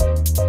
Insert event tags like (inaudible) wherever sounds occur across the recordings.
Thank you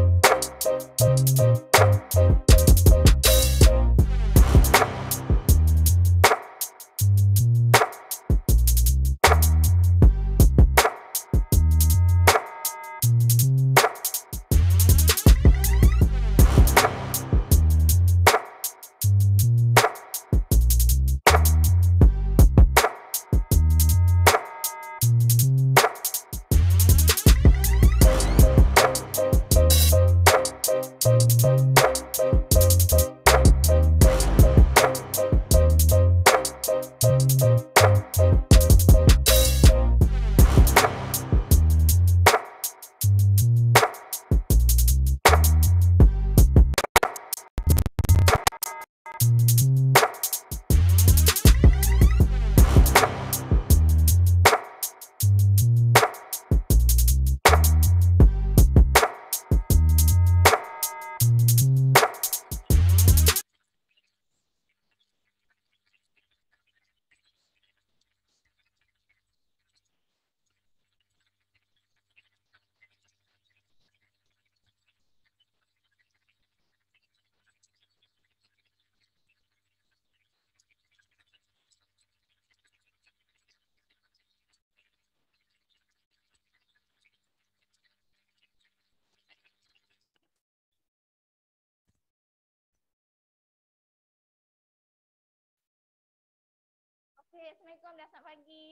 kasih. Assalamualaikum. Dah selamat pagi.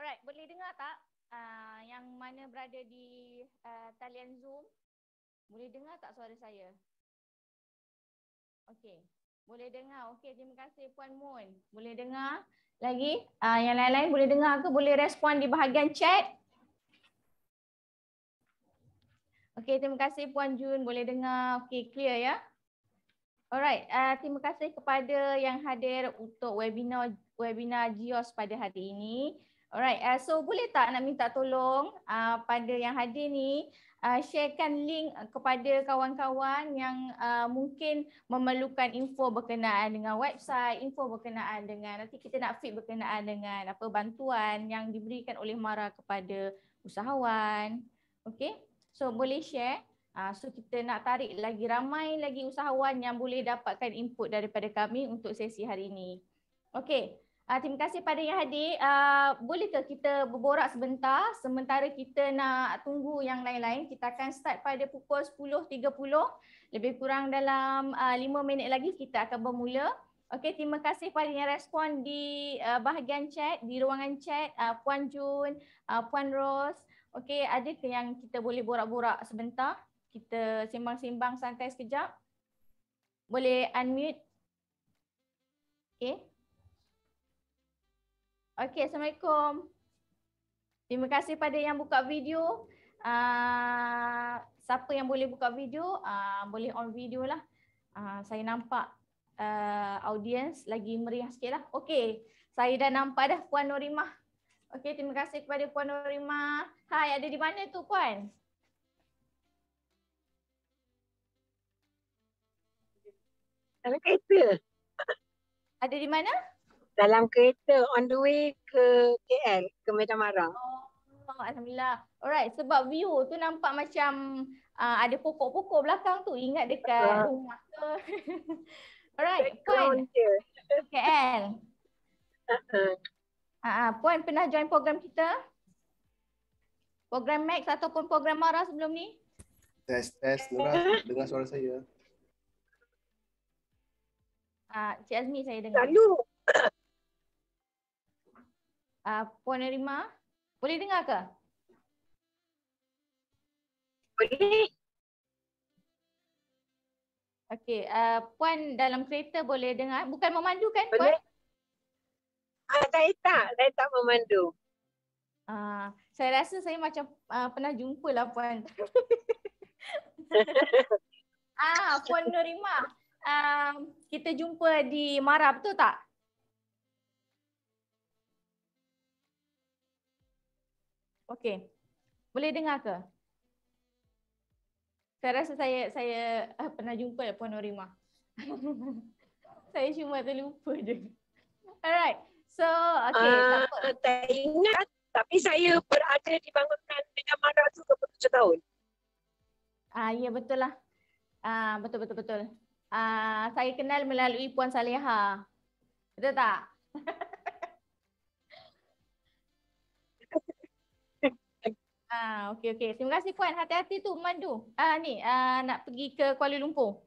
Alright, boleh dengar tak uh, yang mana berada di uh, talian Zoom? Boleh dengar tak suara saya? Okay. Boleh dengar. Okay, terima kasih Puan Moon. Boleh dengar lagi? Uh, yang lain-lain boleh dengar ke? Boleh respon di bahagian chat? Okay, terima kasih Puan Jun. Boleh dengar. Okay, clear ya? Yeah? Alright, uh, terima kasih kepada yang hadir untuk webinar webinar GIOS pada hari ini. Alright, uh, so boleh tak nak minta tolong uh, pada yang hadir ni uh, sharekan link kepada kawan-kawan yang uh, mungkin memerlukan info berkenaan dengan website, info berkenaan dengan nanti kita nak fit berkenaan dengan apa bantuan yang diberikan oleh Mara kepada usahawan. Okay, so boleh share. Uh, so kita nak tarik lagi ramai lagi usahawan yang boleh dapatkan input daripada kami untuk sesi hari ini. Okey, uh, terima kasih pada yang hadir. Uh, bolehkah kita berborak sebentar sementara kita nak tunggu yang lain-lain. Kita akan start pada pukul 10.30. Lebih kurang dalam uh, 5 minit lagi kita akan bermula. Okey, terima kasih kepada yang respon di uh, bahagian chat, di ruangan chat, uh, Puan Jun, uh, Puan Rose. Okey, ada ke yang kita boleh borak-borak sebentar? kita sembang-sembang santai sekejap. Boleh unmute. Okay. Eh? Okay, Assalamualaikum. Terima kasih pada yang buka video. Uh, siapa yang boleh buka video, uh, boleh on video lah. Uh, saya nampak uh, audience lagi meriah sikit lah. Okay, saya dah nampak dah Puan Norimah. Okay, terima kasih kepada Puan Norimah. Hai, ada di mana tu Puan? Puan? Dalam kereta. Ada di mana? Dalam kereta on the way ke KL, ke Medan Marang. Oh, Alhamdulillah. Alright, sebab view tu nampak macam uh, ada pokok-pokok belakang tu. Ingat dekat uh. rumah ke. (laughs) Alright, Puan. KL. Uh-uh. Uh-uh. Puan pernah join program kita? Program Max ataupun program Mara sebelum ni? Test, test. Dengar suara saya. Ah, Cik Azmi saya dengar. Lalu. (coughs) Ah, Puan Rima, boleh dengar ke? Boleh. Okey, ah Puan dalam kereta boleh dengar. Bukan memandu kan Puan? Boleh. Ah, saya tak, saya tak memandu. Ah, saya rasa saya macam uh, pernah jumpa lah Puan. (laughs) (laughs) ah, Puan Nurimah kita jumpa di Mara, betul tak? Okey. Boleh dengar ke? Saya rasa saya saya uh, pernah jumpa ya Puan Norima. (laughs) saya cuma terlupa je. Alright. So, okay. Uh, tak ingat tapi saya berada di dibangunkan dengan Mara tu 27 tahun. Ah uh, ya betul lah. Ah uh, betul betul betul uh, saya kenal melalui Puan Saleha. Betul tak? (laughs) Ah, uh, okey okey. Terima kasih Puan. Hati-hati tu mandu. Ah uh, ni, uh, nak pergi ke Kuala Lumpur.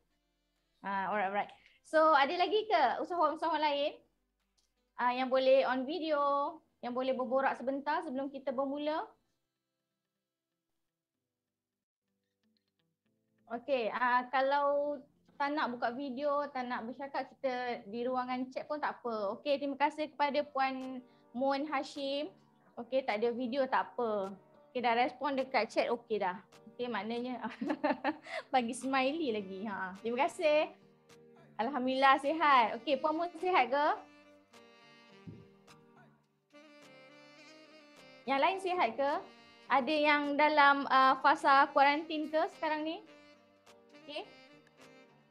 Ah, uh, alright alright. So, ada lagi ke usahawan-usahawan lain? Ah, uh, yang boleh on video, yang boleh berborak sebentar sebelum kita bermula? Okey, uh, kalau tak nak buka video, tak nak bercakap kita di ruangan chat pun tak apa. Okey, terima kasih kepada Puan Mun Hashim. Okey, tak ada video tak apa. Okey, dah respon dekat chat, okey dah. Okey, maknanya (laughs) bagi smiley lagi. Ha. Terima kasih. Alhamdulillah sihat. Okey, Puan Mun sihat ke? Yang lain sihat ke? Ada yang dalam uh, fasa kuarantin ke sekarang ni? Okey.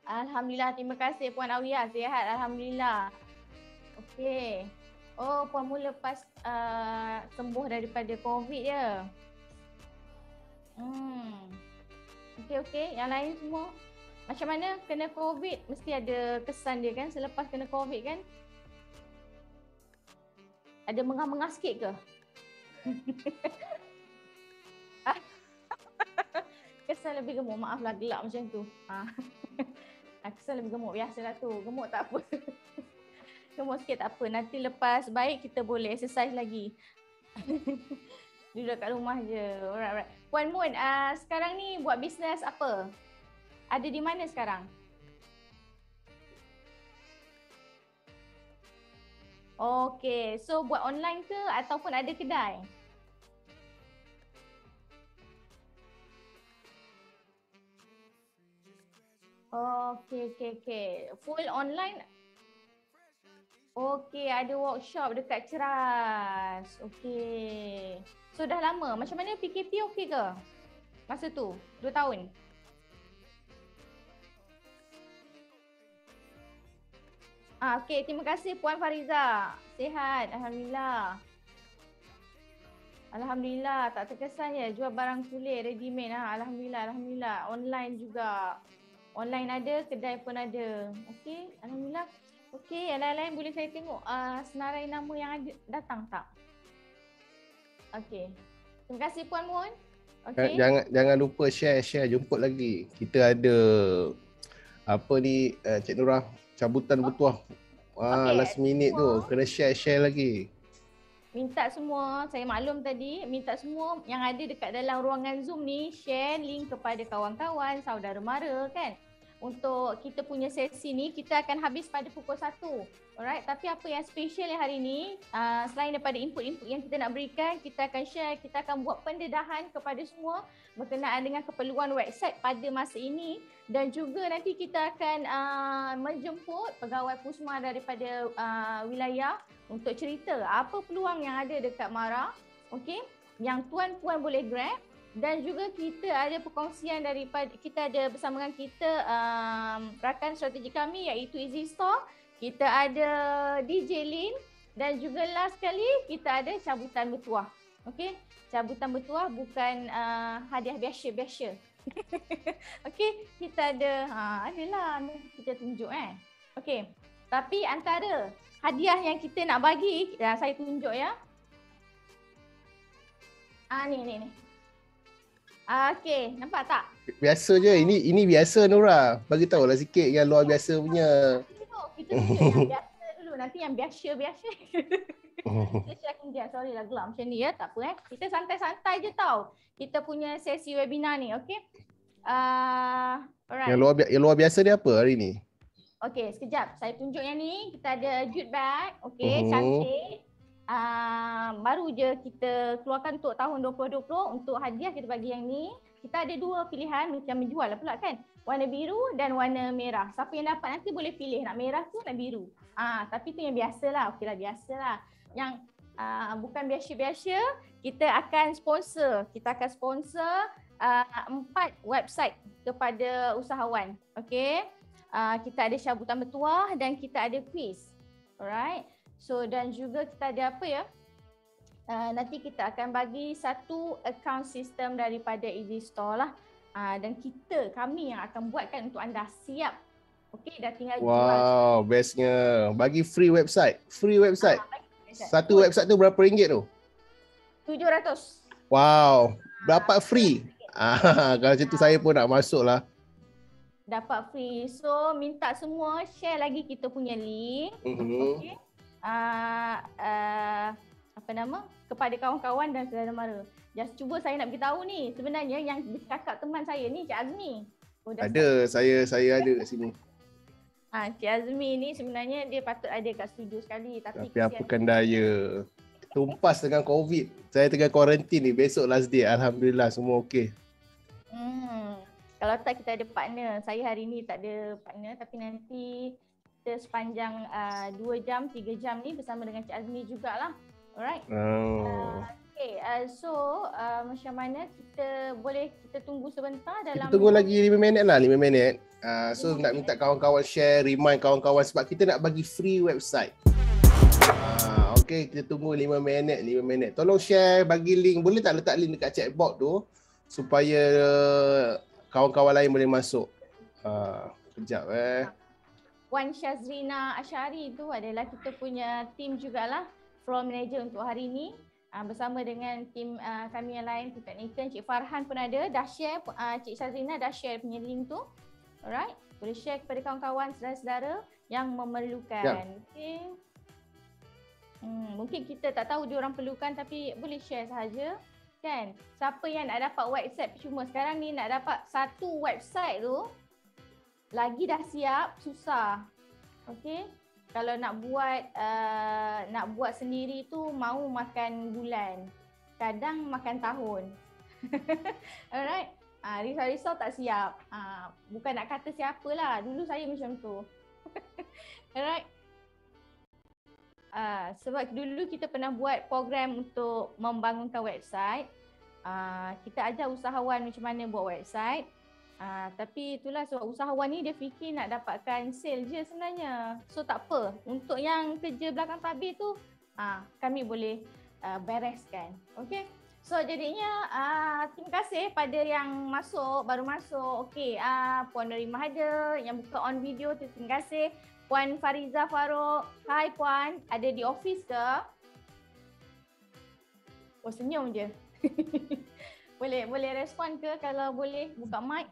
Alhamdulillah, terima kasih Puan Awiyah. Sihat, Alhamdulillah. Okey. Oh, Puan Mu lepas uh, sembuh daripada COVID ya. Hmm. Okey, okey. Yang lain semua. Macam mana kena COVID mesti ada kesan dia kan selepas kena COVID kan? Ada mengah-mengah sikit ke? (laughs) kesan lebih gemuk. Maaflah gelap macam tu. Ha. (laughs) Aku selalu gemuk Biasalah tu Gemuk tak apa (laughs) Gemuk sikit tak apa Nanti lepas baik Kita boleh exercise lagi (laughs) Duduk kat rumah je Alright, alright. Puan Moon uh, ah, Sekarang ni buat bisnes apa? Ada di mana sekarang? Okay, so buat online ke ataupun ada kedai? okay, okay, okay. Full online. Okay, ada workshop dekat Ceras. Okay. So dah lama. Macam mana PKP okay ke? Masa tu? Dua tahun? Ah, okay, terima kasih Puan Fariza. Sehat. Alhamdulillah. Alhamdulillah, tak terkesan ya jual barang kulit ready made. Ha? Ah, Alhamdulillah, Alhamdulillah. Online juga online ada, kedai pun ada. Okey, alhamdulillah. Okey, yang lain-lain boleh saya tengok uh, senarai nama yang ada datang tak? Okey. Terima kasih Puan Mun. Okay. Eh, jangan jangan lupa share share jemput lagi. Kita ada apa ni uh, Cik Nurah cabutan oh. bertuah. Ah okay. last minute tu kena share share lagi minta semua saya maklum tadi minta semua yang ada dekat dalam ruangan Zoom ni share link kepada kawan-kawan saudara mara kan untuk kita punya sesi ni kita akan habis pada pukul 1. Alright, tapi apa yang special yang hari ni, uh, selain daripada input-input yang kita nak berikan, kita akan share, kita akan buat pendedahan kepada semua berkenaan dengan keperluan website pada masa ini dan juga nanti kita akan uh, menjemput pegawai Pusma daripada uh, wilayah untuk cerita apa peluang yang ada dekat Mara. Okey, yang tuan-puan boleh grab dan juga kita ada perkongsian daripada kita ada bersama dengan kita um, rakan strategi kami iaitu Easy Store. Kita ada DJ Lin dan juga last sekali kita ada cabutan bertuah. Okey, cabutan bertuah bukan uh, hadiah biasa-biasa. (laughs) Okey, kita ada ha adalah kita tunjuk eh. Okey. Tapi antara hadiah yang kita nak bagi, ya, saya tunjuk ya. Ah ni ni ni. Ah, okay, nampak tak? Biasa je. Ini ini biasa Nora. Bagi tahu lah sikit yang luar biasa punya. Kita tengok yang (laughs) biasa dulu. Nanti yang biasa-biasa. (laughs) Kita check dia. Sorry lah gelap macam ni ya. Tak apa eh. Kita santai-santai je tau. Kita punya sesi webinar ni. Okay. Uh, ah, alright. Yang luar, yang luar biasa dia apa hari ni? Okay, sekejap. Saya tunjuk yang ni. Kita ada jute bag. Okay, uh-huh. Mhm. cantik. Ah, baru je kita keluarkan untuk tahun 2020 untuk hadiah kita bagi yang ni. Kita ada dua pilihan macam menjual lah pula kan. Warna biru dan warna merah. Siapa yang dapat nanti boleh pilih nak merah tu nak biru. Ah, tapi tu yang biasa lah. Okey lah biasa lah. Yang aa, ah, bukan biasa-biasa, kita akan sponsor. Kita akan sponsor aa, ah, empat website kepada usahawan. Okey. Uh, kita ada syabutan bertuah dan kita ada quiz. Alright. So dan juga kita ada apa ya? Uh, nanti kita akan bagi satu account system daripada EG Store lah. Uh, dan kita, kami yang akan buatkan untuk anda siap. Okay, dah tinggal wow, jual. Wow, bestnya. Bagi free website. Free website. Uh, website. Satu website tu berapa ringgit tu? Tujuh ratus. Wow, dapat uh, free. Ah, (laughs) kalau macam tu saya pun nak masuk lah. Dapat free. So, minta semua share lagi kita punya link. Uh-huh. Mhm. Okay uh, uh, apa nama kepada kawan-kawan dan saudara mara. Just cuba saya nak beritahu ni sebenarnya yang kakak teman saya ni Cik Azmi. Oh, dah ada saya saya ada kat sini. Ha, (laughs) Cik Azmi ni sebenarnya dia patut ada kat studio sekali tapi, tapi apakan daya. Tumpas dengan COVID. Saya tengah kuarantin ni. Besok last day. Alhamdulillah semua okey. Hmm. Kalau tak kita ada partner. Saya hari ni tak ada partner tapi nanti kita sepanjang uh, 2 jam, 3 jam ni bersama dengan Cik Azmi jugalah. Alright. Oh. Uh, okay, uh, so uh, macam mana kita boleh kita tunggu sebentar dalam... Kita tunggu lagi 5 minit lah, 5 minit. Uh, so okay. nak minta kawan-kawan share, remind kawan-kawan sebab kita nak bagi free website. Uh, okay, kita tunggu 5 minit, 5 minit. Tolong share, bagi link. Boleh tak letak link dekat chatbot tu supaya uh, kawan-kawan lain boleh masuk. Uh, kejap eh. Okay. Wan Shazrina Ashari itu adalah kita punya team jugalah floor manager untuk hari ini uh, ah, bersama dengan tim uh, ah, kami yang lain, team technical, Cik Farhan pun ada dah share, uh, Cik Shazrina dah share punya link tu alright, boleh share kepada kawan-kawan saudara-saudara yang memerlukan yeah. okay. hmm, mungkin kita tak tahu dia orang perlukan tapi boleh share saja kan, siapa yang nak dapat website cuma sekarang ni nak dapat satu website tu lagi dah siap susah. Okey. Kalau nak buat uh, nak buat sendiri tu mau makan bulan. Kadang makan tahun. (laughs) Alright. Ah uh, risau-risau tak siap. Ah uh, bukan nak kata siapalah. Dulu saya macam tu. (laughs) Alright. Uh, sebab dulu kita pernah buat program untuk membangunkan website. Uh, kita ajar usahawan macam mana buat website. Ah, tapi itulah sebab usahawan ni dia fikir nak dapatkan sale je sebenarnya. So tak apa. Untuk yang kerja belakang tabir tu, ah, kami boleh uh, bereskan. Okay. So jadinya uh, terima kasih pada yang masuk, baru masuk. Okay, uh, ah, Puan Rima ada yang buka on video. tu Terima kasih. Puan Fariza Farouk. Hai Puan, ada di office ke? Oh senyum je. (laughs) boleh boleh respon ke kalau boleh buka mic?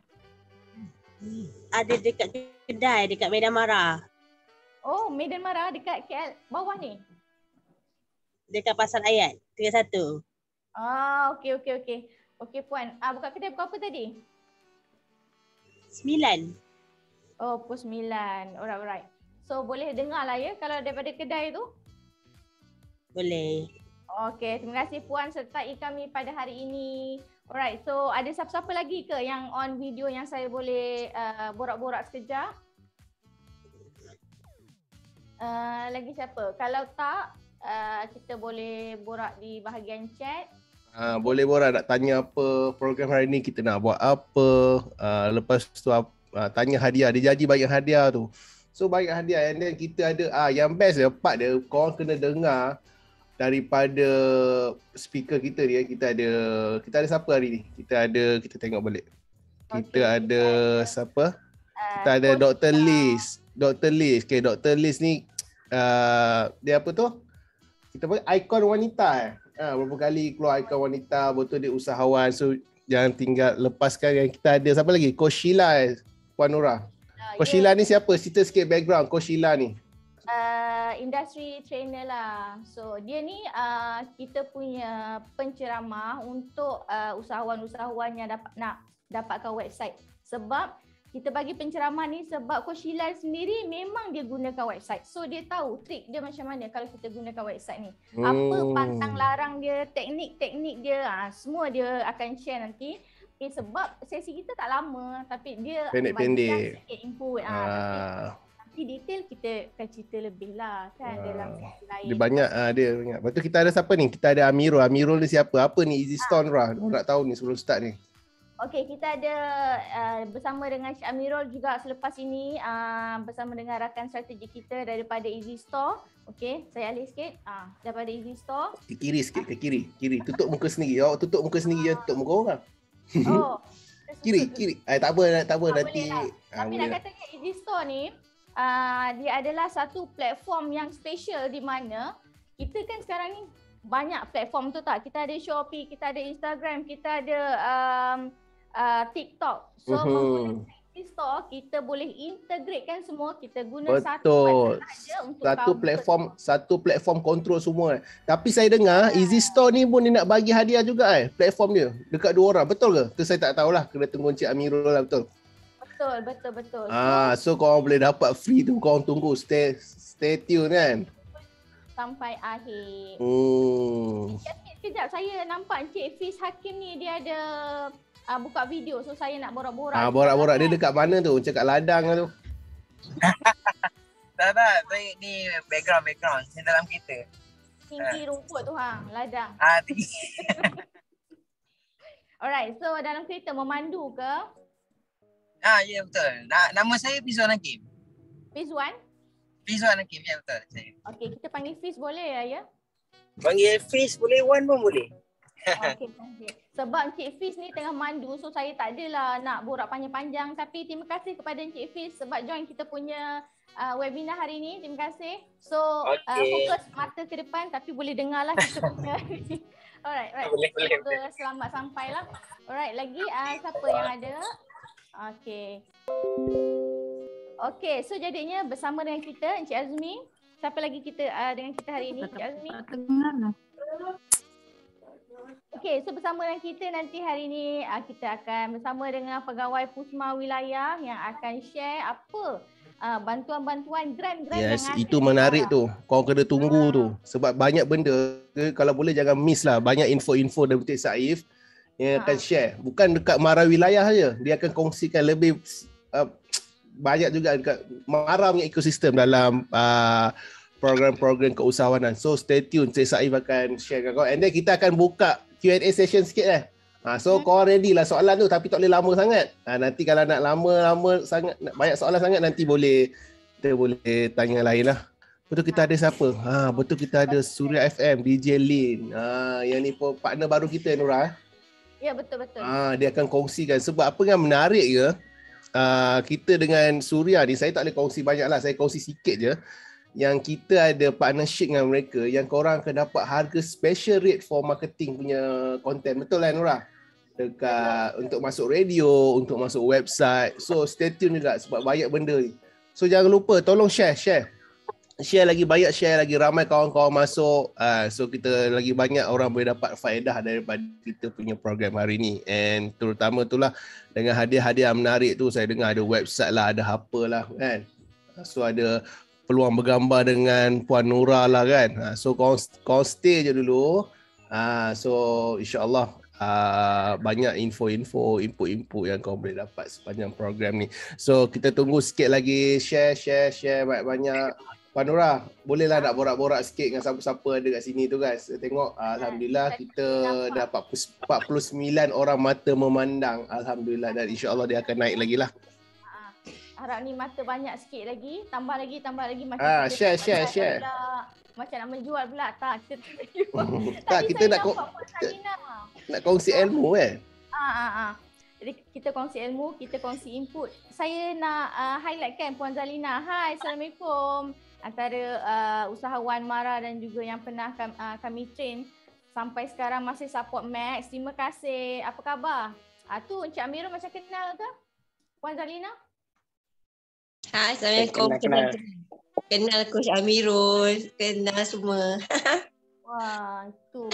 ada dekat kedai dekat Medan Mara. Oh, Medan Mara dekat KL bawah ni. Dekat Pasar Ayat satu. Ah, okey okey okey. Okey puan. Ah buka kedai buka apa tadi? Sembilan. Oh, pukul sembilan. Alright, alright. So boleh dengar lah ya kalau daripada kedai tu. Boleh. Okey, terima kasih puan serta kami pada hari ini. Alright, so ada siapa-siapa lagi ke yang on video yang saya boleh uh, borak-borak sekejap? Uh, lagi siapa? Kalau tak, uh, kita boleh borak di bahagian chat. Uh, boleh borak nak tanya apa program hari ni kita nak buat apa. Uh, lepas tu uh, tanya hadiah. Dia janji banyak hadiah tu. So banyak hadiah and then kita ada uh, yang best dia part dia korang kena dengar daripada speaker kita dia eh, kita ada kita ada siapa hari ni kita ada kita tengok balik kita okay. ada uh, siapa uh, kita ada Dr Liz Dr Liz okey Dr Liz ni uh, dia apa tu kita pun ikon wanita eh ha, berapa kali keluar ikon wanita betul dia usahawan so jangan tinggal lepaskan yang kita ada siapa lagi Koshila eh Puan Nora ah, Koshila ya. ni siapa cerita sikit background Koshila ni industri trainer lah. So dia ni uh, kita punya penceramah untuk uh, usahawan-usahawan yang dapat nak dapatkan website. Sebab kita bagi penceramah ni sebab Coach Hilal sendiri memang dia gunakan website. So dia tahu trik dia macam mana kalau kita gunakan website ni. Oh. Apa pantang larang dia, teknik-teknik dia, uh, semua dia akan share nanti. Okay, eh, sebab sesi kita tak lama tapi dia pendek-pendek. Pendek. Sikit input. Uh. Uh, tapi detail kita akan cerita lebih lah kan uh, dalam lain. Dia banyak ah dia banyak. Lepas tu kita ada siapa ni? Kita ada Amirul. Amirul ni siapa? Apa ni Easy Stone ha. Rah? Orang tahu ni sebelum start ni. Okey, kita ada uh, bersama dengan Syed Amirul juga selepas ini uh, bersama dengan rakan strategi kita daripada Easy Store. Okey, saya alih sikit. Ah, uh, daripada Easy Store. Ke kiri sikit, ke kiri. Kiri, tutup muka sendiri. Awak oh, tutup muka sendiri, ya. tutup muka orang. Oh. (laughs) kiri, kiri. Eh, tak apa, tak apa. Ha, nanti... Boleh lah. ha, Tapi nak lah. katanya Easy Store ni, Ah, dia adalah satu platform yang special di mana kita kan sekarang ni banyak platform tu tak kita ada Shopee, kita ada Instagram, kita ada um, uh, TikTok. So uh-huh. menggunakan store kita boleh integratekan semua, kita guna Betul. satu platform saja untuk satu platform, satu platform control semua. Eh. Tapi saya dengar yeah. Easy Store ni pun dia nak bagi hadiah juga eh platform dia dekat dua orang. Betul ke? Tu saya tak tahulah, kena tunggu Cik Amirul lah betul betul betul betul. Ah, so kau orang boleh dapat free tu kau orang tunggu stay stay tune kan. Sampai akhir. Oh. Eh, sekejap, saya nampak Encik Fiz Hakim ni dia ada uh, buka video so saya nak borak-borak. Ah, borak-borak dia dekat mana tu? Encik kat ladang lah tu. (laughs) tak tak, saya ni background background di dalam kereta. Tinggi uh. rumput tu ha, ladang. Ah, (laughs) Alright, so dalam kereta memandu ke? Ah, ya yeah, betul. Na- nama saya Fizwan Hakim. Fizwan? Fizwan Hakim, ya yeah, betul. Saya. Okey, kita panggil Fiz boleh ya, ya? Panggil Fiz boleh, Wan pun boleh. Okey, okay. Sebab Encik Fiz ni tengah mandu, so saya tak adalah nak borak panjang-panjang. Tapi terima kasih kepada Encik Fiz sebab join kita punya uh, webinar hari ni. Terima kasih. So, okay. uh, fokus mata ke depan tapi boleh dengar lah kita (laughs) punya. Alright, right. Boleh, boleh, boleh. Selamat sampailah. Alright, lagi uh, siapa yang ada? Okey. Okey, so jadinya bersama dengan kita Encik Azmi. Siapa lagi kita uh, dengan kita hari ini Encik Azmi? Okey, so bersama dengan kita nanti hari ini uh, kita akan bersama dengan pegawai Pusma Wilayah yang akan share apa uh, bantuan-bantuan grant-grant yes, yang Yes, itu menarik tu. Kau kena tunggu uh. tu. Sebab banyak benda, kalau boleh jangan miss lah. Banyak info-info dari Putih Saif yang ha. akan share bukan dekat mara wilayah saja dia akan kongsikan lebih uh, banyak juga dekat mara punya ekosistem dalam uh, program-program keusahawanan so stay tune Saya Saif akan share dengan kau and then kita akan buka Q&A session sikit lah Ha, so hmm. korang ready lah soalan tu tapi tak boleh lama sangat ha, Nanti kalau nak lama-lama sangat nak Banyak soalan sangat nanti boleh Kita boleh tanya yang lain lah Betul kita ada siapa? Ha, betul kita ada Surya FM, DJ Lin ha, Yang ni pun partner baru kita Nurah eh. Ya betul betul. Ah dia akan kongsikan sebab apa yang menarik ya. Uh, kita dengan Surya ni saya tak boleh kongsi banyak lah saya kongsi sikit je yang kita ada partnership dengan mereka yang korang akan dapat harga special rate for marketing punya content betul lah Nora? Dekat betul. untuk masuk radio, untuk masuk website. So stay tune juga sebab banyak benda ni. So jangan lupa tolong share, share share lagi banyak share lagi ramai kawan-kawan masuk uh, so kita lagi banyak orang boleh dapat faedah daripada kita punya program hari ini, and terutama itulah dengan hadiah-hadiah menarik tu saya dengar ada website lah ada apa lah kan ah, so ada peluang bergambar dengan puan Nura lah kan uh, so kau kau stay je dulu uh, so insyaallah Uh, banyak info-info, input-input yang kau boleh dapat sepanjang program ni. So kita tunggu sikit lagi, share, share, share banyak-banyak. Panora, bolehlah nak borak-borak sikit dengan siapa-siapa ada kat sini tu guys. Tengok, ya, Alhamdulillah ha. kita dapat 49 orang mata memandang. Alhamdulillah dan Insya Allah dia akan naik lagi lah. Ah, harap ni mata banyak sikit lagi. Tambah lagi, tambah lagi. Macam Ah, Share, share, share. Pula. Macam nak menjual pula. Tak, kita tak (laughs) tak, kita nak, kong- nak kongsi ilmu eh. Ah, ah, ah. Jadi kita kongsi ilmu, kita kongsi input. Saya nak uh, ah, highlight Puan Zalina. Hai, Assalamualaikum antara uh, usahawan Mara dan juga yang pernah kami, uh, kami train sampai sekarang masih support Max. Terima kasih. Apa khabar? Ah tu Encik Amirul macam kenal ke? Puan Zalina? Hai, Assalamualaikum. Kenal, kenal. kenal Coach Amirul, kenal semua. (laughs) Wah, tu.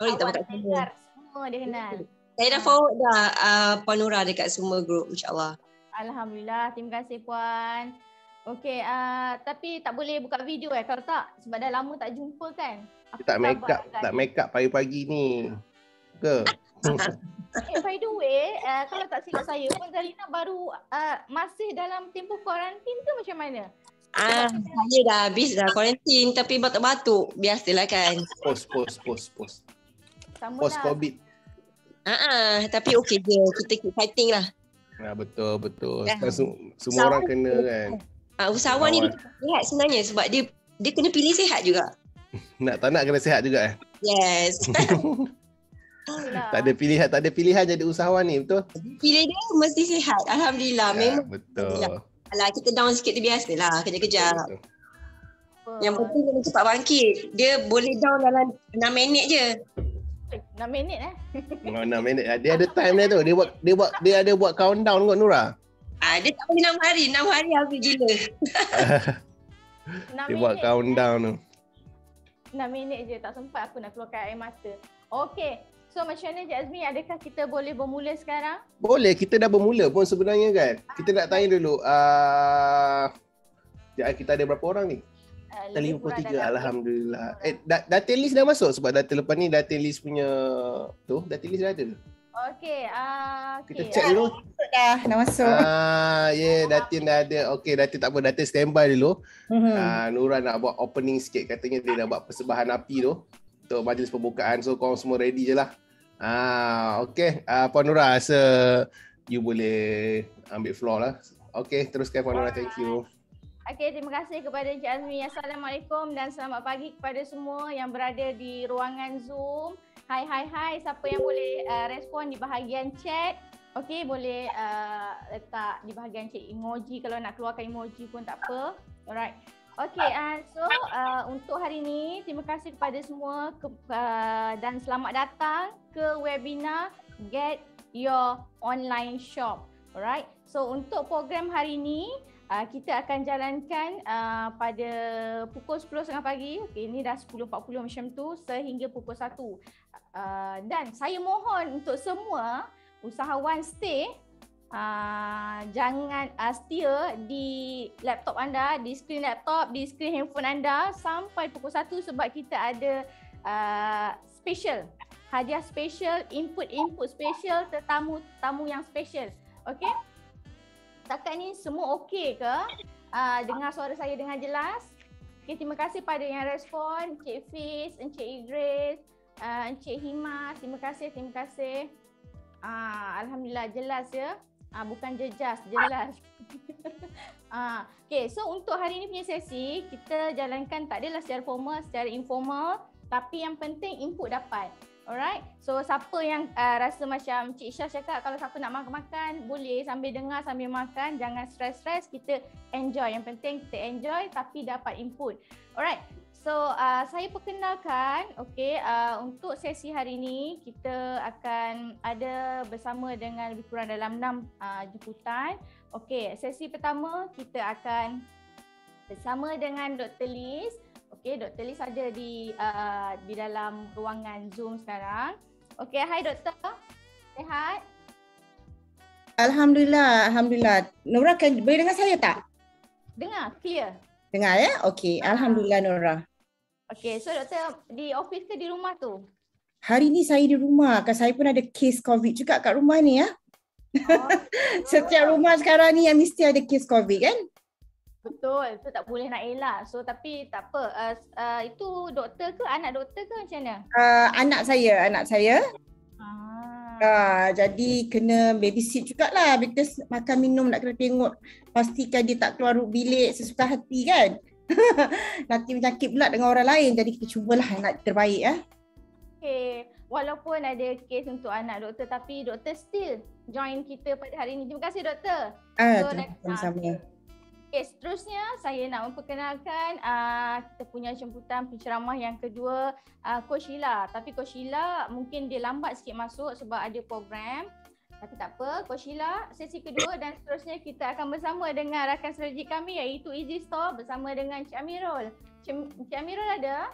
Sorry, tak buka semua. Semua dia kenal. Saya dah forward dah uh, Puan Nura dekat semua grup, insyaAllah. Alhamdulillah, terima kasih Puan. Okay, uh, ah, tapi tak boleh buka video eh kalau tak sebab dah lama tak jumpa kan. Aku tak make up, tak make up pagi-pagi ni. Ke? eh, by the way, uh, kalau tak silap saya pun Zalina baru uh, masih dalam tempoh kuarantin ke macam mana? Ah, saya dah habis dah kuarantin tapi batuk-batuk. Biasalah kan. Post, post, post, post. Sama post lah. COVID. Ah, uh-uh, tapi okey je. Kita keep fighting lah. Ya, betul, betul. Ya. semua, orang kena kan. Itu. Uh, usahawan ni dia sihat sebenarnya sebab dia dia kena pilih sihat juga. (laughs) nak tak nak kena sihat juga eh? Yes. (laughs) tak ada pilihan, tak ada pilihan jadi usahawan ni, betul? Pilih dia mesti sihat. Alhamdulillah. Ya, memang betul. Alah, kita down sikit tu biasa lah. kerja kejap Yang penting kena cepat bangkit. Dia boleh down dalam 6 minit je. 6 minit eh? Oh, 6 minit. Dia ada time dia tu. Dia buat dia buat dia ada buat countdown kot Nura. Ah, dia tak boleh 6 hari. 6 hari habis gila. (laughs) dia buat countdown tu. 6 minit je. Tak sempat aku nak keluarkan air mata. Okay. So macam mana Jasmine? Adakah kita boleh bermula sekarang? Boleh. Kita dah bermula pun sebenarnya kan. Ah, kita nak tanya dulu. Uh, kita ada berapa orang ni? Ah, uh, 53 Alhamdulillah. Eh, dat- dating list dah masuk sebab dating lepas ni dating list punya tu dating list dah ada. Okay, uh, ah, okay. Kita cek ah, dulu. Dah, dah masuk. Ah, uh, yeah, Datin dah ada. Okay, Datin tak apa. Datin standby dulu. Mm-hmm. Uh, ah, Nura nak buat opening sikit. Katanya dia nak buat persembahan api tu. Untuk majlis pembukaan. So, korang semua ready je lah. Ah, uh, okay. Uh, Puan Nura, rasa you boleh ambil floor lah. Okay, teruskan Puan Nura. Thank you. Okay, terima kasih kepada Encik Azmi. Assalamualaikum dan selamat pagi kepada semua yang berada di ruangan Zoom. Hai, hai, hai. Siapa yang boleh uh, respon di bahagian chat? Okey, boleh uh, letak di bahagian chat emoji. Kalau nak keluarkan emoji pun tak apa. Alright. Okey, uh, ah. eh, so uh, untuk hari ini, terima kasih kepada semua ke, uh, dan selamat datang ke webinar Get Your Online Shop. Alright. So untuk program hari ini, uh, kita akan jalankan uh, pada pukul 10.30 pagi. Okay, ini dah 10.40 macam tu sehingga pukul 1. Ah, dan saya mohon untuk semua usahawan stay uh, jangan uh, setia di laptop anda, di skrin laptop, di skrin handphone anda sampai pukul 1 sebab kita ada uh, special hadiah special, input-input special, tetamu-tetamu yang special. Okey? Setakat ni semua okey ke? Uh, dengar suara saya dengan jelas? Okay, terima kasih pada yang respon. Encik Fiz, Encik Idris, uh, Hima, terima kasih, terima kasih. Uh, Alhamdulillah jelas ya. Uh, bukan jejas, jelas. uh, (laughs) okay, so untuk hari ini punya sesi, kita jalankan tak adalah secara formal, secara informal. Tapi yang penting input dapat. Alright, so siapa yang uh, rasa macam Cik Syah cakap kalau siapa nak makan-makan boleh sambil dengar sambil makan jangan stress-stress kita enjoy yang penting kita enjoy tapi dapat input. Alright, So uh, saya perkenalkan okay, uh, untuk sesi hari ini kita akan ada bersama dengan lebih kurang dalam 6 uh, jemputan. Okay, sesi pertama kita akan bersama dengan Dr. Liz. Okay, Dr. Liz ada di uh, di dalam ruangan Zoom sekarang. Okay, hai Dr. Sehat? Alhamdulillah, Alhamdulillah. Nora, boleh dengar saya tak? Dengar, clear. Dengar ya? Okey. Alhamdulillah Nora. Okey. So doktor di office ke di rumah tu? Hari ni saya di rumah. Kan saya pun ada case COVID juga kat rumah ni ya. Oh, (laughs) Setiap oh. rumah sekarang ni yang mesti ada case COVID kan? Betul. So tak boleh nak elak. So tapi tak apa. Uh, uh, itu doktor ke anak doktor ke macam mana? Uh, anak saya. Anak saya. Ah. Ah, jadi kena babysit jugalah because makan minum nak kena tengok pastikan dia tak keluar bilik sesuka hati kan. (laughs) Nanti menyakit pula dengan orang lain jadi kita cubalah nak terbaik eh. Ah. Okay. Walaupun ada kes untuk anak doktor tapi doktor still join kita pada hari ini. Terima kasih doktor. Ah, so, terima kasih. Okay, seterusnya saya nak memperkenalkan uh, kita punya jemputan penceramah yang kedua uh, Coach Sheila. Tapi Coach Sheila mungkin dia lambat sikit masuk sebab ada program. Tapi tak apa, Coach Sheila sesi kedua dan seterusnya kita akan bersama dengan rakan strategi kami iaitu Easy Store bersama dengan Cik Amirul. Cik, Cik Amirul ada?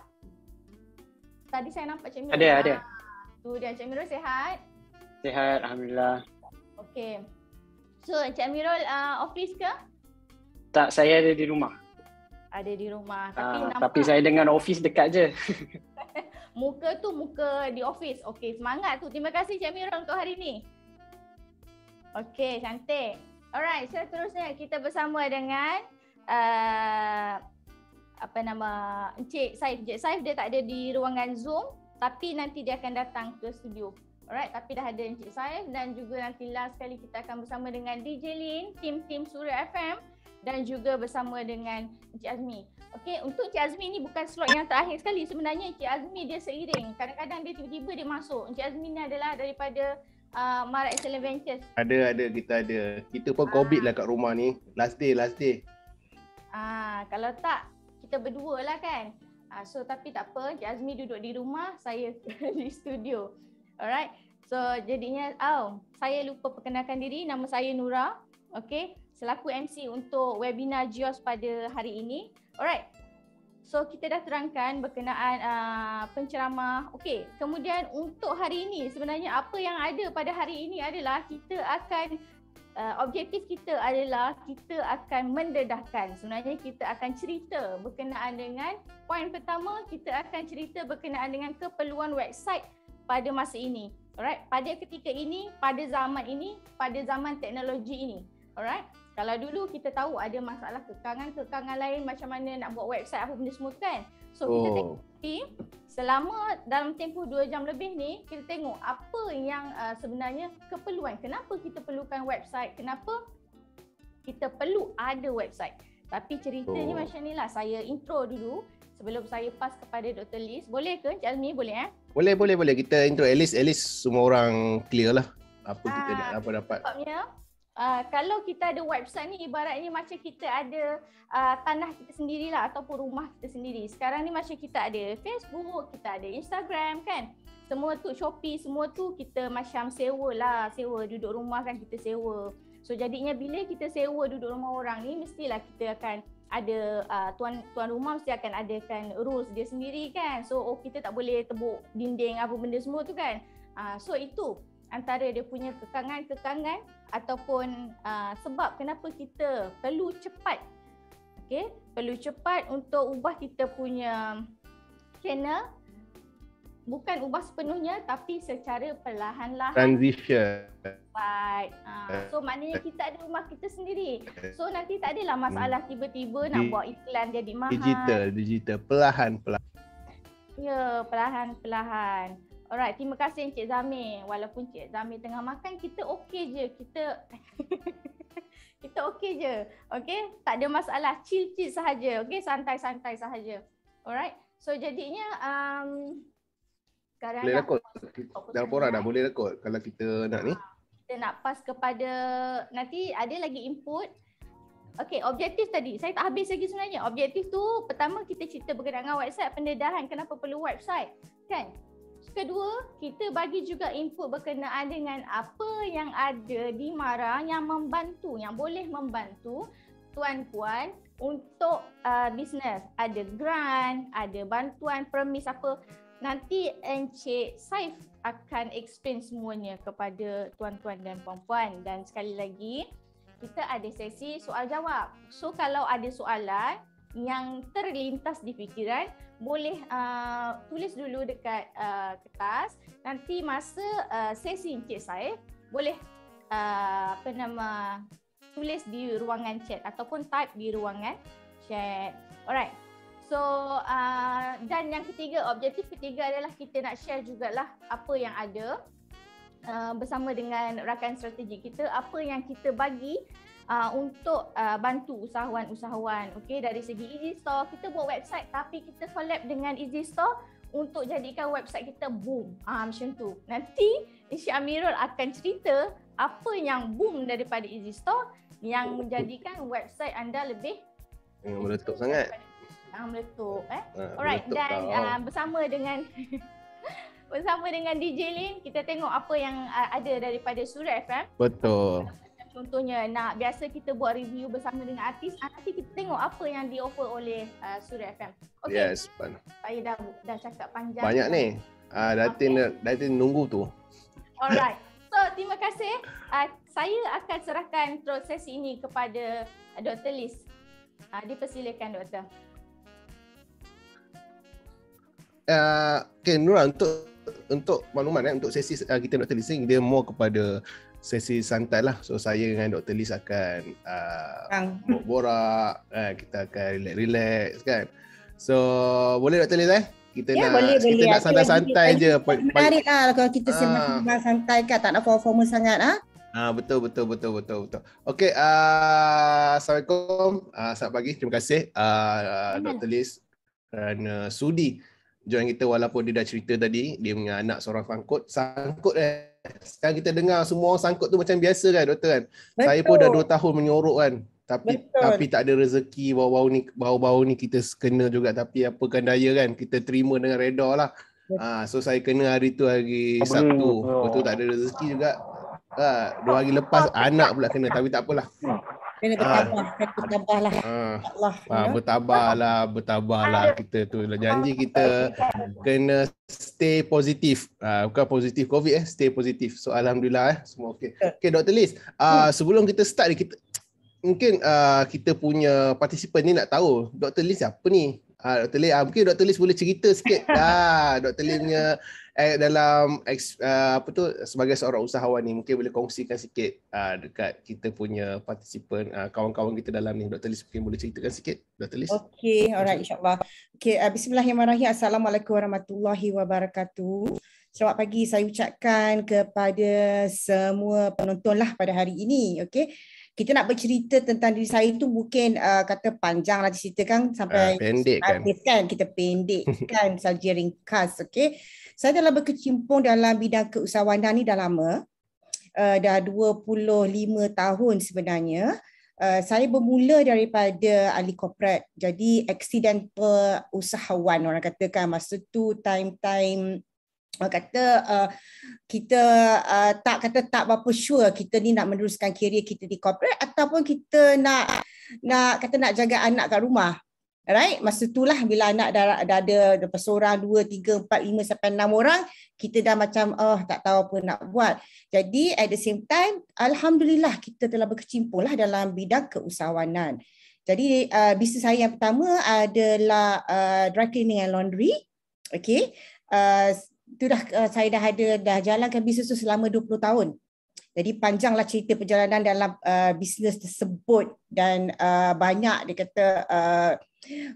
Tadi saya nampak Cik Amirul. Ada, ada. Tu dia Cik Amirul sihat? Sihat, Alhamdulillah. Okay. So, Cik Amirul uh, office ke? Tak, saya ada di rumah. Ada di rumah. Ah, tapi, uh, tapi saya dengan office dekat je. (laughs) muka tu muka di office. Okey, semangat tu. Terima kasih Cik Mira untuk hari ni. Okey, cantik. Alright, seterusnya kita bersama dengan uh, apa nama Encik Saif. Encik Saif dia tak ada di ruangan Zoom tapi nanti dia akan datang ke studio. Alright, tapi dah ada Encik Saif dan juga nanti last sekali kita akan bersama dengan DJ Lin, tim-tim Suria FM dan juga bersama dengan Encik Azmi. Okey, untuk Encik Azmi ni bukan slot yang terakhir sekali. Sebenarnya Encik Azmi dia seiring. Kadang-kadang dia tiba-tiba dia masuk. Encik Azmi ni adalah daripada uh, Mara Excellent Ventures. Ada, ada. Kita ada. Kita pun ah. COVID Aa. lah kat rumah ni. Last day, last day. Ah, kalau tak, kita berdua lah kan. Ah, so, tapi tak apa. Encik Azmi duduk di rumah, saya (laughs) di studio. Alright. So, jadinya, oh, saya lupa perkenalkan diri. Nama saya Nura. Okey selaku MC untuk webinar GIOS pada hari ini. Alright. So kita dah terangkan berkenaan uh, penceramah. Okey, kemudian untuk hari ini sebenarnya apa yang ada pada hari ini adalah kita akan Uh, objektif kita adalah kita akan mendedahkan sebenarnya kita akan cerita berkenaan dengan poin pertama kita akan cerita berkenaan dengan keperluan website pada masa ini alright pada ketika ini pada zaman ini pada zaman teknologi ini alright kalau dulu kita tahu ada masalah kekangan-kekangan lain macam mana nak buat website apa benda semua kan. So kita oh. tengok team selama dalam tempoh 2 jam lebih ni kita tengok apa yang uh, sebenarnya keperluan. Kenapa kita perlukan website? Kenapa kita perlu ada website? Tapi ceritanya oh. macam ni lah. Saya intro dulu sebelum saya pass kepada Dr. Liz. Boleh ke Encik Boleh eh? Boleh, boleh, boleh. Kita intro at least, at least semua orang clear lah apa kita ha, dah, apa dapat. Sebabnya, Uh, kalau kita ada website ni ibaratnya macam kita ada uh, tanah kita sendirilah ataupun rumah kita sendiri. Sekarang ni macam kita ada Facebook, kita ada Instagram kan. Semua tu Shopee, semua tu kita macam sewa lah. Sewa duduk rumah kan kita sewa. So jadinya bila kita sewa duduk rumah orang ni mestilah kita akan ada uh, tuan tuan rumah mesti akan adakan rules dia sendiri kan. So oh kita tak boleh tebuk dinding apa benda semua tu kan. Uh, so itu antara dia punya kekangan-kekangan ataupun uh, sebab kenapa kita perlu cepat okey perlu cepat untuk ubah kita punya channel bukan ubah sepenuhnya tapi secara perlahan-lahan transition baik uh, ha, so maknanya kita ada rumah kita sendiri so nanti tak adalah masalah hmm. tiba-tiba Di- nak buat iklan jadi mahal digital digital perlahan-perlahan ya perlahan-perlahan Alright, terima kasih Encik Zamir. Walaupun Encik Zamir tengah makan, kita okey je. Kita (laughs) kita okey je. Okay? Tak ada masalah. Chill-chill sahaja. Okay? Santai-santai sahaja. Alright? So, jadinya... Um, boleh rekod. Dah laporan dah. Boleh rekod kalau kita nak ni. Kita nak pas kepada... Nanti ada lagi input. Okay, objektif tadi. Saya tak habis lagi sebenarnya. Objektif tu, pertama kita cerita berkenaan dengan website, pendedahan kenapa perlu website. Kan? Kedua, kita bagi juga input berkenaan dengan apa yang ada di Mara yang membantu, yang boleh membantu tuan-puan untuk uh, bisnes. Ada grant, ada bantuan permis apa. Nanti Encik Saif akan explain semuanya kepada tuan-tuan dan puan-puan. Dan sekali lagi, kita ada sesi soal jawab. So kalau ada soalan, yang terlintas di fikiran boleh uh, tulis dulu dekat uh, kertas nanti masa uh, sesi Encik saya boleh uh, apa nama tulis di ruangan chat ataupun type di ruangan chat alright so uh, dan yang ketiga objektif ketiga adalah kita nak share jugalah apa yang ada uh, bersama dengan rakan strategi kita apa yang kita bagi uh, untuk uh, bantu usahawan-usahawan. Okey dari segi Easy Store kita buat website tapi kita collab dengan Easy Store untuk jadikan website kita boom. Ah uh, macam tu. Nanti Encik Amirul akan cerita apa yang boom daripada Easy Store yang menjadikan website anda lebih yang eh, meletup sangat. Yang ah, meletup eh. Ha, Alright dan uh, bersama dengan (laughs) bersama dengan DJ Lin kita tengok apa yang ada daripada Surat FM. Betul contohnya nak biasa kita buat review bersama dengan artis nanti kita tengok apa yang di offer oleh uh, Suria FM. Okay. Yes. Saya dah dah cakap panjang. Banyak ni. Ah uh, Datin okay. Datin nunggu tu. Alright. (laughs) So terima kasih. Uh, saya akan serahkan proses ini kepada uh, Dr. Liz. Ah uh, dipersilakan Dr. Uh, ah, okay Nura untuk untuk makluman eh, untuk sesi uh, kita Dr. Liz dia more kepada sesi santai lah. So saya dengan Dr. Liz akan uh, borak, uh, eh, kita akan relax-relax kan. So boleh Dr. Liz eh? Kita ya, nak, boleh, kita boleh. nak santai-santai je. Menarik lah kalau kita uh, senang santai kan. Tak nak formal sangat ah. Ha? Ah uh, betul betul betul betul betul. Okey uh, assalamualaikum. Uh, selamat pagi. Terima kasih uh, uh, Dr. Liz kerana sudi join kita walaupun dia dah cerita tadi dia punya anak seorang pangkut sangkut eh sekarang kita dengar semua orang sangkut tu macam biasa kan doktor kan. Betul. Saya pun dah 2 tahun menyorok kan. Tapi Betul. tapi tak ada rezeki bau-bau ni bau-bau ni kita kena juga tapi apa kan daya kan kita terima dengan reda lah. Ha, so saya kena hari tu hari Sabtu. Betul tak ada rezeki juga. Ha, dua hari lepas anak pula kena tapi tak apalah. Ha. Kena ah. bertambah, ha. kena bertambahlah. Ha. Ah. Allah. Ha, ah, ya. bertambahlah, bertambahlah kita tu janji kita kena stay positif. Ah bukan positif COVID eh, stay positif. So alhamdulillah eh, semua okey. Ya. Okey Dr. Liz, ah hmm. sebelum kita start ni kita mungkin ah kita punya participant ni nak tahu Dr. Liz apa ni? Ah Dr. Liz, uh, mungkin Dr. Liz boleh cerita sikit. (laughs) Ah Dr. Liz punya eh, dalam uh, apa tu sebagai seorang usahawan ni mungkin boleh kongsikan sikit uh, dekat kita punya participant uh, kawan-kawan kita dalam ni Dr. Liz mungkin boleh ceritakan sikit Dr. Liz. Okey, alright insya-Allah. Okey, uh, bismillahirrahmanirrahim. Assalamualaikum warahmatullahi wabarakatuh. Selamat pagi saya ucapkan kepada semua penonton lah pada hari ini. Okey. Kita nak bercerita tentang diri saya tu mungkin uh, kata panjang lah diceritakan sampai uh, pendek kan. kan. Kita pendek kan saja ringkas. Okey. Saya telah berkecimpung dalam bidang keusahawanan ini dah lama. Uh, dah 25 tahun sebenarnya. Uh, saya bermula daripada ahli korporat. Jadi accidental usahawan orang katakan masa tu time-time orang kata uh, kita uh, tak kata tak berapa sure kita ni nak meneruskan kerjaya kita di korporat ataupun kita nak nak kata nak jaga anak kat rumah Right? Masa itulah bila anak dah, dah ada lepas seorang, dua, tiga, empat, lima sampai enam orang, kita dah macam oh, tak tahu apa nak buat. Jadi at the same time, Alhamdulillah kita telah berkecimpung lah dalam bidang keusahawanan. Jadi uh, bisnes saya yang pertama adalah uh, dry cleaning and laundry. Okay. Uh, itu dah uh, saya dah ada, dah jalankan bisnes tu selama 20 tahun. Jadi panjanglah cerita perjalanan dalam uh, bisnes tersebut dan uh, banyak dia kata uh,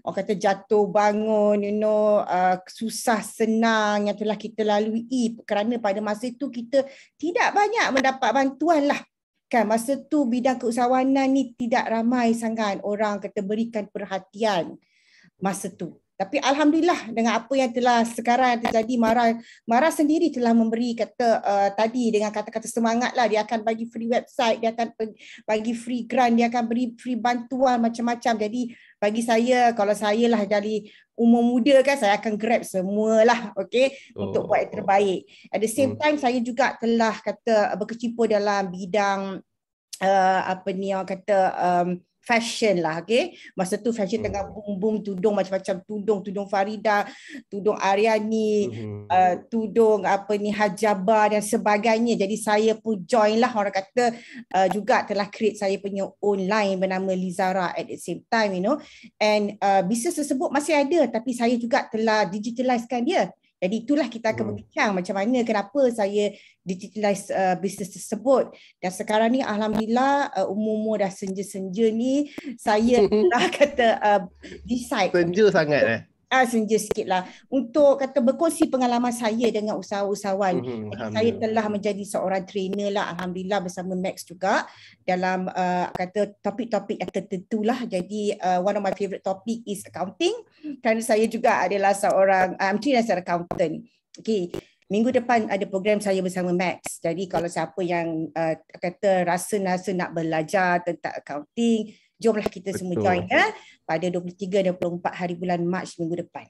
orang kata jatuh bangun you know uh, susah senang yang telah kita lalui kerana pada masa itu kita tidak banyak mendapat bantuan lah kan masa tu bidang keusahawanan ni tidak ramai sangat orang kata berikan perhatian masa tu tapi alhamdulillah dengan apa yang telah sekarang yang terjadi Mara Mara sendiri telah memberi kata uh, tadi dengan kata-kata semangat lah dia akan bagi free website dia akan bagi free grant dia akan beri free bantuan macam-macam jadi bagi saya kalau saya lah dari umur muda kan saya akan grab semualah okay, oh. untuk buat yang terbaik at the same hmm. time saya juga telah kata berkecimpung dalam bidang uh, apa ni orang kata um, fashion lah okay masa tu fashion hmm. tengah boom-boom tudung macam-macam tudung tudung Farida tudung Aryani hmm. uh, tudung apa ni Hajabah dan sebagainya jadi saya pun join lah orang kata uh, juga telah create saya punya online bernama Lizara at the same time you know and uh, bisnes tersebut masih ada tapi saya juga telah digitalize kan dia jadi itulah kita akan hmm. berbincang macam mana kenapa saya digitalize uh, bisnes tersebut. Dan sekarang ni alhamdulillah uh, umur-umur dah senja-senja ni saya (laughs) dah kata uh, decide. Senja sangat eh. Ah, senja sikit lah. Untuk kata berkongsi pengalaman saya dengan usahawan-usahawan. Mm-hmm, saya telah menjadi seorang trainer lah. Alhamdulillah bersama Max juga. Dalam uh, kata topik-topik yang tertentu lah. Jadi uh, one of my favorite topic is accounting. Kerana saya juga adalah seorang, I'm um, trainer as an accountant. Okay. Minggu depan ada program saya bersama Max. Jadi kalau siapa yang uh, kata rasa-rasa nak belajar tentang accounting, Jomlah kita Betul. semua join ya pada 23 dan 24 hari bulan Mac minggu depan.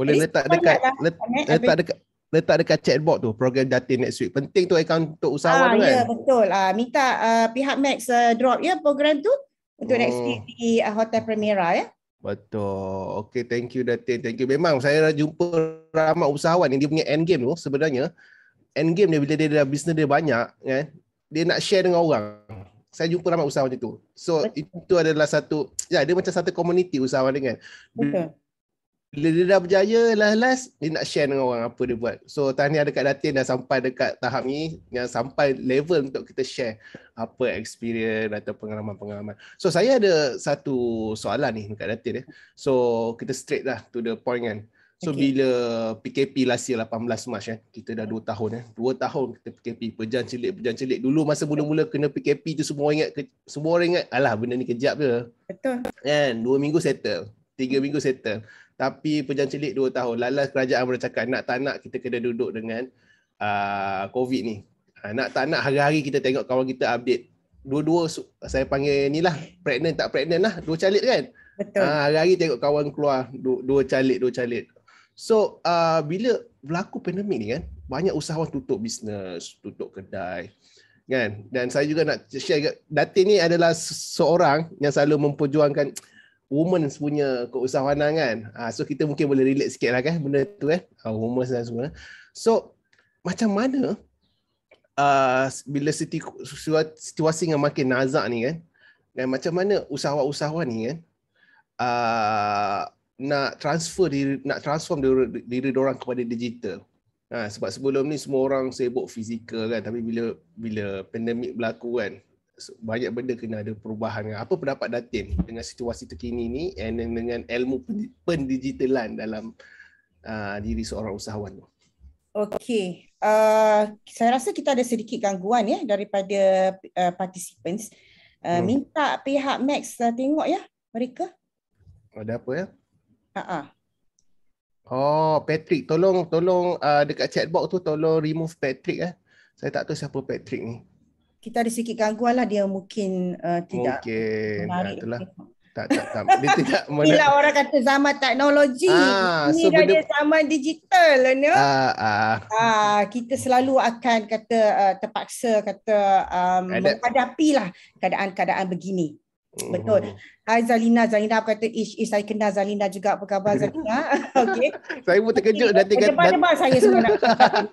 Boleh Jadi, letak dekat let, let, let, letak dekat letak dekat chatbot tu program datin next week penting tu account untuk usahawan ah, tu kan ya yeah, betul ah, minta uh, pihak Max uh, eh, drop ya yeah, program tu untuk oh. next week di uh, Hotel Premiera ya yeah? betul Okay, thank you datin thank you memang saya dah jumpa ramai usahawan yang dia punya end game tu sebenarnya end game dia bila dia dah business dia banyak kan dia nak share dengan orang saya jumpa ramai usahawan macam tu. So Betul. itu adalah satu ya dia macam satu community usahawan dengan. Bila dia dah berjaya last last dia nak share dengan orang apa dia buat. So tahniah dekat Datin dah sampai dekat tahap ni yang sampai level untuk kita share apa experience atau pengalaman-pengalaman. So saya ada satu soalan ni dekat Datin eh. So kita straight lah to the point kan. Uh, So okay. bila PKP last year 18 Mac eh, kita dah 2 tahun eh. 2 tahun kita PKP, pejan celik, pejan celik. Dulu masa mula-mula kena PKP tu semua orang ingat, semua orang ingat, alah benda ni kejap je. Betul. Kan, 2 minggu settle, 3 minggu settle. Tapi pejan celik 2 tahun, lalas kerajaan boleh nak tak nak kita kena duduk dengan uh, COVID ni. Uh, nak tak nak hari-hari kita tengok kawan kita update. Dua-dua saya panggil ni lah, pregnant tak pregnant lah, dua calik kan. Betul. Uh, hari-hari tengok kawan keluar, dua, dua dua calik. So uh, bila berlaku pandemik ni kan, banyak usahawan tutup bisnes, tutup kedai. Kan? Dan saya juga nak share, Datin ni adalah seorang yang selalu memperjuangkan women punya keusahawanan kan. Uh, so kita mungkin boleh relate sikit lah kan benda tu eh. Uh, women dan semua. So macam mana uh, bila situasi, situasi yang makin nazak ni kan, dan macam mana usahawan-usahawan ni kan, uh, nak transfer diri, nak transform diri, diri orang kepada digital. Ha, sebab sebelum ni semua orang sibuk fizikal kan tapi bila bila pandemik berlaku kan banyak benda kena ada perubahan. Kan. Apa pendapat Datin dengan situasi terkini ni and dengan ilmu pendigitalan dalam uh, diri seorang usahawan tu? Okey. Uh, saya rasa kita ada sedikit gangguan ya daripada uh, participants. Uh, hmm. minta pihak Max uh, tengok ya mereka. Ada apa ya? Uh-uh. Oh, Patrick, tolong tolong uh, dekat chat box tu tolong remove Patrick eh. Saya tak tahu siapa Patrick ni. Kita ada sikit gangguan lah dia mungkin uh, tidak. Okey, nah, itulah. Tak, tak, tak. Dia tidak (laughs) mana... Bila orang kata zaman teknologi, ah, ini so dah benda... zaman digital. Ah, ah. ah, kita selalu akan kata uh, terpaksa kata um, menghadapi lah keadaan-keadaan begini. Betul. Mhm. Hai Zalina, Zalina kata, "Ish, ish saya kenal Zalina juga. Apa khabar Zalina?" (laughs) Okey. Saya pun terkejut okay. nanti kata. Depan depan saya semua nak.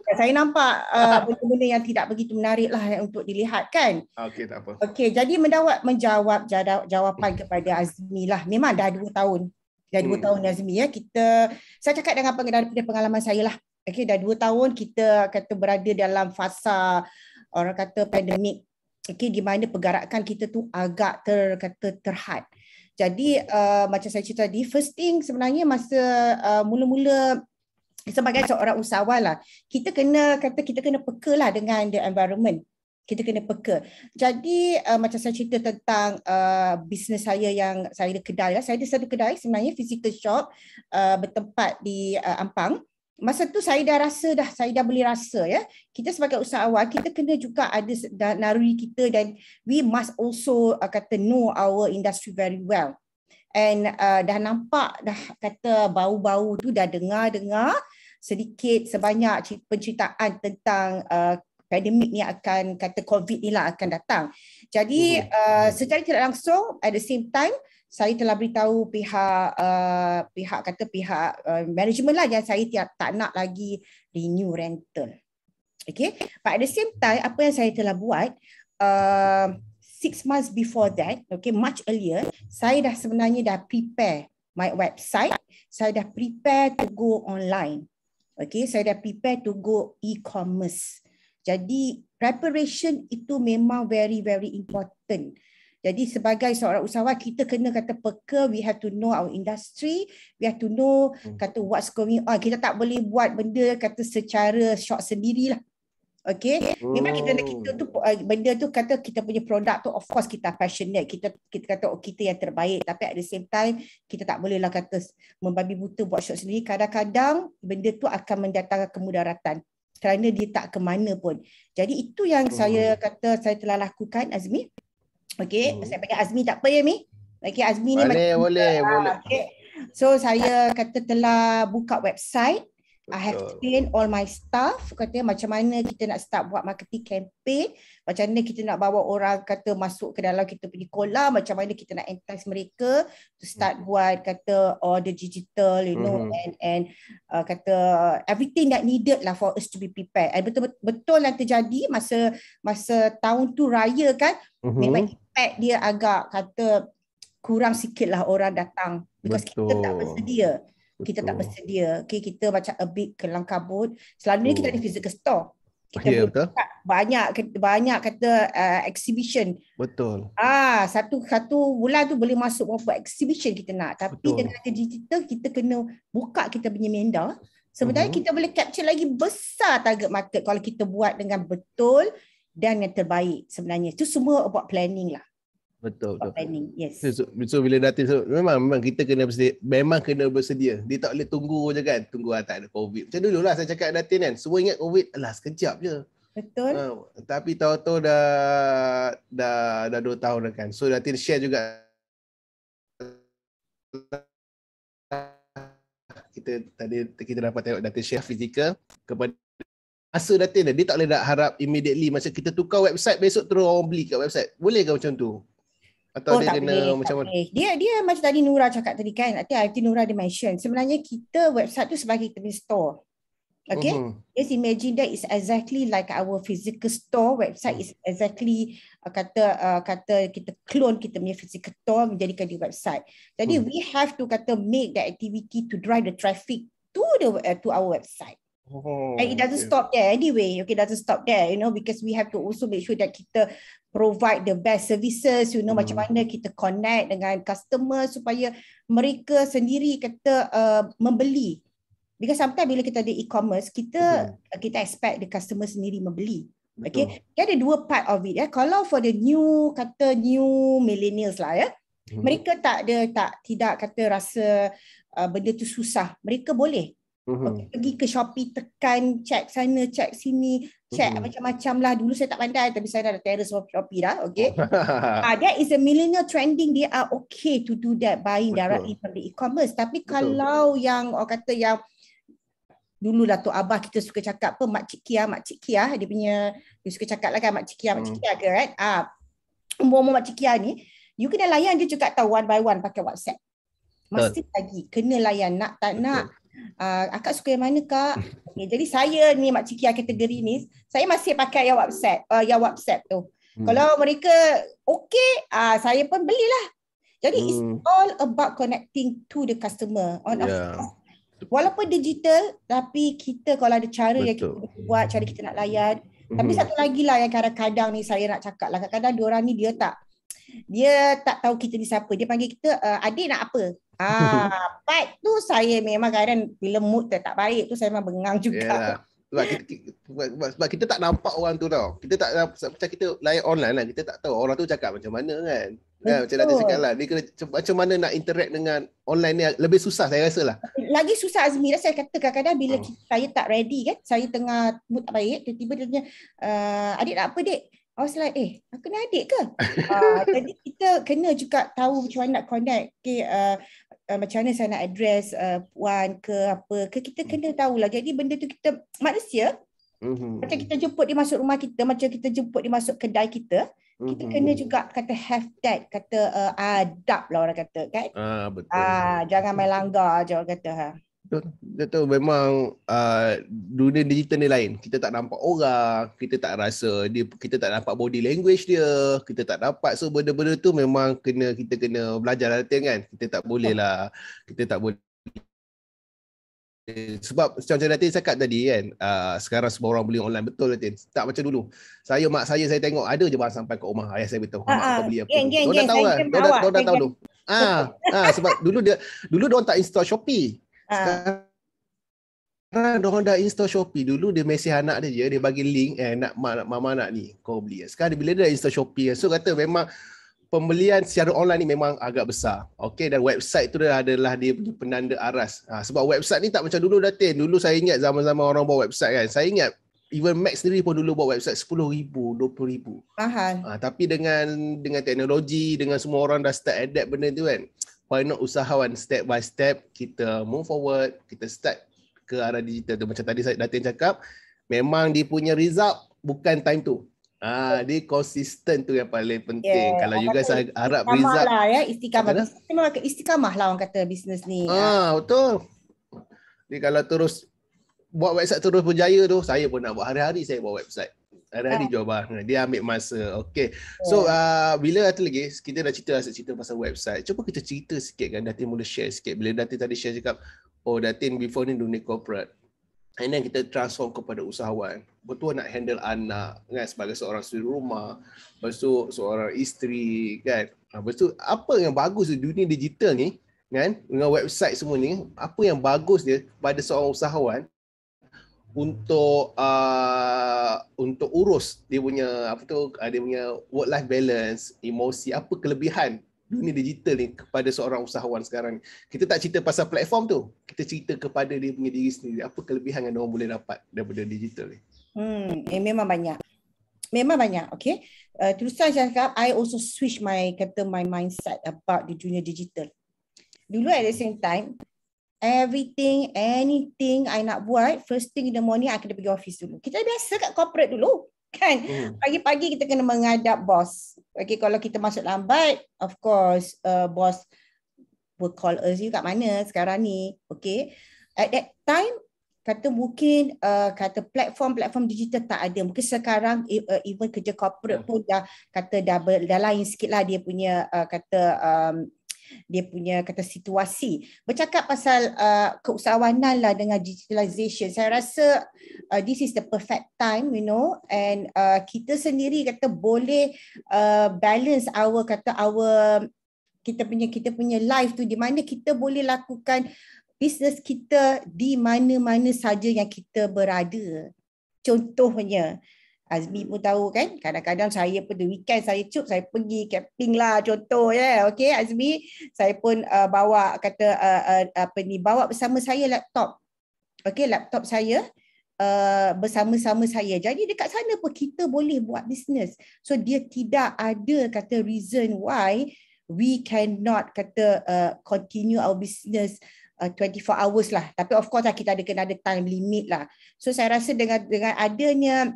(laughs) saya nampak uh, benda-benda yang tidak begitu menariklah untuk dilihat kan. Okey, tak apa. Okey, jadi mendawat menjawab jawapan kepada Azmi lah. Memang dah dua tahun. Dah dua hmm. tahun Azmi ya. Kita saya cakap dengan pengalaman pengalaman saya lah. Okey, dah dua tahun kita kata berada dalam fasa orang kata pandemik okay, gimana pergerakan kita tu agak ter, kata, terhad. Jadi uh, macam saya cerita tadi, first thing sebenarnya masa uh, mula-mula sebagai seorang usahawan lah, kita kena kata kita kena peka lah dengan the environment. Kita kena peka. Jadi uh, macam saya cerita tentang uh, bisnes saya yang saya ada kedai lah. Saya ada satu kedai sebenarnya physical shop uh, bertempat di uh, Ampang. Uh, masa tu saya dah rasa dah saya dah boleh rasa ya kita sebagai usahawan kita kena juga ada naruri kita dan we must also uh, kata know our industry very well and uh, dah nampak dah kata bau-bau tu dah dengar-dengar sedikit sebanyak penceritaan tentang uh, pandemik ni akan kata covid ni lah akan datang jadi mm-hmm. uh, secara tidak langsung at the same time saya telah beritahu pihak uh, pihak kata pihak uh, management lah yang saya tiap, tak nak lagi renew rental. Okay. But at the same time, apa yang saya telah buat, uh, six months before that, okay, much earlier, saya dah sebenarnya dah prepare my website. Saya dah prepare to go online. Okay, saya dah prepare to go e-commerce. Jadi, preparation itu memang very, very important. Jadi sebagai seorang usahawan kita kena kata peka we have to know our industry, we have to know hmm. kata what's going on. Kita tak boleh buat benda kata secara shock sendirilah. Okay, memang kita nak kita tu oh. eh, benda tu kata kita punya produk tu of course kita passionate kita kita kata oh, kita yang terbaik tapi at the same time kita tak bolehlah kata membabi buta buat shot sendiri kadang-kadang benda tu akan mendatangkan kemudaratan kerana dia tak ke mana pun. Jadi itu yang oh. saya hmm. kata saya telah lakukan Azmi. Okay, hmm. saya panggil Azmi tak apa ya Mi? Okay, Azmi ni boleh, boleh, lah, boleh. Okay. So saya kata telah buka website I have train all my staff kata macam mana kita nak start buat marketing campaign, macam mana kita nak bawa orang kata masuk ke dalam kita punya kolam, macam mana kita nak entice mereka to start mm buat kata all the digital you know mm-hmm. and and uh, kata everything that needed lah for us to be prepared. And betul betul lah terjadi masa masa tahun tu raya kan mm-hmm. memang impact dia agak kata kurang sikit lah orang datang because betul. kita tak bersedia kita betul. tak bersedia okay, kita macam a bit kelang kabut selalu ni kita ada physical store kita yeah, ya, betul. banyak banyak kata uh, exhibition betul ah satu satu bulan tu boleh masuk berapa exhibition kita nak tapi betul. dengan digital kita kena buka kita punya minda sebenarnya uh-huh. kita boleh capture lagi besar target market kalau kita buat dengan betul dan yang terbaik sebenarnya itu semua about planning lah Betul betul. Planning. Yes. So, so, so bila datang so, memang memang kita kena bersedia, memang kena bersedia. Dia tak boleh tunggu je kan, tunggu lah, tak ada COVID. Macam dululah saya cakap datang kan, semua ingat COVID alah sekejap je. Betul. Uh, tapi tahu-tahu dah dah dah 2 tahun dah kan. So datang share juga kita tadi kita dapat tengok data share fizikal kepada masa datin dia tak boleh nak harap immediately masa kita tukar website besok terus orang beli kat website boleh ke macam tu atau oh, dia tak kena boleh, macam tak boleh. dia dia macam tadi Nura cakap tadi kan nanti IT Nura dia mention sebenarnya kita website tu sebagai kita punya store okay uh-huh. just imagine that is exactly like our physical store website is exactly uh, kata uh, kata kita clone kita punya physical store menjadikan dia website jadi uh-huh. we have to kata make the activity to drive the traffic to the uh, to our website Oh, and it doesn't okay. stop there anyway. Okay, doesn't stop there. You know, because we have to also make sure that kita provide the best services. You know, mm. macam hmm. mana kita connect dengan customer supaya mereka sendiri kata uh, membeli. Because sometimes bila kita ada e-commerce, kita mm. kita expect the customer sendiri membeli. Okay, Betul. ada dua part of it. Eh. Kalau for the new kata new millennials lah ya, yeah. mm. mereka tak ada tak tidak kata rasa uh, benda tu susah. Mereka boleh Okay, mm-hmm. pergi ke Shopee tekan check sana check sini check mm-hmm. macam-macam lah dulu saya tak pandai tapi saya dah ada terrace of Shopee dah okay uh, (laughs) ah, that is a millennial trending they are okay to do that buying Betul. directly from the e-commerce tapi Betul. kalau yang orang kata yang dulu lah Tok Abah kita suka cakap apa makcik Kia makcik Kia dia punya dia suka cakap lah kan makcik Kia makcik hmm. Kia ke right ah uh, umur-umur makcik Kia ni you kena layan dia juga tahu one by one pakai WhatsApp Masih lagi kena layan nak tak Betul. nak Uh, akak suka yang mana kak? Okay, jadi saya ni mak cik yang kategori ni, saya masih pakai yang WhatsApp, uh, yang WhatsApp tu. Hmm. Kalau mereka okey, uh, ah, saya pun belilah. Jadi hmm. it's all about connecting to the customer on yeah. Walaupun digital tapi kita kalau ada cara Betul. yang kita buat, cara kita nak layan. Hmm. Tapi satu lagi lah yang kadang-kadang ni saya nak cakap lah. Kadang-kadang diorang ni dia tak dia tak tahu kita ni siapa. Dia panggil kita eh, adik nak apa? Ah, part tu saya memang kadang bila mood tu tak baik tu saya memang bengang juga. Yeah. Sebab kita, sebab, sebab kita tak nampak orang tu tau. Kita tak macam kita layan online lah, kita tak tahu orang tu cakap macam mana kan. Kan macam Nadia cakap lah, dia kena, macam mana nak interact dengan online ni lebih susah saya rasa lah. Lagi susah Azmi lah, saya kata kadang-kadang bila oh. saya tak ready kan, saya tengah mood tak baik, tiba-tiba dia tanya, uh, adik nak apa dek? I was like, eh, aku ni adik ke? uh, (laughs) ah, jadi kita kena juga tahu macam mana nak connect. Okay, uh, uh, macam mana saya nak address uh, puan ke apa ke. Kita kena hmm. tahu lah. Jadi benda tu kita manusia. Mm-hmm. Macam kita jemput dia masuk rumah kita. Macam kita jemput dia masuk kedai kita. Kita kena hmm. juga kata have that. Kata uh, adab lah orang kata. Kan? Ah, betul. Ah, jangan main langgar je orang kata. Ha? Kita tahu memang uh, dunia digital ni lain. Kita tak nampak orang, kita tak rasa dia kita tak nampak body language dia, kita tak dapat so benda-benda tu memang kena kita kena belajar latihan kan. Kita tak boleh lah. Kita tak boleh sebab macam saya Latin cakap tadi kan uh, Sekarang semua orang beli online betul Latin Tak macam dulu Saya mak saya saya tengok ada je barang sampai ke rumah Ayah saya beritahu mak ah, kau beli ah. apa Mereka dah tahu kan Mereka dah tahu dulu ah, ah, sebab dulu dia dulu dia orang tak install Shopee. Ah. Sekarang dia orang dah install Shopee dulu dia mesej anak dia je dia bagi link eh nak mama nak ni kau beli. Sekarang bila dia dah install Shopee so kata memang pembelian secara online ni memang agak besar. Okey dan website tu dah adalah dia punya penanda aras. Ha, sebab website ni tak macam dulu dah tin. Dulu saya ingat zaman-zaman orang buat website kan. Saya ingat even Max sendiri pun dulu buat website 10,000, 20,000. Mahal. Ha, tapi dengan dengan teknologi, dengan semua orang dah start adapt benda tu kan why not usahawan step by step kita move forward, kita start ke arah digital tu. Macam tadi saya Datin cakap, memang dia punya result bukan time tu. Ah, uh, dia konsisten tu yang paling penting. Yeah. Kalau juga saya istikamah harap result. Lah ya, istikamah. Memang ke istikamah lah orang kata bisnes ni. Ya. Ah, betul. Jadi kalau terus buat website terus berjaya tu, saya pun nak buat hari-hari saya buat website. Ada kan? ni jawapan. Dia ambil masa. Okay. So ya. uh, bila satu lagi kita dah cerita asyik cerita pasal website. Cuba kita cerita sikit kan Datin mula share sikit. Bila Datin tadi share cakap oh Datin before ni dunia corporate. And then kita transform kepada usahawan. Betul nak handle anak kan sebagai seorang suri rumah. Lepas tu seorang isteri kan. Lepas tu apa yang bagus di dunia digital ni kan dengan website semua ni apa yang bagus dia pada seorang usahawan untuk uh, untuk urus dia punya apa tu uh, dia punya work life balance emosi apa kelebihan dunia digital ni kepada seorang usahawan sekarang ni kita tak cerita pasal platform tu kita cerita kepada dia punya diri sendiri apa kelebihan yang orang boleh dapat daripada digital ni hmm eh, memang banyak memang banyak okey uh, terus saya cakap i also switch my kata my mindset about the dunia digital dulu at the same time everything, anything I nak buat, first thing in the morning, I kena pergi office dulu. Kita biasa kat corporate dulu. (laughs) Kan? Hmm. Pagi-pagi kita kena menghadap bos. Okay, kalau kita masuk lambat, of course, uh, bos will call us, you kat mana sekarang ni? Okay. At that time, kata mungkin uh, kata platform-platform digital tak ada. Mungkin sekarang e, uh, even kerja corporate hmm. pun dah kata dah, dah lain sikit lah dia punya uh, kata um, dia punya kata situasi. Bercakap pasal uh, keusahawanan lah dengan digitalisation. saya rasa uh, this is the perfect time, you know, and uh, kita sendiri kata boleh uh, balance our kata our kita punya kita punya life tu di mana kita boleh lakukan bisnes kita di mana-mana saja yang kita berada. Contohnya, Azmi pun tahu kan kadang-kadang saya pun the weekend saya cukup saya pergi camping lah contoh ya yeah. okey Azmi saya pun uh, bawa kata uh, uh, apa ni bawa bersama saya laptop okay laptop saya uh, bersama-sama saya jadi dekat sana pun kita boleh buat business so dia tidak ada kata reason why we cannot kata uh, continue our business uh, 24 hours lah tapi of course lah kita ada kena ada time limit lah so saya rasa dengan dengan adanya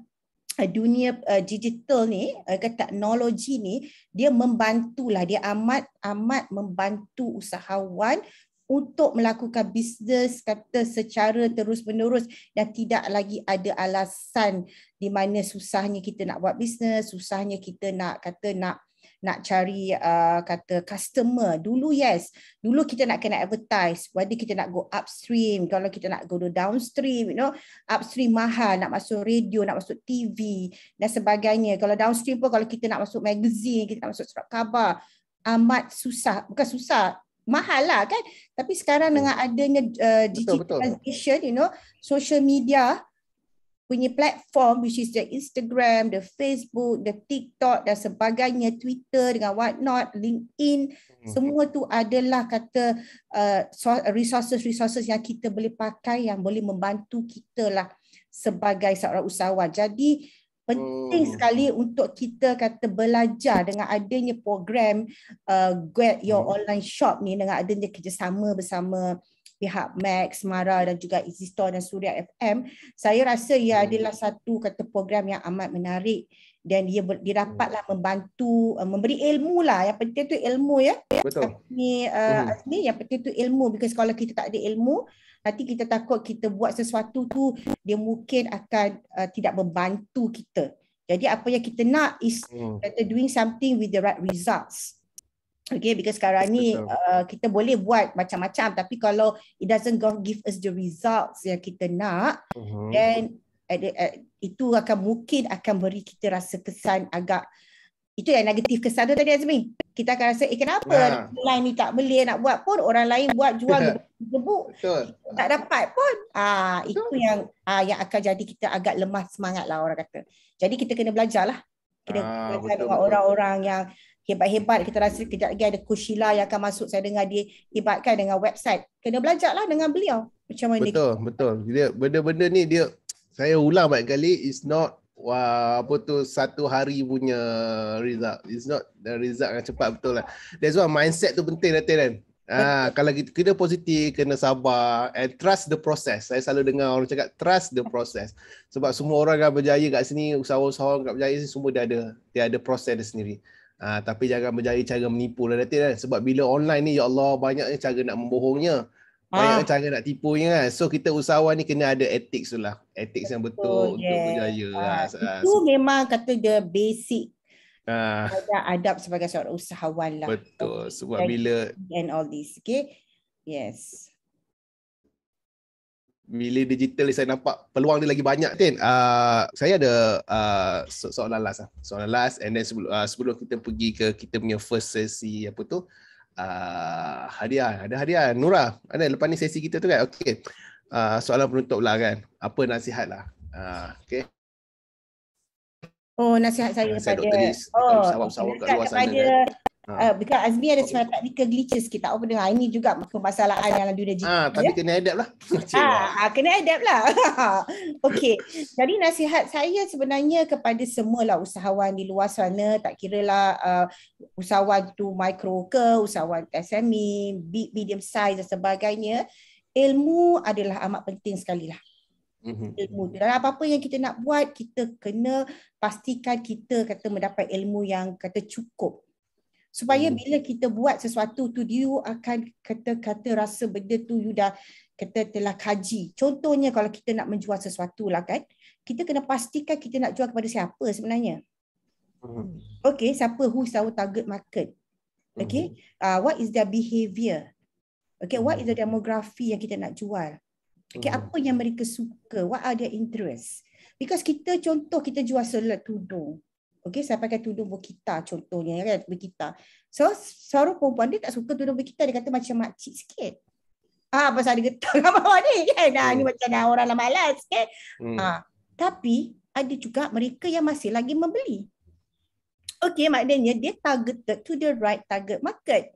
Uh, dunia uh, digital ni uh, ke teknologi ni dia membantulah dia amat amat membantu usahawan untuk melakukan bisnes kata secara terus-menerus dan tidak lagi ada alasan di mana susahnya kita nak buat bisnes, susahnya kita nak kata nak nak cari uh, kata customer dulu yes dulu kita nak kena advertise wadi kita nak go upstream kalau kita nak go to downstream you know upstream mahal nak masuk radio nak masuk TV dan sebagainya kalau downstream pun kalau kita nak masuk magazine kita nak masuk surat khabar amat susah bukan susah mahal lah kan tapi sekarang dengan adanya uh, digitalization you know social media punya platform which is the Instagram, the Facebook, the TikTok dan sebagainya, Twitter dengan whatnot, LinkedIn, mhm. semua tu adalah kata uh, resources-resources yang kita boleh pakai yang boleh membantu kita lah sebagai seorang usahawan. Jadi penting oh. sekali untuk kita kata belajar dengan adanya program uh, Get Your mhm. Online Shop ni dengan adanya kerjasama bersama pihak Max, Mara dan juga Easy Store dan Surya FM, saya rasa ia hmm. adalah satu kata program yang amat menarik dan dia didapatlah hmm. membantu eh, memberi ilmu lah yang penting tu ilmu ya betul ni uh, eh, hmm. yang penting tu ilmu because sekolah kita tak ada ilmu nanti kita takut kita buat sesuatu tu dia mungkin akan uh, tidak membantu kita jadi apa yang kita nak is hmm. kita doing something with the right results Okay, because sekarang ni uh, kita boleh buat macam-macam tapi kalau it doesn't give us the results yang kita nak uh-huh. then at the, at, itu akan mungkin akan beri kita rasa kesan agak itu yang negatif kesan tu tadi Azmi. Kita akan rasa eh kenapa nah. lain ni tak boleh nak buat pun orang lain buat jual (laughs) gebu tak dapat pun. Ah Betul. itu yang ah, yang akan jadi kita agak lemah semangat lah orang kata. Jadi kita kena belajar lah, kita ah, belajar betul, dengan orang-orang yang hebat-hebat kita rasa kejap lagi ada Kushila yang akan masuk saya dengar dia hebatkan dengan website kena belajarlah dengan beliau macam mana betul dia... betul dia benda-benda ni dia saya ulang banyak kali it's not wah, apa tu satu hari punya result it's not the result yang cepat betul lah that's why mindset tu penting nanti kan Ah, kalau kita, kena positif, kena sabar and trust the process. Saya selalu dengar orang cakap trust the process. Sebab semua orang yang berjaya kat sini, usahawan-usahawan yang berjaya sini, semua dia ada dia ada proses dia sendiri. Ha, tapi jangan mencari cara menipu lah nanti kan. Sebab bila online ni, ya Allah, banyaknya cara nak membohongnya. banyaknya ah. cara nak tipunya kan. So kita usahawan ni kena ada etik tu lah. Etik yang betul, betul yeah. untuk berjaya. Ha, ha, itu so. memang kata dia basic. Ha. Ada adab sebagai seorang usahawan lah. Betul. Sebab okay. bila... And all this. Okay. Yes bila digital ni saya nampak peluang dia lagi banyak kan uh, saya ada uh, so- soalan last lah. soalan last and then sebelum, uh, sebelum kita pergi ke kita punya first sesi apa tu uh, hadiah ada hadiah Nura ada lepas ni sesi kita tu kan okey uh, soalan penutup lah kan apa nasihat lah uh, okey Oh nasihat saya, saya pada Oh, saya kepada Ha. Uh, because Azmi ada semacam technical glitches kita. Tak apa dengar. Ha, ini juga permasalahan dalam dunia digital. Ah, ah tapi ya. kena adapt lah. (laughs) lah. Ah, ah, kena adapt lah. (laughs) okay. Jadi nasihat saya sebenarnya kepada semua lah usahawan di luar sana. Tak kira lah uh, usahawan tu mikro ke, usahawan SME, big, medium size dan sebagainya. Ilmu adalah amat penting sekali lah. Mhm. Ilmu. dan apa-apa yang kita nak buat, kita kena pastikan kita kata mendapat ilmu yang kata cukup supaya hmm. bila kita buat sesuatu tu dia akan kata-kata rasa benda tu you dah kata telah kaji. Contohnya kalau kita nak menjual sesuatu lah kan, kita kena pastikan kita nak jual kepada siapa sebenarnya. Hmm. Okay, siapa who is our target market? Okay, hmm. uh, what is their behavior? Okay, what is the hmm. demography yang kita nak jual? Okay, hmm. apa yang mereka suka? What are their interests? Because kita contoh kita jual selat tudung. Okey, saya pakai tudung berkita contohnya ya kan, berkita. So, seorang perempuan dia tak suka tudung berkita, dia kata macam makcik sikit. Ah, pasal dia getah kat bawah ni kan. Ah, hmm. ni macam dah orang lah malas kan. Hmm. Ah, tapi ada juga mereka yang masih lagi membeli. Okey, maknanya dia targeted to the right target market.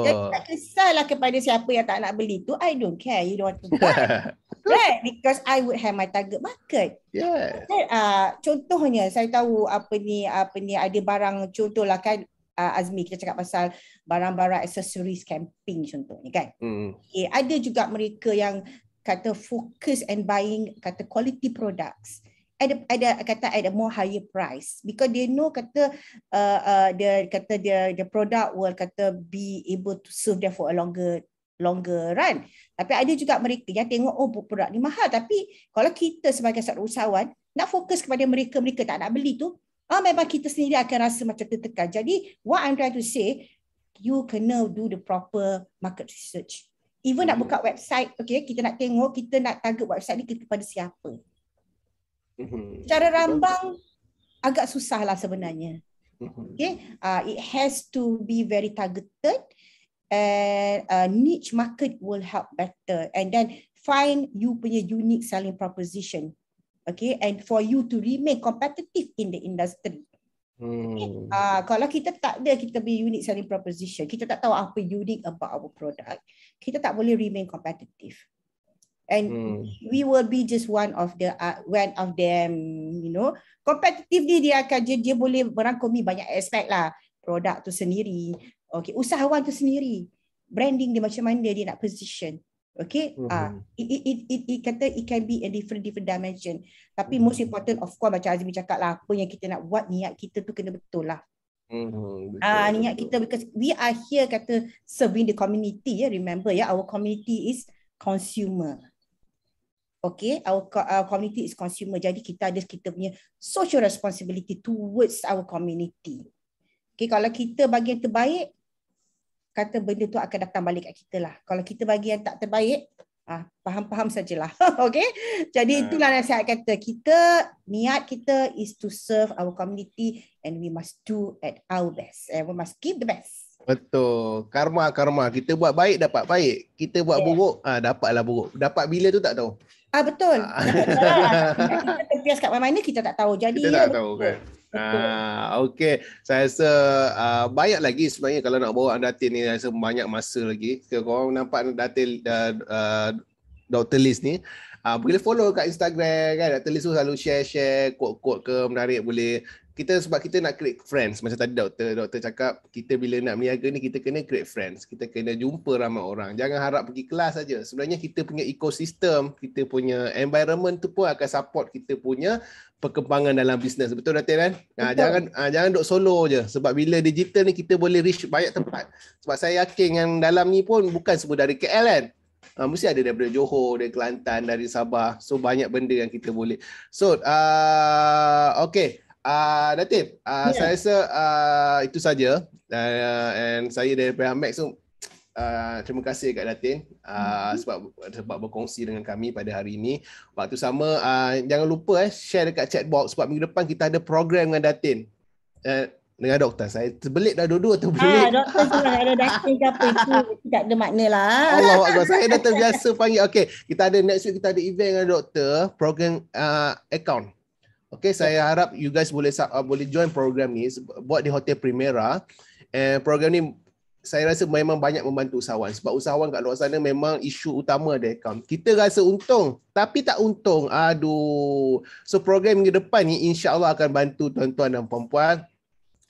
Betul. Jadi tak kisahlah kepada siapa yang tak nak beli tu, I don't care. You don't want to buy. (laughs) right? Because I would have my target market. Yeah. Right? Uh, contohnya, saya tahu apa ni, apa ni ada barang, contohlah kan, uh, Azmi, kita cakap pasal barang-barang accessories camping contohnya kan. Mm. Okay, eh, ada juga mereka yang kata fokus and buying kata quality products. Mm ada ada kata ada more higher price because they know kata uh, uh, the kata dia the product will kata be able to serve them for a longer longer run tapi ada juga mereka yang tengok oh produk ni mahal tapi kalau kita sebagai seorang usahawan nak fokus kepada mereka mereka tak nak beli tu ah uh, memang kita sendiri akan rasa macam tertekan jadi what i'm trying to say you kena do the proper market research even hmm. nak buka website okay kita nak tengok kita nak target website ni kita kepada siapa Mm-hmm. Cara rambang agak susah lah sebenarnya. Mm-hmm. Okay, uh, it has to be very targeted and uh, niche market will help better. And then find you punya unique selling proposition. Okay, and for you to remain competitive in the industry. Okay. Uh, kalau kita tak ada kita be unique selling proposition, kita tak tahu apa unique about our product, kita tak boleh remain competitive and hmm. we will be just one of the uh, one of them you know competitively dia akan dia, dia boleh merangkumi banyak aspect lah produk tu sendiri okey usahawan tu sendiri branding dia macam mana dia nak position okey ah hmm. uh, it, it it it kata it can be a different different dimension tapi hmm. most important of course macam Azmi cakap lah apa yang kita nak buat niat kita tu kena betul lah Mm-hmm, betul, uh, niat kita because we are here kata serving the community ya yeah? remember ya yeah? our community is consumer Okay, our, our community is consumer. Jadi kita ada kita punya social responsibility towards our community. Okay, kalau kita bagi yang terbaik, kata benda tu akan datang balik kat kita lah. Kalau kita bagi yang tak terbaik, ah, faham-faham sajalah. (laughs) okay, jadi hmm. itulah yang saya kata. Kita, niat kita is to serve our community and we must do at our best. And we must give the best. Betul. Karma-karma. Kita buat baik, dapat baik. Kita buat yeah. buruk, ah, dapatlah buruk. Dapat bila tu tak tahu. Ah betul. Ah. Lah. kita terpias kat mana-mana kita tak tahu. Jadi kita tak tahu kan. Ah, okey. Saya rasa uh, banyak lagi sebenarnya kalau nak bawa Datin ni saya rasa banyak masa lagi. Kalau korang nampak Datin uh, ah, Dr. Liz ni uh, boleh follow kat Instagram kan. Dr. Liz tu selalu share-share quote-quote ke menarik boleh kita sebab kita nak create friends macam tadi doktor doktor cakap kita bila nak berniaga ni kita kena create friends kita kena jumpa ramai orang jangan harap pergi kelas saja sebenarnya kita punya ekosistem kita punya environment tu pun akan support kita punya perkembangan dalam bisnes betul tak kan Ha, jangan ha, jangan duk solo je sebab bila digital ni kita boleh reach banyak tempat sebab saya yakin yang dalam ni pun bukan semua dari KL kan Ha, mesti ada daripada Johor, dari Kelantan, dari Sabah. So banyak benda yang kita boleh. So, uh, okay. Uh, ah, Datib, uh, ah, yeah. saya rasa uh, itu saja. Dan uh, and saya dari Amex tu, uh, terima kasih kepada Datin uh, mm-hmm. sebab, sebab berkongsi dengan kami pada hari ini. Waktu sama, uh, jangan lupa eh, share dekat chat box sebab minggu depan kita ada program dengan Datin. Uh, dengan doktor saya terbelit dah dua-dua tu belit. Ha, doktor tu lah, ada daging ke apa itu tak ada makna lah. Allah Allah saya dah terbiasa panggil. Okey, kita ada next week kita ada event dengan doktor program uh, account. Okay, saya harap you guys boleh uh, boleh join program ni buat di Hotel Primera. And program ni saya rasa memang banyak membantu usahawan sebab usahawan kat luar sana memang isu utama dia account. Kita rasa untung tapi tak untung. Aduh. So program minggu depan ni insya-Allah akan bantu tuan-tuan dan puan-puan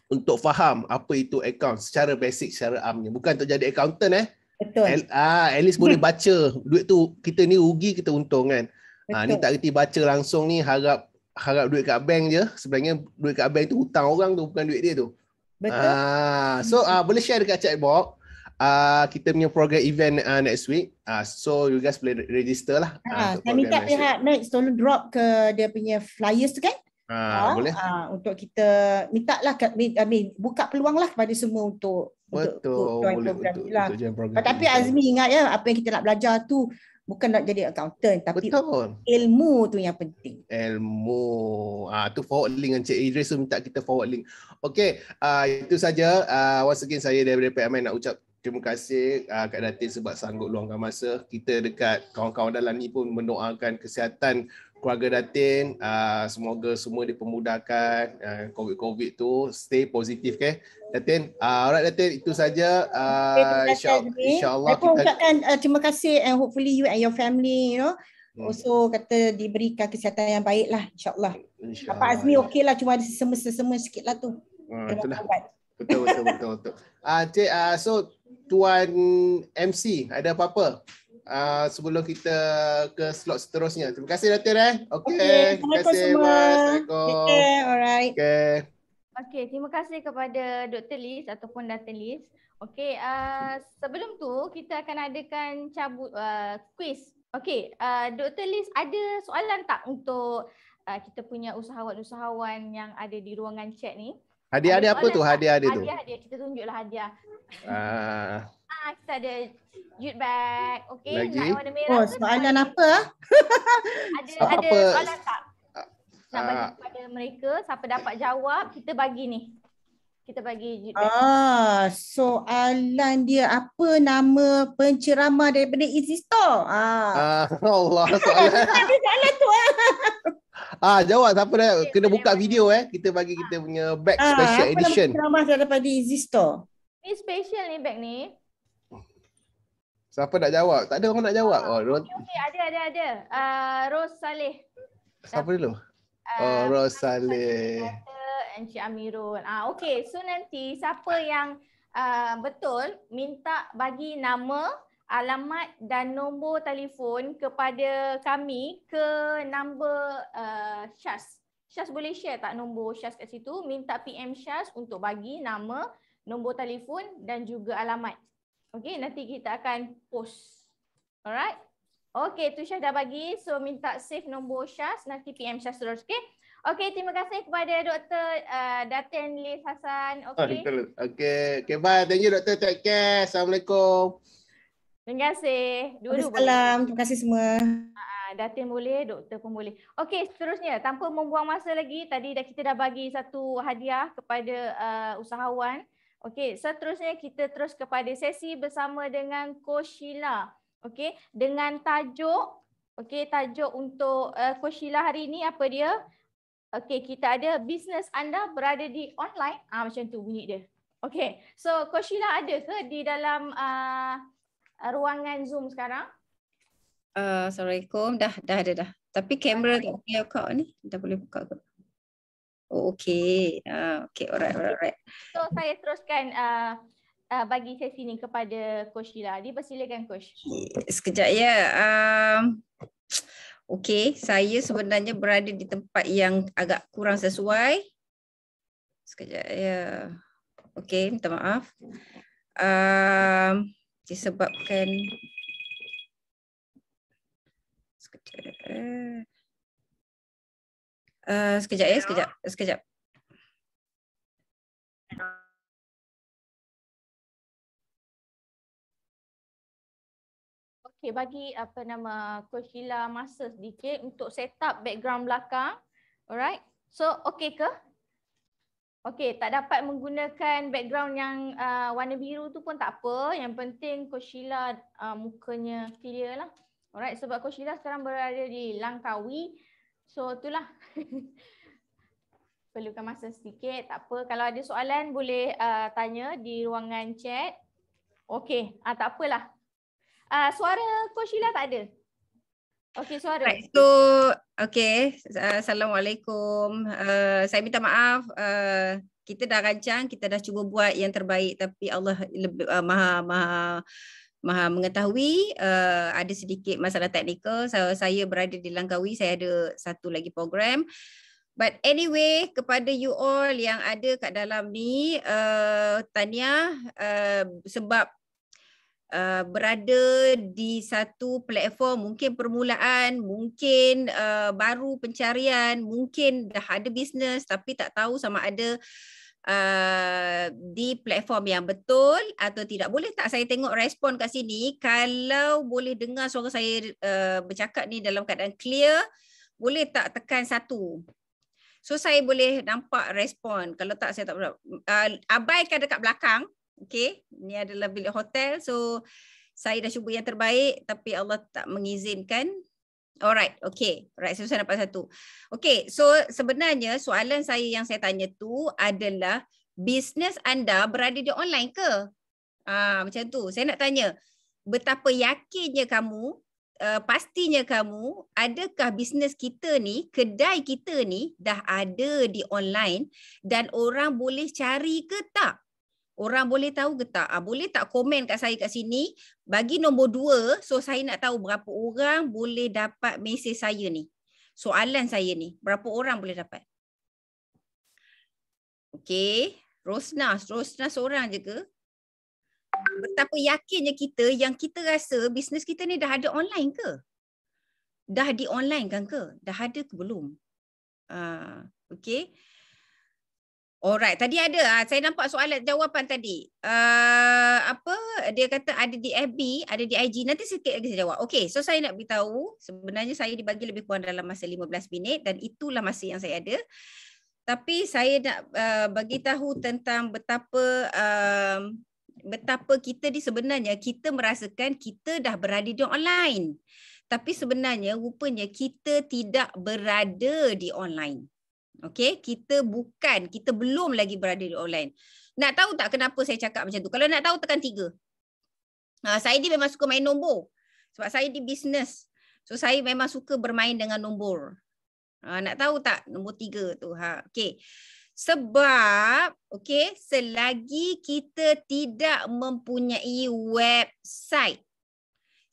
untuk faham apa itu account secara basic, secara amnya. Bukan untuk jadi accountant eh. Betul. At, ah, at least boleh (laughs) baca duit tu kita ni rugi kita untung kan. Ah ni tak reti baca langsung ni harap harap duit kat bank je sebenarnya duit kat bank tu hutang orang tu bukan duit dia tu betul uh, so uh, boleh share dekat chat box uh, ah, kita punya program event uh, next week uh, so you guys boleh register lah uh, kami minta pihak next tolong drop ke dia punya flyers tu kan Ha, ha, boleh. Ha, untuk kita minta lah kami I mean, buka peluang lah kepada semua untuk Betul. untuk join program, lah. program tapi Azmi ingat ya apa yang kita nak belajar tu bukan nak jadi accountant tapi Betul. ilmu tu yang penting ilmu ah tu forward link dengan Cik Idris So minta kita forward link okey uh, itu saja uh, once again saya daripada PMI nak ucap Terima kasih uh, Kak Datin sebab sanggup luangkan masa. Kita dekat kawan-kawan dalam ni pun mendoakan kesihatan keluarga Datin uh, semoga semua dipermudahkan uh, COVID-COVID tu stay positif ke okay? Datin uh, alright Datin itu saja uh, okay, insyaallah insyaallah kita ucapkan uh, terima kasih and hopefully you and your family you know hmm. also kata diberikan kesihatan yang baik insyaallah Insya Pak Azmi ya. okay lah cuma ada sesama-sesama sikit lah tu uh, betul, betul betul betul betul uh, uh, so Tuan MC ada apa-apa uh, sebelum kita ke slot seterusnya. Terima kasih Datin eh. Okey. Okay. Terima kasih mas. Assalamualaikum. Okay. Alright. Okey. Okey, terima kasih kepada Dr. Liz ataupun Datin Liz. Okey, uh, sebelum tu kita akan adakan cabut uh, quiz. Okey, uh, Dr. Liz ada soalan tak untuk uh, kita punya usahawan-usahawan yang ada di ruangan chat ni? Hadiah-hadiah apa tu? Hadiah-hadiah tu. Hadiah-hadiah. Kita tunjuklah hadiah. Uh kita ada jute bag. Okay, warna merah. Oh, soalan apa? Ah? (laughs) ada, ada apa? soalan tak? Nak ah. bagi kepada mereka, siapa dapat jawab, kita bagi ni. Kita bagi jute bag. Ah, soalan dia, apa nama pencerama daripada Easy Store? Ah. ah (laughs) Allah, soalan. (laughs) Ada soalan tu lah. Ah, jawab siapa dah okay, kena buka video eh. Kita bagi kita punya bag ah, special apa edition. Ah, nama daripada Easy Store. Ini special ni bag ni. Siapa nak jawab? Tak ada orang nak jawab. Oh, okay, okay. ada ada ada. Uh, ah, Ros Saleh. Siapa dulu? Uh, oh, Ros Saleh. Encik Amirul. Ah, uh, okay. So nanti siapa yang uh, betul minta bagi nama alamat dan nombor telefon kepada kami ke nombor uh, Syas. Syas boleh share tak nombor Syas kat situ? Minta PM Syas untuk bagi nama, nombor telefon dan juga alamat. Okay, nanti kita akan post. Alright. Okay, tu Syah dah bagi. So, minta save nombor Syah. Nanti PM Syah terus. Okay. Okay, terima kasih kepada Dr. Uh, Datin Liz Hassan. Okay. Okay. okay. Bye. Thank you, Dr. Take care. Assalamualaikum. Terima kasih. Dulu Salam. Terima kasih semua. Ah, Datin boleh, doktor pun boleh. Okey, seterusnya tanpa membuang masa lagi, tadi dah kita dah bagi satu hadiah kepada uh, usahawan. Okey, seterusnya kita terus kepada sesi bersama dengan Koshila. Okey, dengan tajuk okey, tajuk untuk uh, eh, Koshila hari ini apa dia? Okey, kita ada bisnes anda berada di online. Ah macam tu bunyi dia. Okey. So, Koshila ada ke di dalam uh, ruangan Zoom sekarang? Uh, Assalamualaikum. Dah dah ada dah. Tapi kamera tak boleh buka ni. Dah boleh buka ke? Oh, okay. Uh, okay, alright, alright, alright. So, saya teruskan uh, uh, bagi sesi ni kepada Coach Sheila. Dipersilakan, Coach. Sekejap, ya. Um, okay, saya sebenarnya berada di tempat yang agak kurang sesuai. Sekejap, ya. Okay, minta maaf. Um, disebabkan... Sekejap, ya. Eh. Eh, sekejap ya, sekejap. Sekejap. Okay, bagi apa nama Coach Hila masa sedikit untuk set up background belakang. Alright. So, okay ke? Okay, tak dapat menggunakan background yang uh, warna biru tu pun tak apa. Yang penting Coach Hila uh, mukanya clear lah. Alright, sebab Coach Hila sekarang berada di Langkawi. So itulah. (laughs) Perlukan masa sedikit. Tak apa. Kalau ada soalan boleh uh, tanya di ruangan chat. Okay, Uh, ah, tak apalah. Uh, suara Coach Hila tak ada? Okay suara. Right. So, okay. Ah, Assalamualaikum. Uh, saya minta maaf. Uh, kita dah rancang. Kita dah cuba buat yang terbaik. Tapi Allah lebih uh, maha maha Maha mengetahui uh, ada sedikit masalah teknikal so, saya berada di Langkawi saya ada satu lagi program but anyway kepada you all yang ada kat dalam ni uh, eh, tanya uh, eh, sebab Uh, berada di satu platform mungkin permulaan mungkin uh, baru pencarian mungkin dah ada bisnes tapi tak tahu sama ada uh, uh, di platform yang betul atau tidak. Boleh tak saya tengok respon kat sini? Kalau boleh dengar suara saya uh, bercakap ni dalam keadaan clear, boleh tak tekan satu? So saya boleh nampak respon. Kalau tak saya tak boleh. Uh, abaikan dekat belakang. Okay. ini adalah bilik hotel. So saya dah cuba yang terbaik tapi Allah tak mengizinkan. Alright, okay. Alright, saya susah dapat satu. Okay, so sebenarnya soalan saya yang saya tanya tu adalah bisnes anda berada di online ke? Ah, macam tu. Saya nak tanya, betapa yakinnya kamu, uh, pastinya kamu, adakah bisnes kita ni, kedai kita ni dah ada di online dan orang boleh cari ke tak? Orang boleh tahu ke tak? Ah, boleh tak komen kat saya kat sini? Bagi nombor dua, so saya nak tahu berapa orang boleh dapat mesej saya ni. Soalan saya ni, berapa orang boleh dapat? Okay, Rosna, Rosna seorang je ke? Betapa yakinnya kita yang kita rasa bisnes kita ni dah ada online ke? Dah di online kan ke? Dah ada ke belum? Uh, ah, okay. Alright, oh, tadi ada ah, saya nampak soalan jawapan tadi. Uh, apa dia kata ada di FB, ada di IG. Nanti sikit lagi saya jawab. okay so saya nak beritahu sebenarnya saya dibagi lebih kurang dalam masa 15 minit dan itulah masa yang saya ada. Tapi saya nak uh, bagi tahu tentang betapa uh, betapa kita di sebenarnya kita merasakan kita dah berada di online. Tapi sebenarnya rupanya kita tidak berada di online. Okay, kita bukan, kita belum lagi berada di online. Nak tahu tak kenapa saya cakap macam tu? Kalau nak tahu, tekan tiga. Uh, saya ni memang suka main nombor. Sebab saya di bisnes. So, saya memang suka bermain dengan nombor. Uh, nak tahu tak nombor tiga tu? Ha, okay. Sebab, okay, selagi kita tidak mempunyai website,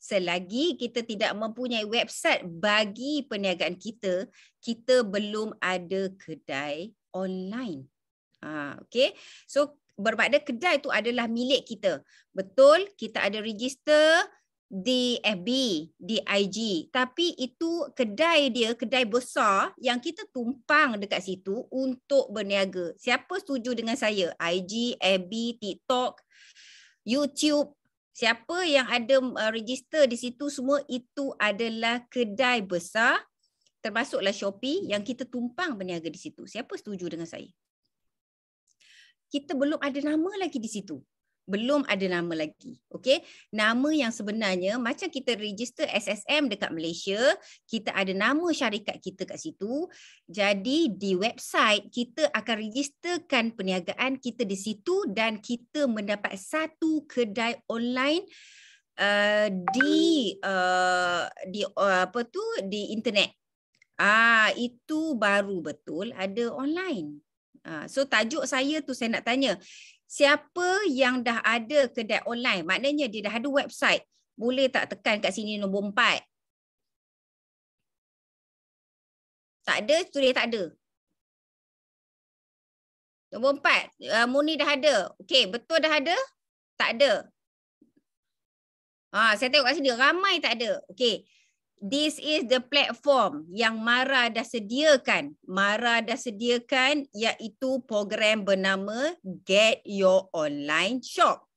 selagi kita tidak mempunyai website bagi perniagaan kita, kita belum ada kedai online. Ha, okay. So bermakna kedai itu adalah milik kita. Betul, kita ada register di FB, di IG. Tapi itu kedai dia, kedai besar yang kita tumpang dekat situ untuk berniaga. Siapa setuju dengan saya? IG, FB, TikTok, YouTube, Siapa yang ada uh, register di situ semua itu adalah kedai besar termasuklah Shopee yang kita tumpang berniaga di situ. Siapa setuju dengan saya? Kita belum ada nama lagi di situ belum ada nama lagi. Okey. Nama yang sebenarnya macam kita register SSM dekat Malaysia, kita ada nama syarikat kita kat situ. Jadi di website kita akan registerkan perniagaan kita di situ dan kita mendapat satu kedai online uh, di uh, di uh, apa tu di internet. Ah itu baru betul ada online. Uh, so tajuk saya tu saya nak tanya siapa yang dah ada kedai online maknanya dia dah ada website boleh tak tekan kat sini nombor 4 tak ada tulis tak ada nombor 4 uh, muni dah ada okey betul dah ada tak ada ha saya tengok kat sini ramai tak ada okey this is the platform yang Mara dah sediakan. Mara dah sediakan iaitu program bernama Get Your Online Shop.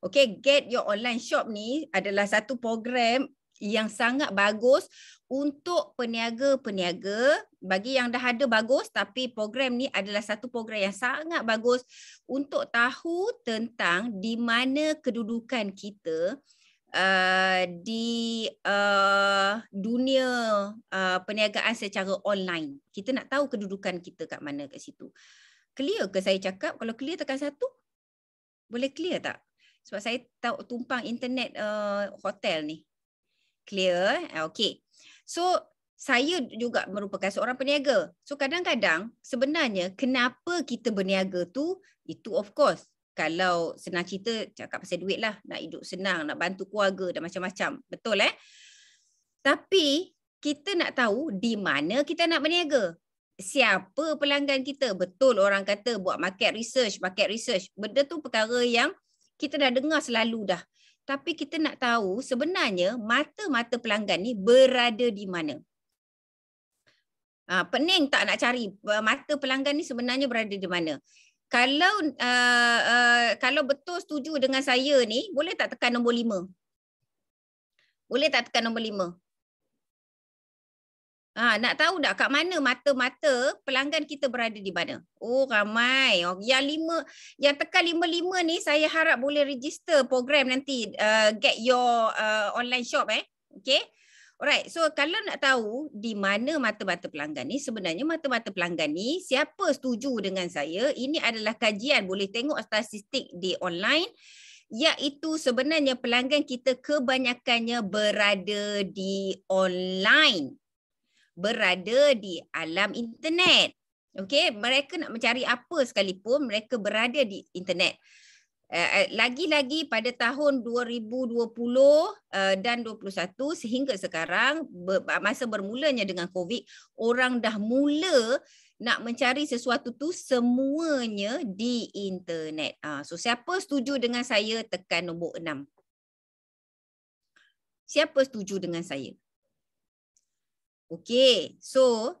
Okay, Get Your Online Shop ni adalah satu program yang sangat bagus untuk peniaga-peniaga. Bagi yang dah ada bagus tapi program ni adalah satu program yang sangat bagus untuk tahu tentang di mana kedudukan kita Uh, di uh, dunia uh, perniagaan secara online. Kita nak tahu kedudukan kita kat mana kat situ. Clear ke saya cakap? Kalau clear tekan satu, boleh clear tak? Sebab saya tahu tumpang internet uh, hotel ni. Clear? Eh? Okay. So, saya juga merupakan seorang peniaga. So kadang-kadang sebenarnya kenapa kita berniaga tu itu of course kalau senang cerita cakap pasal duit lah nak hidup senang nak bantu keluarga dan macam-macam betul eh tapi kita nak tahu di mana kita nak berniaga siapa pelanggan kita betul orang kata buat market research market research benda tu perkara yang kita dah dengar selalu dah tapi kita nak tahu sebenarnya mata-mata pelanggan ni berada di mana Ha, pening tak nak cari mata pelanggan ni sebenarnya berada di mana kalau uh, uh, kalau betul setuju dengan saya ni, boleh tak tekan nombor lima? Boleh tak tekan nombor lima? Ha, nak tahu tak kat mana mata-mata pelanggan kita berada di mana? Oh ramai. Oh, yang lima, yang tekan lima-lima ni saya harap boleh register program nanti uh, get your uh, online shop eh. Okay. Alright, so kalau nak tahu di mana mata-mata pelanggan ni, sebenarnya mata-mata pelanggan ni, siapa setuju dengan saya, ini adalah kajian, boleh tengok statistik di online, iaitu sebenarnya pelanggan kita kebanyakannya berada di online. Berada di alam internet. Okay, mereka nak mencari apa sekalipun, mereka berada di internet. Eh, eh, lagi-lagi pada tahun 2020 eh, dan 2021 sehingga sekarang masa bermulanya dengan COVID, orang dah mula nak mencari sesuatu tu semuanya di internet. Ah, so siapa setuju dengan saya tekan nombor 6? Siapa setuju dengan saya? Okay, so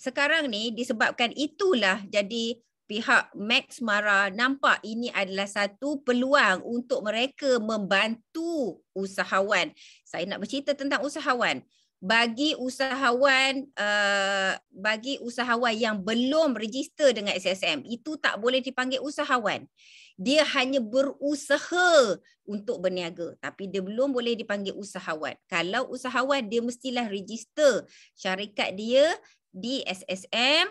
sekarang ni disebabkan itulah jadi pihak Max Mara nampak ini adalah satu peluang untuk mereka membantu usahawan. Saya nak bercerita tentang usahawan. Bagi usahawan uh, bagi usahawan yang belum register dengan SSM, itu tak boleh dipanggil usahawan. Dia hanya berusaha untuk berniaga tapi dia belum boleh dipanggil usahawan. Kalau usahawan dia mestilah register syarikat dia di SSM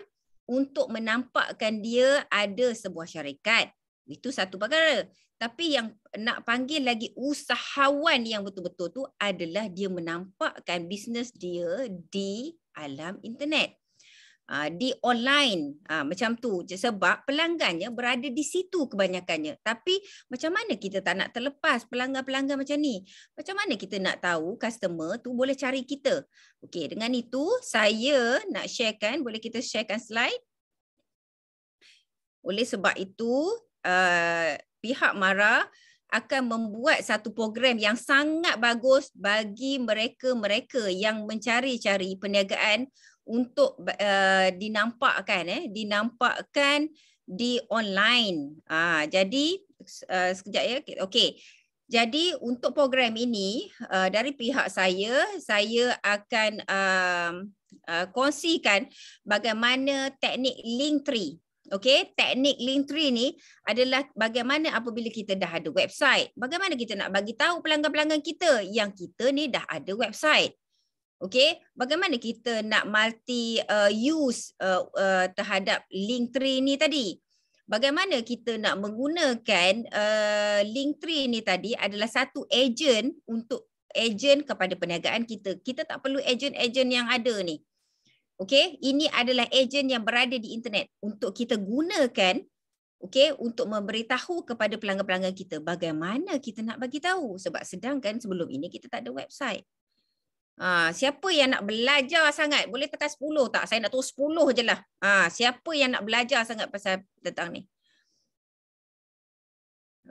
untuk menampakkan dia ada sebuah syarikat. Itu satu perkara. Tapi yang nak panggil lagi usahawan yang betul-betul tu adalah dia menampakkan bisnes dia di alam internet. Ah, di online ah, macam tu sebab pelanggannya berada di situ kebanyakannya tapi macam mana kita tak nak terlepas pelanggan-pelanggan macam ni macam mana kita nak tahu customer tu boleh cari kita okey dengan itu saya nak sharekan boleh kita sharekan slide oleh sebab itu ah, pihak mara akan membuat satu program yang sangat bagus bagi mereka-mereka yang mencari-cari perniagaan untuk uh, dinampakkan eh dinampakkan di online. Ah, jadi uh, sekejap ya. Okey. Jadi untuk program ini uh, dari pihak saya saya akan uh, uh, kongsikan bagaimana teknik link tree. Okey, teknik link tree ni adalah bagaimana apabila kita dah ada website, bagaimana kita nak bagi tahu pelanggan-pelanggan kita yang kita ni dah ada website. Okay, bagaimana kita nak multi uh, use uh, uh, terhadap link tree ni tadi? Bagaimana kita nak menggunakan uh, link tree ni tadi adalah satu agent untuk agent kepada perniagaan kita. Kita tak perlu agent-agent yang ada ni. Okay, ini adalah agent yang berada di internet untuk kita gunakan okay, untuk memberitahu kepada pelanggan-pelanggan kita bagaimana kita nak bagi tahu. Sebab sedangkan sebelum ini kita tak ada website. Ha, siapa yang nak belajar sangat? Boleh tekan 10 tak? Saya nak tahu 10 je lah. Ha, siapa yang nak belajar sangat pasal tentang ni?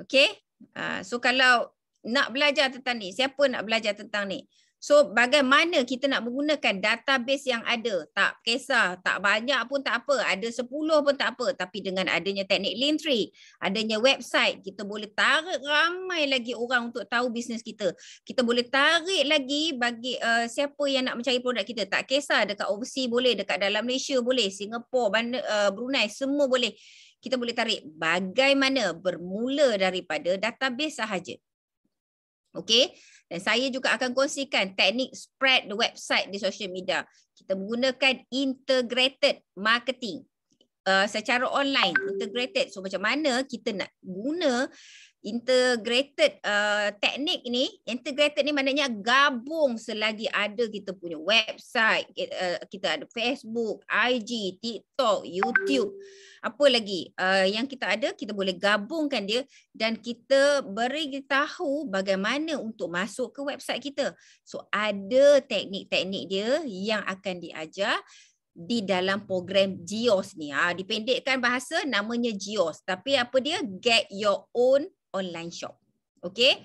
Okay? Ha, so kalau nak belajar tentang ni, siapa nak belajar tentang ni? So bagaimana kita nak menggunakan database yang ada? Tak kisah, tak banyak pun tak apa. Ada 10 pun tak apa. Tapi dengan adanya teknik Lintry, adanya website, kita boleh tarik ramai lagi orang untuk tahu bisnes kita. Kita boleh tarik lagi bagi uh, siapa yang nak mencari produk kita. Tak kisah, dekat overseas boleh, dekat dalam Malaysia boleh, Singapura, uh, eh, Brunei, semua boleh. Kita boleh tarik bagaimana bermula daripada database sahaja. Okay. Dan saya juga akan kongsikan teknik spread the website di social media. Kita menggunakan integrated marketing uh, secara online. Integrated. So macam mana kita nak guna integrated uh, teknik ni integrated ni maknanya gabung selagi ada kita punya website uh, kita ada Facebook, IG, TikTok, YouTube. Apa lagi uh, yang kita ada kita boleh gabungkan dia dan kita beri tahu bagaimana untuk masuk ke website kita. So ada teknik-teknik dia yang akan diajar di dalam program GIOS ni. Ha, dipendekkan bahasa namanya GIOS. Tapi apa dia? Get your own online shop. Okay.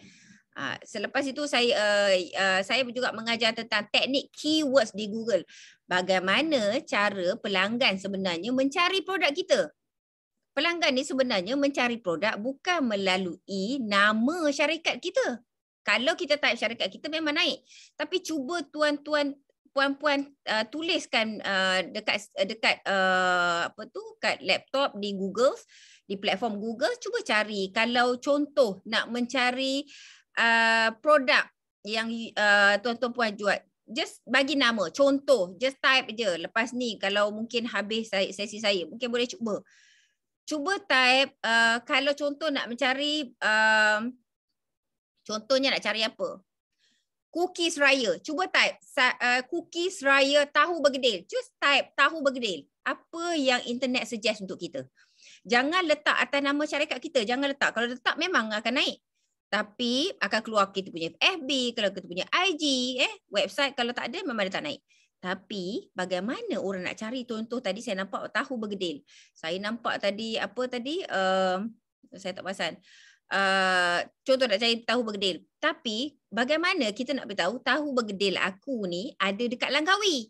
Uh, ah, selepas itu saya uh, uh, saya juga mengajar tentang teknik keywords di Google. Bagaimana cara pelanggan sebenarnya mencari produk kita. Pelanggan ni sebenarnya mencari produk bukan melalui nama syarikat kita. Kalau kita type syarikat kita memang naik. Tapi cuba tuan-tuan puan-puan uh, tuliskan uh, dekat dekat uh, apa tu kat laptop di Google di platform Google cuba cari kalau contoh nak mencari uh, produk yang uh, tuan-tuan uh, puan jual just bagi nama contoh just type je lepas ni kalau mungkin habis sesi saya mungkin boleh cuba cuba type uh, kalau contoh nak mencari uh, contohnya nak cari apa cookies raya cuba type uh, cookies raya tahu bergedil just type tahu bergedil apa yang internet suggest untuk kita jangan letak atas nama syarikat kita. Jangan letak. Kalau letak memang akan naik. Tapi akan keluar kita punya FB, kalau kita punya IG, eh website kalau tak ada memang dia tak naik. Tapi bagaimana orang nak cari contoh tadi saya nampak tahu bergedil. Saya nampak tadi apa tadi uh, saya tak pasal. Uh, eh, contoh nak cari tahu bergedil. Tapi bagaimana kita nak beritahu tahu bergedil aku ni ada dekat Langkawi.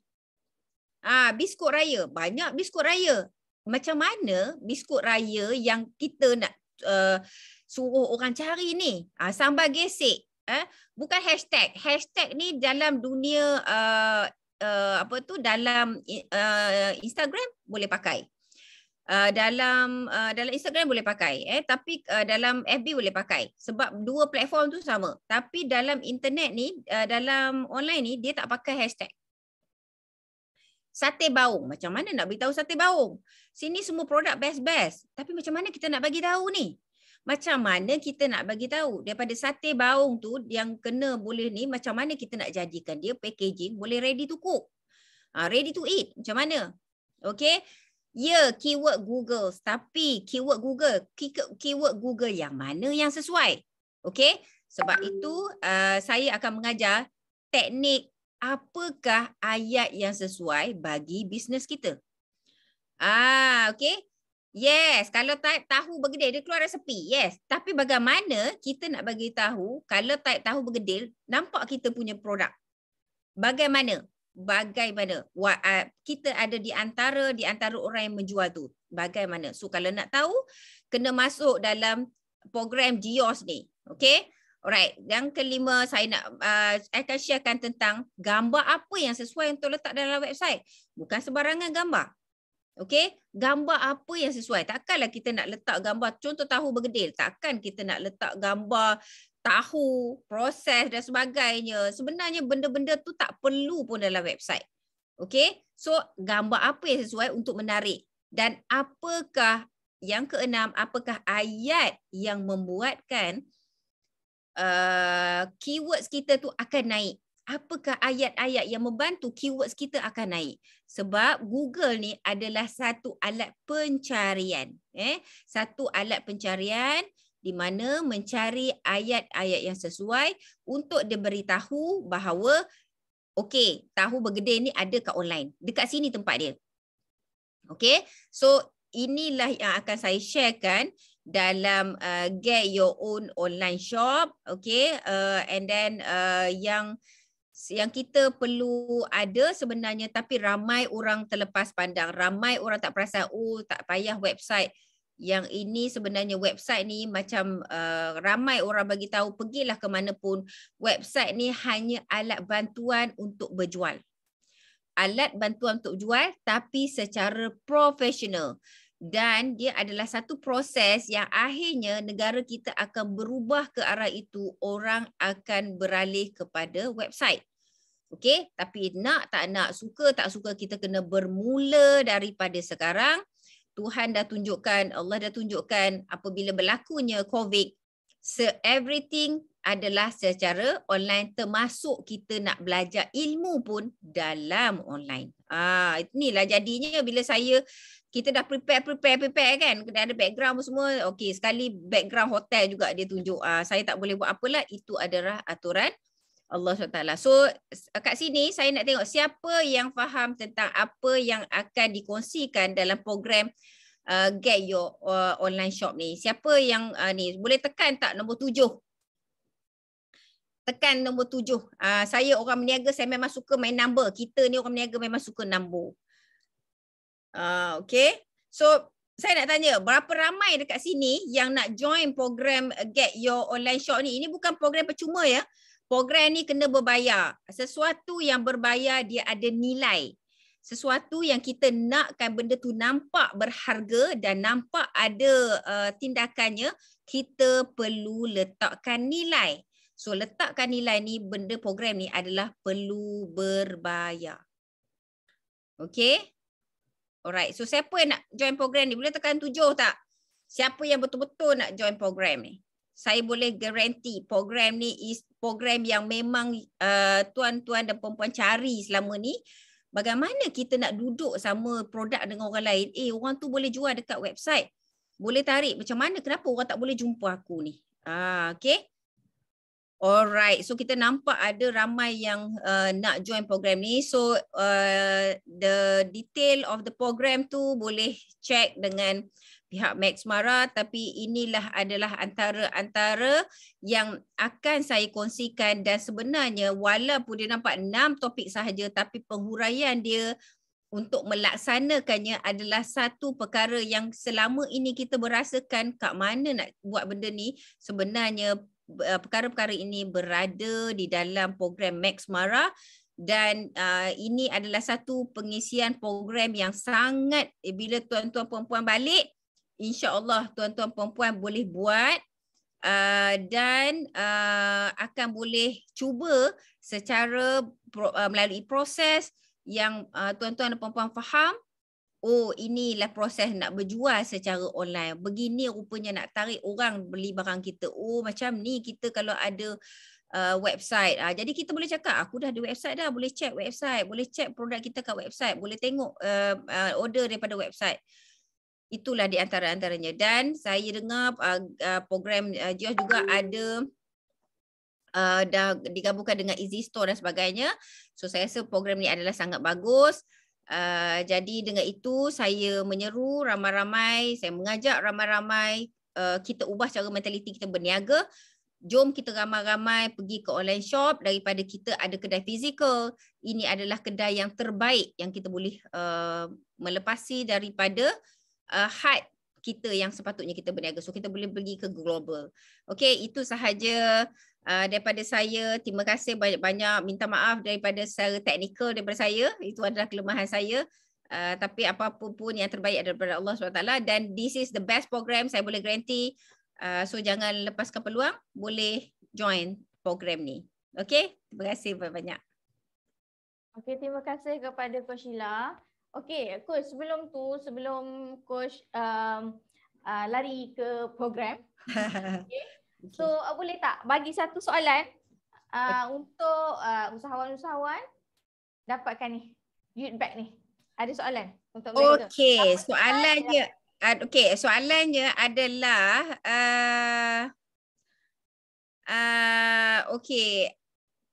Ah, biskut raya. Banyak biskut raya macam mana biskut raya yang kita nak uh, suruh orang cari ni uh, sambal gesek eh bukan hashtag hashtag ni dalam dunia uh, uh, apa tu dalam uh, Instagram boleh pakai Uh, dalam uh, dalam Instagram boleh pakai eh tapi uh, dalam FB boleh pakai sebab dua platform tu sama tapi dalam internet ni uh, dalam online ni dia tak pakai hashtag sate baung. Macam mana nak beritahu sate baung? Sini semua produk best-best. Tapi macam mana kita nak bagi tahu ni? Macam mana kita nak bagi tahu daripada sate baung tu yang kena boleh ni macam mana kita nak jadikan dia packaging boleh ready to cook. Ha, ready to eat. Macam mana? Okay. Ya, yeah, keyword Google. Tapi keyword Google, keyword Google yang mana yang sesuai? Okay. Sebab itu uh, saya akan mengajar teknik apakah ayat yang sesuai bagi bisnes kita? Ah, okay. Yes, kalau type tahu bergedil, dia keluar resepi. Yes, tapi bagaimana kita nak bagi tahu kalau type tahu bergedil, nampak kita punya produk. Bagaimana? Bagaimana? Kita ada di antara, di antara orang yang menjual tu. Bagaimana? So, kalau nak tahu, kena masuk dalam program Dios ni. Okay. Alright, yang kelima saya nak uh, akan sharekan tentang gambar apa yang sesuai untuk letak dalam website. Bukan sebarangan gambar. Okay, gambar apa yang sesuai. Takkanlah kita nak letak gambar contoh tahu bergedil. Takkan kita nak letak gambar tahu, proses dan sebagainya. Sebenarnya benda-benda tu tak perlu pun dalam website. Okay, so gambar apa yang sesuai untuk menarik. Dan apakah yang keenam, apakah ayat yang membuatkan... Uh, keywords kita tu akan naik. Apakah ayat-ayat yang membantu keywords kita akan naik? Sebab Google ni adalah satu alat pencarian. Eh? Satu alat pencarian di mana mencari ayat-ayat yang sesuai untuk diberitahu bahawa okay, tahu bergedil ni ada kat online. Dekat sini tempat dia. Okay? So inilah yang akan saya sharekan dalam uh, get your own online shop okay uh, and then uh, yang yang kita perlu ada sebenarnya tapi ramai orang terlepas pandang ramai orang tak perasan oh tak payah website yang ini sebenarnya website ni macam uh, ramai orang bagi tahu pergilah ke mana pun website ni hanya alat bantuan untuk berjual alat bantuan untuk jual tapi secara profesional dan dia adalah satu proses yang akhirnya negara kita akan berubah ke arah itu orang akan beralih kepada website okey tapi nak tak nak suka tak suka kita kena bermula daripada sekarang Tuhan dah tunjukkan Allah dah tunjukkan apabila berlakunya covid so everything adalah secara online termasuk kita nak belajar ilmu pun dalam online. Ah itulah jadinya bila saya kita dah prepare prepare prepare kan kena ada background semua okey sekali background hotel juga dia tunjuk uh, saya tak boleh buat apalah itu adalah aturan Allah SWT. So kat sini saya nak tengok siapa yang faham tentang apa yang akan dikongsikan dalam program uh, Get Your uh, Online Shop ni. Siapa yang uh, ni boleh tekan tak nombor tujuh? Tekan nombor tujuh. Uh, saya orang meniaga saya memang suka main number. Kita ni orang meniaga memang suka number. Ah, okay. So saya nak tanya, berapa ramai dekat sini yang nak join program Get Your Online Shop ni? Ini bukan program percuma ya. Program ni kena berbayar. Sesuatu yang berbayar dia ada nilai. Sesuatu yang kita nakkan benda tu nampak berharga dan nampak ada uh, tindakannya, kita perlu letakkan nilai. So letakkan nilai ni benda program ni adalah perlu berbayar. Okay. Alright. So siapa yang nak join program ni? Boleh tekan tujuh tak? Siapa yang betul-betul nak join program ni? Saya boleh garanti program ni is program yang memang uh, tuan-tuan uh, dan perempuan cari selama ni. Bagaimana kita nak duduk sama produk dengan orang lain? Eh, orang tu boleh jual dekat website. Boleh tarik. Macam mana? Kenapa orang tak boleh jumpa aku ni? Ah, okay. Alright, so kita nampak ada ramai yang uh, nak join program ni. So uh, the detail of the program tu boleh check dengan pihak Max Mara. Tapi inilah adalah antara-antara yang akan saya kongsikan. Dan sebenarnya walaupun dia nampak enam topik sahaja tapi penghuraian dia untuk melaksanakannya adalah satu perkara yang selama ini kita berasakan kat mana nak buat benda ni sebenarnya Uh, perkara-perkara ini berada di dalam program Max Mara dan uh, ini adalah satu pengisian program yang sangat eh, bila tuan-tuan puan-puan balik insya-Allah tuan-tuan puan-puan boleh buat uh, dan uh, akan boleh cuba secara pro, uh, melalui proses yang uh, tuan-tuan dan puan-puan faham oh inilah proses nak berjual secara online. Begini rupanya nak tarik orang beli barang kita. Oh macam ni kita kalau ada uh, website. Uh, jadi kita boleh cakap aku dah ada website dah, boleh check website, boleh check produk kita kat website, boleh tengok uh, uh, order daripada website. Itulah di antara-antaranya. Dan saya dengar uh, uh, program uh, Jios juga ada uh, dah digabungkan dengan Easy Store dan sebagainya. So saya rasa program ni adalah sangat bagus. Uh, jadi dengan itu saya menyeru ramai-ramai, saya mengajak ramai-ramai uh, kita ubah cara mentaliti kita berniaga. Jom kita ramai-ramai pergi ke online shop daripada kita ada kedai fizikal. Ini adalah kedai yang terbaik yang kita boleh uh, melepasi daripada uh, had kita yang sepatutnya kita berniaga. So kita boleh pergi ke global. Okay, itu sahaja. Ah, daripada saya terima kasih banyak-banyak minta maaf daripada secara teknikal daripada saya itu adalah kelemahan saya uh, tapi apa-apa pun yang terbaik daripada Allah SWT dan this is the best program saya boleh garanti. uh, ah, so jangan lepaskan peluang boleh join program ni Okay, terima kasih banyak-banyak Okay, terima kasih kepada Coach Sheila okey coach sebelum tu sebelum coach um, uh, lari ke program (laughs) okey So okay. uh, boleh tak bagi satu soalan uh, eh. untuk uh, usahawan-usahawan dapatkan ni back ni. Ada soalan untuk mereka. Okey, soalannya uh, okey, soalannya adalah uh, uh, okey,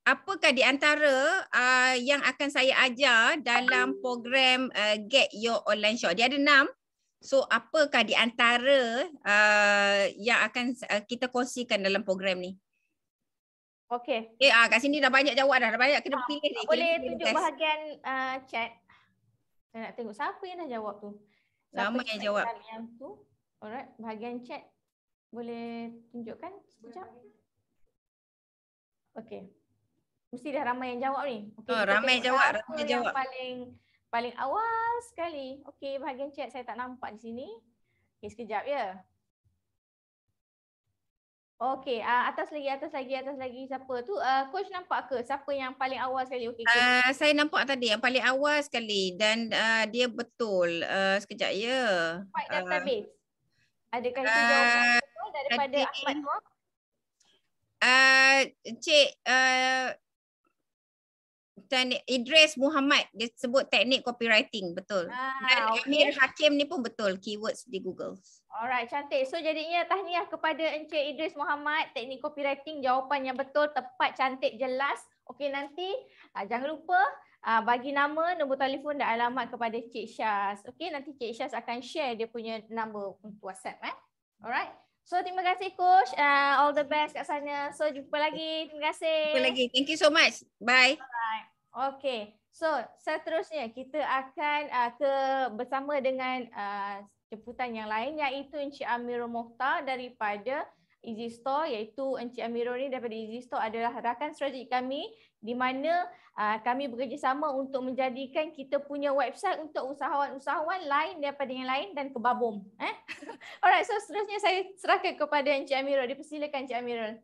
apakah di antara uh, yang akan saya ajar dalam hmm. program uh, Get Your Online Shot? Dia ada enam. So apakah di antara uh, yang akan uh, kita kongsikan dalam program ni? Okey. Eh, ah, kat sini dah banyak jawab dah. Dah banyak. Kena ha, pilih ni. Boleh tunjuk bahagian uh, chat. Saya nak tengok siapa yang dah jawab tu. Siapa Lama yang jawab. Yang tu. Alright. Bahagian chat. Boleh tunjukkan sekejap. Okey. Mesti dah ramai yang jawab ni. Okay, oh, ah, ramai jawab. Ramai yang jawab. paling paling awal sekali. Okey, bahagian chat saya tak nampak di sini. Okey, sekejap ya. Okey, uh, atas lagi, atas lagi, atas lagi. Siapa tu? Uh, coach nampak ke? Siapa yang paling awal sekali? Okay, uh, ah, saya nampak tadi yang paling awal sekali dan uh, dia betul. Uh, sekejap ya. Quite database. Uh, Adakah itu jawapan betul daripada tadi, Ahmad Noor? Uh, Cik, uh, Tuan Idris Muhammad dia sebut teknik copywriting betul. Ah, Dan okay. Amir Hakim ni pun betul keywords di Google. Alright cantik. So jadinya tahniah kepada Encik Idris Muhammad teknik copywriting jawapan yang betul tepat cantik jelas. Okey nanti uh, jangan lupa uh, bagi nama, nombor telefon dan alamat kepada Cik Syaz. Okay nanti Cik Syaz akan share dia punya nombor untuk WhatsApp eh. Alright. So terima kasih coach. Uh, all the best kat sana. So jumpa lagi. Terima kasih. Jumpa lagi. Thank you so much. Bye. Bye. -bye. Okay, so seterusnya kita akan uh, ke bersama dengan uh, jemputan yang lain iaitu Encik Amirul Mohtar daripada Easy Store iaitu Encik Amirul ni daripada Easy Store adalah rakan strategik kami di mana uh, kami bekerjasama untuk menjadikan kita punya website untuk usahawan-usahawan lain daripada yang lain dan kebabom. Eh? (laughs) Alright, so seterusnya saya serahkan kepada Encik Amirul. Dipersilakan Encik Amirul.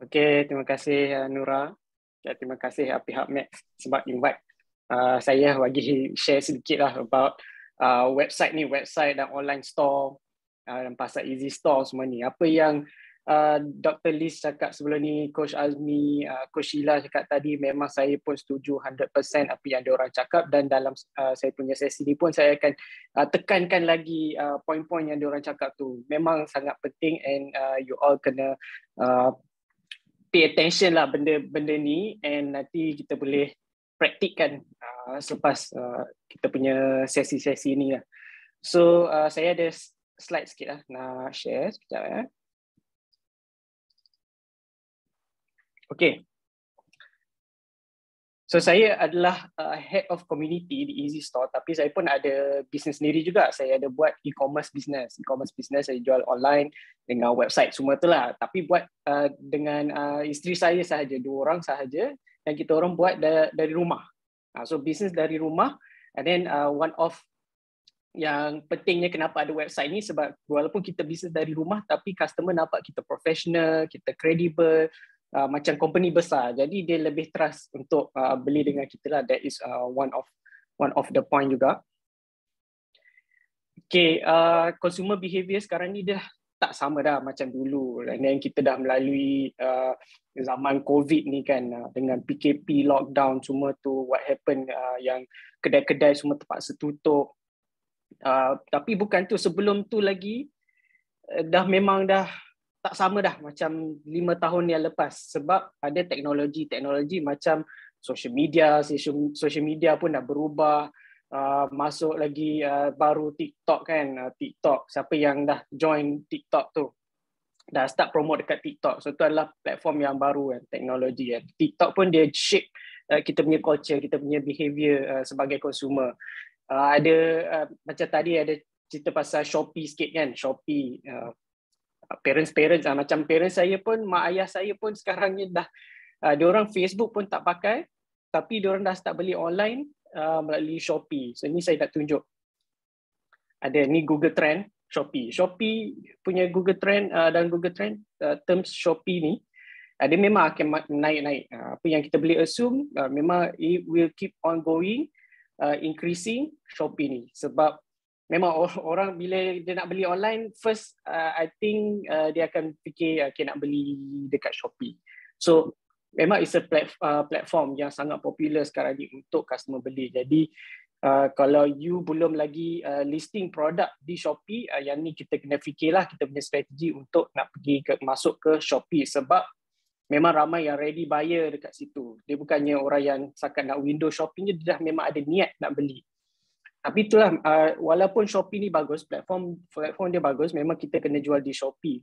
Okay, terima kasih Nura. Ya, terima kasih uh, pihak Max sebab invite uh, saya bagi share sedikit lah about uh, website ni, website dan online store uh, dan pasal easy store semua ni. Apa yang uh, Dr. Liz cakap sebelum ni, Coach Azmi, uh, Coach Sheila cakap tadi memang saya pun setuju 100% apa yang diorang cakap dan dalam uh, saya punya sesi ni pun saya akan uh, tekankan lagi uh, poin-poin yang diorang cakap tu. Memang sangat penting and uh, you all kena uh, pay attention lah benda-benda ni and nanti kita boleh praktikkan uh, selepas uh, kita punya sesi-sesi ni lah. So uh, saya ada slide sikit lah nak share sekejap ya. Eh. Okay, So saya adalah uh, head of community di Easy Store tapi saya pun ada bisnes sendiri juga. Saya ada buat e-commerce business. E-commerce business saya jual online dengan website semua tu lah. Tapi buat uh, dengan uh, isteri saya sahaja, dua orang sahaja dan kita orang buat da- dari rumah. Uh, so bisnes dari rumah and then uh, one of yang pentingnya kenapa ada website ni sebab walaupun kita bisnes dari rumah tapi customer nampak kita profesional, kita credible uh, macam company besar jadi dia lebih trust untuk uh, beli dengan kita lah that is uh, one of one of the point juga Okay, uh, consumer behavior sekarang ni dah tak sama dah macam dulu and then kita dah melalui uh, zaman covid ni kan uh, dengan PKP lockdown semua tu what happened uh, yang kedai-kedai semua terpaksa tutup uh, tapi bukan tu sebelum tu lagi uh, dah memang dah tak sama dah macam 5 tahun yang lepas sebab ada teknologi-teknologi macam social media, social media pun dah berubah uh, masuk lagi uh, baru TikTok kan, uh, TikTok siapa yang dah join TikTok tu dah start promote dekat TikTok so tu adalah platform yang baru kan, teknologi kan TikTok pun dia shape uh, kita punya culture, kita punya behaviour uh, sebagai consumer uh, ada uh, macam tadi ada cerita pasal Shopee sikit kan, Shopee uh, parents-parents lah. Macam parents saya pun, mak ayah saya pun sekarang ni dah, uh, ah, diorang Facebook pun tak pakai, tapi orang dah start beli online uh, melalui Shopee. So ni saya nak tunjuk. Ada ni Google Trend, Shopee. Shopee punya Google Trend uh, dan Google Trend, uh, terms Shopee ni, uh, dia memang akan naik-naik. Uh, apa yang kita boleh assume, uh, memang it will keep on going, uh, increasing Shopee ni. Sebab memang orang bila dia nak beli online first uh, i think uh, dia akan fikir okay nak beli dekat Shopee so memang it's a uh, platform yang sangat popular sekarang ni untuk customer beli jadi uh, kalau you belum lagi uh, listing produk di Shopee uh, yang ni kita kena fikirlah kita punya strategi untuk nak pergi ke, masuk ke Shopee sebab memang ramai yang ready buyer dekat situ dia bukannya orang yang sekat nak window shopping je dia dah memang ada niat nak beli tapi itulah uh, walaupun Shopee ni bagus, platform platform dia bagus, memang kita kena jual di Shopee.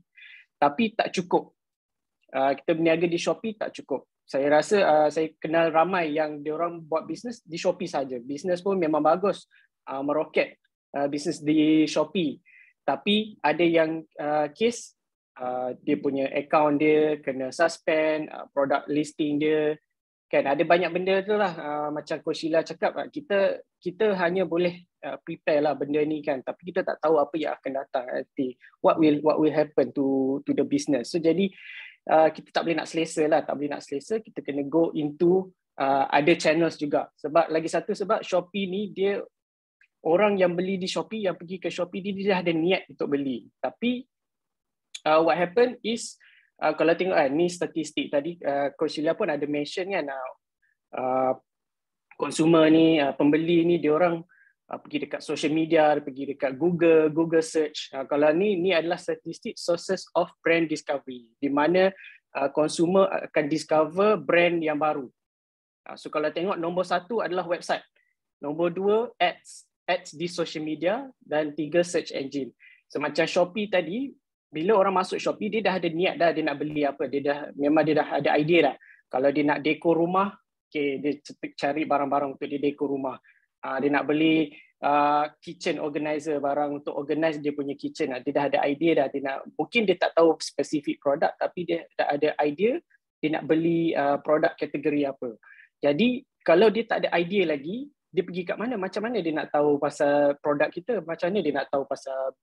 Tapi tak cukup. Uh, kita berniaga di Shopee tak cukup. Saya rasa uh, saya kenal ramai yang dia orang buat bisnes di Shopee saja. Bisnes pun memang bagus, uh, meroket uh, bisnes di Shopee. Tapi ada yang uh, case uh, dia punya account dia kena suspend, uh, product listing dia kan ada banyak benda tu lah uh, macam Coach Sheila cakap uh, kita kita hanya boleh uh, prepare lah benda ni kan tapi kita tak tahu apa yang akan datang nanti what will what will happen to to the business so jadi uh, kita tak boleh nak selesa lah tak boleh nak selesa kita kena go into uh, other channels juga sebab lagi satu sebab Shopee ni dia orang yang beli di Shopee yang pergi ke Shopee dia dah ada niat untuk beli tapi uh, what happen is uh, uh, kalau tengok uh, ni statistik tadi uh, Coach Julia pun ada mention kan uh, consumer ni uh, pembeli ni dia orang uh, pergi dekat social media pergi dekat Google Google search uh, kalau ni ni adalah statistik sources of brand discovery di mana uh, consumer akan discover brand yang baru uh, so kalau tengok nombor satu adalah website nombor dua ads ads di social media dan tiga search engine so Shopee tadi bila orang masuk Shopee dia dah ada niat dah dia nak beli apa dia dah memang dia dah ada idea dah kalau dia nak dekor rumah okay, dia cari barang-barang untuk dia dekor rumah uh, dia nak beli uh, kitchen organizer barang untuk organize dia punya kitchen ah, dia dah ada idea dah dia nak mungkin dia tak tahu spesifik produk, tapi dia dah ada idea dia nak beli uh, produk kategori apa jadi kalau dia tak ada idea lagi dia pergi kat mana macam mana dia nak tahu pasal produk kita macam mana dia nak tahu pasal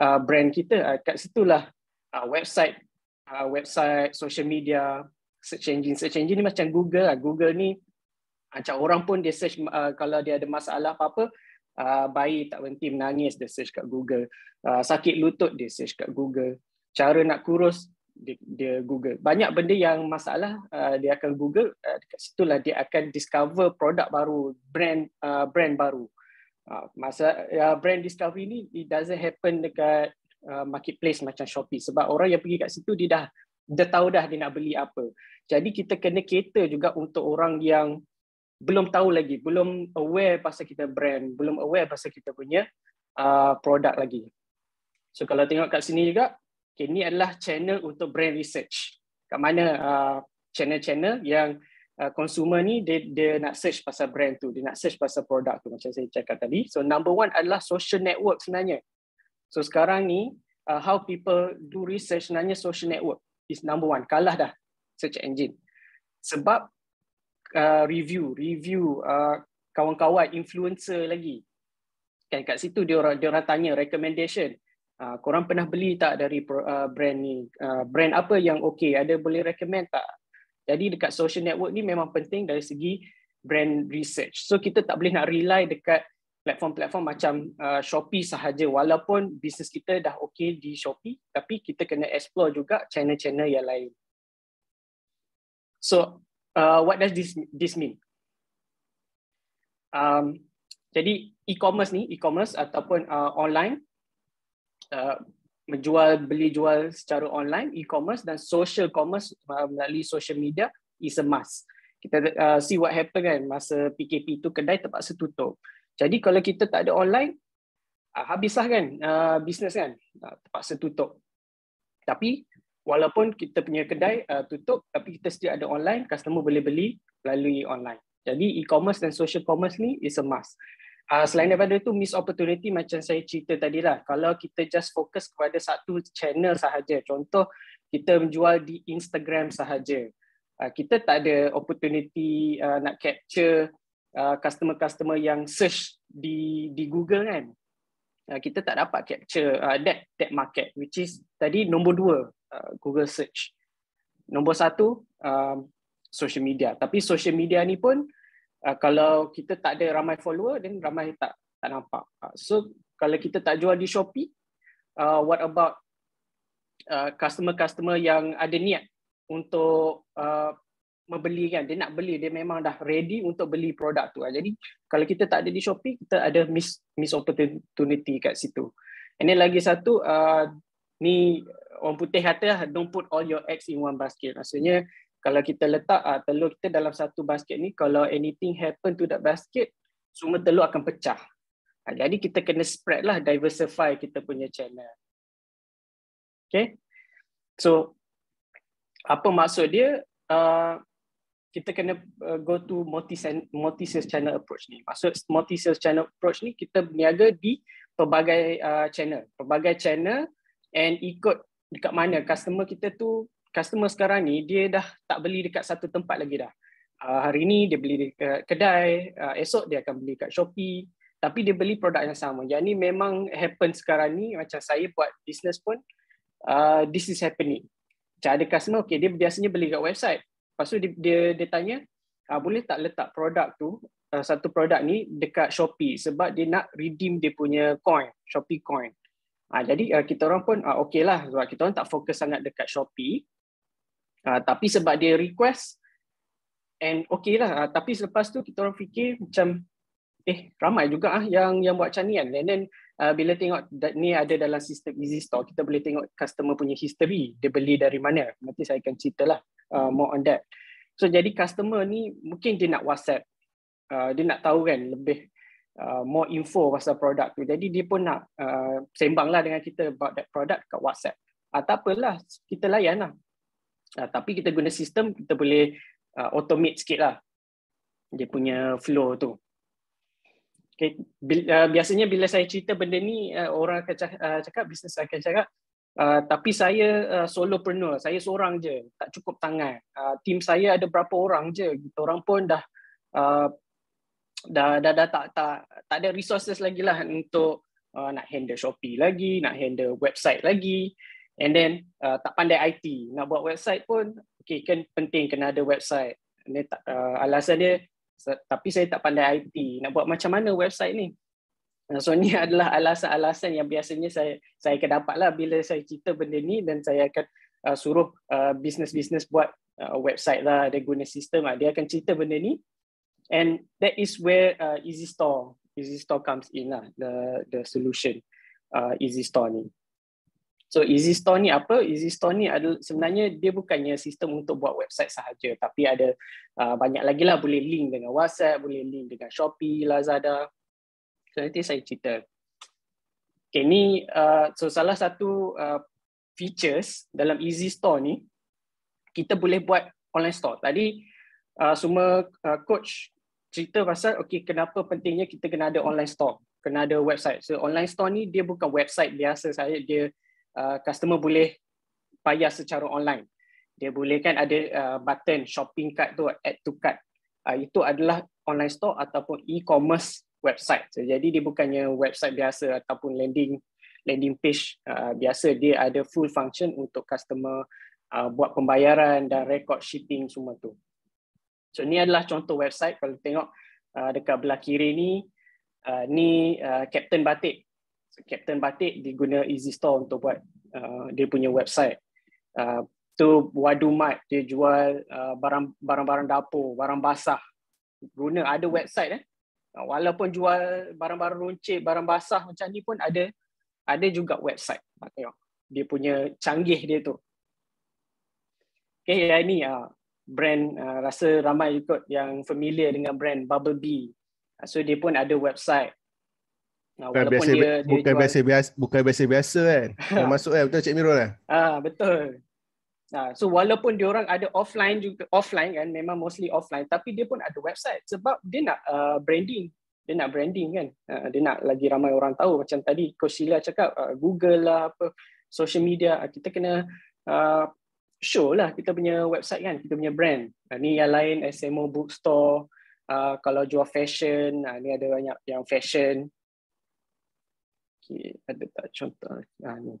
uh, brand kita. Uh, kat situlah uh, website, uh, website, social media, search engine. Search engine ni macam Google. Uh, Google ni macam orang pun dia search uh, kalau dia ada masalah apa-apa, uh, bayi tak berhenti menangis, dia search kat Google. Uh, sakit lutut, dia search kat Google. Cara nak kurus, dia, dia Google. Banyak benda yang masalah, uh, dia akan Google. Uh, dekat situlah dia akan discover produk baru, brand uh, brand baru. Uh, Ah, masa ya uh, brand discovery ni it doesn't happen dekat uh, marketplace macam Shopee sebab orang yang pergi kat situ dia dah dia tahu dah dia nak beli apa. Jadi kita kena cater juga untuk orang yang belum tahu lagi, belum aware pasal kita brand, belum aware pasal kita punya uh, ah, produk lagi. So kalau tengok kat sini juga, okay, ini adalah channel untuk brand research. Kat mana uh, channel-channel yang uh, consumer ni dia, dia nak search pasal brand tu, dia nak search pasal produk tu macam saya cakap tadi. So number one adalah social network sebenarnya. So sekarang ni uh, how people do research sebenarnya social network is number one. Kalah dah search engine. Sebab uh, review, review uh, kawan-kawan influencer lagi. Kan kat situ dia orang dia orang tanya recommendation. Uh, korang pernah beli tak dari uh, brand ni? Uh, brand apa yang okey? Ada boleh recommend tak? Jadi dekat social network ni memang penting dari segi brand research. So kita tak boleh nak rely dekat platform-platform macam uh, Shopee sahaja walaupun bisnes kita dah okey di Shopee tapi kita kena explore juga channel-channel yang lain. So uh, what does this this mean? Um, jadi e-commerce ni, e-commerce ataupun uh, online uh, menjual beli jual secara online e-commerce dan social commerce uh, melalui social media is a must. Kita uh, see what happen kan masa PKP tu kedai terpaksa tutup. Jadi kalau kita tak ada online uh, habislah kan uh, bisnes kan uh, terpaksa tutup. Tapi walaupun kita punya kedai uh, tutup tapi kita still ada online customer boleh beli melalui online. Jadi e-commerce dan social commerce ni is a must uh, selain daripada itu miss opportunity macam saya cerita tadi lah kalau kita just fokus kepada satu channel sahaja contoh kita menjual di Instagram sahaja uh, kita tak ada opportunity uh, nak capture uh, customer-customer yang search di di Google kan uh, kita tak dapat capture uh, that that market which is tadi nombor dua uh, Google search nombor satu uh, social media tapi social media ni pun uh, kalau kita tak ada ramai follower then ramai tak tak nampak uh, so kalau kita tak jual di Shopee uh, what about uh, customer-customer yang ada niat untuk uh, membeli kan dia nak beli dia memang dah ready untuk beli produk tu kan. jadi kalau kita tak ada di Shopee kita ada miss miss opportunity kat situ and then lagi satu uh, ni orang putih kata don't put all your eggs in one basket maksudnya kalau kita letak uh, telur kita dalam satu basket ni kalau anything happen to that basket semua telur akan pecah uh, jadi kita kena spread lah diversify kita punya channel okay so apa maksud dia uh, kita kena go to multi multi sales channel approach ni. Maksud multi sales channel approach ni kita berniaga di pelbagai uh, channel, pelbagai channel and ikut dekat mana customer kita tu customer sekarang ni dia dah tak beli dekat satu tempat lagi dah. Uh, hari ni dia beli dekat kedai, uh, esok dia akan beli dekat Shopee, tapi dia beli produk yang sama. Yang ni memang happen sekarang ni macam saya buat bisnes pun uh, this is happening. Macam ada customer okay, dia biasanya beli dekat website. Lepas tu dia dia, dia tanya, uh, boleh tak letak produk tu uh, satu produk ni dekat Shopee sebab dia nak redeem dia punya coin, Shopee coin. Ha, jadi uh, kita orang pun uh, okey lah sebab kita orang tak fokus sangat dekat Shopee Uh, tapi sebab dia request and okay lah. Uh, tapi selepas tu kita orang fikir macam eh ramai juga ah yang yang buat macam ni kan. And then uh, bila tengok ni ada dalam sistem Easy Store, kita boleh tengok customer punya history. Dia beli dari mana. Nanti saya akan cerita lah uh, more on that. So jadi customer ni mungkin dia nak WhatsApp. Uh, dia nak tahu kan lebih uh, more info pasal produk tu. Jadi dia pun nak uh, sembang lah dengan kita about that product kat WhatsApp. Uh, tak apalah, kita layan lah. Uh, tapi kita guna sistem, kita boleh uh, automate sikit lah dia punya flow tu. Okay. Bila, uh, biasanya bila saya cerita benda ni, uh, orang akan cakap, uh, cakap bisnes akan cakap, uh, tapi saya uh, solopreneur, saya seorang je, tak cukup tangan. Uh, team saya ada berapa orang je, kita orang pun dah, uh, dah, dah, dah, tak, tak, tak ada resources lagi lah untuk uh, nak handle Shopee lagi, nak handle website lagi. And then uh, tak pandai IT, nak buat website pun, okay kan penting kena ada website. Ni uh, alasan dia, tapi saya tak pandai IT, nak buat macam mana website ni? So (laughs) ni adalah alasan-alasan yang biasanya saya saya akan dapat lah bila saya cerita benda ni dan saya akan uh, suruh bisnes-bisnes uh, buat uh, website lah, dia guna sistem lah, dia akan cerita benda ni. And that is where uh, EasyStore, EasyStore comes in lah, the, the solution uh, EasyStore ni. So Easy Store ni apa? Easy Store ni ada sebenarnya dia bukannya sistem untuk buat website sahaja tapi ada uh, banyak lagi lah boleh link dengan WhatsApp, boleh link dengan Shopee, Lazada. So nanti saya cerita. Okay, ni uh, so salah satu uh, features dalam Easy Store ni kita boleh buat online store. Tadi uh, semua uh, coach cerita pasal okay, kenapa pentingnya kita kena ada online store, kena ada website. So online store ni dia bukan website biasa saja, dia Uh, customer boleh bayar secara online. Dia boleh kan ada uh, button shopping cart tu add to cart. Uh, itu adalah online store ataupun e-commerce website. So, jadi dia bukannya website biasa ataupun landing landing page uh, biasa dia ada full function untuk customer uh, buat pembayaran dan record shipping semua tu. So ni adalah contoh website kalau tengok uh, dekat belah kiri ni uh, ni uh, Captain Batik Captain Batik diguna Easy Store untuk buat uh, dia punya website. Uh, tu Wadumat dia jual uh, barang-barang uh, dapur, barang basah. Guna ada website eh. Uh, walaupun jual barang-barang runcit, barang basah macam ni pun ada ada juga website. Tengok. Dia punya canggih dia tu. Okay, yang ini uh, brand uh, rasa ramai ikut yang familiar dengan brand Bubble Bee. Uh, so dia pun ada website. Bukan biasa, dia, dia bukan, biasa, biasa, bukan biasa biasa kan. Eh. (laughs) masuk eh, betul Cik Mirul eh? Ah, betul. Ah, so walaupun dia orang ada offline juga offline kan memang mostly offline tapi dia pun ada website sebab dia nak uh, branding dia nak branding kan uh, dia nak lagi ramai orang tahu macam tadi Kosila cakap uh, Google lah apa social media ah, kita kena uh, show lah kita punya website kan kita punya brand uh, ni yang lain SMO bookstore uh, kalau jual fashion uh, ni ada banyak yang fashion Okay, ada tak contoh? Ah, ni.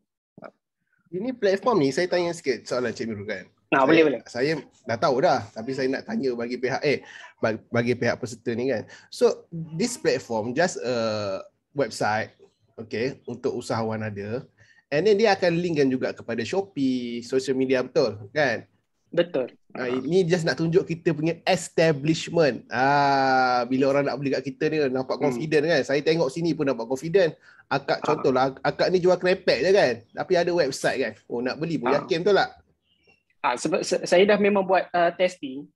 Ini platform ni, saya tanya sikit soalan Cik Mirul kan? Nah, boleh, boleh. Saya dah tahu dah, tapi saya nak tanya bagi pihak eh, bagi, bagi pihak peserta ni kan. So, this platform just a website, okay, untuk usahawan ada. And then dia akan linkkan juga kepada Shopee, social media betul kan? Betul. Ha, ini just nak tunjuk kita punya establishment. Ah ha, bila orang nak beli kat kita ni nampak hmm. confident hmm. kan. Saya tengok sini pun nampak confident. Akak ah. contohlah ha. akak ni jual krepek je kan. Tapi ada website kan. Oh nak beli pun ha. Ah. yakin betul tak? Ah ha, sebab saya dah memang buat uh, testing.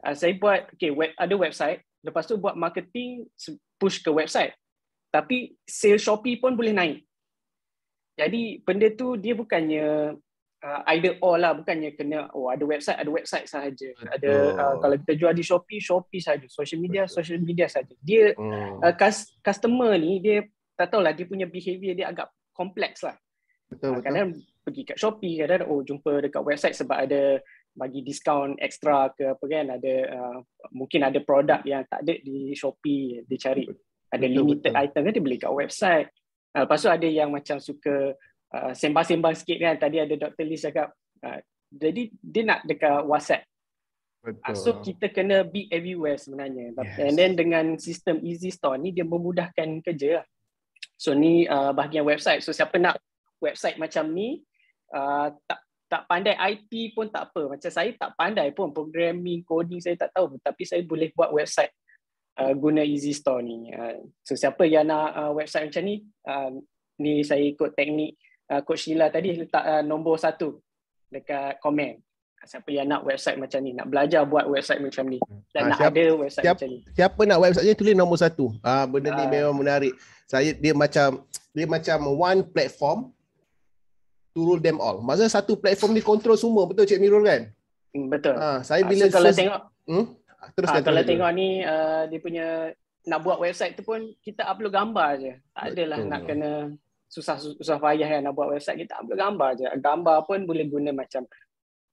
Uh, saya buat okay web ada website, lepas tu buat marketing push ke website. Tapi sale Shopee pun boleh naik. Jadi benda tu dia bukannya uh, either or lah bukannya kena oh ada website ada website sahaja Betul. ada uh, kalau kita jual di Shopee Shopee saja. social media Betul. social media saja. dia hmm. uh, customer ni dia tak tahu lah dia punya behavior dia agak kompleks lah Betul, ah, betul. Kadang pergi kat Shopee, kadang oh jumpa dekat website sebab ada bagi diskaun ekstra ke apa kan ada uh, mungkin ada produk yang tak ada di Shopee dia cari betul, ada limited betul. item kan dia beli kat website. Uh, lepas tu ada yang macam suka Uh, sembang-sembang sikit kan tadi ada Dr. Lee cakap uh, jadi dia nak dekat WhatsApp Betul. So kita kena be everywhere sebenarnya yes. And then dengan sistem Easy Store ni Dia memudahkan kerja lah. So ni uh, bahagian website So siapa nak website macam ni uh, tak, tak pandai IT pun tak apa Macam saya tak pandai pun Programming, coding saya tak tahu Tapi saya boleh buat website uh, Guna Easy Store ni uh, So siapa yang nak uh, website macam ni uh, Ni saya ikut teknik uh, Coach Sheila tadi letak uh, nombor satu dekat komen. Siapa yang nak website macam ni, nak belajar buat website macam ni dan ha, nak siap, ada website siap, macam ni. Siapa nak website ni tulis nombor satu. Ah benda uh, ni ah. memang menarik. Saya dia macam dia macam one platform to rule them all. Maksudnya satu platform ni kontrol semua betul Cik Mirul kan? Hmm, betul. Ha, saya bila so, kalau tengok hmm? teruskan, ha, kalau teruskan. tengok ni uh, dia punya nak buat website tu pun kita upload gambar aje. Tak adalah betul. nak kena susah susah payah kan nak buat website kita ambil gambar je gambar pun boleh guna macam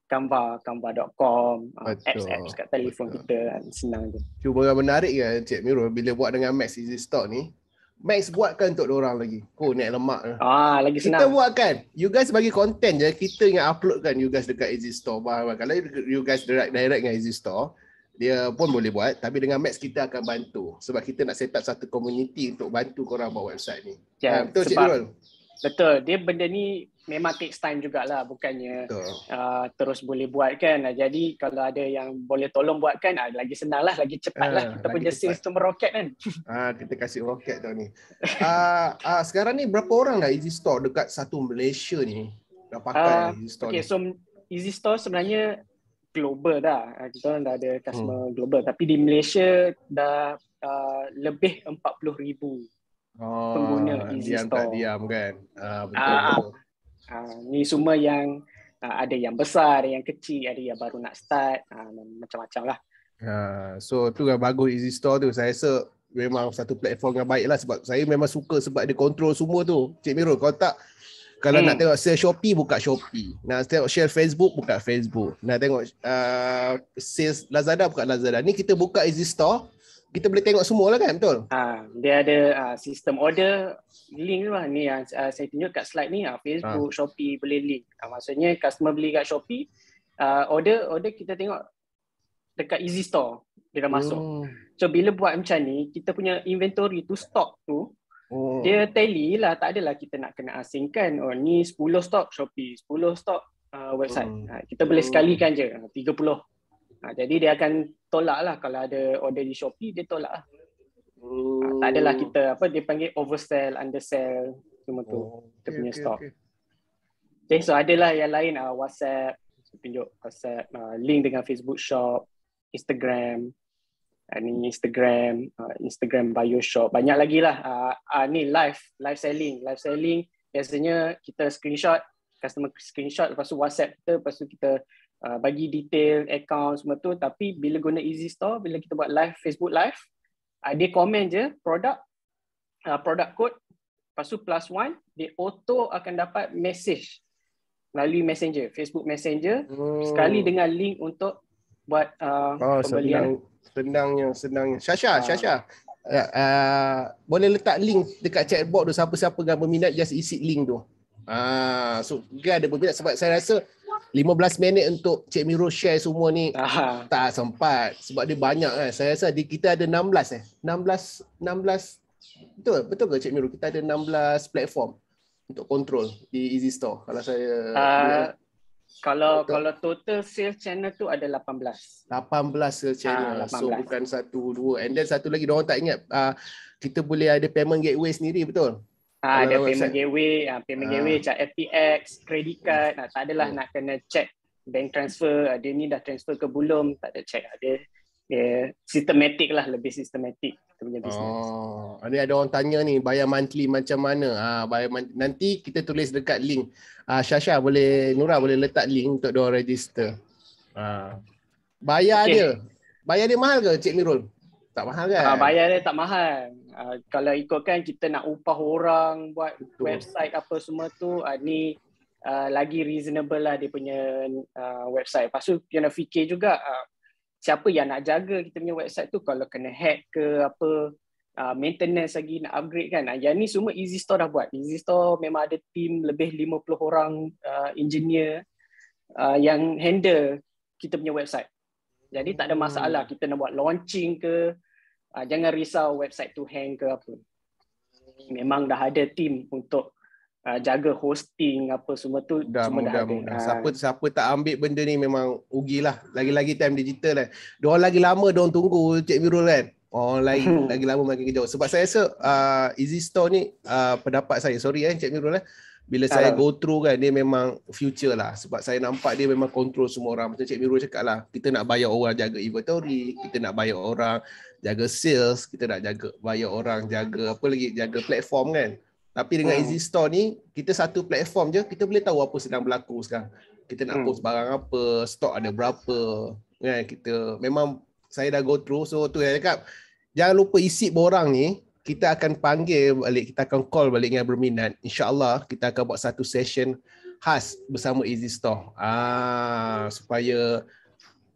Canva, canva.com, uh, apps apps kat telefon Betul. kita kan senang je. Cuba yang menarik kan Cik Mirul bila buat dengan Max Easy Stock ni, Max buatkan untuk orang lagi. Oh, naik lemak. Ah, lagi senang. Kita buatkan. You guys bagi content je, kita yang uploadkan you guys dekat Easy Store. Bahan -bahan. Kalau you guys direct direct dengan Easy Store, dia pun boleh buat tapi dengan Max kita akan bantu sebab kita nak set up satu community untuk bantu korang buat website ni. Ya, ha, betul sebab, Cik Nurul? Betul. Dia benda ni memang takes time jugalah bukannya uh, terus boleh buat kan. Ah, jadi kalau ada yang boleh tolong buatkan uh, lagi senang lah, lagi cepat lah. Uh, kita punya cepat. sales tu meroket kan. (laughs) Ah, uh, kita kasih roket tau ni. Ah, uh, uh, sekarang ni berapa orang dah Easy Store dekat satu Malaysia ni? Dah pakai uh, Easy Store okay, ni? So, Easy Store sebenarnya global dah. Ah, kita orang dah ada customer hmm. global. Tapi di Malaysia dah uh, lebih 40 ribu oh, pengguna Easy diam Diam tak diam kan? Uh, betul. Uh, uh, ni semua yang uh, ada yang besar, ada yang kecil, ada yang baru nak start. Uh, macam-macam lah. Uh, so tu kan bagus Easy Store tu. Saya rasa memang satu platform yang baik lah. Sebab saya memang suka sebab dia control semua tu. Cik Mirul, kalau tak kalau hmm. nak tengok sale Shopee buka Shopee. Nak tengok share Facebook buka Facebook. Nak tengok uh, sales Lazada buka Lazada. Ni kita buka Easy Store, kita boleh tengok semua lah kan betul? Ha, dia ada uh, sistem order link lah ni yang uh, uh, saya tunjuk kat slide ni uh, Facebook, ha. Shopee boleh link. Uh, maksudnya customer beli kat Shopee, uh, order order kita tengok dekat Easy Store dia dah masuk. Hmm. So bila buat macam ni, kita punya inventory tu stock tu Oh. Dia tally lah, tak adalah kita nak kena asingkan Oh ni 10 stock Shopee, 10 stock uh, website oh. ha, Kita oh. boleh sekalikan je, 30 ha, ha, Jadi dia akan tolak lah kalau ada order di Shopee, dia tolak lah oh. ha, Tak adalah oh. kita, apa dia panggil oversell, undersell Cuma tu, oh. kita okay, punya okay, stock okay. okay, so adalah yang lain, uh, WhatsApp Saya tunjuk WhatsApp, uh, link dengan Facebook Shop, Instagram uh, ni Instagram, uh, Instagram bio shop, banyak lagi lah. Uh, uh, ni live, live selling, live selling. Biasanya kita screenshot, customer screenshot, lepas tu WhatsApp kita, lepas tu kita uh, bagi detail, account semua tu. Tapi bila guna Easy Store, bila kita buat live, Facebook live, uh, dia komen je produk, uh, produk kod, lepas tu plus one, dia auto akan dapat message melalui messenger, Facebook messenger, oh. sekali dengan link untuk buat uh, oh, pembelian senangnya senangnya Syasha uh, Syasha ya, uh, boleh letak link dekat chatbot tu siapa-siapa yang berminat just isi link tu Ah, so dia ada berminat sebab saya rasa 15 minit untuk Cik Miro share semua ni Aha. tak sempat sebab dia banyak kan. Saya rasa di kita ada 16 eh. 16 16 betul betul ke Cik Miro kita ada 16 platform untuk kontrol di Easy Store. Kalau saya uh, kalau total. kalau total sales channel tu ada 18. 18 sales channel. Ha, ah, 18. So bukan satu dua. And then satu lagi orang tak ingat uh, kita boleh ada payment gateway sendiri betul? Ha, ada website. payment gateway, uh, payment gateway ha. macam FTX, credit card, nah, tak adalah hmm. nak kena check bank transfer, dia ni dah transfer ke belum, tak ada check. Ada dia sistematik lah, lebih sistematik kita punya business. Oh, ada ada orang tanya ni bayar monthly macam mana? Ha, bayar nanti kita tulis dekat link. Ah ha, Syasha boleh Nura boleh letak link untuk dia register. Ha. Bayar okay. dia. Bayar dia mahal ke Cik Mirul? Tak mahal kan? Ha, bayar dia tak mahal. Ha, kalau kan kita nak upah orang buat Betul. website apa semua tu ha, ni uh, lagi reasonable lah dia punya uh, website. Pasal kena fikir juga uh, siapa yang nak jaga kita punya website tu kalau kena hack ke apa uh, maintenance lagi nak upgrade kan uh, yang ni semua easy store dah buat easy store memang ada team lebih 50 orang uh, engineer uh, yang handle kita punya website jadi tak ada hmm. masalah kita nak buat launching ke uh, jangan risau website tu hang ke apa memang dah ada team untuk Ah, jaga hosting apa semua tu dah, semua dah mudah, ah. Siapa siapa tak ambil benda ni memang ugilah. Lagi-lagi time digital kan. Diorang lagi lama diorang tunggu Cik Mirul kan. Orang lain hmm. lagi lama makin jauh. Sebab saya rasa uh, Easy Store ni uh, pendapat saya. Sorry eh Cik Mirul eh. Bila saya go through kan dia memang future lah sebab saya nampak dia memang control semua orang macam Cik Mirul cakap lah kita nak bayar orang jaga inventory, kita nak bayar orang jaga sales, kita nak jaga bayar orang jaga apa lagi jaga platform kan. Tapi dengan hmm. Easy Store ni, kita satu platform je, kita boleh tahu apa sedang berlaku sekarang. Kita nak hmm. post barang apa, stok ada berapa. Kan? kita Memang saya dah go through, so tu yang cakap. Jangan lupa isi borang ni, kita akan panggil balik, kita akan call balik dengan berminat. InsyaAllah kita akan buat satu session khas bersama Easy Store. Ah, supaya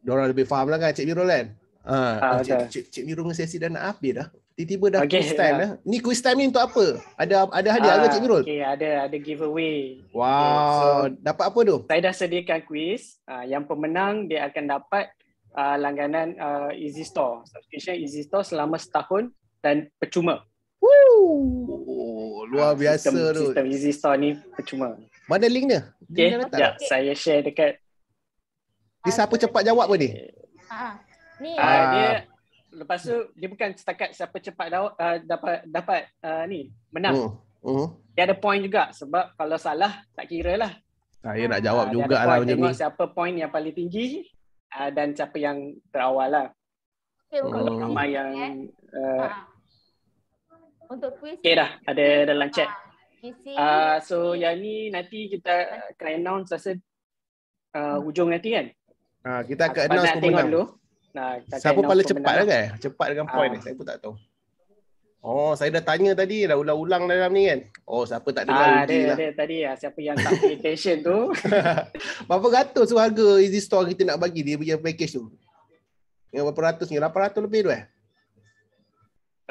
diorang lebih faham lah kan Cik Mirul kan? Ah, ah Cik, Cik, Cik, Cik Mirul dengan sesi dah nak habis dah. Tiba-tiba dah okay, quiz time lah. Ni quiz time ni untuk apa? Ada ada hadiah uh, ke ah, Cik Nurul? Okay, ada ada giveaway. Wow, okay, so dapat apa tu? Saya dah sediakan quiz. Uh, yang pemenang dia akan dapat uh, langganan uh, Easy Store. Subscription Easy Store selama setahun dan percuma. Woo! Oh, luar biasa sistem, tu. Sistem Easy Store ni percuma. Mana link dia? Link dia ya, okay. saya share dekat. Ni siapa cepat jawab apa ni? Ha. Ni. Ah, dia lepas tu dia bukan setakat siapa cepat da- uh, dapat dapat uh, ni menang. Uh, uh. Dia ada point juga sebab kalau salah tak kira lah. Saya nak jawab uh, ah, juga lah macam ni. Siapa point yang paling tinggi uh, dan siapa yang terawal lah. Okay, hmm. eh. uh. ramai yang uh, untuk quiz. Okay dah ada dalam chat. Uh. so yang ni nanti kita akan announce rasa uh, hujung nanti kan? Uh, kita akan announce kemenang. Tengok dulu. Nah, siapa paling cepat lah kan? Cepat dengan ha. point ni. Saya pun tak tahu. Oh, saya dah tanya tadi. Dah ulang-ulang dalam ni kan? Oh, siapa tak dengar ha, ah, Udi dia, lah. tadi lah. Siapa yang tak pay attention tu. (laughs) berapa ratus harga Easy Store kita nak bagi dia punya package tu? Yang berapa ratus ni? 800 lebih tu eh?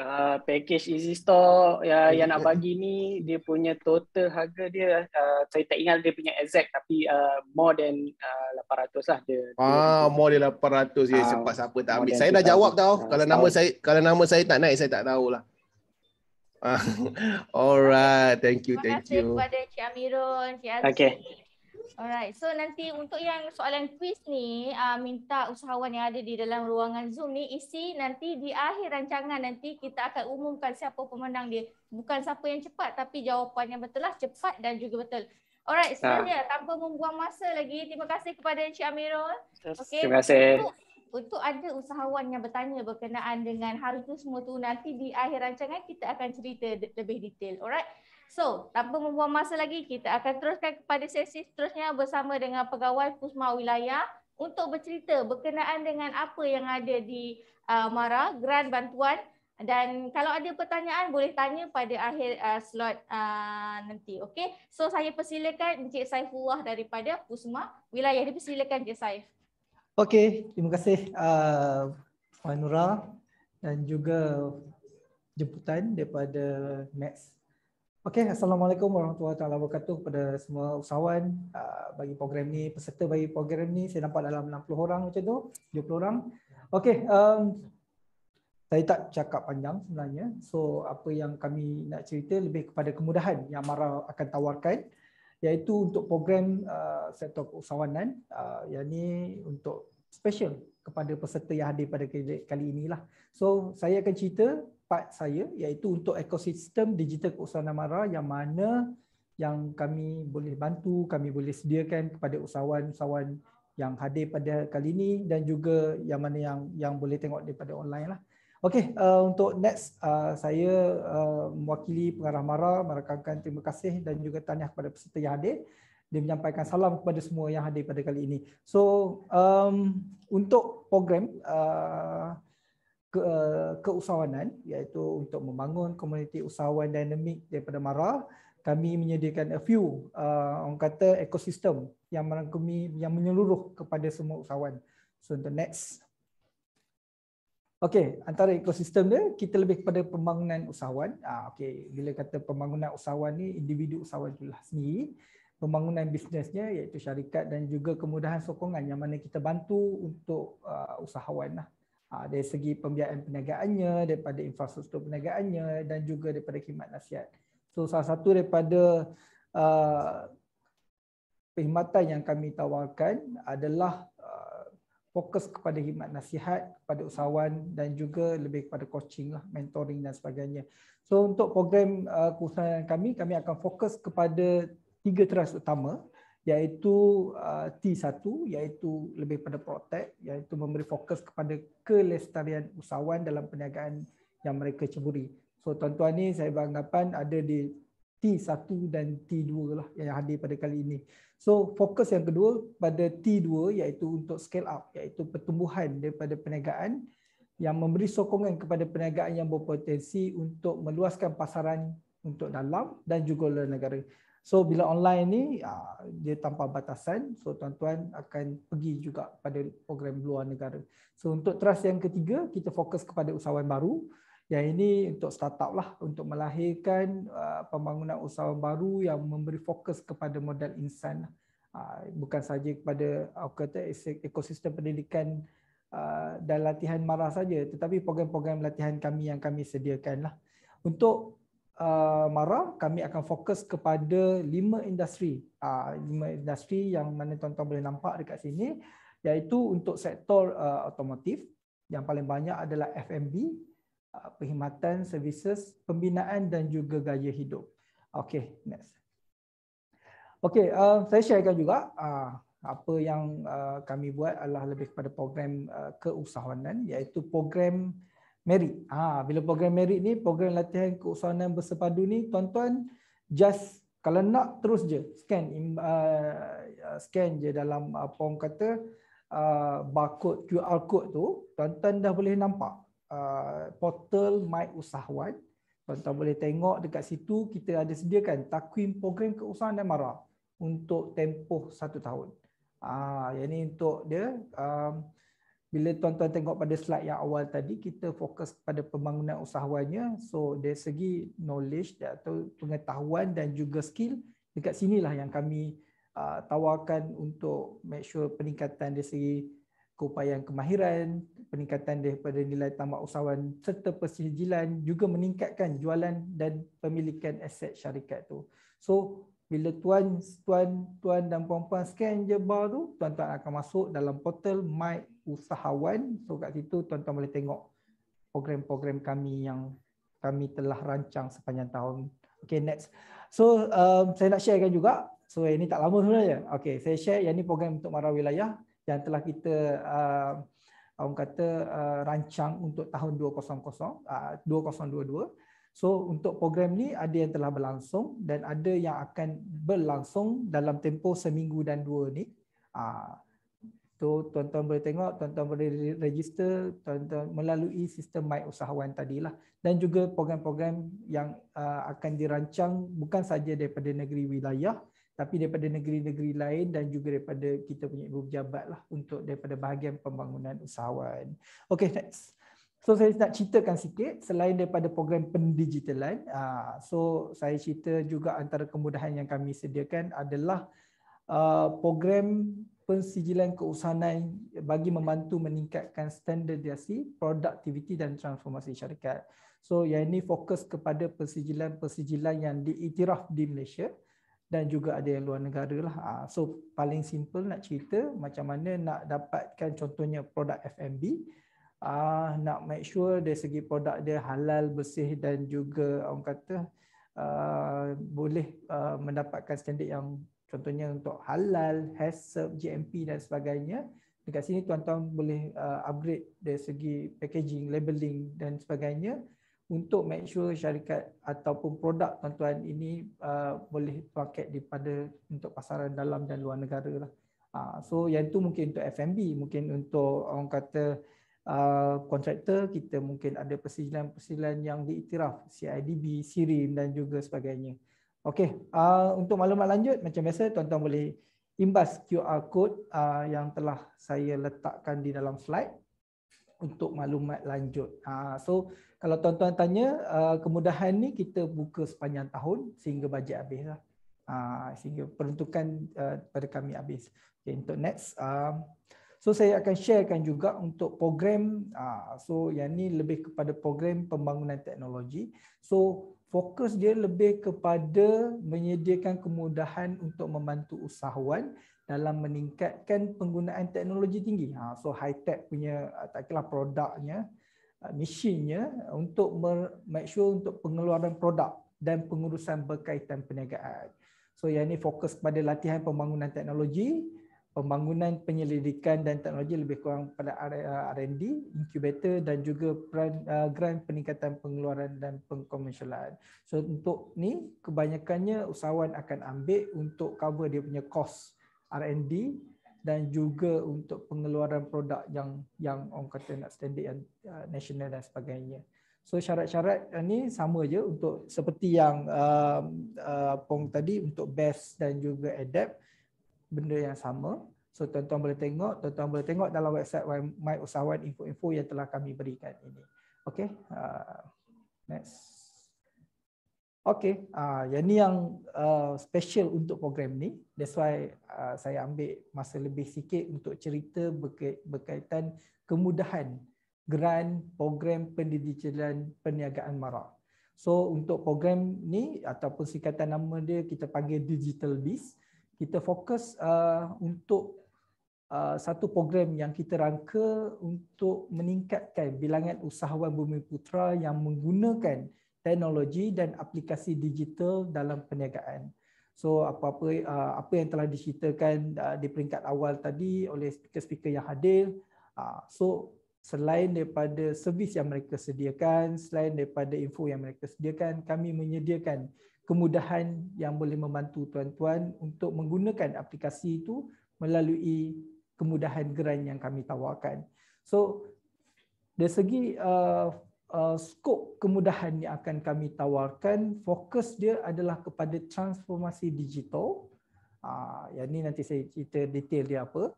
uh, package Easy Store yang, yang nak bagi ni dia punya total harga dia uh, saya tak ingat dia punya exact tapi uh, more than uh, 800 lah dia. Ah more than 800 ah, lah ya uh, sebab siapa tak ambil. Saya dah jawab tau. 2, kalau nama 2. saya kalau nama saya tak naik saya tak tahu lah. (laughs) Alright, thank you, thank you. Terima kasih kepada Cik Amirun, Cik Aziz. Okay. Alright, so nanti untuk yang soalan quiz ni, uh, minta usahawan yang ada di dalam ruangan Zoom ni isi nanti di akhir rancangan nanti kita akan umumkan siapa pemenang dia. Bukan siapa yang cepat tapi jawapan yang betul lah cepat dan juga betul. Alright, sebenarnya ah. lah, ha. tanpa membuang masa lagi, terima kasih kepada Encik Amirul. Okay. Terima kasih. Untuk ada usahawan yang bertanya berkenaan dengan harga semua tu nanti di akhir rancangan kita akan cerita lebih detail. Alright. So, tanpa membuang masa lagi, kita akan teruskan kepada sesi seterusnya bersama dengan pegawai Pusma Wilayah untuk bercerita berkenaan dengan apa yang ada di uh, MARA, Grant Bantuan. Dan kalau ada pertanyaan, boleh tanya pada akhir uh, slot uh, nanti. Okay? So, saya persilakan Encik Saifullah daripada Pusma Wilayah. Dipersilakan Encik Saif. Okey, terima kasih uh, Puan Nura dan juga jemputan daripada Max Okay, Assalamualaikum warahmatullahi Taala wabarakatuh kepada semua usahawan ah, bagi program ni, peserta bagi program ni saya nampak dalam 60 orang macam tu, 70 orang. Okay, um, saya tak cakap panjang sebenarnya. So, apa yang kami nak cerita lebih kepada kemudahan yang Mara akan tawarkan iaitu untuk program uh, sektor keusahawanan uh, ah, yang ni untuk special kepada peserta yang hadir pada kali inilah. So, saya akan cerita part saya iaitu untuk ekosistem digital keusahawanan Namara yang mana yang kami boleh bantu, kami boleh sediakan kepada usahawan-usahawan yang hadir pada kali ini dan juga yang mana yang yang boleh tengok daripada online lah. Okey, uh, untuk next uh, saya uh, mewakili pengarah Mara merakamkan terima kasih dan juga tanya kepada peserta yang hadir dia menyampaikan salam kepada semua yang hadir pada kali ini. So, um, untuk program uh, ke, uh, keusahawanan iaitu untuk membangun komuniti usahawan dinamik daripada MARA kami menyediakan a few uh, orang kata ekosistem yang merangkumi yang menyeluruh kepada semua usahawan. So the next. Okey, antara ekosistem dia kita lebih kepada pembangunan usahawan. Ah okey, bila kata pembangunan usahawan ni individu usahawan itulah sendiri pembangunan bisnesnya iaitu syarikat dan juga kemudahan sokongan yang mana kita bantu untuk uh, usahawan lah. Ah, dari segi pembiayaan perniagaannya, daripada infrastruktur perniagaannya dan juga daripada khidmat nasihat. So salah satu daripada uh, perkhidmatan yang kami tawarkan adalah uh, fokus kepada khidmat nasihat, kepada usahawan dan juga lebih kepada coaching, lah, mentoring dan sebagainya. So untuk program uh, keusahawanan kami, kami akan fokus kepada tiga teras utama Yaitu uh, T1 yaitu lebih pada protek, yaitu memberi fokus kepada kelestarian usahawan dalam perniagaan yang mereka ceburi. So tuan-tuan ni saya beranggapan ada di T1 dan T2 lah yang hadir pada kali ini. So fokus yang kedua pada T2 iaitu untuk scale up iaitu pertumbuhan daripada perniagaan yang memberi sokongan kepada perniagaan yang berpotensi untuk meluaskan pasaran untuk dalam dan juga luar negara. So bila online ni ah, dia tanpa batasan, so tuan-tuan akan pergi juga pada program luar negara. So untuk trust yang ketiga, kita fokus kepada usahawan baru. Yang ini untuk startup lah, untuk melahirkan ah, pembangunan usahawan baru yang memberi fokus kepada modal insan. Lah. Ah, bukan saja kepada kata, ekosistem pendidikan dan latihan marah saja, tetapi program-program latihan kami yang kami sediakan lah. Untuk Uh, Mara kami akan fokus kepada lima industri ah, lima industri yang mana tuan-tuan boleh nampak dekat sini iaitu untuk sektor uh, otomotif yang paling banyak adalah FMB uh, perkhidmatan services pembinaan dan juga gaya hidup okey next okey saya sharekan juga apa yang kami buat adalah lebih kepada program keusahawanan iaitu program merit. Ha, bila program merit ni, program latihan keusahanan bersepadu ni, tuan-tuan just kalau nak terus je scan uh, scan je dalam apa uh, orang kata uh, barcode QR code tu, tuan-tuan dah boleh nampak uh, portal My Usahawan. Tuan-tuan boleh tengok dekat situ kita ada sediakan takwim program keusahanan dan mara untuk tempoh satu tahun. Ah, uh, yang ini untuk dia uh, bila tuan-tuan tengok pada slide yang awal tadi kita fokus pada pembangunan usahawannya so dari segi knowledge atau pengetahuan dan juga skill dekat sinilah yang kami uh, tawarkan untuk make sure peningkatan dari segi keupayaan kemahiran peningkatan daripada nilai tambah usahawan serta persijilan juga meningkatkan jualan dan pemilikan aset syarikat tu so bila tuan tuan dan puan-puan scan je bar tu tuan-tuan akan masuk dalam portal my usahawan. So kat situ tuan-tuan boleh tengok program-program kami yang kami telah rancang sepanjang tahun. Okay next. So um, saya nak sharekan juga. So eh, ini tak lama sebenarnya. Okay saya share yang ini program untuk Marah Wilayah yang telah kita uh, orang kata uh, rancang untuk tahun 2020, uh, 2022. So untuk program ni ada yang telah berlangsung dan ada yang akan berlangsung dalam tempoh seminggu dan dua ni. Uh, So tuan-tuan boleh tengok, tuan-tuan boleh register tuan-tuan melalui sistem My Usahawan tadi lah, dan juga program-program yang uh, akan dirancang bukan saja daripada negeri wilayah tapi daripada negeri-negeri lain dan juga daripada kita punya ibu pejabat lah untuk daripada bahagian pembangunan usahawan. Okay next. So saya nak ceritakan sikit selain daripada program pendigitalan, uh, so saya cerita juga antara kemudahan yang kami sediakan adalah uh, program pensijilan keusahanan bagi membantu meningkatkan standardisasi produktiviti dan transformasi syarikat. So yang ini fokus kepada pensijilan-pensijilan yang diiktiraf di Malaysia dan juga ada yang luar negara lah. Ah, so paling simple nak cerita macam mana nak dapatkan contohnya produk F&B, Uh, ah, nak make sure dari segi produk dia halal, bersih dan juga orang kata uh, boleh uh, mendapatkan standard yang contohnya untuk halal, HACCP, GMP dan sebagainya. Dekat sini tuan-tuan boleh uh, upgrade dari segi packaging, labeling dan sebagainya untuk make sure syarikat ataupun produk tuan-tuan ini uh, boleh paket daripada untuk pasaran dalam dan luar negara. lah. Uh, so yang tu mungkin untuk FMB, mungkin untuk orang kata kontraktor, kita mungkin ada persilan-persilan yang diiktiraf CIDB, SIRIM dan juga sebagainya. Okey, uh, untuk maklumat lanjut macam biasa tuan-tuan boleh imbas QR code uh, yang telah saya letakkan di dalam slide untuk maklumat lanjut. Uh, so kalau tuan-tuan tanya uh, kemudahan ni kita buka sepanjang tahun sehingga bajet habis lah. Uh, sehingga peruntukan uh, pada kami habis. Okay, untuk next uh, so saya akan sharekan juga untuk program uh, so yang ni lebih kepada program pembangunan teknologi. So fokus dia lebih kepada menyediakan kemudahan untuk membantu usahawan dalam meningkatkan penggunaan teknologi tinggi. Ha, so high tech punya ah, tak kira lah produknya, ah, mesinnya untuk make sure untuk pengeluaran produk dan pengurusan berkaitan perniagaan. So yang ini fokus pada latihan pembangunan teknologi pembangunan penyelidikan dan teknologi lebih kurang pada R&D, uh, incubator dan juga uh, grant peningkatan pengeluaran dan pengkomersialan. So untuk ni kebanyakannya usahawan akan ambil untuk cover dia punya kos R&D dan juga untuk pengeluaran produk yang yang orang kata nak standard yang uh, national dan sebagainya. So syarat-syarat uh, ni sama je untuk seperti yang uh, uh, Pong tadi untuk BEST dan juga ADAPT benda yang sama. So tuan-tuan boleh tengok, tuan-tuan boleh tengok dalam website My Usahawan info-info yang telah kami berikan ini. Okay, uh, next. Okay, uh, yang ni yang uh, special untuk program ni. That's why uh, saya ambil masa lebih sikit untuk cerita berkaitan kemudahan geran program pendidikan perniagaan mara. So untuk program ni ataupun singkatan nama dia kita panggil Digital Biz kita fokus uh, untuk uh, satu program yang kita rangka untuk meningkatkan bilangan usahawan Bumi Putra yang menggunakan teknologi dan aplikasi digital dalam perniagaan. So apa-apa uh, apa yang telah diceritakan uh, di peringkat awal tadi oleh speaker-speaker yang hadir, uh, so selain daripada servis yang mereka sediakan, selain daripada info yang mereka sediakan, kami menyediakan kemudahan yang boleh membantu tuan-tuan untuk menggunakan aplikasi itu melalui kemudahan geran yang kami tawarkan. So dari segi uh, uh, skop kemudahan yang akan kami tawarkan, fokus dia adalah kepada transformasi digital. Uh, yang ini nanti saya cerita detail dia apa.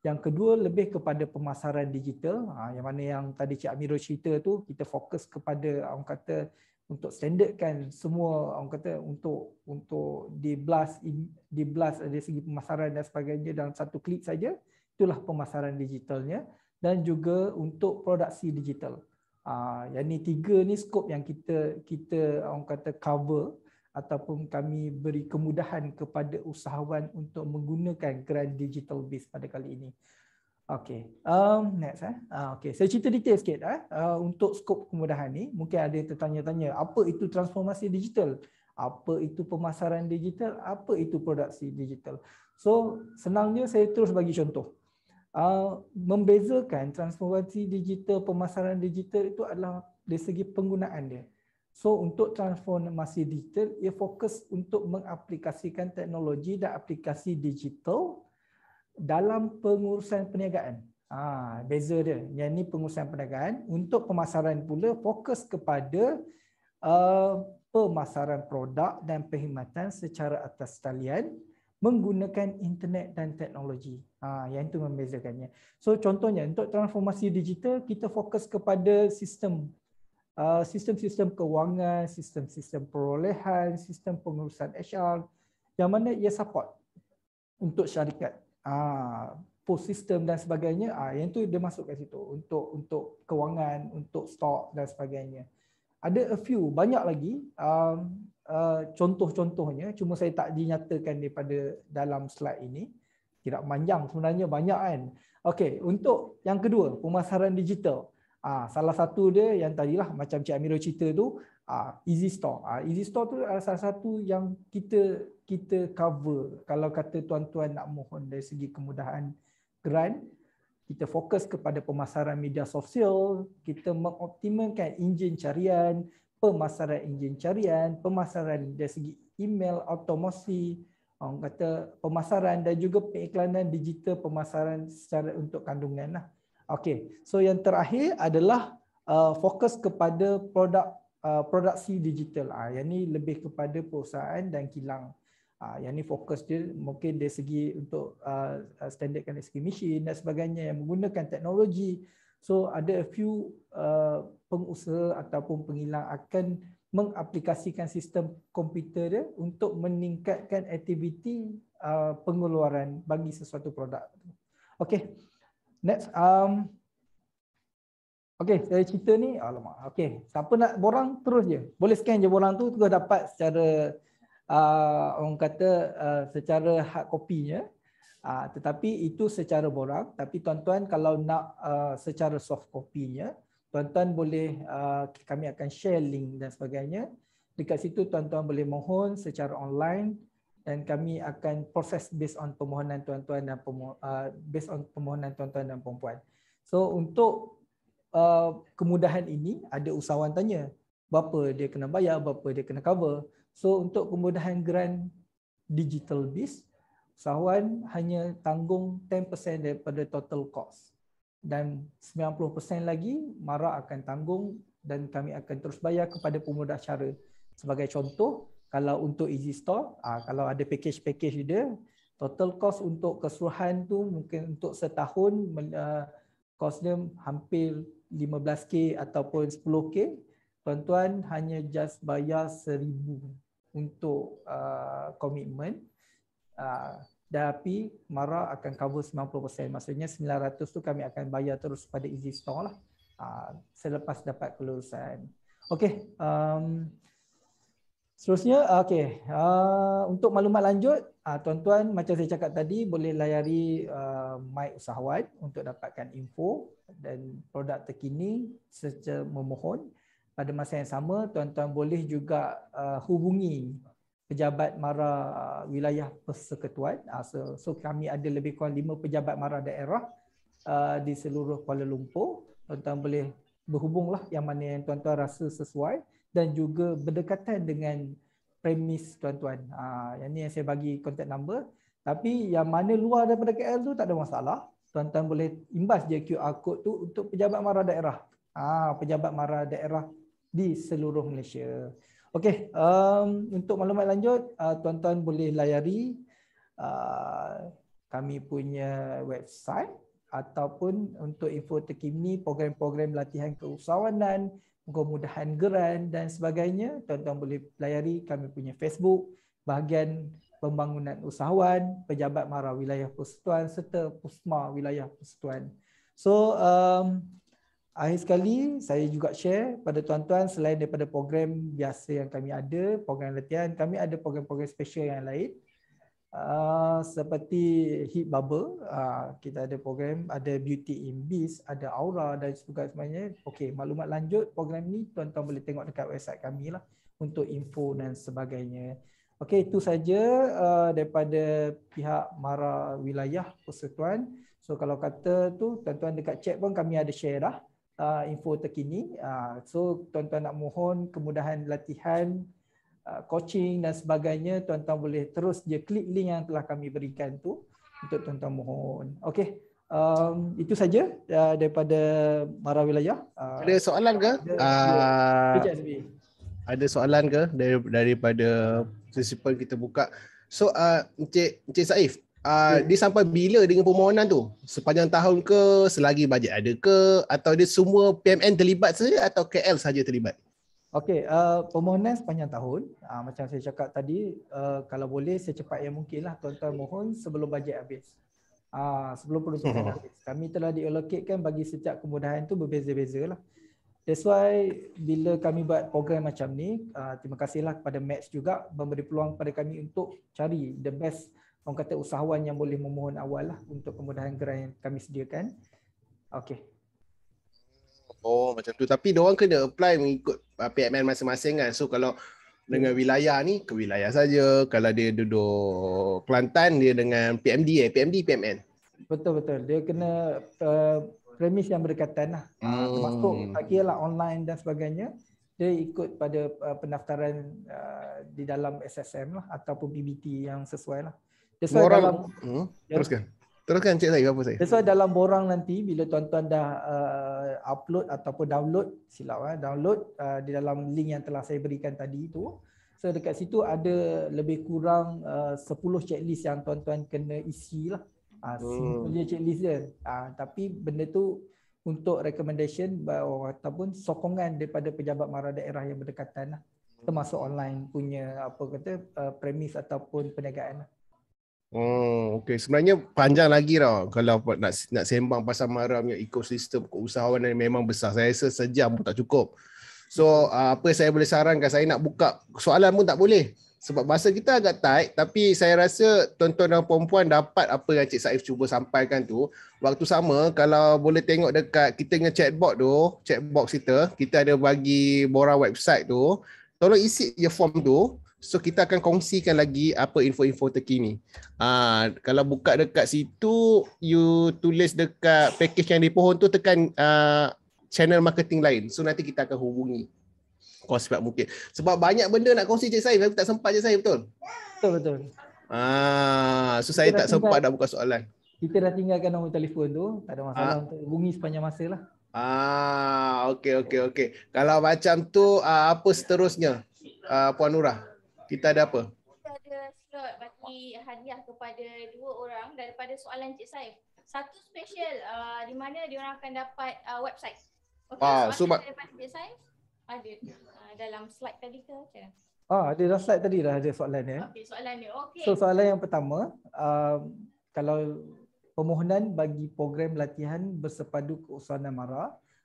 Yang kedua lebih kepada pemasaran digital. Uh, yang mana yang tadi Cik Amirul cerita tu kita fokus kepada orang kata untuk standardkan semua orang kata untuk untuk di blast di blast dari segi pemasaran dan sebagainya dalam satu klik saja itulah pemasaran digitalnya dan juga untuk produksi digital. Ah yang ni tiga ni skop yang kita kita orang kata cover ataupun kami beri kemudahan kepada usahawan untuk menggunakan grant digital base pada kali ini. Okey. Um, next eh. Uh, Okey, saya cerita detail sikit eh. Uh, untuk skop kemudahan ni, mungkin ada tertanya-tanya, apa itu transformasi digital? Apa itu pemasaran digital? Apa itu produksi digital? So, senangnya saya terus bagi contoh. Uh, membezakan transformasi digital, pemasaran digital itu adalah dari segi penggunaan dia. So, untuk transformasi digital, ia fokus untuk mengaplikasikan teknologi dan aplikasi digital dalam pengurusan perniagaan. Ha, beza dia. Yang ini pengurusan perniagaan. Untuk pemasaran pula fokus kepada uh, pemasaran produk dan perkhidmatan secara atas talian menggunakan internet dan teknologi. Ha, yang itu membezakannya. So contohnya untuk transformasi digital kita fokus kepada sistem uh, sistem-sistem uh, kewangan, sistem-sistem perolehan, sistem pengurusan HR yang mana ia support untuk syarikat ah post system dan sebagainya ah yang tu dia masuk kat situ untuk untuk kewangan untuk stok dan sebagainya ada a few banyak lagi um, uh, contoh-contohnya cuma saya tak dinyatakan daripada dalam slide ini tidak panjang sebenarnya banyak kan okey untuk yang kedua pemasaran digital ah salah satu dia yang tadilah macam Cik Amirul cerita tu Ah, Easy Store. Ah, Easy Store tu adalah salah satu yang kita kita cover. Kalau kata tuan-tuan nak mohon dari segi kemudahan grant, kita fokus kepada pemasaran media sosial, kita mengoptimalkan enjin carian, pemasaran enjin carian, pemasaran dari segi email automasi, orang kata pemasaran dan juga pengiklanan digital pemasaran secara untuk kandungan lah. Okay, so yang terakhir adalah uh, fokus kepada produk Uh, produksi digital. Uh, yang ni lebih kepada perusahaan dan kilang. Uh, yang ni fokus dia mungkin dari segi untuk uh, uh standardkan dari segi mesin dan sebagainya yang menggunakan teknologi. So ada a few uh, pengusaha ataupun pengilang akan mengaplikasikan sistem komputer dia untuk meningkatkan aktiviti uh, pengeluaran bagi sesuatu produk. Okay, next. Um, Okey, saya cerita ni. Alamak. Okey, siapa nak borang terus je. Boleh scan je borang tu terus dapat secara uh, orang kata uh, secara hard copy-nya. Uh, ah, tetapi itu secara borang, tapi tuan-tuan kalau nak uh, secara soft copy-nya, tuan-tuan boleh uh, kami akan share link dan sebagainya. Dekat situ tuan-tuan boleh mohon secara online dan kami akan proses based on permohonan tuan-tuan dan uh, based on permohonan tuan-tuan dan puan-puan. So untuk Uh, kemudahan ini ada usahawan tanya berapa dia kena bayar berapa dia kena cover so untuk kemudahan grant digital biz usahawan hanya tanggung 10% daripada total cost dan 90% lagi mara akan tanggung dan kami akan terus bayar kepada pemudah cara sebagai contoh kalau untuk easy store ah, kalau ada package-package dia total cost untuk keseluruhan tu mungkin untuk setahun uh, cost dia hampir 15K ataupun 10K, tuan-tuan hanya just bayar seribu untuk uh, komitmen. Uh, uh, tapi Mara akan cover 90%. Maksudnya 900 tu kami akan bayar terus pada Easy Store lah. Uh, selepas dapat kelulusan. Okey. Um, seterusnya, okey. Uh, untuk maklumat lanjut, uh, tuan-tuan uh, macam saya cakap tadi, boleh layari uh, Mike Usahawan untuk dapatkan info dan produk terkini serta memohon pada masa yang sama tuan-tuan boleh juga uh, hubungi pejabat MARA uh, wilayah persekutuan ah, so, so kami ada lebih kurang lima pejabat MARA daerah uh, di seluruh Kuala Lumpur tuan-tuan boleh berhubunglah yang mana yang tuan-tuan rasa sesuai dan juga berdekatan dengan premis tuan-tuan uh, yang ni yang saya bagi kontak number tapi yang mana luar daripada KL tu tak ada masalah. tuan boleh imbas je QR code tu untuk pejabat mara daerah. Ah, ha, pejabat mara daerah di seluruh Malaysia. Okey, um, untuk maklumat lanjut, uh, tuan-tuan uh, boleh layari uh, kami punya website ataupun untuk info terkini program-program latihan keusahawanan, kemudahan geran dan sebagainya, tuan-tuan boleh layari kami punya Facebook bahagian pembangunan usahawan, pejabat mara wilayah persatuan serta pusma wilayah persatuan. So um, akhir sekali saya juga share pada tuan-tuan selain daripada program biasa yang kami ada, program latihan, kami ada program-program special yang lain. Uh, seperti heat bubble uh, kita ada program ada beauty in beast ada aura dan sebagainya okey maklumat lanjut program ni tuan-tuan boleh tengok dekat website kami lah untuk info dan sebagainya Okey, itu saja uh, daripada pihak Mara Wilayah Persekutuan. So kalau kata tu tuan-tuan dekat chat pun kami ada share dah uh, info terkini. Uh, so tuan-tuan nak mohon kemudahan latihan uh, coaching dan sebagainya, tuan-tuan boleh terus je klik link yang telah kami berikan tu untuk tuan-tuan mohon. Okey. Um, itu saja uh, daripada Mara Wilayah. Uh, ada soalan ke? Ada, uh, ada soalan ke dari, daripada prinsipal kita buka. So uh, Encik, Encik Saif, uh, hmm. dia sampai bila dengan permohonan tu? Sepanjang tahun ke, selagi bajet ada ke, atau dia semua PMN terlibat saja atau KL saja terlibat? Okey, uh, permohonan sepanjang tahun. Uh, macam saya cakap tadi, uh, kalau boleh secepat yang mungkin lah tuan-tuan mohon sebelum bajet habis. Uh, sebelum perusahaan hmm. habis. Kami telah diallocatekan bagi setiap kemudahan tu berbeza-beza lah. That's why bila kami buat program macam ni, uh, terima kasihlah kepada Max juga memberi peluang kepada kami untuk cari the best orang kata usahawan yang boleh memohon awal lah untuk kemudahan gerai yang kami sediakan. Okay. Oh macam tu. Tapi diorang kena apply mengikut ah, PMN masing-masing kan. So kalau dengan wilayah ni ke wilayah saja. Kalau dia duduk Kelantan dia dengan PMD eh. PMD PMN. Betul betul. Dia kena uh, premis yang berdekatan lah. Hmm. Masuk lah online dan sebagainya. Dia ikut pada uh, pendaftaran uh, di dalam SSM lah ataupun PBT yang sesuai lah. Sesuai borang. dalam, hmm. Ya. Teruskan. Teruskan Encik Zahid apa saya. Sesuai dalam borang nanti bila tuan-tuan dah uh, upload ataupun download silap eh, download uh, di dalam link yang telah saya berikan tadi itu So dekat situ ada lebih kurang uh, 10 checklist yang tuan-tuan kena isi lah. Ah, hmm. Punya checklist dia. Ah, tapi benda tu untuk recommendation ataupun sokongan daripada pejabat mara daerah yang berdekatan lah. Hmm. Termasuk online punya apa kata uh, premis ataupun perniagaan lah. Hmm, okay. Sebenarnya panjang lagi tau kalau nak nak sembang pasal mara yang ekosistem keusahawan yang memang besar. Saya rasa sejam pun tak cukup. So uh, apa saya boleh sarankan saya nak buka soalan pun tak boleh sebab bahasa kita agak tight tapi saya rasa tuan-tuan dan puan-puan dapat apa yang Cik Saif cuba sampaikan tu waktu sama kalau boleh tengok dekat kita punya chatbot tu chatbox kita kita ada bagi borang website tu tolong isi je form tu so kita akan kongsikan lagi apa info-info terkini uh, kalau buka dekat situ you tulis dekat package yang di pohon tu tekan uh, channel marketing lain so nanti kita akan hubungi course sebab mungkin sebab banyak benda nak kongsi Cik Saif aku tak sempat Cik Saif betul. Betul betul. Ah, so saya tak sempat nak buka soalan. Kita dah tinggalkan nombor telefon tu, tak ada masalah ah. untuk hubungi sepanjang masa lah. Ah, okey okey okey. Kalau macam tu uh, apa seterusnya? Ah, Puan Nurah, kita ada apa? Kita ada slot bagi hadiah kepada dua orang daripada soalan Cik Saif. Satu special uh, di mana diorang akan dapat uh, website. Okay, ah, so, so daripada Cik Saif? Ada. Ah, dalam slide tadi ke macam Ah, ada dah slide tadi dah ada soalan ya. Okey, soalan ni. Okey. So soalan yang pertama, um, kalau permohonan bagi program latihan bersepadu keusahawanan MARA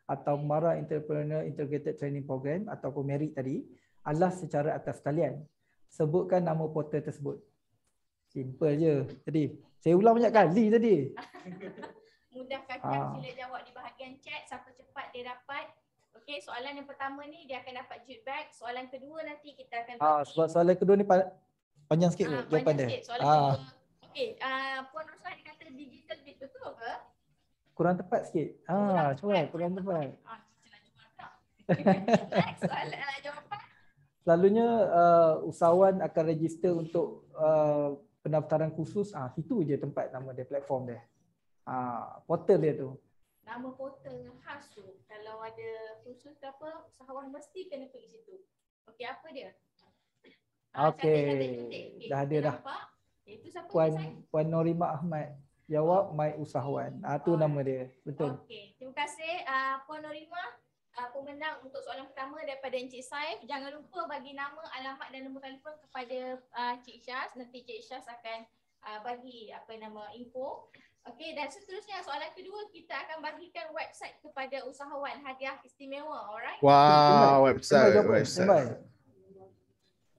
atau MARA Entrepreneur Integrated Training Program ataupun MERIT tadi alas secara atas talian. Sebutkan nama portal tersebut. Simple je. Jadi, saya ulang banyak kali tadi. (laughs) Mudah kakak ah. ha. sila jawab di bahagian chat. Siapa cepat dia dapat. Okay, soalan yang pertama ni dia akan dapat jute bag. Soalan kedua nanti kita akan Ah, so, soalan kedua ni panjang sikit ah, ke? Ah, panjang sikit. Soalan ah. kedua. Okay, ah, Puan Rosan kata digital bit tu apa? Kurang tepat sikit. Ah, cuba kurang tepat. Ah, soalan nak (laughs) ah, jawapan. Selalunya uh, usahawan akan register untuk uh, pendaftaran khusus ah uh, situ je tempat nama dia platform dia. Ah portal dia tu nama portal yang khas tu kalau ada khusus ke apa usahawan mesti kena pergi situ. Okey apa dia? Ah, Okey. Okay. Dah ada dah. Itu siapa? Puan pasang? Puan Norima Ahmad. Jawab oh. Mai Usahawan. Ah tu oh. nama dia. Betul. Okey. Terima kasih uh, Puan Norima uh, ah, pemenang untuk soalan pertama daripada Encik Saif. Jangan lupa bagi nama, alamat dan nombor telefon kepada uh, Cik Syaz. Nanti Encik Syaz akan uh, bagi apa nama info. Okey dan seterusnya soalan kedua kita akan bagikan website kepada usahawan hadiah istimewa alright. Wow website. Sembai, website. Sembai.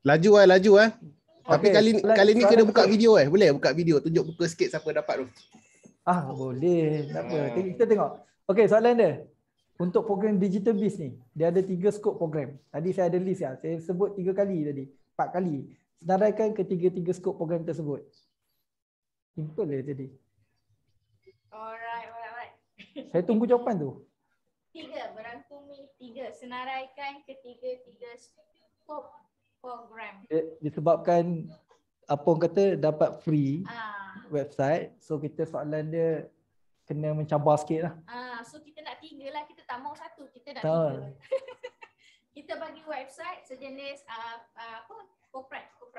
Laju eh laju eh. Okay, Tapi kali ni kali ni kena buka video eh. Boleh buka video tunjuk buka sikit siapa dapat tu. Ah boleh. Tak apa. Tengok, kita tengok. Okey soalan dia. Untuk program Digital Biz ni, dia ada tiga skop program. Tadi saya ada list ya. Saya sebut tiga kali tadi. Empat kali. Senaraikan ketiga-tiga skop program tersebut. Simple lah tadi. Alright, alright, (laughs) Saya tunggu jawapan tu. Tiga, berangkumi tiga. Senaraikan ketiga-tiga program. Eh, disebabkan apa orang kata dapat free ah. website. So kita soalan dia kena mencabar sikit lah. Ah, so kita nak tiga lah. Kita tak mau satu. Kita nak tak. tiga. (laughs) kita bagi website sejenis uh, uh, apa?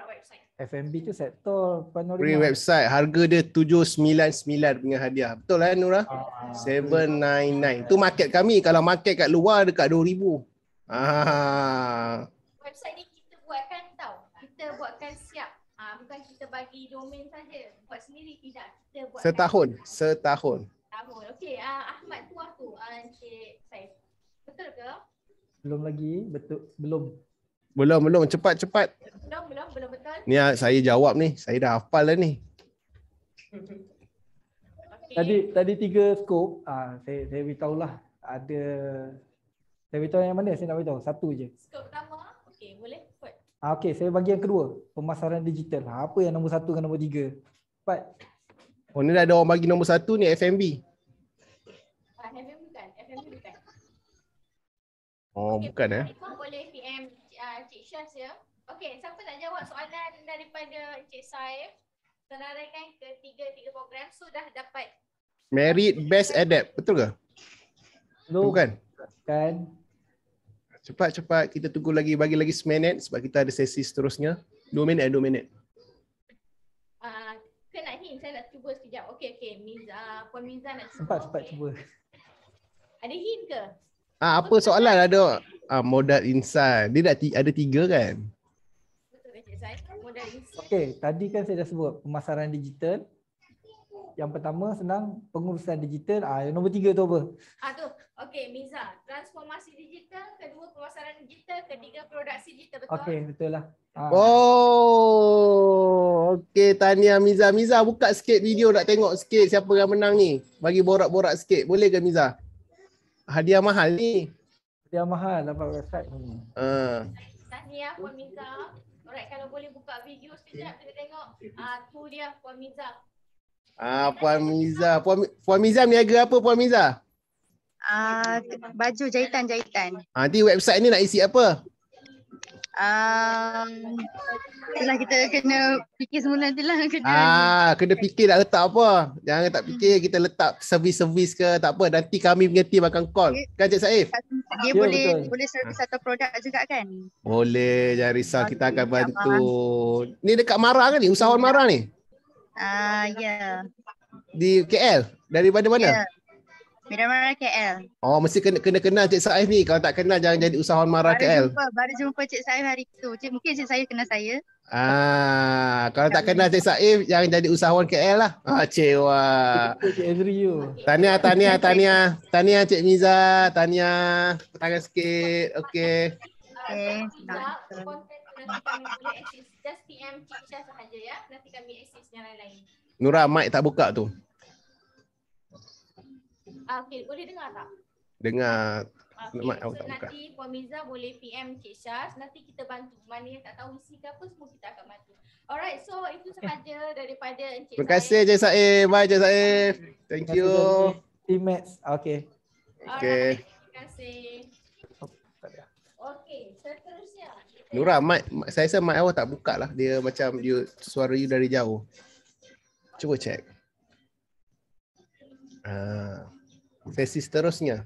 website. FMB tu sektor penerima. Free website harga dia 799 dengan hadiah. Betul lah eh, Nurah? Ah, 799. Tu market kami kalau market kat luar dekat 2000. Ah. Website ni kita buatkan tau. Kita buatkan siap. Ah, bukan kita bagi domain saja. Buat sendiri tidak. Kita buat setahun. Kan. Setahun. Setahun. Okey, ah, Ahmad tu aku. Ah, Encik Saif. Betul ke? Belum lagi. Betul. Belum. Belum, belum. Cepat, cepat. Belum, belum. Belum betul. Ni ah, saya jawab ni. Saya dah hafal lah ni. Tadi tadi tiga skop, ah, saya, saya beritahu lah ada saya beritahu yang mana saya nak beritahu satu je. Skop pertama, okey boleh cepat. Ah, okey saya bagi yang kedua pemasaran digital. Ah, apa yang nombor satu dan nombor tiga? Cepat. Oh ni dah ada orang bagi nombor satu ni FMB. Ah, FMB bukan, FMB bukan. Oh okay, bukan eh. Boleh PM Syaz ya. Okey, siapa nak jawab soalan daripada Encik Saif? Senaraikan ketiga-tiga program sudah dapat. Merit best adapt, betul ke? No. Bukan. Kan. Cepat-cepat kita tunggu lagi bagi lagi 1 minit sebab kita ada sesi seterusnya. 2 minit eh 2 minit. Saya ah, nak hint, saya nak cuba sekejap. Okey, okey. Miza, Puan Miza nak cuba. Cepat, cepat okay. cuba. Ada hint ke? Ah, apa soalan ada? uh, modal insan. Dia dah t- ada tiga kan? Okey, tadi kan saya dah sebut pemasaran digital. Yang pertama senang pengurusan digital. Ah, uh, nombor tiga tu apa? Ah tu. Okey, Miza, transformasi digital, kedua pemasaran digital, ketiga produksi digital betul? Okey, betul lah. Ha. Oh, okey Tania Miza. Miza buka sikit video nak tengok sikit siapa yang menang ni. Bagi borak-borak sikit. Boleh ke Miza? Hadiah mahal ni. Dia mahal dapat website ni. Uh. Ah. Tahniah Puan Miza. Alright, kalau boleh buka video sekejap kita tengok. Ah, uh, tu dia Puan Miza. Ah, Puan Miza. Puan, Puan Miza meniaga apa Puan Miza? Ah, uh, baju jahitan-jahitan. Ah, nanti website ni nak isi apa? Ah, uh, um, kita kena fikir semula nanti lah kena ah, kena fikir nak letak apa jangan tak fikir hmm. kita letak servis-servis ke tak apa nanti kami punya team akan call kan Cik Saif dia yeah, boleh betul. boleh servis ha. atau produk juga kan boleh jangan risau kita akan bantu ni dekat Marah kan ni usahawan Marah ni Ah ya. Yeah. Di KL. Dari mana mana? Yeah. Miramar KL. Oh, mesti kena kena kenal Cik Saif ni. Kalau tak kenal jangan jadi usahawan Mara baru KL. Jumpa, baru jumpa Cik Saif hari tu. Cik mungkin Cik Saif kenal saya. Ah, kalau tak kenal Cik Saif jangan jadi usahawan KL lah. Ah, cewa. Tania, Tania, Tania. Tania Cik Miza, Tania. Tangan sikit. Okey. Eh, Okey. Just PM Cik Syah sahaja ya. Nanti kami assist yang lain-lain. Nura, mic tak buka tu. Ah, okay, boleh dengar tak? Dengar. Okay, so tak nanti buka. Puan Miza boleh PM Cik Syaz. Nanti kita bantu. Mana yang tak tahu isi ke apa, semua kita akan bantu. Alright, so itu sahaja daripada Encik Terima kasih Encik Saif. Bye Encik Saif. Thank you. Team Mats. Ah, okay. Okay. Terima kasih. Oh, okay, seterusnya. Nura, mic, mic, saya rasa mic awak tak buka lah. Dia macam dia, suara you dari jauh. Cuba cek. Ah sesi seterusnya.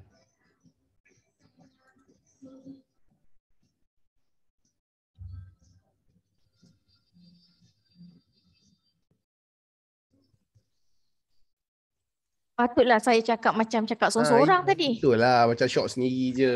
Patutlah saya cakap macam cakap ah, sorang-sorang tadi. Betul lah, macam shock sendiri je.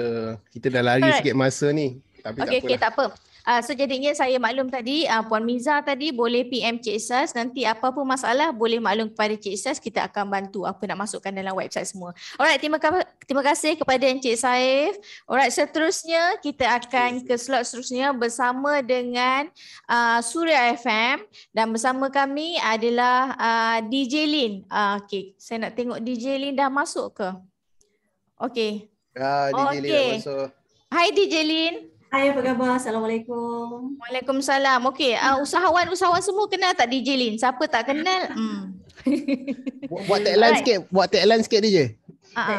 Kita dah lari Alright. sikit masa ni. Tapi okay, tak okay, tak apa. Uh, so jadinya saya maklum tadi uh, Puan Miza tadi boleh PM Cik Sas nanti apa pun masalah boleh maklum kepada Cik Sas kita akan bantu apa nak masukkan dalam website semua. Alright terima kasih terima kasih kepada Encik Saif. Alright seterusnya kita akan ke slot seterusnya bersama dengan uh, ah, Surya FM dan bersama kami adalah uh, DJ Lin. Uh, okay saya nak tengok DJ Lin dah masuk ke? Okay. Ah, DJ okay. Lin dah masuk. Hai DJ Lin. Hai, apa khabar? Assalamualaikum. Waalaikumsalam. Okey, uh, usahawan-usahawan semua kenal tak DJ Lin? Siapa tak kenal? (laughs) Hmm. Buat tagline sikit, buat tagline sikit DJ. Ha. Uh-huh. Ah.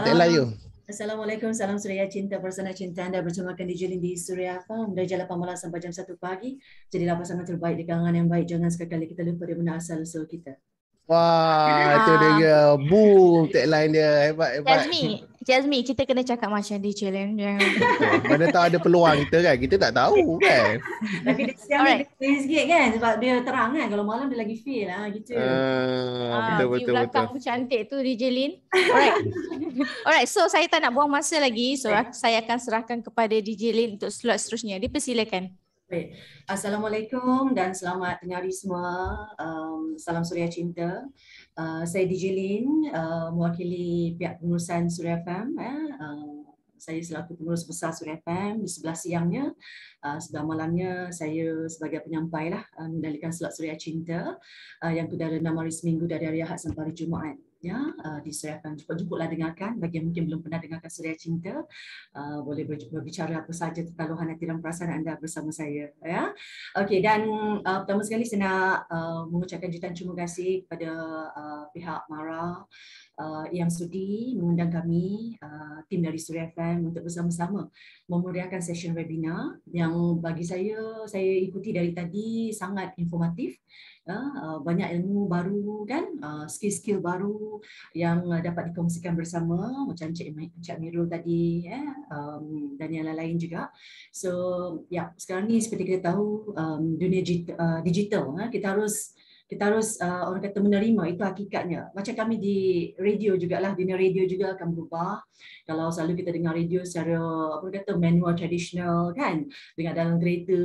Tagline. Eh? Ah, ah, Assalamualaikum, salam suria cinta, persona cinta anda bersama kan DJ Lin di Suria Farm dari jam 8 malam sampai jam 1 pagi. Jadi lapas sangat terbaik di kalangan yang baik. Jangan sekali-kali kita lupa dari mana asal usul kita. Wah, ha. tu dia boom tagline dia hebat hebat. Jasmine, Jasmine kita kena cakap macam dia challenge. Lah. Mana tahu ada peluang kita kan? Kita tak tahu kan. Tapi dia siang right. dia sikit kan sebab dia terang kan kalau malam dia lagi feel lah gitu. Uh, betul betul. Belakang betul. cantik tu DJ Lin. Alright. (laughs) Alright, so saya tak nak buang masa lagi. So saya akan serahkan kepada DJ Lin untuk slot seterusnya. Dipersilakan. Baik. Assalamualaikum dan selamat tengah hari semua. Um, salam Suria Cinta. Uh, saya DJ Lin, uh, mewakili pihak pengurusan Suria FM. Eh. Ya. Uh, saya selaku pengurus besar Suria FM di sebelah siangnya. Uh, sebelah malamnya saya sebagai penyampailah uh, mendalikan slot Suria Cinta uh, yang kudara enam hari seminggu dari hari Ahad sampai hari Jumaat ya uh, di Suria akan cukup-cukuplah dengarkan bagi yang mungkin belum pernah dengarkan Suria Cinta uh, boleh berbicara apa saja tentang luahan hati dan perasaan anda bersama saya ya okey dan uh, pertama sekali saya nak uh, mengucapkan jutaan terima kasih kepada uh, pihak Mara Uh, yang sudi mengundang kami, uh, tim dari Suria FM untuk bersama-sama memeriahkan sesi webinar yang bagi saya, saya ikuti dari tadi sangat informatif Ah, ah, banyak ilmu baru kan ah, skill-skill baru yang dapat dikongsikan bersama macam Cik Cik Mirul tadi ya um, dan yang lain-lain juga so ya yeah, sekarang ni seperti kita tahu um, dunia digital kita harus kita harus uh, orang kata menerima itu hakikatnya macam kami di radio juga lah dunia radio juga akan berubah kalau selalu kita dengar radio secara apa kata manual traditional kan dengan dalam kereta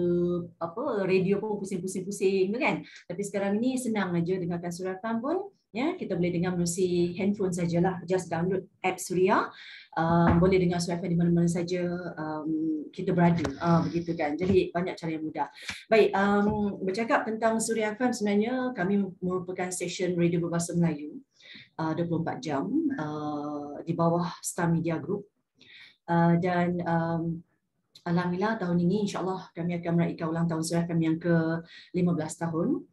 apa radio pun pusing-pusing pusing kan tapi sekarang ni senang aja dengarkan suratan pun ya kita boleh dengar melalui handphone sajalah just download app Suria um, boleh dengar suara di mana-mana saja um, kita berada uh, begitu kan jadi banyak cara yang mudah baik um, bercakap tentang Suria FM sebenarnya kami merupakan stesen radio berbahasa Melayu uh, 24 jam uh, di bawah Star Media Group uh, dan um, Alhamdulillah tahun ini insyaAllah kami akan meraihkan ulang tahun Suria FM yang ke-15 tahun.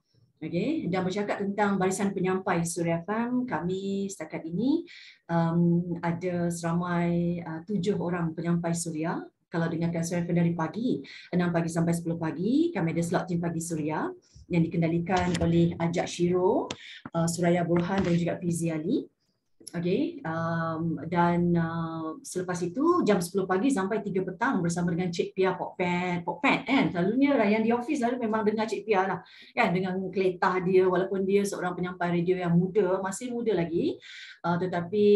Okay, dan bercakap tentang barisan penyampai Suria Farm kami setakat ini um, ada seramai uh, tujuh orang penyampai Suria. Kalau dengarkan Suria Farm dari pagi, enam pagi sampai sepuluh pagi, kami ada slot tim pagi Suria yang dikendalikan oleh Ajak Shiro, uh, Suraya Burhan dan juga Fizi Ali. Okay, um, dan uh, selepas itu jam 10 pagi sampai 3 petang bersama dengan Cik Pia Pok Pen, Pok Pen kan. Selalunya Ryan di office selalu memang dengar Cik Pia lah. Kan dengan keletah dia walaupun dia seorang penyampai radio yang muda, masih muda lagi. Uh, tetapi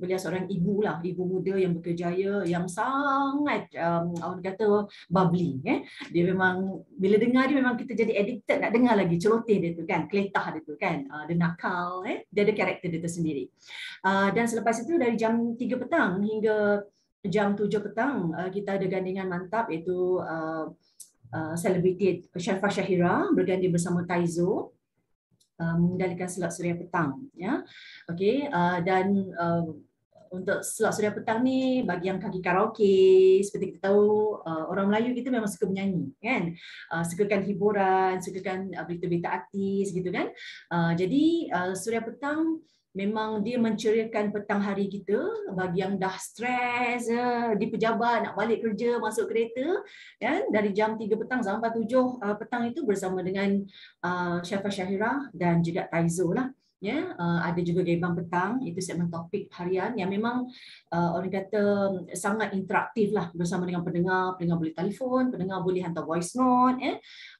beliau seorang ibu lah, ibu muda yang berjaya, yang sangat um, orang kata bubbly eh. Dia memang bila dengar dia memang kita jadi addicted nak dengar lagi celoteh dia tu kan, keletah dia tu kan. Uh, dia nakal eh. Dia ada karakter dia tersendiri. Ah, dan selepas itu dari jam 3 petang hingga jam 7 petang uh, kita ada gandingan mantap iaitu ah, selebriti uh, uh, Syarifah Syahira berganding bersama Taizo uh, mendalikan slot suria petang ya okey uh, dan uh, untuk slot suria petang ni bagi yang kaki karaoke seperti kita tahu orang Melayu kita memang suka menyanyi kan uh, sukakan hiburan sukakan uh, berita-berita artis gitu kan jadi suria petang memang dia menceriakan petang hari kita bagi yang dah stres ya, di pejabat nak balik kerja masuk kereta kan dari jam 3 petang sampai 7 uh, petang itu bersama dengan uh, Syafa Syahira dan juga Taizo lah ya uh, ada juga gembang petang itu segmen topik harian yang memang uh, orang kata mm, sangat interaktif lah bersama dengan pendengar pendengar boleh telefon pendengar boleh hantar voice note ya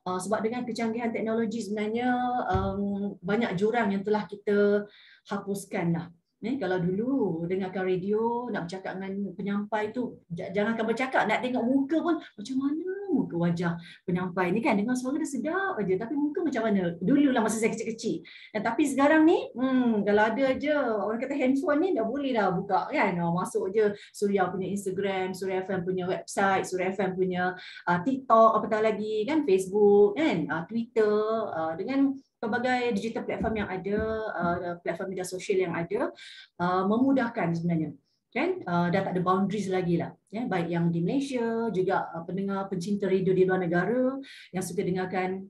sebab dengan kecanggihan teknologi sebenarnya um, banyak jurang yang telah kita hapuskanlah. Eh, kalau dulu dengarkan radio, nak bercakap dengan penyampai tu, jangan akan bercakap, nak tengok muka pun macam mana ke wajah penyampai ni kan dengan suara dia sedap aja tapi muka macam mana lah masa saya kecil-kecil dan tapi sekarang ni hmm kalau ada aja orang kata handphone ni dah boleh dah buka kan oh, masuk aja. Suria punya Instagram Suria FM punya website Suria FM punya uh, TikTok tak lagi kan Facebook kan uh, Twitter uh, dengan pelbagai digital platform yang ada uh, platform media sosial yang ada uh, memudahkan sebenarnya kan uh, dah tak ada boundaries lagi lah ya baik yang di Malaysia juga uh, pendengar pencinta radio di luar negara yang suka dengarkan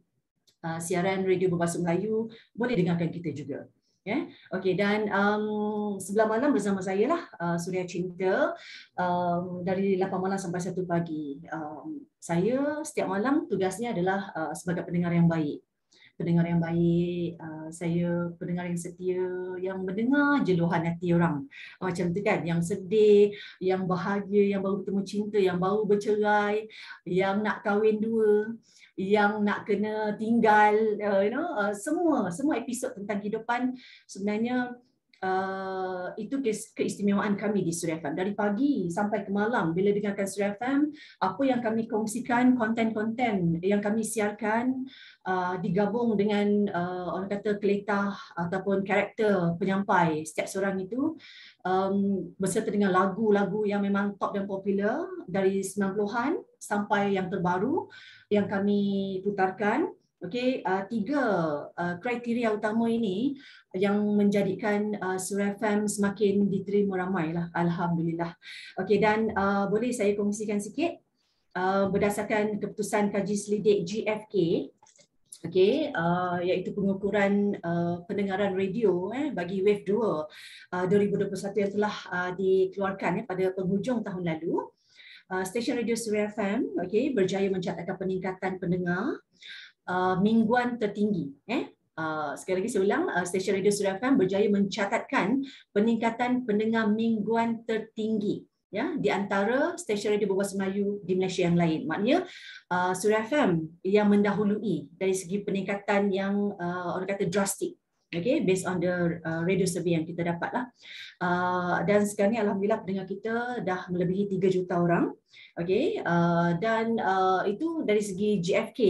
uh, siaran radio berbahasa Melayu boleh dengarkan kita juga ya yeah? okey dan um, sebelah malam bersama saya lah uh, Surya Cinta um, dari 8 malam sampai 1 pagi um, saya setiap malam tugasnya adalah uh, sebagai pendengar yang baik pendengar yang baik, uh, saya pendengar yang setia, yang mendengar je luahan hati orang. Macam tu kan, yang sedih, yang bahagia, yang baru bertemu cinta, yang baru bercerai, yang nak kahwin dua, yang nak kena tinggal, uh, you know, uh, semua, semua episod tentang kehidupan sebenarnya Eh, itu keistimewaan kami di Suria FM. Dari pagi sampai ke malam, bila dengarkan Suria FM, apa yang kami kongsikan, konten-konten yang kami siarkan, uh, digabung dengan uh, orang kata keletah ataupun karakter penyampai setiap seorang itu, um, berserta dengan lagu-lagu yang memang top dan popular dari 90-an sampai yang terbaru yang kami putarkan. Okey, uh, tiga uh, kriteria utama ini yang menjadikan uh, Surah FM semakin diterima ramai lah. Alhamdulillah. Okey, dan uh, boleh saya kongsikan sikit uh, berdasarkan keputusan kaji selidik GFK Okey, uh, iaitu pengukuran uh, pendengaran radio eh, bagi Wave 2 uh, 2021 yang telah uh, dikeluarkan eh, pada penghujung tahun lalu. Uh, stesen radio Surya FM okay, berjaya mencatatkan peningkatan pendengar Uh, mingguan tertinggi. Eh? Uh, sekali lagi saya ulang, uh, stesen radio Surafan berjaya mencatatkan peningkatan pendengar mingguan tertinggi ya di antara stesen radio berbahasa Melayu di Malaysia yang lain. Maknanya uh, Surafan yang mendahului dari segi peningkatan yang uh, orang kata drastik okay, based on the uh, radio survey yang kita dapat lah. Uh, dan sekarang ni alhamdulillah pendengar kita dah melebihi 3 juta orang. Okay, uh, dan uh, itu dari segi GFK.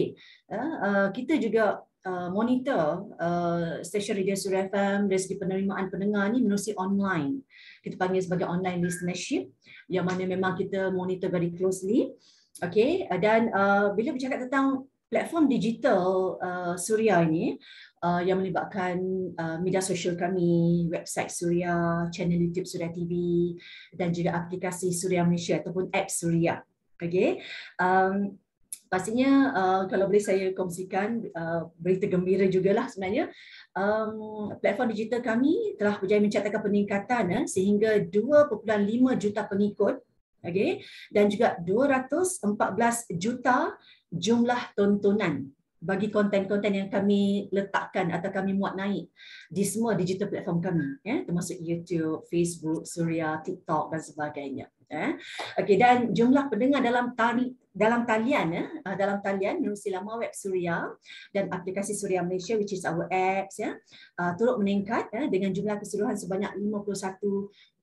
Uh, uh, kita juga uh, monitor uh, stesen radio Surya FM dari segi penerimaan pendengar ni melalui online. Kita panggil sebagai online listenership yang mana memang kita monitor very closely. Okay, uh, dan uh, bila bercakap tentang platform digital uh, Surya ini, uh, yang melibatkan uh, media sosial kami, website Suria, channel YouTube Suria TV dan juga aplikasi Suria Malaysia ataupun app Suria. Okay. Um, Pastinya uh, kalau boleh saya kongsikan uh, berita gembira juga lah sebenarnya um, platform digital kami telah berjaya mencatatkan peningkatan eh, sehingga 2.5 juta pengikut okay, dan juga 214 juta jumlah tontonan bagi konten-konten yang kami letakkan atau kami muat naik di semua digital platform kami ya eh, termasuk YouTube, Facebook, Surya, TikTok dan sebagainya ya. Eh. Okey dan jumlah pendengar dalam tali, dalam talian ya eh, dalam talian melalui lama web Surya dan aplikasi Surya Malaysia which is our apps ya eh, turut meningkat ya eh, dengan jumlah keseluruhan sebanyak 51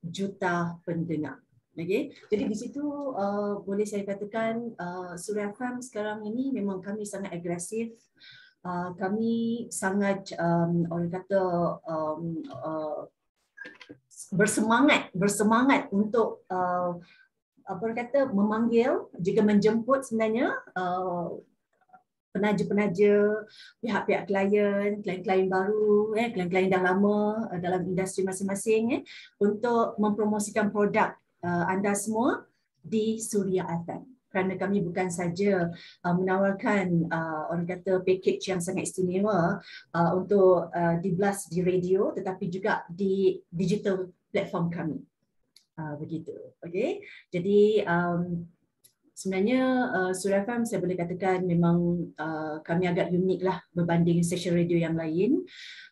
juta pendengar. Okay. Jadi di situ uh, boleh saya katakan uh, Surya Farm sekarang ini memang kami sangat agresif. Uh, kami sangat um, orang kata um, uh, bersemangat bersemangat untuk uh, apa orang kata memanggil jika menjemput sebenarnya uh, penaja-penaja uh, pihak-pihak klien klien-klien baru eh klien-klien dah lama uh, dalam industri masing-masing eh untuk mempromosikan produk uh, anda semua di Suria FM kerana kami bukan saja uh, menawarkan uh, orang kata package yang sangat istimewa uh, untuk uh, di blast di radio tetapi juga di digital platform kami. Uh, begitu. Okey. Jadi um, sebenarnya uh, Suria FM saya boleh katakan memang uh, kami agak unik lah berbanding stesen radio yang lain.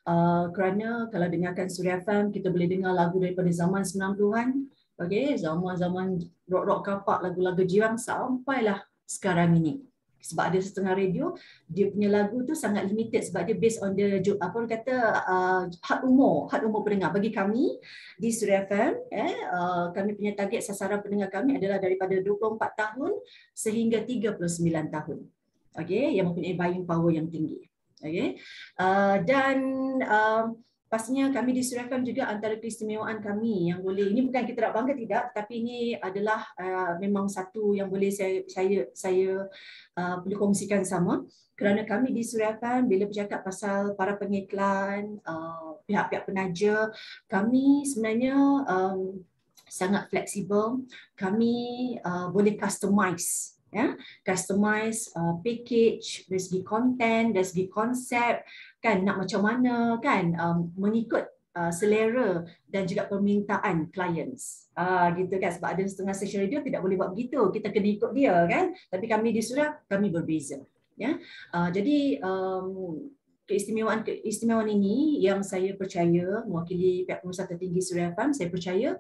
Uh, kerana kalau dengarkan Suria FM kita boleh dengar lagu daripada zaman 90-an okay, zaman-zaman rock-rock kapak lagu-lagu jiran sampailah sekarang ini. Sebab ada setengah radio, dia punya lagu tu sangat limited sebab dia based on the apa orang kata uh, hak umur, hak umur pendengar. Bagi kami di Suria FM, eh, uh, kami punya target sasaran pendengar kami adalah daripada 24 tahun sehingga 39 tahun. Okay, yang mempunyai buying power yang tinggi. Okay, uh, dan uh, Pastinya kami di Suria FM juga antara keistimewaan kami yang boleh ini bukan kita nak bangga tidak tapi ini adalah uh, memang satu yang boleh saya saya saya uh, perlu kongsikan sama kerana kami di Suria FM bila bercakap pasal para pengiklan uh, pihak-pihak penaja kami sebenarnya um, sangat fleksibel kami uh, boleh customise ya customize uh, package dari segi content dari segi konsep kan nak macam mana kan um, mengikut uh, selera dan juga permintaan clients ah uh, gitu kan sebab ada setengah session radio tidak boleh buat begitu kita kena ikut dia kan tapi kami di surah kami berbeza ya uh, jadi um, keistimewaan keistimewaan ini yang saya percaya mewakili pihak pengusaha tertinggi Suria Farm saya percaya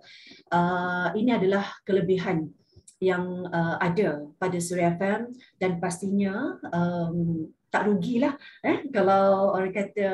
uh, ini adalah kelebihan yang uh, ada pada Suria FM dan pastinya um, tak rugilah eh kalau orang kata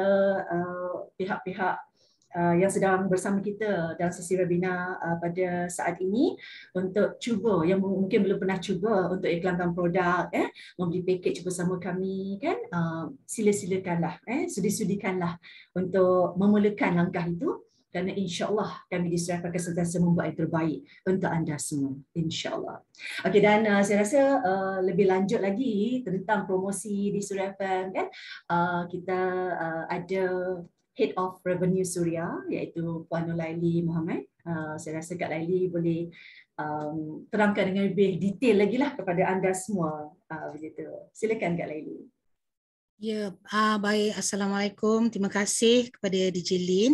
uh, pihak-pihak Uh, yang sedang bersama kita dalam sesi webinar uh, pada saat ini untuk cuba yang mungkin belum pernah cuba untuk iklankan produk eh membeli package bersama kami kan uh, sila-silakanlah eh sudi-sudikanlah untuk memulakan langkah itu kerana insyaallah kami di diserahkan sentiasa membuat yang terbaik untuk anda semua insyaallah. Okey dan uh, saya rasa uh, lebih lanjut lagi tentang promosi di Suria kan uh, kita uh, ada head of revenue Suria iaitu Puan Laili Muhammad. Uh, saya rasa Kak Laili boleh um, terangkan dengan lebih detail lagi lah kepada anda semua uh, begitu. Silakan Kak Laili. Ya, ah uh, baik. Assalamualaikum. Terima kasih kepada DJ Lin.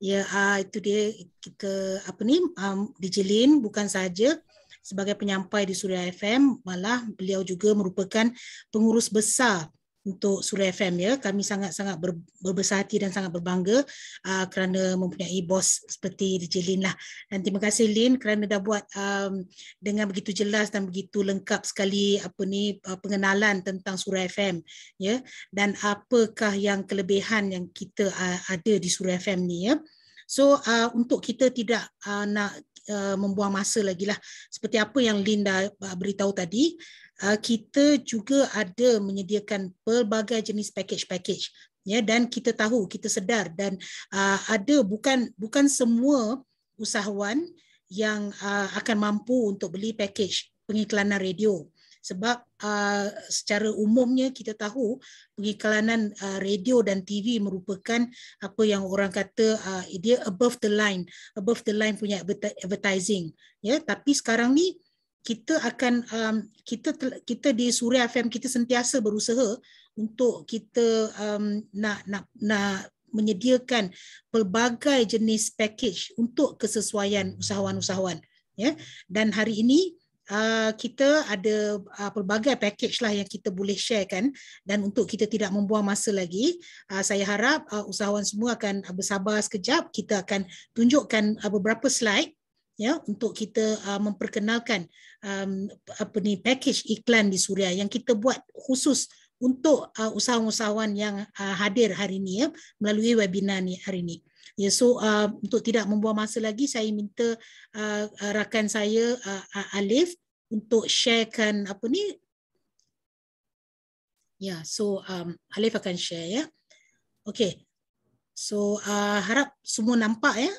Ya, uh, itu dia kita apa ni? Um, DJ Lin bukan saja sebagai penyampai di Suria FM, malah beliau juga merupakan pengurus besar untuk Surya FM ya. Kami sangat-sangat ber, berbesar hati dan sangat berbangga uh, kerana mempunyai bos seperti DJ Lin lah. Dan terima kasih Lin kerana dah buat um, dengan begitu jelas dan begitu lengkap sekali apa ni uh, pengenalan tentang Surya FM ya dan apakah yang kelebihan yang kita uh, ada di Surya FM ni ya. So uh, untuk kita tidak uh, nak uh, membuang masa lagi lah seperti apa yang Lin uh, beritahu tadi Ah, kita juga ada menyediakan pelbagai jenis package-package ya dan kita tahu kita sedar dan ah, ada bukan bukan semua usahawan yang ah, akan mampu untuk beli package pengiklanan radio sebab uh, secara umumnya kita tahu pengiklanan uh, radio dan TV merupakan apa yang orang kata uh, dia above the line above the line punya advertising ya tapi sekarang ni kita akan um, kita kita di Suria FM kita sentiasa berusaha untuk kita um, nak nak nak menyediakan pelbagai jenis package untuk kesesuaian usahawan-usahawan ya dan hari ini uh, kita ada uh, pelbagai package lah yang kita boleh share kan. dan untuk kita tidak membuang masa lagi uh, saya harap uh, usahawan semua akan bersabar sekejap kita akan tunjukkan uh, beberapa slide ya untuk kita uh, memperkenalkan um, apa ni package iklan di Suria yang kita buat khusus untuk uh, usahawan-usahawan yang uh, hadir hari ini ya melalui webinar ni hari ini. Ya so uh, untuk tidak membuang masa lagi saya minta uh, uh rakan saya uh, Alif untuk sharekan apa ni. Ya yeah, so um, Alif akan share ya. Okay. So uh, harap semua nampak ya.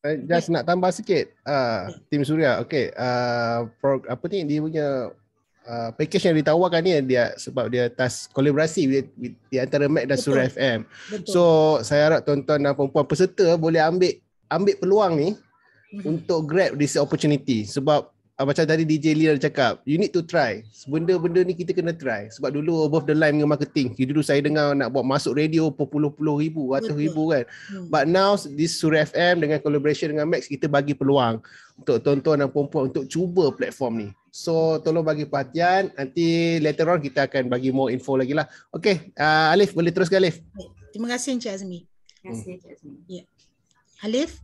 Eh, just nak tambah sikit uh, tim suria okey uh, ah, pro, apa ni dia punya uh, package yang ditawarkan ni dia sebab dia atas kolaborasi di antara Mac dan Suria Betul. FM. Betul. So saya harap tuan-tuan dan puan peserta boleh ambil ambil peluang ni mhm. untuk grab this opportunity sebab uh, macam tadi DJ Lee dah cakap, you need to try. Benda-benda ni kita kena try. Sebab dulu above the line dengan marketing. Dulu saya dengar nak buat masuk radio puluh-puluh ribu, ratus ribu kan. Hmm. But now, this Suri FM dengan collaboration dengan Max, kita bagi peluang untuk tuan-tuan dan perempuan untuk cuba platform ni. So, tolong bagi perhatian. Nanti later on kita akan bagi more info lagi lah. Okay, uh, Alif boleh teruskan Alif. Terima kasih Encik Azmi. Terima kasih Encik Azmi. Yeah. Alif?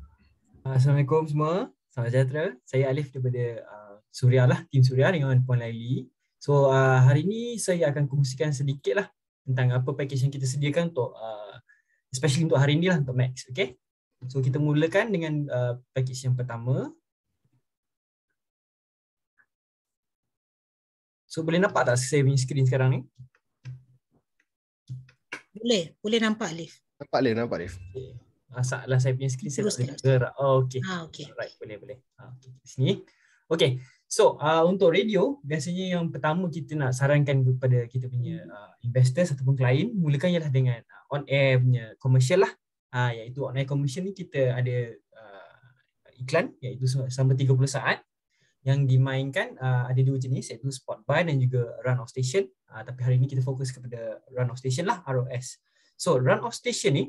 Assalamualaikum semua. Selamat sejahtera. Saya Alif daripada uh, Surya lah, tim Surya dengan Puan Laili. So uh, hari ni saya akan kongsikan sedikit lah tentang apa package yang kita sediakan untuk uh, especially untuk hari ni lah untuk Max. Okay. So kita mulakan dengan uh, package yang pertama. So boleh nampak tak saya punya screen sekarang ni? Boleh, boleh nampak Alif. Nampak Alif, nampak Alif. Okay. Masalah saya punya screen saya tak gerak. Oh, okay. Ah, okay. Alright, boleh, boleh. Ah, okay, sini. Okay, So uh, untuk radio, biasanya yang pertama kita nak sarankan kepada kita punya hmm. uh, investor ataupun klien, mulakan ialah dengan uh, on-air punya commercial lah. Uh, iaitu on-air commercial ni kita ada uh, iklan iaitu sampai 30 saat yang dimainkan uh, ada dua jenis iaitu spot buy dan juga run off station. Uh, tapi hari ini kita fokus kepada run off station lah, ROS. So run off station ni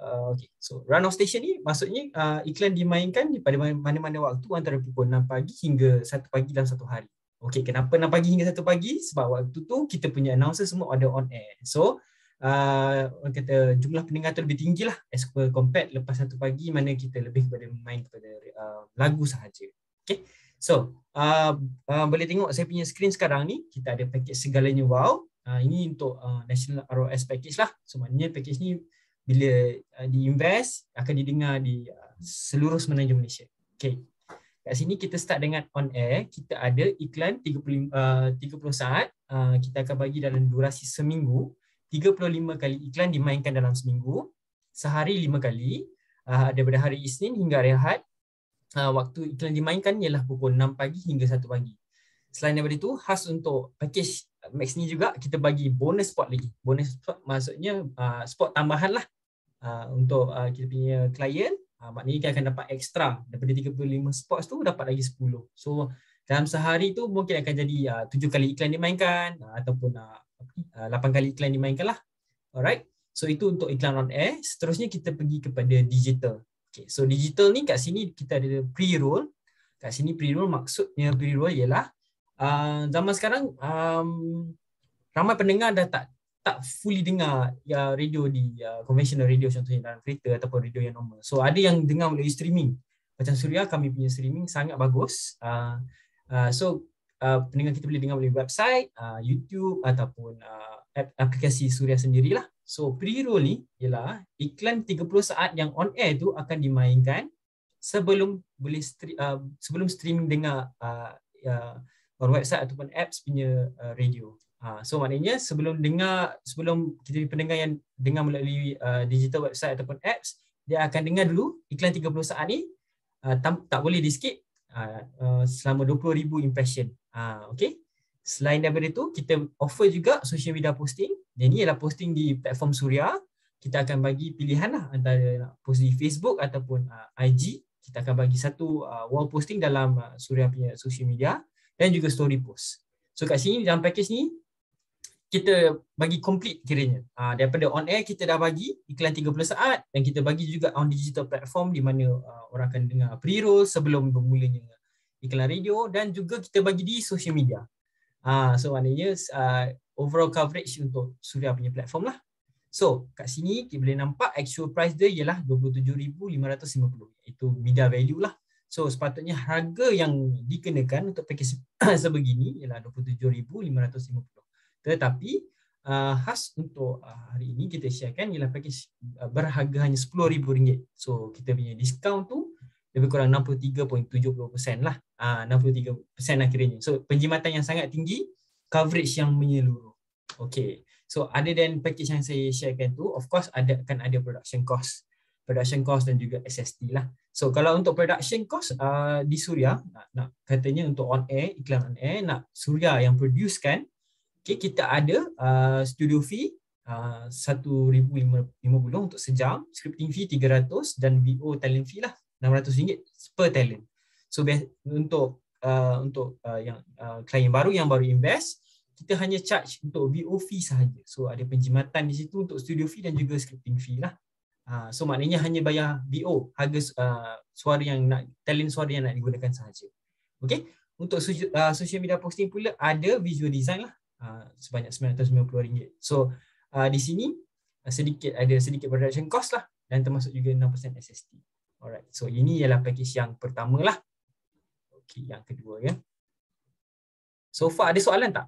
Ah, okay. So run off station ni maksudnya uh, iklan dimainkan pada mana-mana waktu antara pukul 6 pagi hingga 1 pagi dalam satu hari. Okay, kenapa 6 pagi hingga 1 pagi? Sebab waktu tu kita punya announcer semua ada on air. So ah, orang kata jumlah pendengar tu lebih tinggi lah as per compared lepas 1 pagi mana kita lebih kepada main kepada uh, lagu sahaja. Okay. So uh, uh, boleh tengok saya punya screen sekarang ni kita ada paket segalanya wow. Uh, ini untuk uh, National ROS package lah. So maknanya package ni bila uh, diinvest akan didengar di uh, seluruh semenanjung Malaysia. Okay. Kat sini kita start dengan on air. Kita ada iklan 30, uh, 30 saat. Uh, kita akan bagi dalam durasi seminggu. 35 kali iklan dimainkan dalam seminggu. Sehari 5 kali. Uh, pada hari Isnin hingga Rehat. Uh, waktu iklan dimainkan ialah pukul 6 pagi hingga 1 pagi. Selain daripada itu, khas untuk package Max ni juga kita bagi bonus spot lagi. Bonus spot maksudnya uh, spot tambahan lah uh, untuk uh, kita punya klien. Uh, maknanya kita akan dapat ekstra daripada 35 spot tu dapat lagi 10. So dalam sehari tu mungkin akan jadi uh, 7 kali iklan dimainkan uh, ataupun uh, 8 kali iklan dimainkan lah. Alright. So itu untuk iklan on air. Seterusnya kita pergi kepada digital. Okay. So digital ni kat sini kita ada pre-roll. Kat sini pre-roll maksudnya pre-roll ialah uh, zaman sekarang um, ramai pendengar dah tak tak fully dengar ya uh, radio di uh, conventional radio contohnya dalam kereta ataupun radio yang normal. So ada yang dengar melalui streaming. Macam Suria kami punya streaming sangat bagus. Uh, uh, so uh, pendengar kita boleh dengar melalui website, uh, YouTube ataupun uh, aplikasi Suria sendirilah. So pre-roll ni ialah iklan 30 saat yang on air tu akan dimainkan sebelum boleh stri- uh, sebelum streaming dengar uh, uh, or website ataupun apps punya uh, radio. Uh, so maknanya sebelum dengar sebelum kita pendengar yang dengar melalui uh, digital website ataupun apps dia akan dengar dulu iklan 30 saat ni uh, tam- tak boleh di skip uh, uh, selama 20000 impression. Uh, okay. Selain daripada itu kita offer juga social media posting. Dan ini ialah posting di platform Suria. Kita akan bagi pilihan lah antara nak post di Facebook ataupun uh, IG. Kita akan bagi satu uh, wall posting dalam uh, Suria punya social media dan juga story post. So kat sini dalam package ni kita bagi complete kiranya. Uh, daripada on air kita dah bagi iklan 30 saat dan kita bagi juga on digital platform di mana uh, orang akan dengar pre-roll sebelum bermulanya iklan radio dan juga kita bagi di social media. Uh, so maknanya uh, overall coverage untuk Surya punya platform lah. So kat sini kita boleh nampak actual price dia ialah RM27,550 Itu media value lah. So sepatutnya harga yang dikenakan untuk pakej (coughs) sebegini ialah 27,550. Tetapi uh, khas untuk uh, hari ini kita siarkan ialah pakej uh, berharga hanya RM10,000. So kita punya diskaun tu lebih kurang 63.70% lah. Ah, uh, 63% akhirnya. So penjimatan yang sangat tinggi, coverage yang menyeluruh. Okay. So other than package yang saya sharekan tu, of course ada akan ada production cost. Production cost dan juga SST lah. So kalau untuk production cost uh, di Suria, nak, nak katanya untuk on air, iklan on air, nak Suria yang produce kan, okay, kita ada uh, studio fee uh, satu ribu lima uh, untuk sejam, scripting fee tiga ratus dan BO talent fee lah enam ratus 600 per talent. So untuk uh, untuk uh, yang uh, klien baru yang baru invest, kita hanya charge untuk VO fee sahaja. So ada penjimatan di situ untuk studio fee dan juga scripting fee lah. Ha, so maknanya hanya bayar BO harga uh, suara yang nak talent suara yang nak digunakan sahaja. Okey. Untuk uh, social media posting pula ada visual design lah uh, sebanyak RM990. So uh, di sini uh, sedikit ada sedikit production cost lah dan termasuk juga 6% SST. Alright. So ini ialah package yang pertama lah. Okey, yang kedua ya. So far ada soalan tak?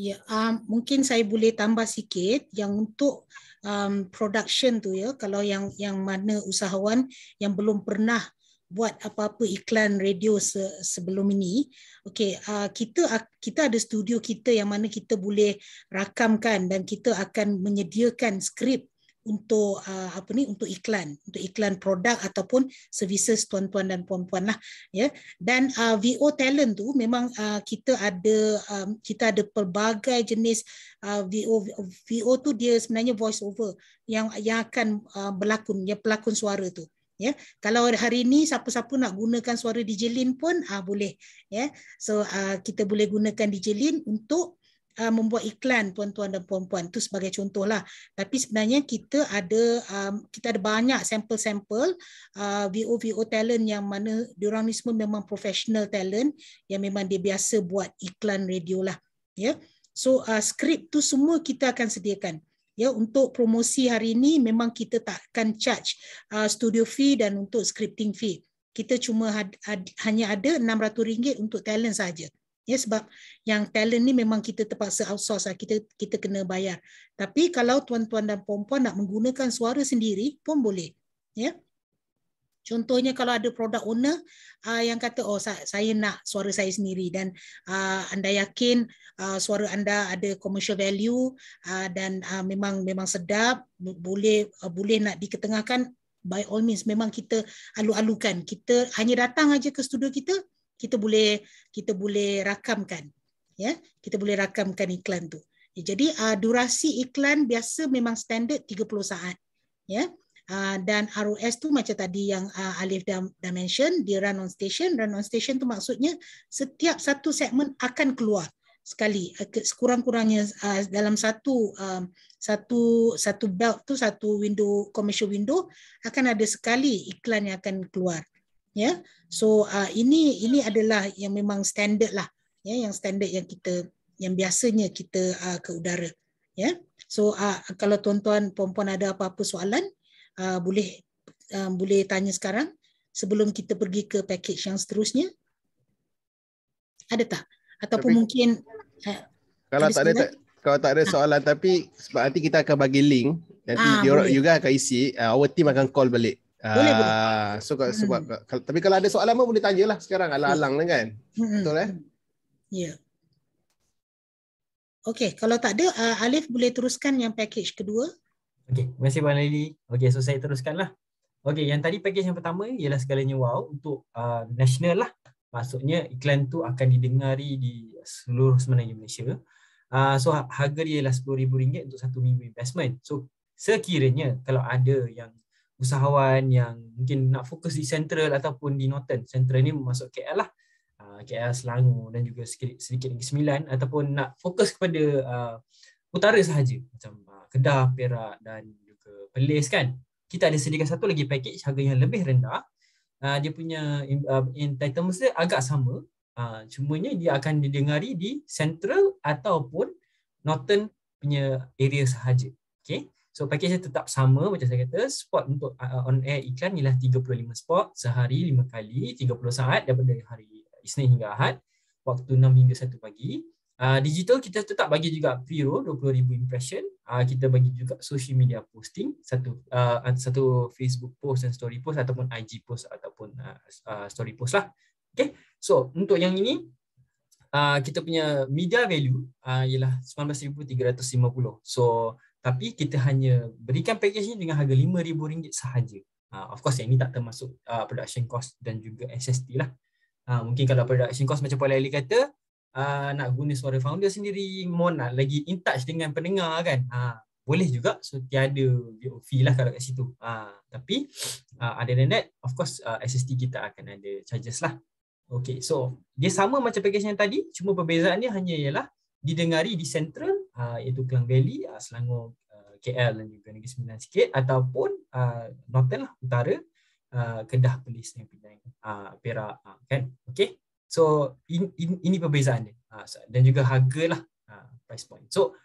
Ya, um, mungkin saya boleh tambah sikit yang untuk um, production tu ya. Kalau yang yang mana usahawan yang belum pernah buat apa-apa iklan radio se- sebelum ini. okay uh, kita kita ada studio kita yang mana kita boleh rakamkan dan kita akan menyediakan skrip untuk uh, apa ni untuk iklan untuk iklan produk ataupun services tuan-tuan dan puan-puan lah ya yeah. dan uh, ah, VO talent tu memang uh, kita ada um, kita ada pelbagai jenis uh, VO VO tu dia sebenarnya voice over yang yang akan uh, berlakon yang pelakon suara tu ya yeah. kalau hari ini siapa-siapa nak gunakan suara DJ Lin pun uh, boleh ya yeah. so uh, kita boleh gunakan DJ Lin untuk Uh, membuat iklan tuan-tuan dan puan-puan tu sebagai contohlah tapi sebenarnya kita ada um, kita ada banyak sampel-sampel VO-VO uh, talent yang mana diorang ni semua memang professional talent yang memang dia biasa buat iklan radio lah ya yeah? so uh, skrip tu semua kita akan sediakan Ya untuk promosi hari ini memang kita takkan charge uh, studio fee dan untuk scripting fee. Kita cuma had, had, hanya ada RM600 untuk talent saja. Ya sebab yang talent ni memang kita terpaksa outsource lah. Kita kita kena bayar. Tapi kalau tuan-tuan dan puan-puan nak menggunakan suara sendiri pun boleh. Ya. Contohnya kalau ada product owner uh, yang kata oh saya nak suara saya sendiri dan uh, anda yakin uh, suara anda ada commercial value uh, dan uh, memang memang sedap boleh uh, boleh nak diketengahkan by all means memang kita alu-alukan kita hanya datang aja ke studio kita kita boleh kita boleh rakamkan ya kita boleh rakamkan iklan tu ya, jadi uh, durasi iklan biasa memang standard 30 saat ya Uh, dan ROS tu macam tadi yang uh, Alif dah, dah mention dia run on station run on station tu maksudnya setiap satu segmen akan keluar sekali sekurang-kurangnya uh, dalam satu um, satu satu belt tu satu window commercial window akan ada sekali iklan yang akan keluar ya so uh, ini ini adalah yang memang standard lah ya yang standard yang kita yang biasanya kita uh, ke udara ya so uh, kalau tuan-tuan puan-puan ada apa-apa soalan uh, boleh uh, boleh tanya sekarang sebelum kita pergi ke package yang seterusnya ada tak ataupun tapi, mungkin eh, kalau tak ada tak, kalau tak ada soalan ha. tapi sebab nanti kita akan bagi link nanti ha, diorang juga akan isi uh, our team akan call balik boleh, boleh. Ah, so, hmm. sebab, hmm. kalau, tapi kalau ada soalan pun boleh lah sekarang alang-alang kan. hmm. kan. Betul eh? Ya. Yeah. Okay, kalau tak ada uh, Alif boleh teruskan yang package kedua. Okay, terima kasih Puan Lily. Okey, so saya teruskanlah. Okay, yang tadi package yang pertama ialah segalanya wow untuk uh, national lah. Maksudnya iklan tu akan didengari di seluruh semenanjung Malaysia. Uh, so ha-, harga dia ialah RM10,000 untuk satu minggu investment. So sekiranya kalau ada yang usahawan yang mungkin nak fokus di central ataupun di northern. Central ni masuk KL lah. Ah, KL Selangor dan juga sedikit, sedikit lagi Sembilan ataupun nak fokus kepada uh, utara sahaja macam uh, Kedah, Perak dan juga Perlis kan. Kita ada sediakan satu lagi paket harga yang lebih rendah. Uh, dia punya uh, entitlement dia agak sama. Uh, cumanya dia akan didengari di central ataupun northern punya area sahaja. Okay. So package tetap sama macam saya kata spot untuk uh, on air iklan ialah 35 spot sehari 5 kali 30 saat daripada hari Isnin hingga Ahad waktu 6 hingga 1 pagi. Uh, digital kita tetap bagi juga pre-roll 20,000 impression. Uh, kita bagi juga social media posting satu uh, satu Facebook post dan story post ataupun IG post ataupun uh, uh, story post lah. Okay, so untuk yang ini uh, kita punya media value uh, ialah 19,350. So tapi kita hanya berikan package ni dengan harga RM5,000 sahaja. Uh, of course yang ni tak termasuk uh, production cost dan juga SST lah. Uh, mungkin kalau production cost macam Puan Ali kata, uh, nak guna suara founder sendiri, mohon nak lagi in touch dengan pendengar kan. Uh, boleh juga, so tiada fee lah kalau kat situ. Uh, tapi uh, other than that, of course uh, SST kita akan ada charges lah. Okay, so dia sama macam package yang tadi, cuma perbezaannya hanya ialah didengari di central Ah, iaitu Klang Valley, uh, Selangor, uh, ah, KL dan juga Negeri Sembilan sikit ataupun uh, Northern lah, Utara, uh, Kedah, Perlis, Sungai Pinang, uh, Perak uh, kan. Okay. So in, in, ini perbezaan dia. Uh, dan juga hargalah uh, price point. So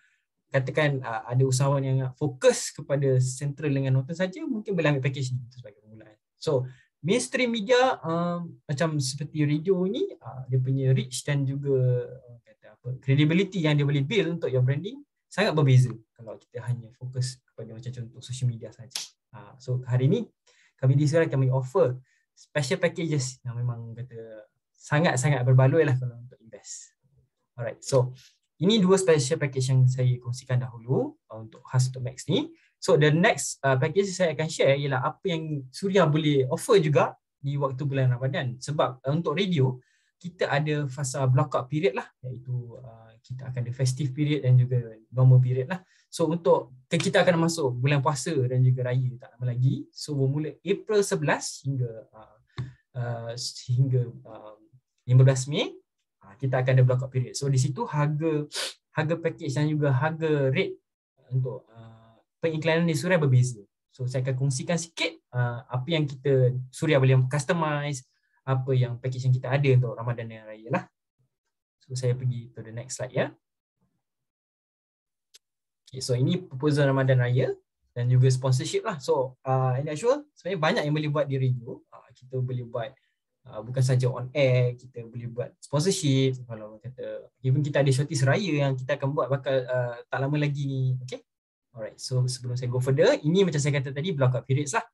katakan uh, ada usahawan yang fokus kepada central dengan Northern saja mungkin boleh ambil package ni itu sebagai permulaan. So mainstream media uh, macam seperti radio ni uh, dia punya reach dan juga uh, apa credibility yang dia boleh build untuk your branding sangat berbeza kalau kita hanya fokus kepada macam contoh social media saja. Ha, so hari ni kami di sini kami offer special packages yang memang kata sangat-sangat berbaloi lah kalau untuk invest. Alright, so ini dua special package yang saya kongsikan dahulu uh, untuk khas untuk Max ni. So the next uh, package saya akan share ialah apa yang Surya boleh offer juga di waktu bulan Ramadan sebab uh, untuk radio kita ada fasa up period lah iaitu uh, kita akan ada festive period dan juga normal period lah so untuk kita akan masuk bulan puasa dan juga raya tak lama lagi so bermula April 11 hingga uh, uh, hingga uh, um, 15 Mei uh, kita akan ada up period so di situ harga harga package dan juga harga rate untuk uh, pengiklanan di Suria berbeza so saya akan kongsikan sikit uh, apa yang kita Suria boleh customize apa yang package yang kita ada untuk Ramadan dan Raya lah. So saya pergi to the next slide ya. Okay, so ini proposal Ramadan Raya dan juga sponsorship lah. So uh, I'm not sebenarnya banyak yang boleh buat di radio. Uh, kita boleh buat uh, bukan saja on air, kita boleh buat sponsorship. Kalau kata, even kita ada shortage Raya yang kita akan buat bakal uh, tak lama lagi ni. Okay. Alright, so sebelum saya go further, ini macam saya kata tadi block up periods lah.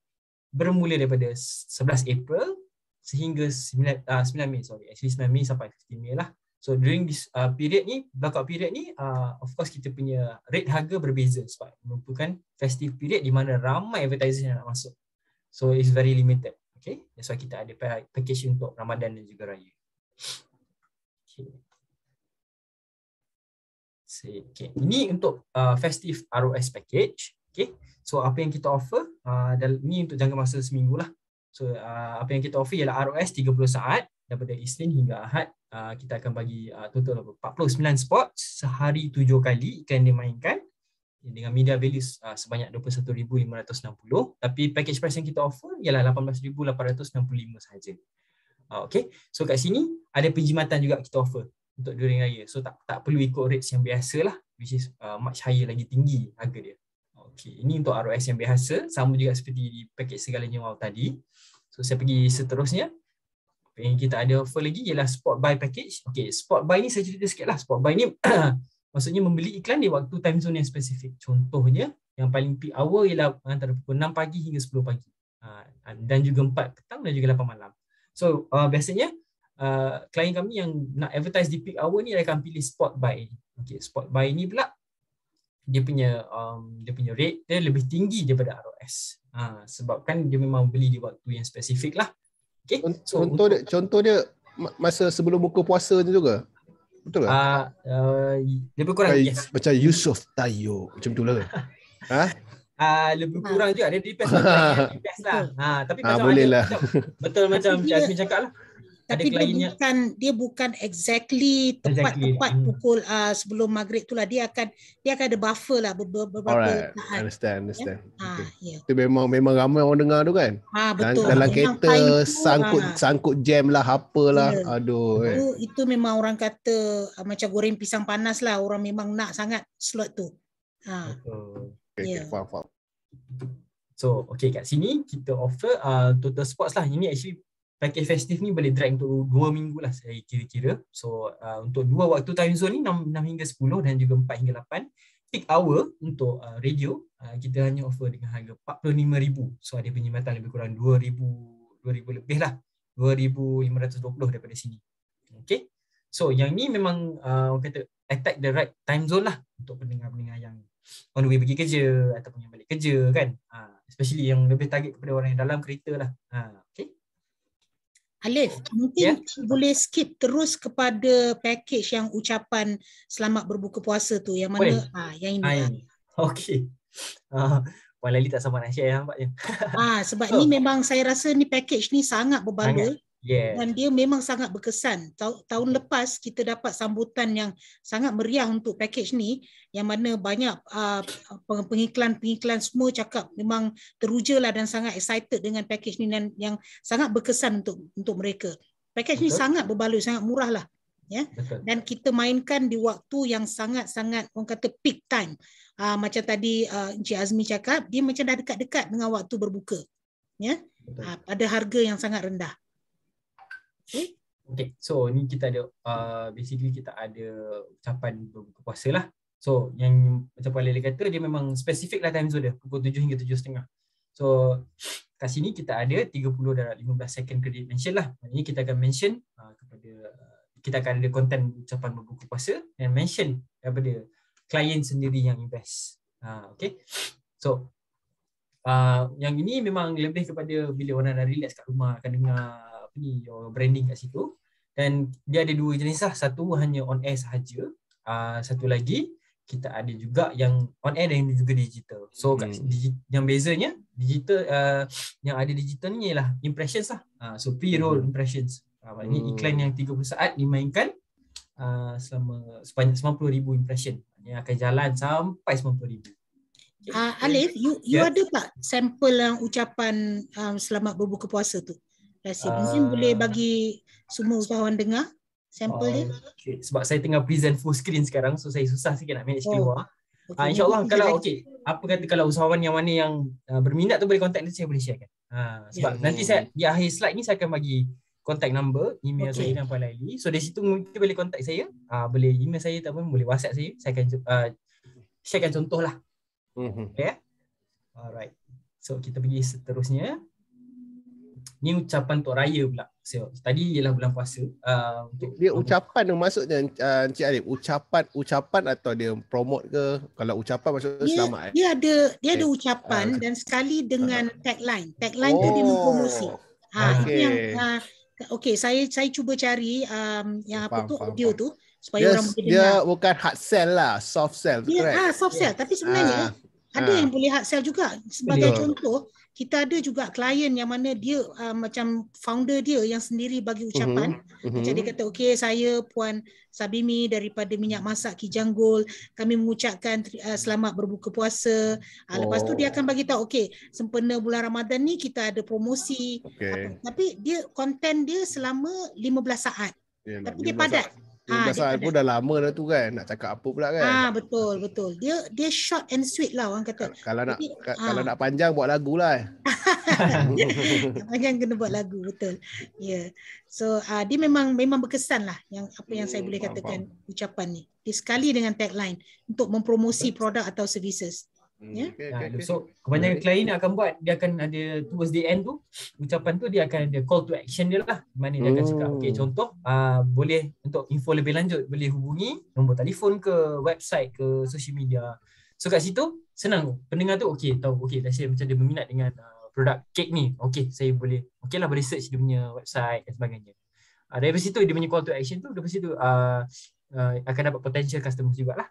Bermula daripada 11 April sehingga 9, 9 ah, Mei sorry actually 9 Mei sampai 15 Mei lah so during this uh, period ni blackout period ni uh, of course kita punya rate harga berbeza sebab merupakan festive period di mana ramai advertisers yang nak masuk so it's very limited okay that's why kita ada package untuk Ramadan dan juga Raya okay so, okay ini untuk uh, festive ROS package okay so apa yang kita offer uh, dan ini untuk jangka masa seminggu lah So uh, apa yang kita offer ialah ROS 30 saat daripada Isnin hingga Ahad. Uh, kita akan bagi uh, total 49 spot sehari tujuh kali akan mainkan dengan media value uh, sebanyak 21,560 tapi package price yang kita offer ialah 18,865 sahaja. Uh, okay. So kat sini ada penjimatan juga kita offer untuk during raya. So tak tak perlu ikut rates yang biasa lah which is uh, much higher lagi tinggi harga dia. Okay, ini untuk ROS yang biasa sama juga seperti di paket segalanya wow tadi. So saya pergi seterusnya. yang kita ada offer lagi ialah spot buy package. Okay, spot buy ni saya cerita sikitlah. Spot buy ni (clears throat) maksudnya membeli iklan di waktu time zone yang spesifik. Contohnya yang paling peak hour ialah antara pukul 6 pagi hingga 10 pagi. Ha, dan juga 4 petang dan juga 8 malam. So uh, biasanya uh, klien kami yang nak advertise di peak hour ni akan pilih spot buy. Okay, spot buy ni pula dia punya um, dia punya rate dia lebih tinggi daripada ROS. Ha, sebabkan dia memang beli di waktu yang spesifik lah. Okay. So, contoh dia, contoh dia masa sebelum buka puasa tu juga. Betul ke? Uh, uh, lebih kurang macam, yes. Macam Yusuf Tayo macam tulah. lah. (laughs) ha? Uh, lebih kurang juga ada di lah. Depends lah. Ha, tapi ha, boleh lah. Betul, betul macam Jasmine cakap lah tapi dia bukan dia bukan exactly tepat exactly. tepat hmm. pukul uh, sebelum maghrib tu lah dia akan dia akan ada buffer lah beberapa -ber Alright. understand ya? understand yeah. okay. ah, ya. yeah. memang memang ramai orang dengar tu kan ha, betul. dalam, dalam kereta lah. sangkut lah. sangkut jam lah apalah yeah. aduh eh. itu, eh. itu memang orang kata uh, macam goreng pisang panas lah orang memang nak sangat slot tu ha. Okay, yeah. okay, ya. faham, faham. So, okay kat sini kita offer uh, total spots lah. Ini actually Pakej festif ni boleh drag untuk 2 minggu lah saya kira-kira. So uh, untuk dua waktu time zone ni 6, 6 hingga 10 dan juga 4 hingga 8. Peak hour untuk uh, radio uh, kita hanya offer dengan harga RM45,000. So ada penyematan lebih kurang RM2,000 2000 lebih lah. RM2,520 daripada sini. Okay. So yang ni memang uh, orang kata attack the right time zone lah untuk pendengar-pendengar yang on the way pergi kerja ataupun yang balik kerja kan. Uh, especially yang lebih target kepada orang yang dalam kereta lah. Uh, okay. Alif, ya. mungkin yeah. boleh skip terus kepada package yang ucapan selamat berbuka puasa tu yang mana ha, yang ini. Okay. Uh, Wan tak sama nak share nampaknya. Ah, sebab (laughs) oh. ni memang saya rasa ni package ni sangat berbaloi. Sangat. Yes. Dan dia memang sangat berkesan. Tahun hmm. lepas kita dapat sambutan yang sangat meriah untuk package ni yang mana banyak uh, pengiklan-pengiklan semua cakap memang teruja lah dan sangat excited dengan package ni dan yang sangat berkesan untuk untuk mereka. Package ni sangat berbaloi, sangat murah lah. Ya? Dan kita mainkan di waktu yang sangat-sangat orang kata peak time. Uh, macam tadi uh, Encik Azmi cakap, dia macam dah dekat-dekat dengan waktu berbuka. Ya? Uh, pada harga yang sangat rendah. Eh? Okay, so ni kita ada, uh, basically kita ada ucapan berbuka puasa lah. So yang macam Puan Lele kata, dia memang spesifik lah time zone dia, pukul 7 hingga setengah. So kat sini kita ada 30 darat 15 second credit mention lah. Ini kita akan mention uh, kepada, uh, kita akan ada konten ucapan berbuka puasa dan mention daripada klien sendiri yang invest. Uh, okay, so uh, yang ini memang lebih kepada bila orang dah relax kat rumah akan dengar apa ni uh, branding kat situ dan dia ada dua jenis lah satu hanya on air sahaja uh, satu lagi kita ada juga yang on air dan juga digital so hmm. kat, yang bezanya digital uh, yang ada digital ni ialah impressions lah uh, so pre hmm. impressions uh, maknanya hmm. iklan yang 30 saat dimainkan uh, selama sepanjang ribu impression yang akan jalan sampai 90000 Uh, Alif, you you yeah. ada tak sampel yang ucapan uh, selamat berbuka puasa tu? kasih. Izin uh, boleh ah. bagi semua usahawan dengar sampel uh, oh, dia? Okay. Sebab saya tengah present full screen sekarang so saya susah sikit nak manage oh. keluar. Okay. Uh, InsyaAllah okay. kalau okey, apa kata kalau usahawan yang mana yang uh, berminat tu boleh contact nanti saya boleh sharekan. Uh, sebab yeah, nanti saya di akhir slide ni saya akan bagi contact number, email okay. saya dan apa lagi. So dari situ mungkin boleh contact saya, uh, boleh email saya ataupun boleh WhatsApp saya. Saya akan uh, sharekan contoh lah. Mm-hmm. Okay. Ya? Alright. So kita pergi seterusnya. Ni ucapan untuk raya pula. So, tadi ialah bulan puasa. Uh, untuk dia ucapan yang maksudnya uh, Encik Arif, ucapan ucapan atau dia promote ke? Kalau ucapan maksudnya dia, selamat. Eh? Dia eh? ada dia okay. ada eh, ucapan uh, dan sekali dengan uh, tagline. Tagline oh, tu dia oh. mempromosi. Ha, ah, okay. yang uh, okay, saya saya cuba cari um, yang apa tu audio tu supaya yes, orang boleh dengar. Dia bukan hard sell lah, soft sell. Ya, yeah, ah, soft sell. Yes. Tapi sebenarnya ah, ada yang boleh hard sell juga. Sebagai yeah. contoh, kita ada juga klien yang mana dia uh, macam founder dia yang sendiri bagi mhm. ucapan. Mm-hmm. Macam dia kata, okay saya Puan Sabimi daripada Minyak mhm. Masak Kijanggol, kami mengucapkan uh, selamat berbuka puasa. Uh, lepas tu dia oh. akan bagi tahu, okay sempena bulan Ramadan ni kita ada promosi. Okay. Tapi dia konten dia selama 15 saat. Yeah, Tapi 15 dia padat. Saat. Ha, pasal aku dah lama dah tu kan nak cakap apa pula kan. Ah ha, betul betul. Dia dia short and sweet lah orang kata. Kalau, kalau nak Jadi, ah. kalau nak panjang buat lagu lah. Eh. (laughs) panjang kena buat lagu betul. Ya. Yeah. So uh, dia memang memang berkesan lah yang apa yang hmm, saya boleh katakan ucapan ni. Dia sekali dengan tagline untuk mempromosi produk atau services. Hmm, yeah. Ya. Okay, okay, so okay. kebanyakan okay. klien akan buat dia akan ada towards the end tu ucapan tu dia akan ada call to action dia lah mana dia akan cakap okay, hmm. contoh uh, boleh untuk info lebih lanjut boleh hubungi nombor telefon ke website ke social media so kat situ senang pendengar tu okay tahu okay let's say macam dia berminat dengan uh, produk kek ni okay saya boleh okay lah boleh search dia punya website dan sebagainya uh, ah, dari situ dia punya call to action tu dari situ uh, uh, akan dapat potential customer juga lah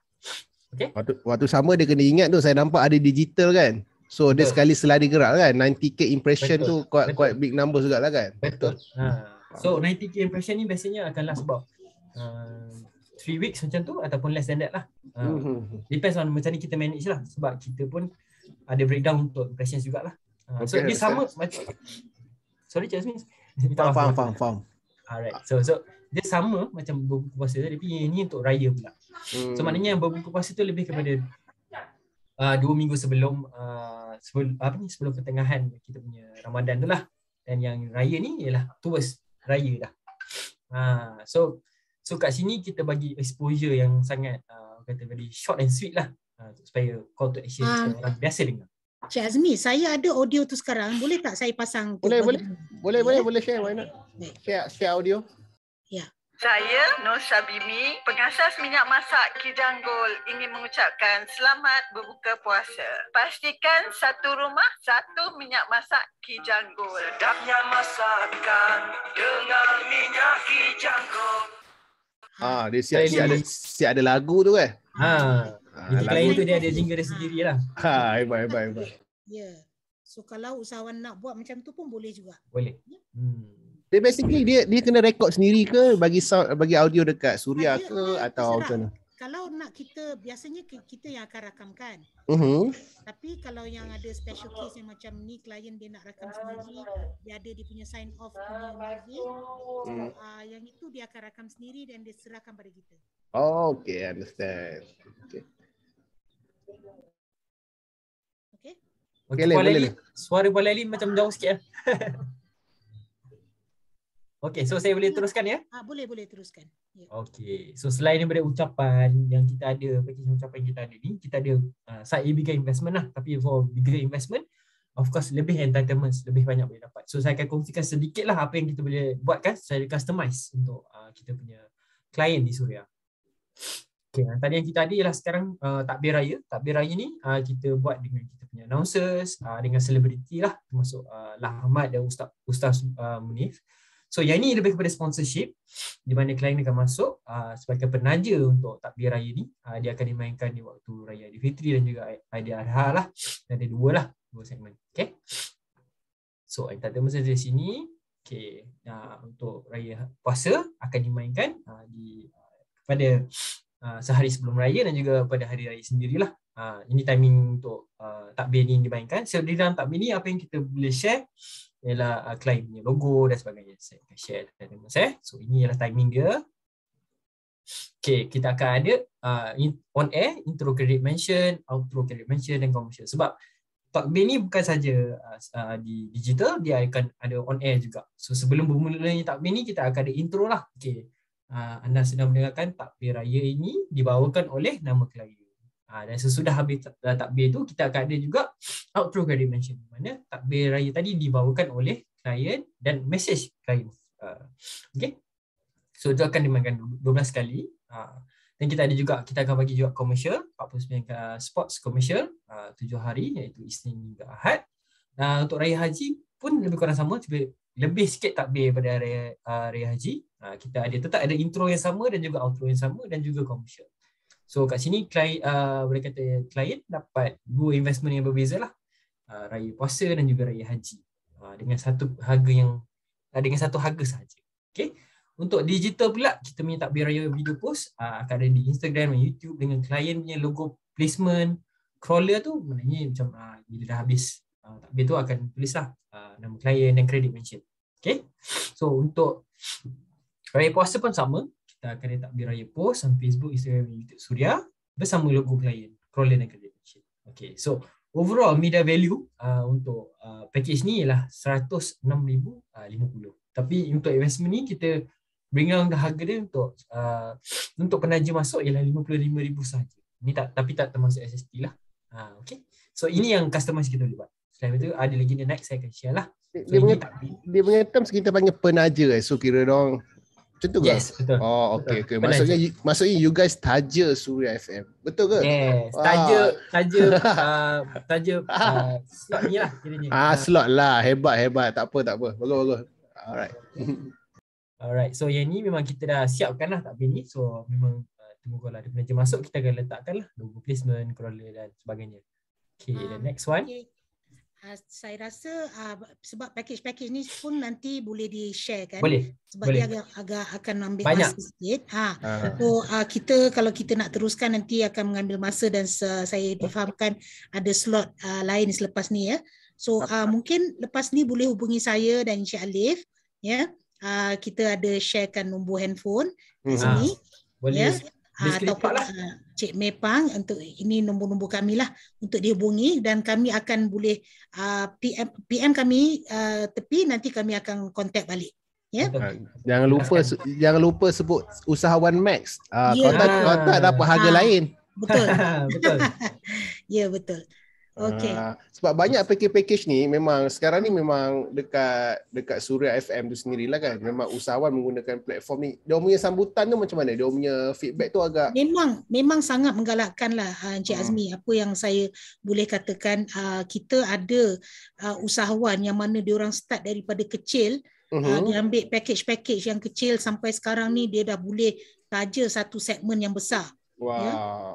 Okay. Waktu, waktu sama dia kena ingat tu saya nampak ada digital kan. So Betul. dia sekali selari gerak kan 90k impression Betul. tu quite, quite big number juga lah kan. Betul. Ha. Ah. So 90k impression ni biasanya akan last about 3 uh, ah, weeks macam tu ataupun less than that lah. Uh, depends on macam ni kita manage lah sebab kita pun ada breakdown untuk impression jugalah. Uh, so okay, dia sama macam Sorry Jasmine. Faham, (laughs) faham, faham. Alright. So, so dia sama macam berbuka puasa tapi ini untuk raya pula. Hmm. So maknanya yang berbuka puasa tu lebih kepada uh, dua minggu sebelum uh, sebelum apa ni sebelum pertengahan kita punya Ramadan tu lah. Dan yang raya ni ialah tuas raya dah. Uh, so so kat sini kita bagi exposure yang sangat uh, kata very short and sweet lah uh, supaya call to action uh, orang biasa dengar. Cik Azmi, saya ada audio tu sekarang. Boleh tak saya pasang? Boleh, boleh. Boleh, boleh, ya? boleh share. Why not? Share, share audio. Ya. Saya Nur Sabimi, pengasas minyak masak Kijang Gold ingin mengucapkan selamat berbuka puasa. Pastikan satu rumah, satu minyak masak Kijang Gold. Sedapnya masakan dengan minyak Kijang Gold. Ha, ah, dia siap, siap, siap ada siap ada lagu tu kan? Ha. ha lagu lain tu dia ada jingle dia sendiri lah. Ha, hebat, hebat, hebat. Ya. Yeah. So kalau usahawan nak buat macam tu pun boleh juga. Boleh. Yeah. Hmm. Dia basically dia dia kena rekod sendiri ke bagi sound, bagi audio dekat Suria dia, ke dia, atau macam mana? Kalau nak kita biasanya kita yang akan rakamkan. Uh-huh. Tapi kalau yang ada special case yang macam ni klien dia nak rakam sendiri, dia ada dia punya sign off punya lagi. Hmm. Uh, ah, yang itu dia akan rakam sendiri dan dia serahkan pada kita. Oh, okay, understand. Okay. Okay, okay boleh, boleh, Suara boleh macam jauh sikit. Eh. (laughs) Okay, so saya boleh teruskan ya? Ah, boleh, boleh teruskan. Yeah. Okay, so selain daripada ucapan yang kita ada, package ucapan yang kita ada ni, kita ada uh, side bigger investment lah. Tapi for bigger investment, of course lebih entitlements, lebih banyak boleh dapat. So saya akan kongsikan sedikit lah apa yang kita boleh buat kan secara customize untuk uh, kita punya client di Suria. Okay, yang tadi yang kita ada ialah sekarang uh, takbir raya. Takbir raya ni uh, kita buat dengan kita punya announcers, uh, dengan selebriti lah. Termasuk uh, Lahmat dan Ustaz, Ustaz uh, Munif. So yang ini lebih kepada sponsorship di mana klien akan masuk uh, sebagai penaja untuk takbir raya ni. Uh, dia akan dimainkan di waktu raya Fitri dan juga Aidiladha lah. Ada dua lah dua segmen. Okay. So kita ada masa di sini. Okay. Uh, ah, untuk raya puasa akan dimainkan uh, di uh, pada uh, sehari sebelum raya dan juga pada hari raya sendirilah. Uh, ini timing untuk uh, takbir ni dimainkan. So di dalam takbir ni apa yang kita boleh share ialah uh, client punya logo dan sebagainya. Saya akan share dengan teman saya. Eh. So ini ialah timing dia. Okay, kita akan ada uh, on air, intro credit mention, outro credit mention dan commercial. Sebab talk day ni bukan saja uh, uh, di digital, dia akan ada on air juga. So sebelum bermulanya talk day ni, kita akan ada intro lah. Okay, uh, anda sedang mendengarkan takbir raya ini dibawakan oleh nama klien. Ha, dan sesudah habis takbir tu kita akan ada juga outro card mention mana takbir raya tadi dibawakan oleh klien dan message klien ha, Okay, so itu akan dimainkan 12 kali ha, dan kita ada juga kita akan bagi juga commercial 49 uh, sports commercial 7 hari iaitu Isnin hingga Ahad dan untuk raya haji pun lebih kurang sama lebih sikit takbir pada raya, uh, raya haji kita ada tetap ada intro yang sama dan juga outro yang sama dan juga commercial So kat sini client uh, boleh kata client dapat dua investment yang berbeza lah. Uh, raya puasa dan juga raya haji. Uh, dengan satu harga yang uh, dengan satu harga sahaja. Okay. Untuk digital pula kita punya takbir raya video post uh, akan ada di Instagram dan YouTube dengan client punya logo placement crawler tu maknanya macam uh, bila dah habis uh, takbir tu akan tulislah uh, nama client dan credit mention. Okay. So untuk raya puasa pun sama kita akan letak biraya post on Facebook, Instagram, YouTube surya, bersama logo klien, crawler dan credential. Okay, so overall media value uh, untuk uh, package ni ialah RM106,050. Uh, Tapi untuk investment ni kita bring down ke harga dia untuk uh, untuk penaja masuk ialah RM55,000 sahaja. Ini tak, tapi tak termasuk SST lah. Uh, okay. So ini yang customer kita boleh buat. Selain itu ada lagi the next saya akan share lah. So, dia, punya, dia punya term kita panggil penaja eh. So kira dong macam tu ke? Yes, betul. Oh, okay, okay. Maksudnya, you, maksudnya you guys taja Suria FM. Betul ke? Yes, taja, taja, taja, (laughs) uh, taja uh, slot ni lah. Kira Ah, slot lah. Hebat, hebat. Tak apa, tak apa. Bagus, bagus. Alright. (laughs) Alright, so yang ni memang kita dah siapkan lah tak ni. So memang uh, tunggu kalau lah. ada penaja masuk, kita akan letakkan lah logo placement, crawler dan sebagainya. Okay, hmm. the next one. Okay. Ah, saya rasa uh, sebab pakej-pakej ni pun nanti boleh di-share kan boleh. sebab boleh. dia agak, agak akan ambil Banyak. masa sikit ha so uh. kita kalau kita nak teruskan nanti akan mengambil masa dan uh, saya difahamkan ada slot uh, lain selepas ni ya so uh, mungkin lepas ni boleh hubungi saya dan Encik Alif ya yeah? uh, kita ada sharekan nombor handphone di hmm. sini boleh yeah? Ah, ataupun lah. Ha, Cik Mepang untuk ini nombor-nombor kami lah untuk dihubungi dan kami akan boleh uh, ha, PM PM kami uh, tepi nanti kami akan kontak balik. Yeah. Ya? Jangan lupa su- jangan lupa sebut usahawan Max. Uh, ah, yeah. Kau tak dapat harga ha. lain. Betul. (laughs) betul. (laughs) ya yeah, betul. Okay. Uh, ah, sebab banyak package-package ni memang sekarang ni memang dekat dekat Suria FM tu sendirilah kan. Memang usahawan menggunakan platform ni. Dia punya sambutan tu macam mana? Dia punya feedback tu agak Memang memang sangat menggalakkan lah ah, Encik hmm. Azmi. Apa yang saya boleh katakan uh, kita ada uh, usahawan yang mana dia orang start daripada kecil uh-huh. uh, dia ambil package-package yang kecil sampai sekarang ni dia dah boleh taja satu segmen yang besar. Ya. Wow. Ya?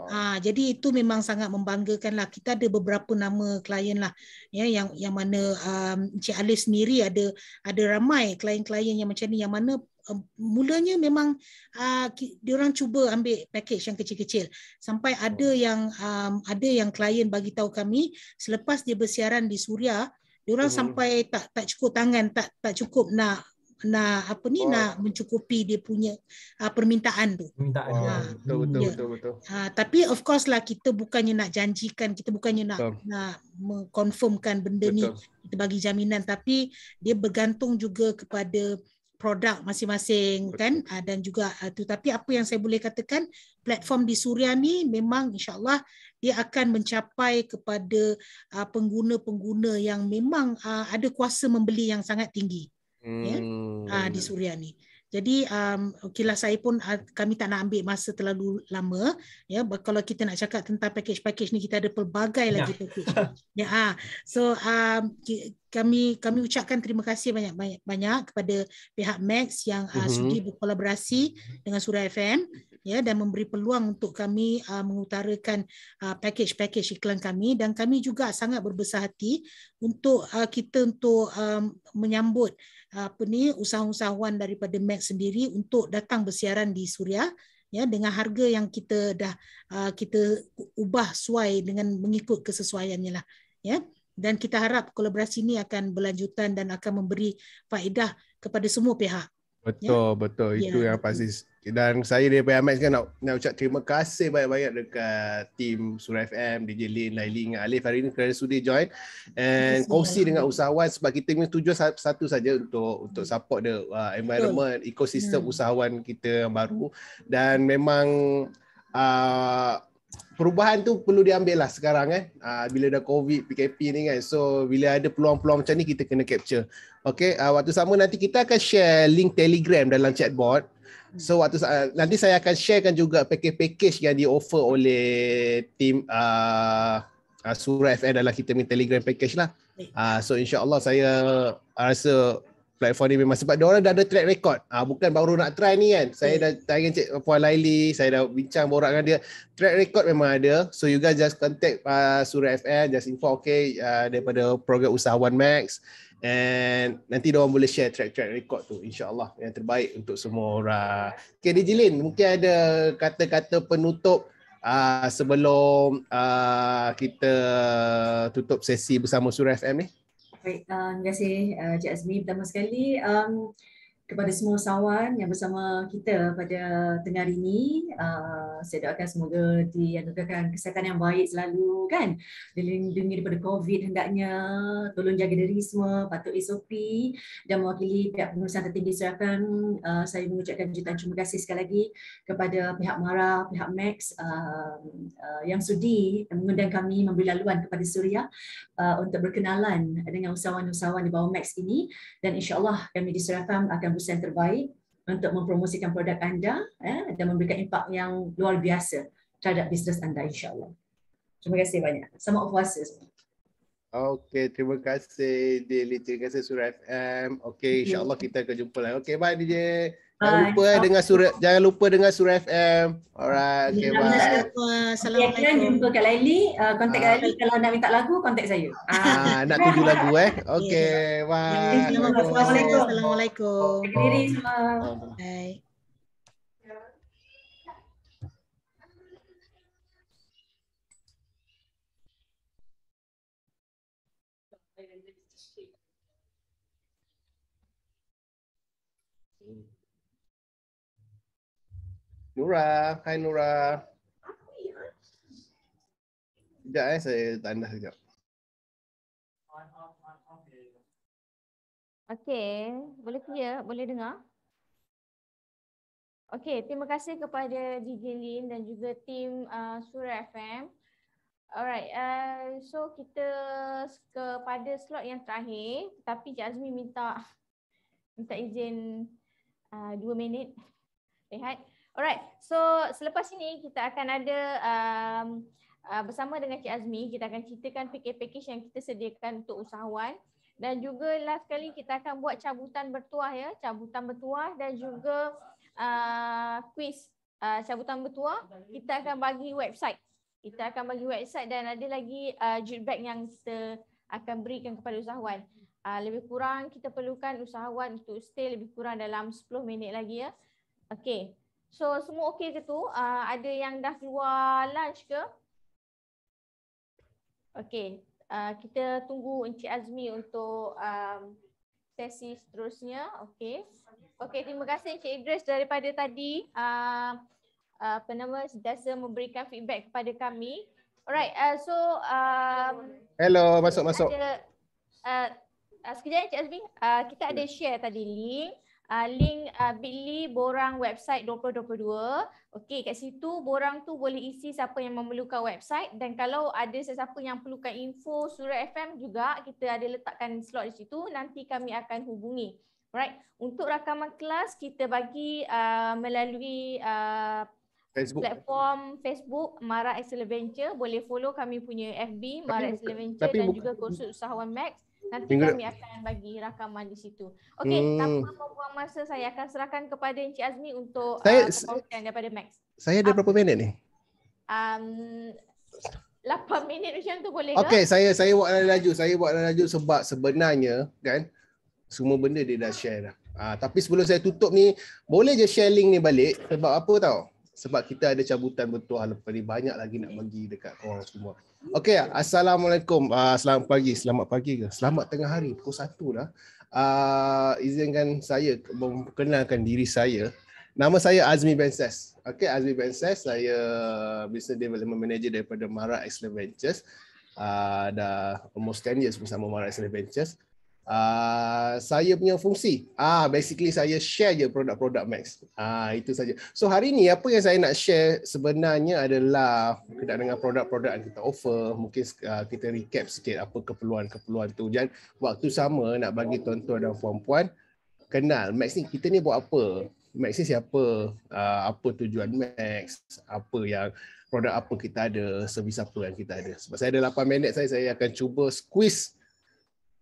Ha, jadi itu memang sangat membanggakan lah. Kita ada beberapa nama klien lah, ya, yang yang mana um, Cik Alif sendiri ada ada ramai klien-klien yang macam ni, yang mana um, mulanya memang uh, ah, dia orang cuba ambil package yang kecil-kecil sampai ada oh. yang um, ada yang klien bagi tahu kami selepas dia bersiaran di Suria orang uh hmm. sampai tak tak cukup tangan tak tak cukup nak nak apa ni oh. nak mencukupi dia punya uh, permintaan tu. Permintaan. Ha, betul, betul, ya. betul betul Ha, tapi of course lah kita bukannya nak janjikan, kita bukannya nak betul. nak mengkonfirmkan benda betul. ni kita bagi jaminan tapi dia bergantung juga kepada produk masing-masing betul. kan ha, dan juga uh, tu tapi apa yang saya boleh katakan platform di Suria ni memang insyaallah dia akan mencapai kepada uh, pengguna-pengguna yang memang uh, ada kuasa membeli yang sangat tinggi ya uh, di Suriani. jadi um okeylah saya pun uh, kami tak nak ambil masa terlalu lama ya kalau kita nak cakap tentang package-package ni kita ada pelbagai lagi ya. package ya ha. so um kami kami ucapkan terima kasih banyak-banyak banyak kepada pihak Max yang uh, uh-huh. sudi berkolaborasi dengan Surah FM ya dan memberi peluang untuk kami uh, mengutarakan uh, package-package iklan kami dan kami juga sangat berbesar hati untuk uh, kita untuk um, menyambut apa ni usahawan-usahawan daripada Max sendiri untuk datang bersiaran di Suria ya dengan harga yang kita dah uh, kita ubah suai dengan mengikut kesesuaiannya lah ya dan kita harap kolaborasi ini akan berlanjutan dan akan memberi faedah kepada semua pihak betul ya. betul itu ya. yang pasti dan saya dari Amex kan nak, nak ucap terima kasih banyak-banyak dekat tim Surah FM, DJ Lin, Laili dengan Alif hari ini kerana sudi join and kongsi dengan usahawan sebab kita punya tujuan satu saja untuk untuk support the uh, environment, Betul. ekosistem hmm. usahawan kita yang baru dan memang uh, perubahan tu perlu diambil lah sekarang kan uh, bila dah covid PKP ni kan so bila ada peluang-peluang macam ni kita kena capture Okay, uh, waktu sama nanti kita akan share link telegram dalam chatbot So waktu uh, nanti saya akan sharekan juga package-package yang di-offer oleh tim uh, ah, uh, ah, Surah FM dalam kita punya Telegram package lah. Uh, so Allah saya rasa platform ni memang sebab diorang dah ada track record. Uh, bukan baru nak try ni kan. Saya dah tanya dengan Cik Puan Laili, saya dah bincang borak dengan dia. Track record memang ada. So you guys just contact uh, Surah FM, just info okay uh, daripada program Usahawan Max. And nanti diorang boleh share track-track record tu InsyaAllah yang terbaik untuk semua orang Okay DJ Lin mungkin ada kata-kata penutup uh, Sebelum uh, kita tutup sesi bersama Surah FM ni Baik, uh, terima kasih uh, Cik Azmi pertama sekali um, kepada semua usahawan yang bersama kita pada tengah hari ini. Uh, saya doakan semoga dianugerahkan kesihatan yang baik selalu kan. Dilindungi daripada COVID hendaknya. Tolong jaga diri semua, patut SOP. Dan mewakili pihak pengurusan tertinggi serahkan, uh, ah, saya mengucapkan jutaan terima kasih sekali lagi kepada pihak MARA, pihak MAX uh, uh, yang sudi mengundang kami memberi laluan kepada Suria uh, untuk berkenalan dengan usahawan-usahawan di bawah MAX ini. Dan insyaAllah kami di Serakam akan bagus yang terbaik untuk mempromosikan produk anda eh, dan memberikan impak yang luar biasa terhadap bisnes anda insyaAllah. Terima kasih banyak. Sama puasa semua. Okey, terima kasih Dili. Terima kasih Surah FM. Okey, insyaAllah kita akan jumpa lagi. Okey, bye DJ. Jangan lupa eh, dengar surat jangan lupa dengar surat FM. Alright, okay, bye. Okay, Assalamualaikum. Okay, jumpa Kak Laili. Uh, contact Kak ah. Laili kalau nak minta lagu, contact saya. Ah, ah nak tuju lagu eh. Okay, bye. Assalamualaikum. Assalamualaikum. Assalamualaikum. Assalamualaikum. Assalamualaikum. Bye. Nura, hai Nura. Ya, eh, saya tanda sekejap. Okey, boleh clear? Boleh dengar? Okey, terima kasih kepada DJ Lin dan juga tim uh, Surah FM. Alright, uh, so kita kepada slot yang terakhir. Tapi Cik minta, minta izin uh, dua minit. Lihat. Alright, so selepas ini kita akan ada um, uh, bersama dengan Cik Azmi, kita akan ceritakan package-package yang kita sediakan untuk usahawan dan juga last kali kita akan buat cabutan bertuah ya, cabutan bertuah dan juga uh, quiz uh, cabutan bertuah, kita akan bagi website. Kita akan bagi website dan ada lagi uh, jute bag yang kita akan berikan kepada usahawan. Uh, lebih kurang kita perlukan usahawan untuk stay lebih kurang dalam 10 minit lagi ya. Okay. So semua okey ke tu? Uh, ada yang dah keluar lunch ke? Okey, uh, kita tunggu Encik Azmi untuk um, sesi seterusnya. Okey. Okey, terima kasih Encik Idris daripada tadi uh, uh, apa nama sentiasa memberikan feedback kepada kami. Alright, uh, so um, Hello, masuk-masuk. Uh, uh, sekejap Encik Azmi, uh, kita ada hmm. share tadi link uh, link uh, bit.ly borang website 2022. Okey, kat situ borang tu boleh isi siapa yang memerlukan website dan kalau ada sesiapa yang perlukan info Surat FM juga, kita ada letakkan slot di situ, nanti kami akan hubungi. Alright, untuk rakaman kelas kita bagi uh, melalui uh, Facebook. platform Facebook Mara Excel Venture boleh follow kami punya FB Mara Excel Venture dan juga kursus usahawan Max Nanti Minggu kami akan bagi rakaman di situ. Okey, hmm. tanpa membuang masa saya akan serahkan kepada Encik Azmi untuk saya, uh, saya daripada Max. Saya ada um, berapa minit ni? Um, 8 minit macam tu boleh ke? Okey, saya saya buat laju, saya buat laju sebab sebenarnya kan semua benda dia dah share dah. Uh, tapi sebelum saya tutup ni, boleh je share link ni balik sebab apa tahu? sebab kita ada cabutan bertuah lepas ni banyak lagi nak pergi dekat korang semua. Hmm. Okey, assalamualaikum. Uh, selamat pagi, selamat pagi ke? Selamat tengah hari pukul satu lah Uh, izinkan saya memperkenalkan diri saya. Nama saya Azmi Benses. Okey, Azmi Benses, saya business development manager daripada Mara X Ventures. Uh, dah almost 10 years bersama Mara X Ventures uh, saya punya fungsi. Ah, uh, basically saya share je produk-produk Max. Ah, uh, itu saja. So hari ni apa yang saya nak share sebenarnya adalah berkaitan dengan produk-produk yang kita offer. Mungkin uh, kita recap sedikit apa keperluan-keperluan tu. Dan waktu sama nak bagi tonton tuan dan puan-puan kenal Max ni kita ni buat apa? Max ni siapa? Uh, apa tujuan Max? Apa yang produk apa kita ada, servis apa yang kita ada. Sebab saya ada 8 minit saya saya akan cuba squeeze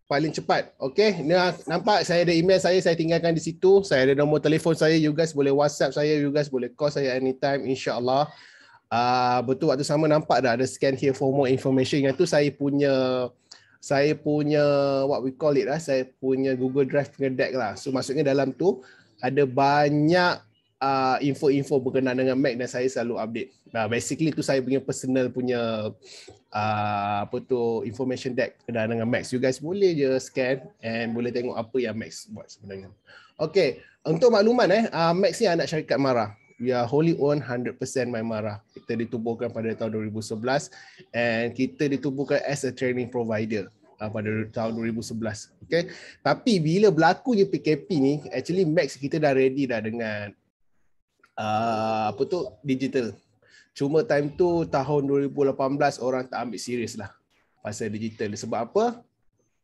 paling cepat. Okey, nampak saya ada email saya, saya tinggalkan di situ. Saya ada nombor telefon saya, you guys boleh WhatsApp saya, you guys boleh call saya anytime insya-Allah. Uh, betul waktu sama nampak dah ada scan here for more information. Yang tu saya punya saya punya what we call it lah, saya punya Google Drive punya deck lah. So maksudnya dalam tu ada banyak uh, info-info berkenaan dengan Mac dan saya selalu update. Nah, uh, basically tu saya punya personal punya uh, apa tu information deck berkenaan dengan Mac. You guys boleh je scan and boleh tengok apa yang Mac buat sebenarnya. Okay, untuk makluman eh, uh, Mac ni anak syarikat Mara. We are wholly own 100% by Mara. Kita ditubuhkan pada tahun 2011 and kita ditubuhkan as a training provider uh, pada tahun 2011. Okay. Tapi bila berlaku je PKP ni, actually Max kita dah ready dah dengan uh, apa tu digital. Cuma time tu tahun 2018 orang tak ambil serius lah pasal digital sebab apa?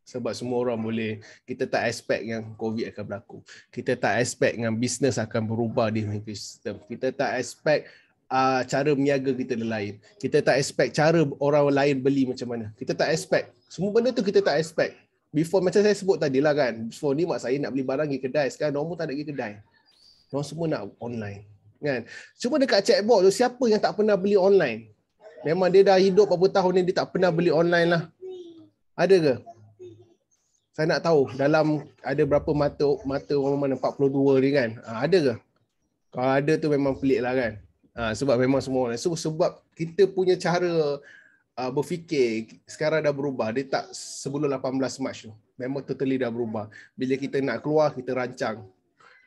Sebab semua orang boleh kita tak expect yang COVID akan berlaku. Kita tak expect yang bisnes akan berubah di sistem. Kita tak expect uh, cara meniaga kita lain. Kita tak expect cara orang lain beli macam mana. Kita tak expect. Semua benda tu kita tak expect. Before macam saya sebut tadi lah kan. Before ni mak saya nak beli barang di kedai. Sekarang normal tak nak pergi kedai. Orang semua nak online kan cuma dekat chatbot tu siapa yang tak pernah beli online memang dia dah hidup berapa tahun ni dia tak pernah beli online lah ada ke saya nak tahu dalam ada berapa mata mata orang mana 42 ni kan ha, ada ke kalau ada tu memang pelik lah kan ha, sebab memang semua online so, sebab kita punya cara uh, berfikir sekarang dah berubah dia tak sebelum 18 Mac tu memang totally dah berubah bila kita nak keluar kita rancang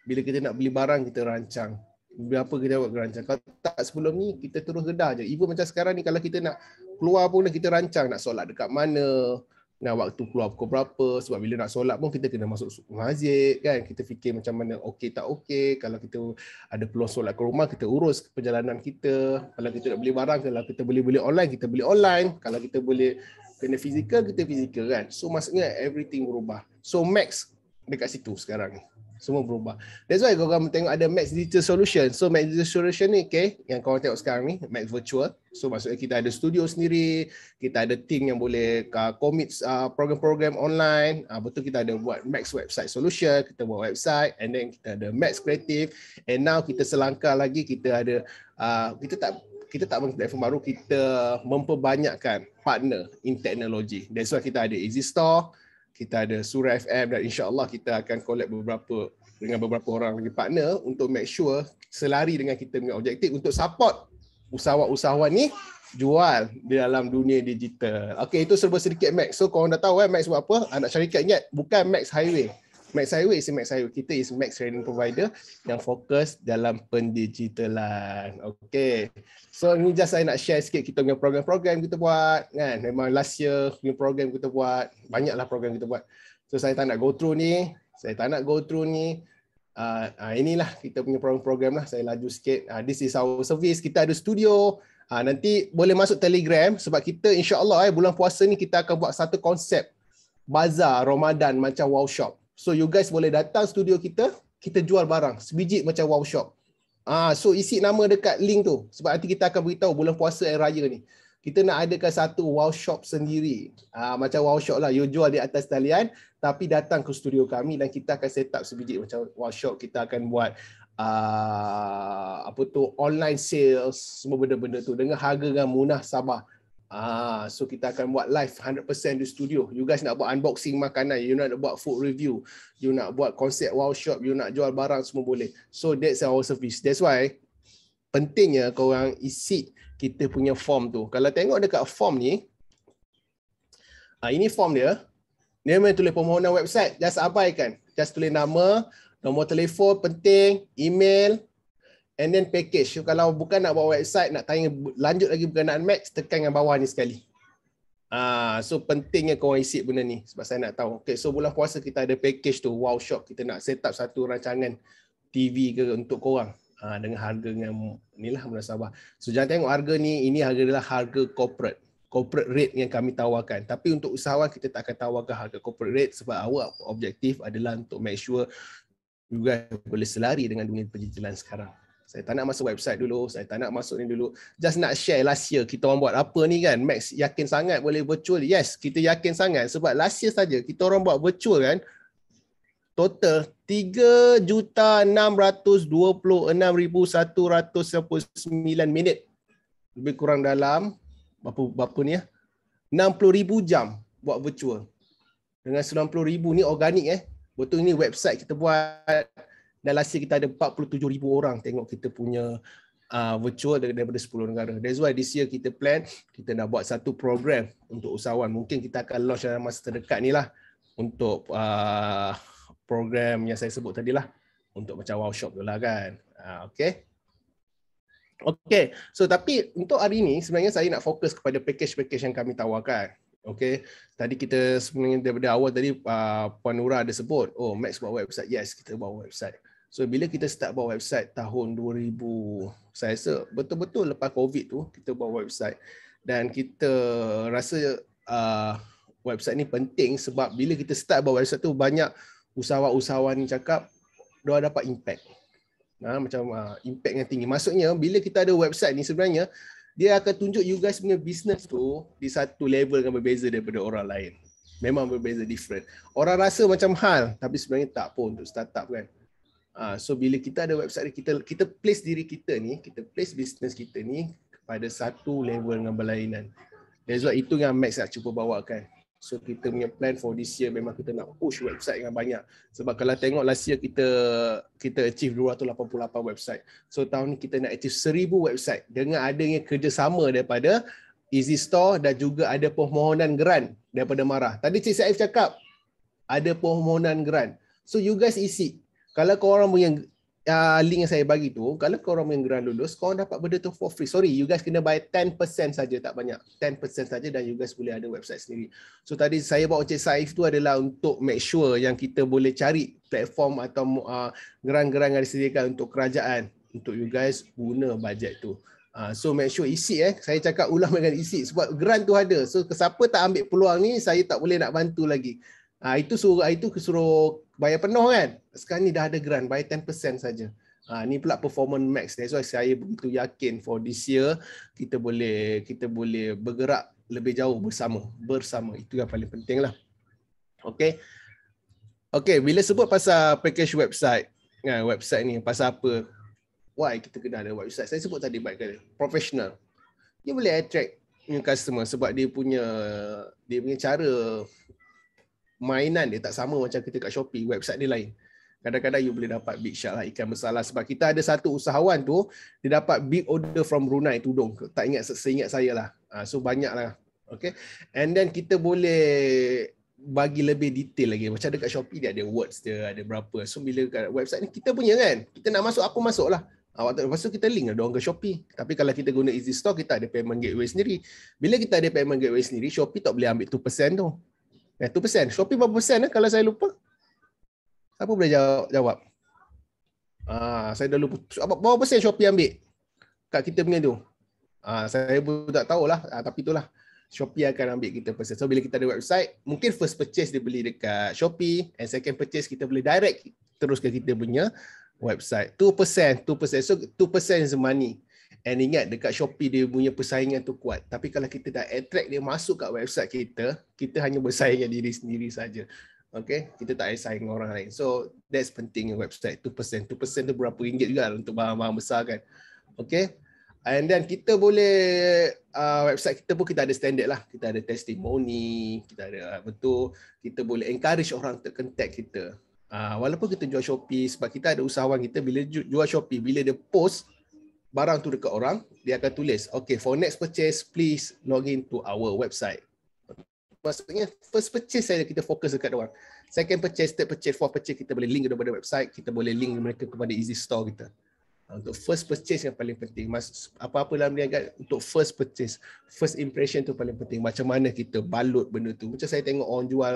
bila kita nak beli barang kita rancang berapa kita buat rancang. Kalau tak sebelum ni kita terus gedah je. Ibu macam sekarang ni kalau kita nak keluar pun kita rancang nak solat dekat mana, nak waktu keluar pukul berapa sebab bila nak solat pun kita kena masuk masjid kan. Kita fikir macam mana okey tak okey. Kalau kita ada peluang solat ke rumah kita urus perjalanan kita. Kalau kita nak beli barang kalau kita boleh beli online kita beli online. Kalau kita boleh kena fizikal kita fizikal kan. So maksudnya everything berubah. So max dekat situ sekarang ni. Semua berubah. That's why kau orang tengok ada Max Digital Solution. So Max Digital Solution ni okay, yang kau tengok sekarang ni Max Virtual. So maksudnya kita ada studio sendiri, kita ada team yang boleh uh, commit uh, program-program online, uh, betul kita ada buat Max Website Solution, kita buat website and then kita ada Max Creative and now kita selangkah lagi kita ada uh, kita tak kita tak bangun platform baru, kita memperbanyakkan partner in technology. That's why kita ada Easy Store, kita ada Surah FM dan insyaAllah kita akan collab beberapa dengan beberapa orang lagi partner untuk make sure selari dengan kita punya objektif untuk support usahawan-usahawan ni jual di dalam dunia digital. Okay itu serba sedikit Max. So korang dah tahu eh Max buat apa? Anak ah, syarikat ingat bukan Max Highway. Max Highway is Max Highway. Kita is Max Trading Provider yang fokus dalam pendigitalan. Okay. So ni just saya nak share sikit kita punya program-program kita buat. Kan? Memang last year punya program kita buat. Banyaklah program kita buat. So saya tak nak go through ni. Saya tak nak go through ni. Uh, uh, inilah kita punya program-program lah. Saya laju sikit. Uh, this is our service. Kita ada studio. Uh, nanti boleh masuk telegram sebab kita insyaAllah eh, bulan puasa ni kita akan buat satu konsep bazar Ramadan macam wow shop. So you guys boleh datang studio kita, kita jual barang sebiji macam wow shop. Ah, so isi nama dekat link tu sebab nanti kita akan beritahu bulan puasa air raya ni. Kita nak adakan satu wow shop sendiri. Ah, macam wow shop lah, you jual di atas talian tapi datang ke studio kami dan kita akan set up sebiji macam wow shop. Kita akan buat uh, apa tu online sales semua benda-benda tu dengan harga yang munah Sabah. Ah, so kita akan buat live 100% di studio. You guys nak buat unboxing makanan, you nak buat food review, you nak buat konsep wow shop, you nak jual barang semua boleh. So that's our service. That's why pentingnya kau orang isi kita punya form tu. Kalau tengok dekat form ni, ah ini form dia. Dia memang tulis permohonan website, just abaikan. Just tulis nama, nombor telefon penting, email, and then package. So, kalau bukan nak buat website, nak tanya lanjut lagi berkenaan Max, tekan yang bawah ni sekali. Ah, uh, so pentingnya kau orang isi benda ni sebab saya nak tahu. Okay, so bulan puasa kita ada package tu wow shop kita nak set up satu rancangan TV ke untuk kau orang. Ah, dengan harga dengan ni lah mula Sabah. So jangan tengok harga ni, ini harga adalah harga corporate. Corporate rate yang kami tawarkan. Tapi untuk usahawan kita tak akan tawarkan harga corporate rate sebab awak objektif adalah untuk make sure juga boleh selari dengan dunia penjijilan sekarang. Saya tak nak masuk website dulu, saya tak nak masuk ni dulu. Just nak share last year kita orang buat apa ni kan. Max yakin sangat boleh virtual. Yes, kita yakin sangat sebab last year saja kita orang buat virtual kan. Total 3,626,199 minit. Lebih kurang dalam berapa, berapa ni ya? 60,000 jam buat virtual. Dengan 90,000 ni organik eh. Betul ni website kita buat dan last year kita ada 47,000 orang tengok kita punya uh, virtual daripada 10 negara. That's why this year kita plan, kita dah buat satu program untuk usahawan. Mungkin kita akan launch dalam masa terdekat ni lah untuk uh, program yang saya sebut tadi lah. Untuk macam wow shop tu lah kan. Uh, okay. Okay, so tapi untuk hari ini sebenarnya saya nak fokus kepada package-package yang kami tawarkan. Okay, tadi kita sebenarnya daripada awal tadi uh, Puan Nura ada sebut, oh Max buat website. Yes, kita buat website. So bila kita start buat website tahun 2000, saya rasa betul-betul lepas COVID tu kita buat website dan kita rasa uh, website ni penting sebab bila kita start buat website tu banyak usahawan-usahawan ni cakap dia dapat impact. Nah, ha, macam uh, impact yang tinggi. Maksudnya bila kita ada website ni sebenarnya dia akan tunjuk you guys punya business tu di satu level yang berbeza daripada orang lain. Memang berbeza different. Orang rasa macam hal tapi sebenarnya tak pun untuk startup kan. Ah, so bila kita ada website kita kita place diri kita ni, kita place business kita ni pada satu level dengan berlainan. That's why itu yang Max nak cuba bawakan. So kita punya plan for this year memang kita nak push website dengan banyak. Sebab kalau tengok last year kita kita achieve 288 website. So tahun ni kita nak achieve 1000 website dengan adanya kerjasama daripada Easy Store dan juga ada permohonan grant daripada Marah. Tadi Cik Saif cakap ada permohonan grant. So you guys isi kalau kau orang punya uh, ah, link yang saya bagi tu, kalau kau orang punya geran lulus, kau orang dapat benda tu for free. Sorry, you guys kena buy 10% saja tak banyak. 10% saja dan you guys boleh ada website sendiri. So tadi saya buat Encik Saif tu adalah untuk make sure yang kita boleh cari platform atau ah, geran-geran grant-grant yang disediakan untuk kerajaan untuk you guys guna bajet tu. Uh, so make sure isi eh. Saya cakap ulang (laughs) dengan isi sebab geran tu ada. So siapa tak ambil peluang ni, saya tak boleh nak bantu lagi. Ha, itu suruh ah, itu suruh bayar penuh kan. Sekarang ni dah ada grant bayar 10% saja. Ha, ni pula performance max. That's why saya begitu yakin for this year kita boleh kita boleh bergerak lebih jauh bersama. Bersama itu yang paling penting lah. Okay. Okay, bila sebut pasal package website, kan, website ni pasal apa? Why kita kena ada website? Saya sebut tadi baik kali. Professional. Dia boleh attract new customer sebab dia punya dia punya cara mainan dia tak sama macam kita kat Shopee, website dia lain. Kadang-kadang you boleh dapat big shark lah, ikan besar lah. Sebab kita ada satu usahawan tu, dia dapat big order from Brunei tudung. Tak ingat, seingat saya lah. Ah, so banyak lah. Okay. And then kita boleh bagi lebih detail lagi. Macam dekat Shopee dia ada words dia, ada berapa. So bila kat website ni, kita punya kan. Kita nak masuk, aku masuk lah. Ah, waktu lepas tu kita link lah dorang ke Shopee. Tapi kalau kita guna Easy Store, kita ada payment gateway sendiri. Bila kita ada payment gateway sendiri, Shopee tak boleh ambil 2% tu. Eh, 2%. Shopee berapa persen eh, kalau saya lupa? Siapa boleh jawab? jawab? Ah, saya dah lupa. Apa Berapa persen Shopee ambil? Kat kita punya tu. Ah, saya pun tak tahulah. Ah, tapi itulah. Shopee akan ambil kita persen. So, bila kita ada website, mungkin first purchase dia beli dekat Shopee. And second purchase, kita boleh direct terus ke kita punya website. 2%. 2%. So, 2% is money. And ingat dekat Shopee dia punya persaingan tu kuat. Tapi kalau kita dah attract dia masuk kat website kita, kita hanya bersaing dengan diri sendiri saja. Okay, kita tak payah saing orang lain. So that's pentingnya website 2%. 2% tu berapa ringgit juga lah untuk barang-barang besar kan. Okay. And then kita boleh, uh, website kita pun kita ada standard lah. Kita ada testimoni, kita ada betul. Uh, kita boleh encourage orang untuk contact kita. Uh, walaupun kita jual Shopee sebab kita ada usahawan kita bila jual Shopee bila dia post barang tu dekat orang, dia akan tulis, okay, for next purchase, please login to our website. Maksudnya, first purchase saja kita fokus dekat orang. Second purchase, third purchase, fourth purchase, kita boleh link kepada website, kita boleh link mereka kepada easy store kita. Ha, untuk first purchase yang paling penting. Apa-apa dalam niaga untuk first purchase. First impression tu paling penting. Macam mana kita balut benda tu. Macam saya tengok orang jual,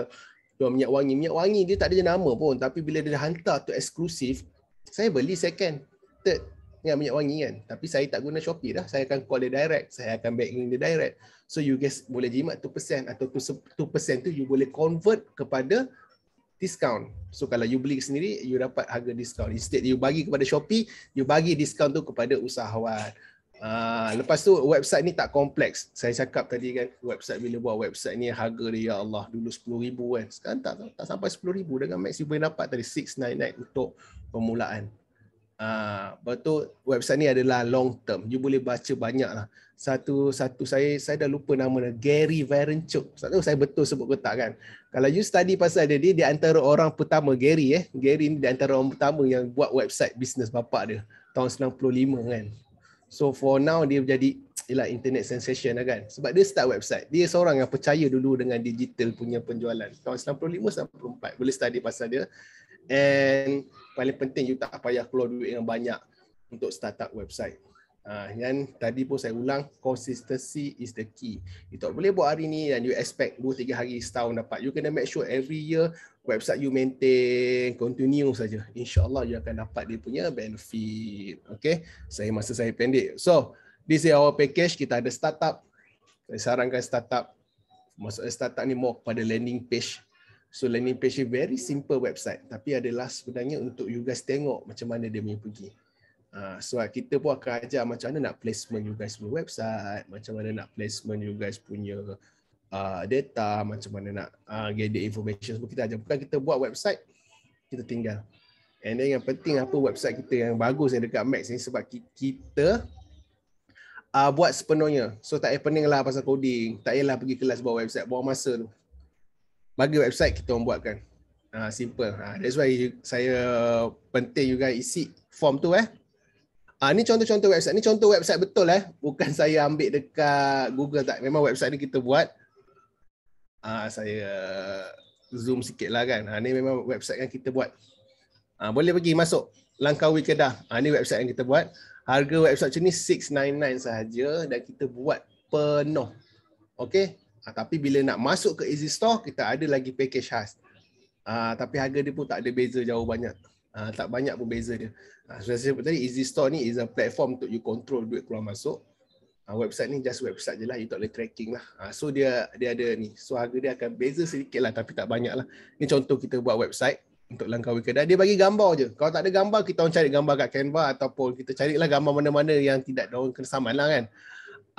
jual minyak wangi. Minyak wangi dia tak ada nama pun. Tapi bila dia hantar tu eksklusif, saya beli second, third, dengan minyak wangi kan tapi saya tak guna Shopee dah saya akan call dia direct saya akan back in dia direct so you guys boleh jimat 2% atau 2% tu you boleh convert kepada discount so kalau you beli sendiri you dapat harga discount instead you bagi kepada Shopee you bagi discount tu kepada usahawan Uh, lepas tu website ni tak kompleks. Saya cakap tadi kan website bila buat website ni harga dia ya Allah dulu 10000 kan. Sekarang tak tak sampai 10000 dengan max you boleh dapat tadi 699 untuk permulaan betul ah, website ni adalah long term. You boleh baca banyak lah. Satu satu saya saya dah lupa nama dia Gary Vaynerchuk. Satu saya betul sebut ke kan? Kalau you study pasal dia, dia di antara orang pertama Gary eh. Gary ni di antara orang pertama yang buat website bisnes bapak dia tahun 95 kan. So for now dia jadi ialah internet sensation lah kan. Sebab dia start website. Dia seorang yang percaya dulu dengan digital punya penjualan. Tahun 95 94 boleh study pasal dia. And paling penting you tak payah keluar duit yang banyak untuk startup website. Uh, dan tadi pun saya ulang, consistency is the key. You tak boleh buat hari ni dan you expect 2-3 hari setahun dapat. You kena make sure every year website you maintain, continue saja. InsyaAllah you akan dapat dia punya benefit. Okay, saya masa saya pendek. So, this is our package. Kita ada startup. Saya sarankan startup. Maksudnya startup ni more kepada landing page So landing page ni very simple website tapi adalah sebenarnya untuk you guys tengok macam mana dia punya pergi. Uh, so ah, kita pun akan ajar macam mana nak placement you guys punya website, macam mana nak placement you guys punya uh, data, macam mana nak uh, get the information semua kita ajar. Bukan kita buat website, kita tinggal. And then yang penting apa website kita yang bagus yang dekat Max ni sebab kita uh, buat sepenuhnya. So tak payah pening lah pasal coding, tak payah lah pergi kelas buat website, buang masa tu bagi website kita orang buatkan. Ha, simple. Ha, that's why you, saya penting you guys isi form tu eh. Ha, ni contoh-contoh website. Ni contoh website betul eh. Bukan saya ambil dekat Google tak. Memang website ni kita buat. Ha, saya zoom sikit lah kan. Ha, ni memang website yang kita buat. Ha, boleh pergi masuk Langkawi Kedah. Ha, ni website yang kita buat. Harga website macam ni 699 sahaja dan kita buat penuh. Okay. Ha, tapi bila nak masuk ke Easy Store, kita ada lagi package khas. Ha, tapi harga dia pun tak ada beza jauh banyak. Ha, tak banyak pun beza dia. Ha, so, saya sebut tadi, Easy Store ni is a platform untuk you control duit keluar masuk. Ha, website ni just website je lah, you tak boleh tracking lah. Ha, so dia dia ada ni, so harga dia akan beza sedikit lah tapi tak banyak lah. Ni contoh kita buat website untuk langkawi kedai, dia bagi gambar je. Kalau tak ada gambar, kita orang cari gambar kat Canva ataupun kita carilah gambar mana-mana yang tidak orang kena saman lah kan.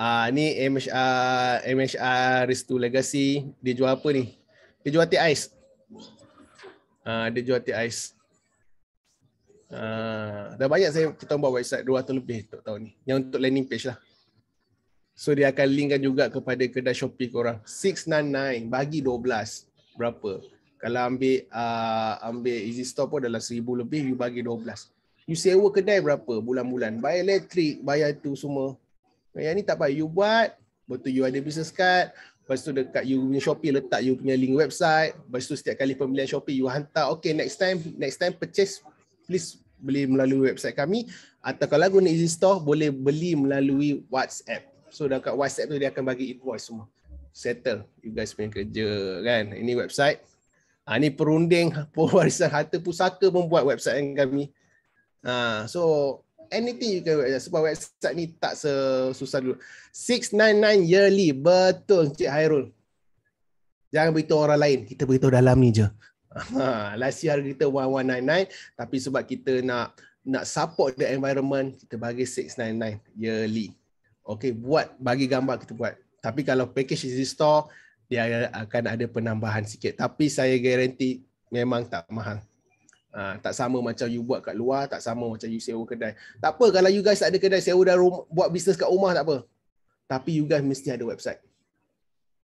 Ah uh, ni MHR MHR Restu Legacy dia jual apa ni? Dia jual teh ais. Ah uh, dia jual teh ais. Uh, dah banyak saya kita buat website 200 lebih untuk tahun ni yang untuk landing page lah. So dia akan linkkan juga kepada kedai Shopee korang. 699 bagi 12 berapa? Kalau ambil uh, ambil Easy Store pun dalam 1000 lebih you bagi 12. You sewa kedai berapa bulan-bulan? Bayar elektrik, bayar tu semua. Yang ni tak apa you buat betul you ada business card Lepas tu dekat you punya Shopee letak you punya link website Lepas tu setiap kali pembelian Shopee you hantar Okay next time next time purchase please beli melalui website kami Atau kalau guna Easy Store boleh beli melalui WhatsApp So dekat WhatsApp tu dia akan bagi invoice semua Settle you guys punya kerja kan Ini website ha, ah, Ini perunding (laughs) pewarisan harta pusaka membuat website yang kami ha, So anything you can sebab website ni tak sesusah dulu 699 yearly betul Cik Hairul jangan beritahu orang lain kita beritahu dalam ni je ha, last year kita 1199 tapi sebab kita nak nak support the environment kita bagi 699 yearly Okay, buat bagi gambar kita buat tapi kalau package di store dia akan ada penambahan sikit tapi saya garanti memang tak mahal Ha, tak sama macam you buat kat luar, tak sama macam you sewa kedai. Tak apa kalau you guys tak ada kedai, sewa dan rumah, buat bisnes kat rumah tak apa. Tapi you guys mesti ada website.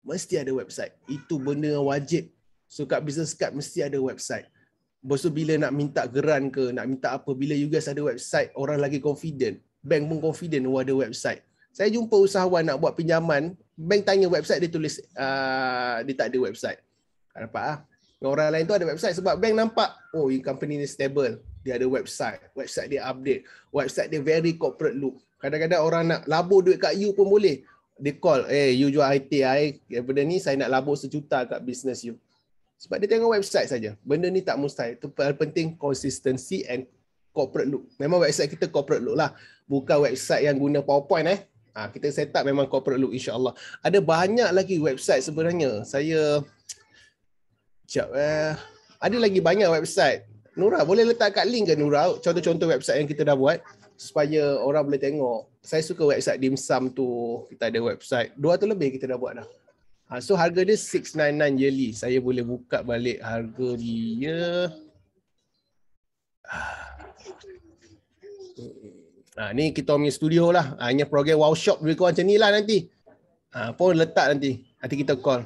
Mesti ada website. Itu benda yang wajib. So kat business card mesti ada website. Bos bila nak minta geran ke, nak minta apa, bila you guys ada website, orang lagi confident. Bank pun confident oh, ada website. Saya jumpa usahawan nak buat pinjaman, bank tanya website dia tulis uh, dia tak ada website. Tak dapat lah orang lain tu ada website sebab bank nampak oh ini company ni stable dia ada website website dia update website dia very corporate look kadang-kadang orang nak labur duit kat you pun boleh dia call eh hey, you jual IT ai daripada ni saya nak labur sejuta kat business you sebab dia tengok website saja benda ni tak mustahil tu penting consistency and corporate look memang website kita corporate look lah bukan website yang guna powerpoint eh ha, kita set up memang corporate look insyaallah ada banyak lagi website sebenarnya saya Sekejap eh. Ada lagi banyak website. Nura boleh letak kat link ke Nura contoh-contoh website yang kita dah buat supaya orang boleh tengok. Saya suka website dimsum tu. Kita ada website. Dua tu lebih kita dah buat dah. Ha, so harga dia 699 yearly. Saya boleh buka balik harga dia. Ha, ni kita punya studio lah. Ha, hanya program wow shop lebih kurang macam ni lah nanti. Ha, pun letak nanti. Nanti kita call.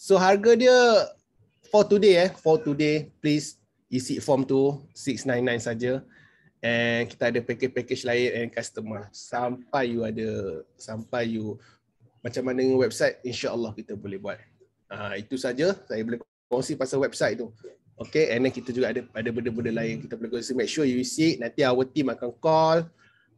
So harga dia for today eh, for today please isi form tu 699 saja and kita ada package-package lain and customer sampai you ada sampai you macam mana dengan website insyaallah kita boleh buat. Uh, itu saja saya boleh kongsi pasal website tu. Okay, and then kita juga ada ada benda-benda lain kita boleh kongsi. Make sure you see nanti our team akan call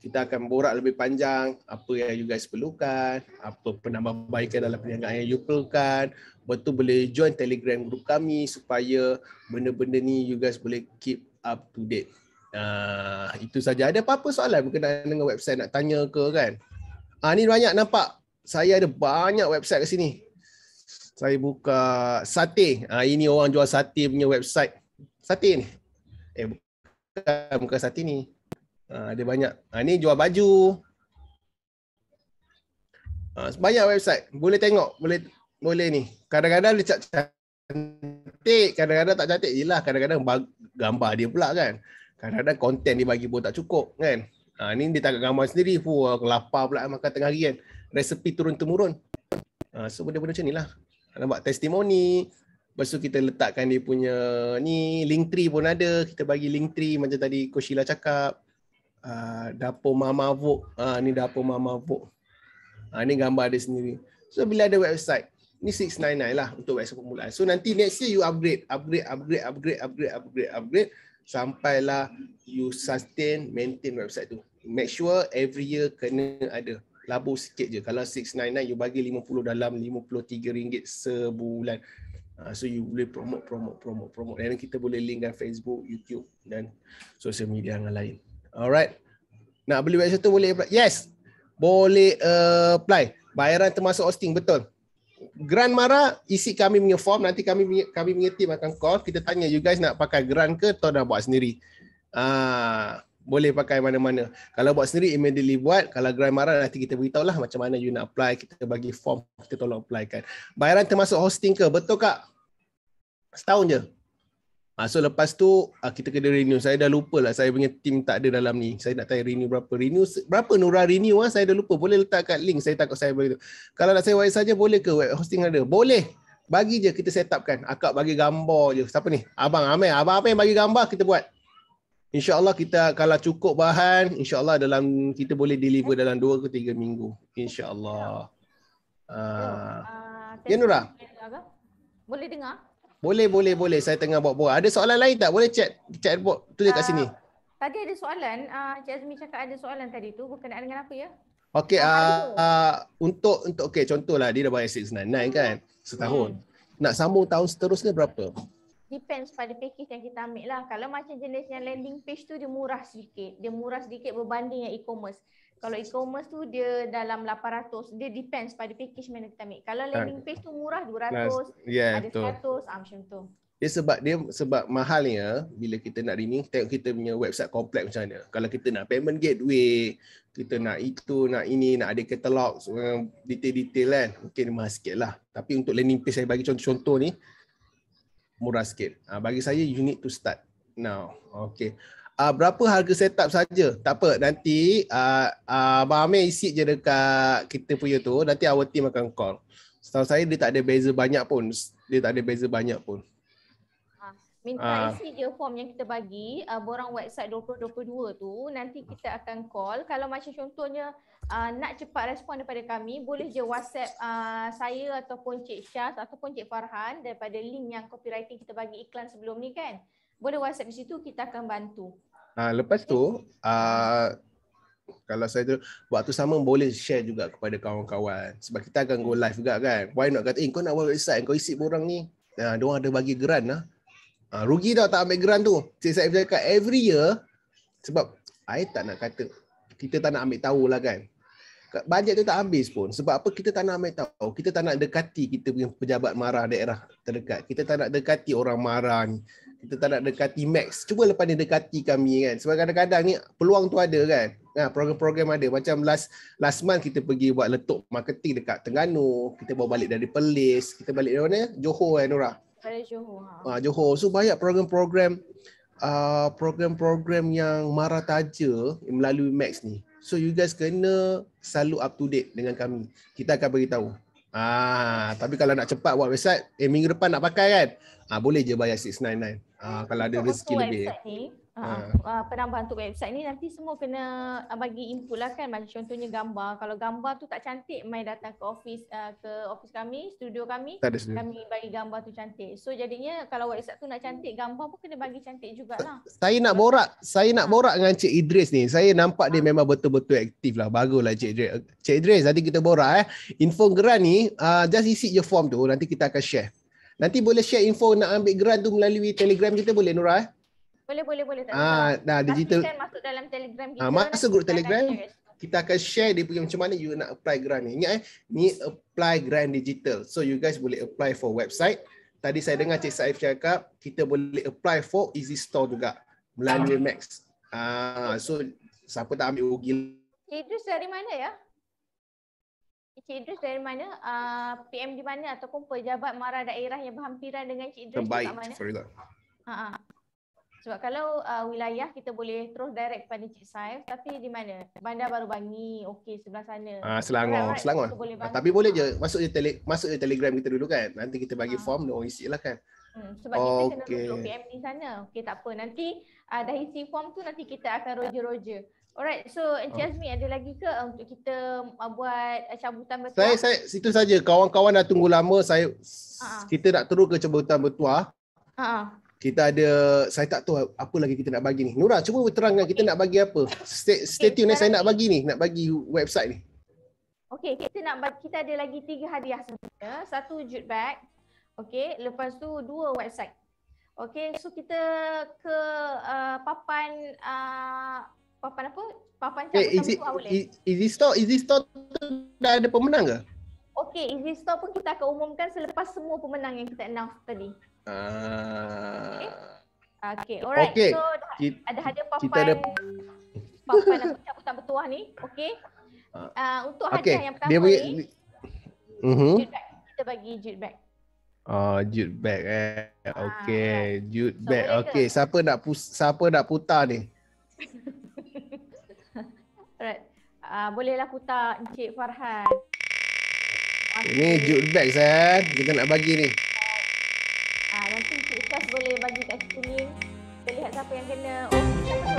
kita akan borak lebih panjang apa yang you guys perlukan, apa penambahbaikan dalam perniagaan yang you perlukan. Lepas tu boleh join telegram group kami supaya benda-benda ni you guys boleh keep up to date. Uh, itu saja. Ada apa-apa soalan berkenaan dengan website nak tanya ke kan? Ah uh, ni banyak nampak. Saya ada banyak website kat sini. Saya buka sate. Ah uh, ini orang jual sate punya website. Sate ni. Eh bukan, bukan sate ni ada ah, banyak. Ha, ni jual baju. Ha, banyak website. Boleh tengok. Boleh boleh ni. Kadang-kadang dia cantik. Kadang-kadang tak cantik. Yelah kadang-kadang gambar dia pula kan. Kadang-kadang konten dia bagi pun tak cukup kan. Ha, ni dia tak gambar sendiri. Fuh, aku lapar pula makan tengah hari kan. Resepi turun-temurun. Ha, so benda-benda macam ni lah. Nampak testimoni. Lepas tu kita letakkan dia punya ni link tree pun ada. Kita bagi link tree macam tadi Koshila cakap. Ah, dapur Mama Vok. Ah, ni dapur Mama Vok. Ah, ni gambar dia sendiri. So bila ada website, ni 699 lah untuk website permulaan. So nanti next year you upgrade, upgrade, upgrade, upgrade, upgrade, upgrade, upgrade. Sampailah you sustain, maintain website tu. Make sure every year kena ada. labu sikit je. Kalau 699 you bagi 50 dalam rm ringgit sebulan. Uh, so you boleh promote, promote, promote, promote. Dan kita boleh link dengan Facebook, YouTube dan social media yang lain. Alright. Nak beli website tu boleh apply. Yes. Boleh uh, apply. Bayaran termasuk hosting. Betul. Grand Mara isi kami punya form. Nanti kami kami punya team akan call. Kita tanya you guys nak pakai grant ke atau dah buat sendiri. Uh, boleh pakai mana-mana. Kalau buat sendiri immediately buat. Kalau Grand Mara nanti kita beritahu lah macam mana you nak apply. Kita bagi form. Kita tolong applykan. Bayaran termasuk hosting ke? Betul kak? Setahun je. Ah so lepas tu ah, kita kena renew. Saya dah lupa lah saya punya team tak ada dalam ni. Saya nak tanya renew berapa? Renew berapa Nura renew ah? Saya dah lupa. Boleh letak kat link. Saya takut saya begitu. Kalau nak saya wire saja boleh ke web hosting ada? Boleh. Bagi je kita set upkan. Akak bagi gambar je. Siapa ni? Abang Amir. Abang apa yang bagi gambar kita buat. InsyaAllah kita kalau cukup bahan, insyaAllah dalam kita boleh deliver dalam 2 ke 3 minggu. InsyaAllah. Uh, ya Nura? Boleh dengar? Boleh, boleh, boleh. Saya tengah buat buat. Ada soalan lain tak? Boleh chat, chat buat. Tulis uh, kat ah, sini. Tadi ada soalan. Uh, Cik Azmi cakap ada soalan tadi tu. Berkenaan dengan apa ya? Okey, uh, uh, untuk untuk okey contohlah dia dah bayar 699 kan setahun. Hmm. Nak sambung tahun seterusnya berapa? Depends pada package yang kita ambil lah. Kalau macam jenis yang landing page tu dia murah sedikit Dia murah sedikit berbanding yang e-commerce. Kalau e-commerce tu dia dalam 800, dia depends pada package mana kita ambil. Kalau kan. landing page tu murah 200, yeah, ada betul. 100, ah, macam tu. Dia sebab dia sebab mahalnya bila kita nak renew tengok kita punya website komplek macam mana. Kalau kita nak payment gateway, kita nak itu, nak ini, nak ada catalog, detail-detail kan. Mungkin mahal sikit lah. Tapi untuk landing page saya bagi contoh-contoh ni, murah sikit. Ah, bagi saya, you need to start now. Okay uh, berapa harga setup saja. Tak apa, nanti uh, uh, Amir isi je dekat kita punya tu, nanti our team akan call. Setahu saya dia tak ada beza banyak pun. Dia tak ada beza banyak pun. Minta isi je form yang kita bagi uh, borang website 2022 tu nanti kita akan call kalau macam contohnya uh, nak cepat respon daripada kami boleh je WhatsApp uh, saya ataupun Cik Syah ataupun Cik Farhan daripada link yang copywriting kita bagi iklan sebelum ni kan boleh WhatsApp di situ kita akan bantu. Ah ha, lepas tu okay. uh, kalau saya tu waktu sama boleh share juga kepada kawan-kawan sebab kita akan go live juga kan. Why not kata, "Eh, kau nak buat website, kau isi borang ni." Ah, uh, dia ada bagi grant lah. Ha, rugi tau tak ambil grant tu. Saya Saif cakap every year sebab I tak nak kata kita tak nak ambil tahu lah kan. Bajet tu tak habis pun. Sebab apa kita tak nak ambil tahu. Kita tak nak dekati kita punya pejabat marah daerah terdekat. Kita tak nak dekati orang marah ni kita tak nak dekati max cuba lepas ni dekati kami kan sebab kadang-kadang ni peluang tu ada kan nah ha, program-program ada macam last last month kita pergi buat letup marketing dekat Terengganu kita bawa balik dari Perlis kita balik dari mana Johor kan Nora pada Johor. Ha. ha. Johor. So banyak program-program uh, program-program yang marah taja melalui Max ni. So you guys kena selalu up to date dengan kami. Kita akan beritahu. Ah, tapi kalau nak cepat buat website, eh minggu depan nak pakai kan? Ah boleh je bayar 699. Ah kalau ada rezeki lebih. ni, Uh, penambahan untuk website ni nanti semua kena bagi input lah kan macam contohnya gambar kalau gambar tu tak cantik mai datang ke office uh, ke office kami studio kami studio. kami bagi gambar tu cantik so jadinya kalau website tu nak cantik gambar pun kena bagi cantik jugalah saya nak borak saya nak borak dengan cik Idris ni saya nampak dia memang betul-betul aktif lah bagulah cik Idris cik Idris nanti kita borak eh info geran ni uh, just isi je form tu nanti kita akan share nanti boleh share info nak ambil geran tu melalui telegram kita boleh Nurah eh? Boleh boleh boleh tak. Ah, dah digital. Pastikan masuk dalam Telegram kita. Ah, masuk grup Telegram. Share. Kita akan share dia punya macam mana you nak apply grant ni. Ingat eh, ni apply grant digital. So you guys boleh apply for website. Tadi saya dengar Cik Saif cakap kita boleh apply for Easy Store juga. Melalui ah. Max. Ah, so siapa tak ambil rugi. Lah. Idris dari mana ya? Cik Idris dari mana? Uh, ah, PM di mana ataupun pejabat MARA daerah yang berhampiran dengan Cik Idris? Terbaik. Mana? Sorry lah. uh sebab kalau uh, wilayah kita boleh terus direct kepada Cik Saif tapi di mana? Bandar Baru Bangi, okey sebelah sana. Ah uh, Selangor, Selangor. Selangor. Boleh uh, tapi boleh je masuk je tele masuk je Telegram kita dulu kan. Nanti kita bagi uh. form dia orang isilah kan. Hmm, sebab oh, kita okay. kena tunggu PM di sana. Okey tak apa. Nanti uh, dah isi form tu nanti kita akan roja-roja. Alright, so Encik oh. Azmi ada lagi ke untuk kita buat cabutan bertuah? Saya, saya situ saja. Kawan-kawan dah tunggu lama. Saya, uh-huh. Kita nak terus ke cabutan bertuah. Uh-huh kita ada saya tak tahu apa lagi kita nak bagi ni. Nora cuba terangkan kita okay. nak bagi apa. Stay, stay okay, tune eh, saya nak bagi ni, nak bagi website ni. Okay, kita nak bagi, kita ada lagi tiga hadiah sebenarnya. Satu jute bag. okay. lepas tu dua website. okay. so kita ke uh, papan uh, papan apa? Papan eh, cakap hey, is it, tu boleh. Easy store, easy store tu dah ada pemenang ke? Okey, easy store pun kita akan umumkan selepas semua pemenang yang kita announce tadi. Okay. Ah. Okay. Alright. Okay. So dah, kita, ada hadiah papan. Kita ada papan nak pucat bertuah ni. Okay. Uh, untuk hadiah okay. yang pertama Dia ni. Okay. Uh -huh. Kita bagi jute bag. Oh, uh, jute bag eh. Okay. Ah, jute so bag. Okay. Ke? Siapa nak pus, siapa nak putar ni? (laughs) Alright. Uh, bolehlah putar Encik Farhan. Ini jute bag saya. Kita nak bagi ni bagi kat kita link Kita lihat siapa yang kena Oh, siapa tu?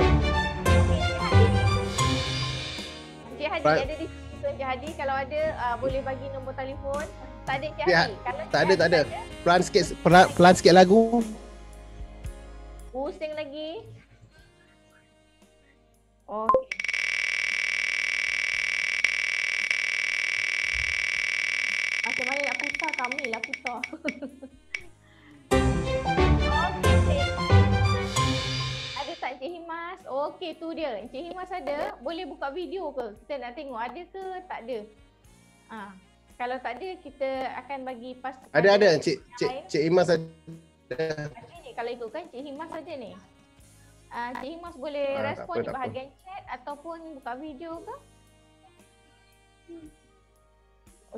Cik Hadi ada di sini Cik Hadi kalau ada uh, boleh bagi nombor telefon Tak ada Cik ya, Hadi kalau Tak ada, tak ada Pelan sikit, pelan, pelan sikit lagu Pusing lagi Oh, macam mana nak putar kami lah putar Encik Himas. Okey tu dia. Encik Himas ada. Boleh buka video ke? Kita nak tengok ada ke tak ada. Ha. Kalau tak ada kita akan bagi pas. Ada ada Encik Encik Encik Himas ada. Ni, kalau ikut kan Encik Himas saja ni. Ah Encik Himas boleh ha, respon di bahagian apa. chat ataupun buka video ke?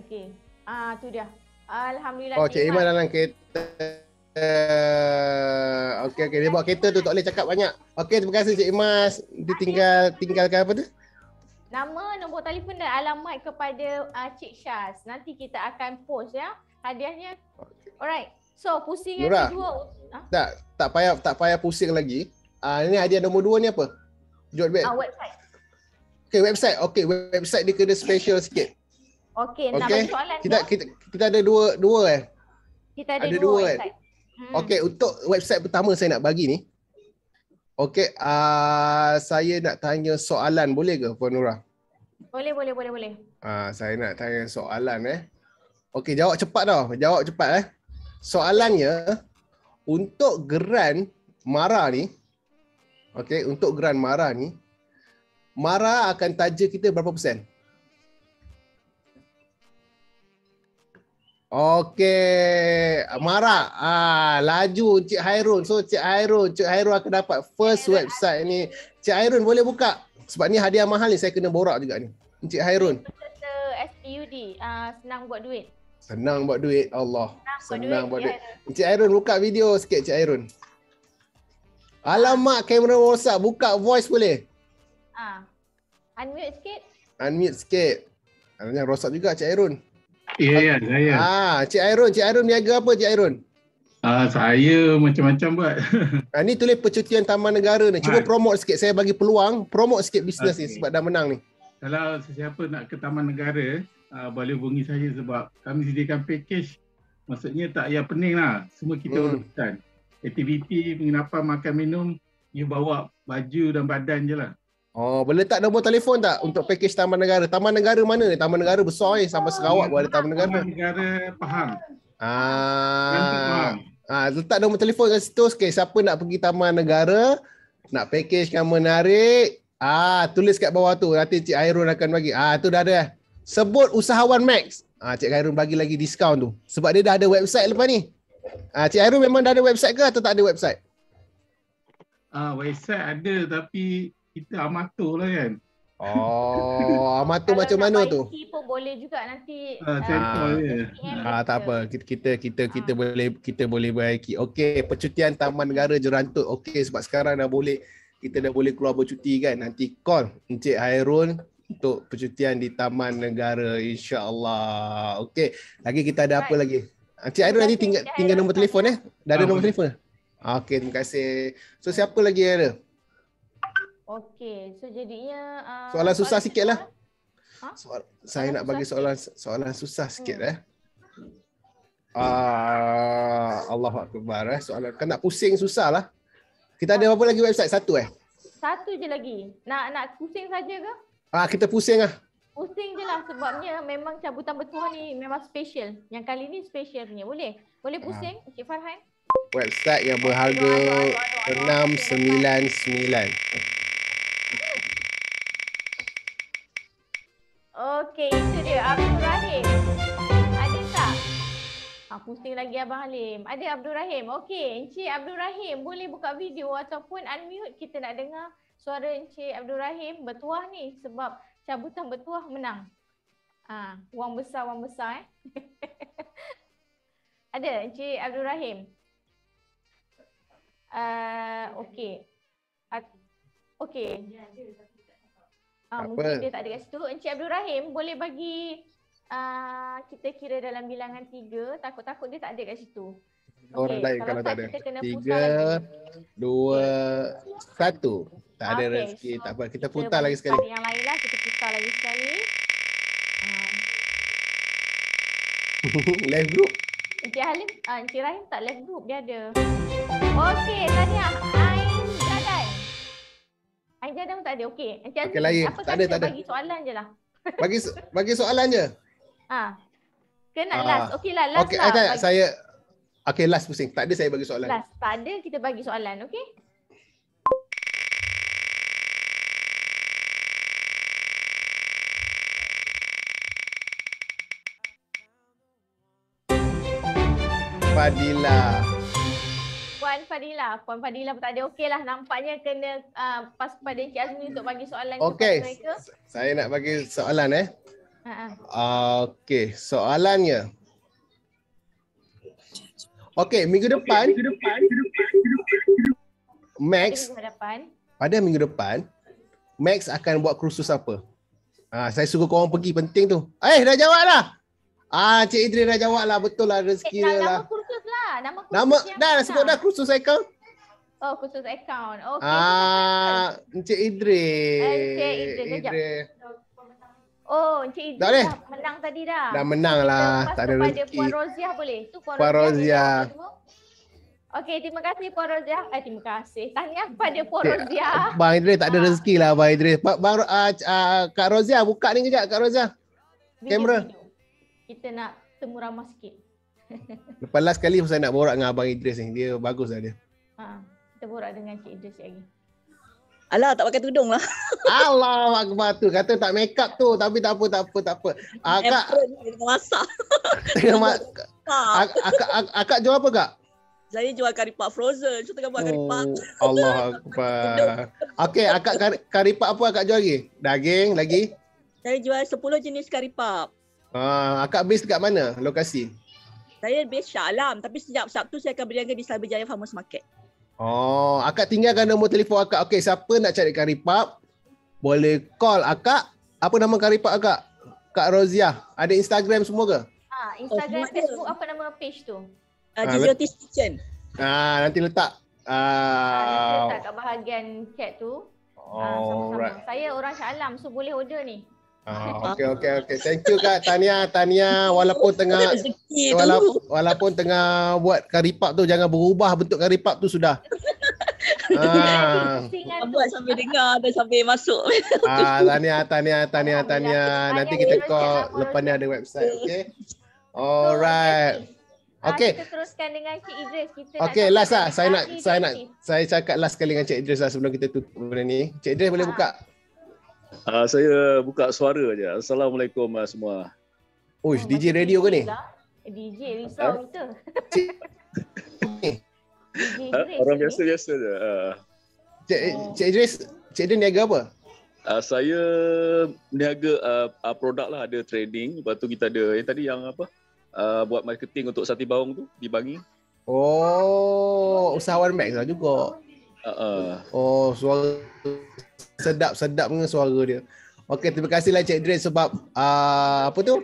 Okey. Ah tu dia. Alhamdulillah. Oh, Encik Himas dalam kereta. Eh, okay, okay. dia bawa kereta tu tak boleh cakap banyak. Okay, terima kasih Cik Imas. Dia tinggal tinggalkan apa tu? Nama, nombor telefon dan alamat kepada uh, Cik Syaz. Nanti kita akan post ya hadiahnya. Alright. So pusing yang kedua. Ha? Tak, tak payah tak payah pusing lagi. uh, ini hadiah nombor dua ni apa? Jot bet. uh, website. Okay, website. Okay, website dia kena special sikit. Okey, okay. nak okay. soalan. Kita, kita kita ada dua dua eh. Kita ada, ada dua, dua Eh. Hmm. Okey, untuk website pertama saya nak bagi ni. Okay, uh, ah, saya nak tanya soalan boleh ke Puan Nura? Boleh, boleh, boleh, boleh. Ah, uh, saya nak tanya soalan eh. Okay, jawab cepat tau. Jawab cepat eh. Soalannya untuk Grand Mara ni, okay, untuk Grand Mara ni, Mara akan taja kita berapa persen? Okey, Mara, ah laju Cik Hairun. So Cik Hairun, Cik Hairun akan dapat first Hairun. website ni. Cik Hairun boleh buka sebab ni hadiah mahal ni saya kena borak juga ni. Cik Hairun. SPUD, ah senang buat duit. Senang buat duit, Allah. Senang, senang buat duit. duit. Cik Hairun buka video sikit Cik Hairun. Alamak, kamera rosak. Buka voice boleh? Ah. Unmute sikit. Unmute sikit. Alamak, rosak juga Cik Hairun. Ya, ya, ah, saya. Ah, Cik Airun, Cik Airun niaga apa Cik Airun? Ah, saya macam-macam buat. (laughs) ah, ni tulis percutian Taman Negara ni. Cuba ah. promote sikit. Saya bagi peluang. Promote sikit bisnes okay. ni sebab dah menang ni. Kalau sesiapa nak ke Taman Negara, ah, boleh hubungi saya sebab kami sediakan package. Maksudnya tak payah pening lah. Semua kita hmm. urutkan. Aktiviti, penginapan, makan, minum. You bawa baju dan badan je lah. Oh, boleh letak nombor telefon tak untuk pakej Taman Negara? Taman Negara mana ni? Taman Negara besar eh. Sampai Sarawak ya, ada Taman Negara. Taman Negara Pahang. Ah, ah, letak nombor telefon kat situ. Okay, siapa nak pergi Taman Negara, nak pakej yang menarik, ah, tulis kat bawah tu. Nanti Cik Airun akan bagi. Ah, tu dah ada. Sebut Usahawan Max. Ah, Cik Airun bagi lagi diskaun tu. Sebab dia dah ada website lepas ni. Ah, Cik Airun memang dah ada website ke atau tak ada website? Ah, website ada tapi kita amatur lah kan. Oh, amat (laughs) tu macam mana tu? Kalau pun boleh juga nanti. Ah, uh, uh, ah, ah tak apa. Kita kita kita, ah. kita boleh kita boleh berhiking. Okey, percutian Taman Negara Jerantut. Okey, sebab sekarang dah boleh kita dah boleh keluar bercuti kan. Nanti call Encik Hairul untuk percutian di Taman Negara Insyaallah. allah Okey. Lagi kita ada apa lagi? Encik Hairul nanti tinggal tinggal nombor telefon eh. Dah ada ah, nombor telefon. Okey, terima kasih. So siapa lagi ada? Okey, so jadinya uh, soalan susah sikit lah. Ha? saya soalan nak bagi soalan soalan susah sikit eh. Ah, uh, Allah akbar eh. Soalan kena pusing susah lah. Kita ada apa lagi website satu eh? Satu je lagi. Nak nak pusing saja ke? Ah, kita pusing ah. Pusing je lah sebabnya memang cabutan bertuah ni memang special. Yang kali ni special punya. Boleh? Boleh pusing? Uh. Encik Farhan? Website yang berharga 699. Okay. Okey, itu dia Abdul Rahim. Ada tak? Ha, pusing lagi Abang Halim. Ada Abdul Rahim. Okey, Encik Abdul Rahim boleh buka video ataupun unmute kita nak dengar suara Encik Abdul Rahim bertuah ni sebab cabutan bertuah menang. Ha, wang besar, wang besar eh. (laughs) ada Encik Abdul Rahim. Uh, okey. Okey. Ah, mungkin dia tak ada kat situ. Encik Abdul Rahim boleh bagi uh, kita kira dalam bilangan tiga. Takut-takut dia tak ada kat situ. Orang lain kalau, kalau tak, tak ada. Tiga, dua, satu. Tak ada okay, rezeki. tak apa. Kita, kita putar lagi sekali. Yang lain lah. Kita putar lagi sekali. Uh. (laughs) left group? Encik Halim, uh, Encik Rahim tak left group. Dia ada. Okey, tanya. Uh. Aja dah tak ada. Okey. Aja okay, apa tak kata ada, tak bagi ada. soalan je lah. (laughs) Bagi bagi soalan je. (laughs) Ah. Ha. Kena ha. Ah. last. Okeylah last okay, lah. Okey, saya Okey, last pusing. Tak ada saya bagi soalan. Last. Tak ada kita bagi soalan, okey? Fadilah. Fadila. Lah. Puan Fadila pun tak ada okey lah. Nampaknya kena uh, pas kepada Encik Azmi untuk bagi soalan okay. kepada mereka. Saya nak bagi soalan eh. Uh-huh. Uh, okey, soalannya. Okey, minggu depan. Okay, minggu depan. Max. Pada minggu depan. Max akan buat kursus apa? Ah, saya suka korang pergi penting tu. Eh, dah jawab dah. Ah, Cik Idris dah jawab lah. Betul lah rezeki dia lah. Nama nama khusus nama, dah, mana? Dah, sebut dah khusus account. Oh, khusus account. Okay. Ah, Encik Idris. Eh, Encik Idris, Oh, Encik Idris dah, dah menang tadi dah. Dah menang lah. Tak ada rezeki. Puan Roziah boleh? Tu Puan, Puan Roziah. Okey, terima kasih Puan Roziah. Eh, terima kasih. Tahniah kepada Puan okay. Roziah. Bang Idris tak ada ah. rezeki lah, Bang Idris. Bang, bang uh, ah, uh, ah, Kak Roziah, buka ni kejap, Kak Roziah. Kamera. Kita nak temu ramah sikit. (laughs) Lepas last kali saya nak borak dengan Abang Idris ni. Dia bagus lah dia. Ha, kita borak dengan Cik Idris lagi. Alah, tak pakai tudung lah. Allah (laughs) Akbar tu. Kata tak make up tu. Tapi tak apa, tak apa, tak apa. Akak... Apron masak. (laughs) Akak jual apa, Kak? Saya jual kari pak frozen. Saya tengah buat oh, kari pak. Allah Akbar. Okey, akak kari, apa akak jual lagi? Daging lagi? Saya jual 10 jenis kari pak. Ah, akak base dekat mana lokasi? Saya Besha Alam tapi sejak Sabtu saya akan berniaga di Selabijaya Farmers Market. Oh, akak tinggalkan nombor telefon akak. Okey, siapa nak cari karipap boleh call akak. Apa nama karipap akak? Kak Rozia. Ada Instagram semua ke? Ah, Instagram oh, Facebook apa nama page tu? Uh, ah, ah Jojo Kitchen. Ah, nanti letak uh, ah, ah letak kat bahagian chat tu. Oh, ah, sama-sama. Right. Saya orang Syah Alam, so boleh order ni. Ah, ah. okay, okay, okay. Thank you Kak. Tania, Tania walaupun tengah walaupun, walaupun tengah buat karipap tu jangan berubah bentuk karipap tu sudah. (laughs) Ah. Buat sambil dengar dan sampai masuk. Ah, Tania, Tania, Tania, Tania. Nanti kita call lepasnya ada website, okay? Alright. Okay. Kita teruskan dengan Cik Idris. Kita okay, nak last lah. Saya nak, saya nak, saya cakap last kali dengan Cik Idris lah sebelum kita tutup benda ni. Cik Idris boleh ah. buka Uh, saya buka suara aja. Assalamualaikum uh, semua. Uish, oh, DJ radio ke ni? DJ risau eh? kita. Huh? (laughs) Ah, orang biasa-biasa je. Uh. Cik, eh, Cik Idris, Cik Idris niaga apa? Uh, saya niaga uh, produk lah, ada trading. Lepas tu kita ada yang tadi yang apa? Uh, buat marketing untuk sate bawang tu di Bangi. Oh, usahawan Max lah juga. Uh, uh. Oh, suara sedap-sedap dengan suara dia. Okey, terima kasihlah Cik Dre sebab uh, apa tu?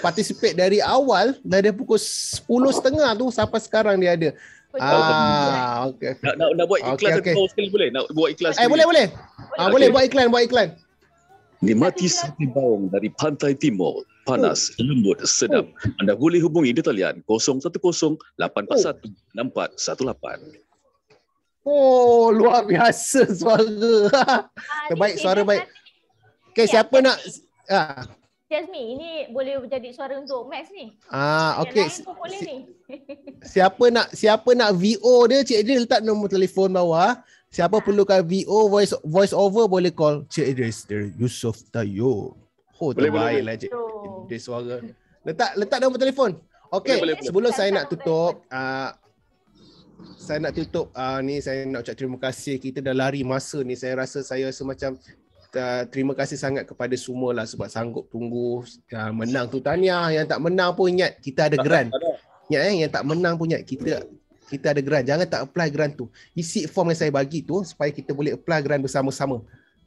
Participate dari awal dari pukul 10.30 tu sampai sekarang dia ada. Oh, ah, okey. Nak, nak nak buat iklan okay, okay. sekali boleh? Nak buat iklan eh, sekali. Eh, boleh, boleh. Ah, okay. boleh buat iklan, buat iklan. Nikmati sapi bawang dari Pantai Timur. Panas, oh. lembut, sedap. Oh. Anda boleh hubungi di talian 010 841 6418. Oh, luar biasa suara. Ah, terbaik suara baik. Okey, ya, siapa nak ha. Ya. Jasmine, ini boleh jadi suara untuk Max ni. Ah, okey. Si- (laughs) siapa nak siapa nak VO dia, Cik Idris letak nombor telefon bawah. Ah. Siapa ha. perlukan VO voice voice over boleh call Cik Idris dari Yusof Tayo. Oh, boleh, boleh, lah Cik Idris suara. Letak letak nombor telefon. Okey, sebelum saya nak tutup, uh, saya nak tutup uh, ni saya nak ucap terima kasih kita dah lari masa ni saya rasa saya rasa macam uh, terima kasih sangat kepada semua lah sebab sanggup tunggu uh, menang tu tanya yang tak menang pun ingat kita ada grant ingat eh yang tak menang pun ingat kita kita ada grant jangan tak apply grant tu isi form yang saya bagi tu supaya kita boleh apply grant bersama-sama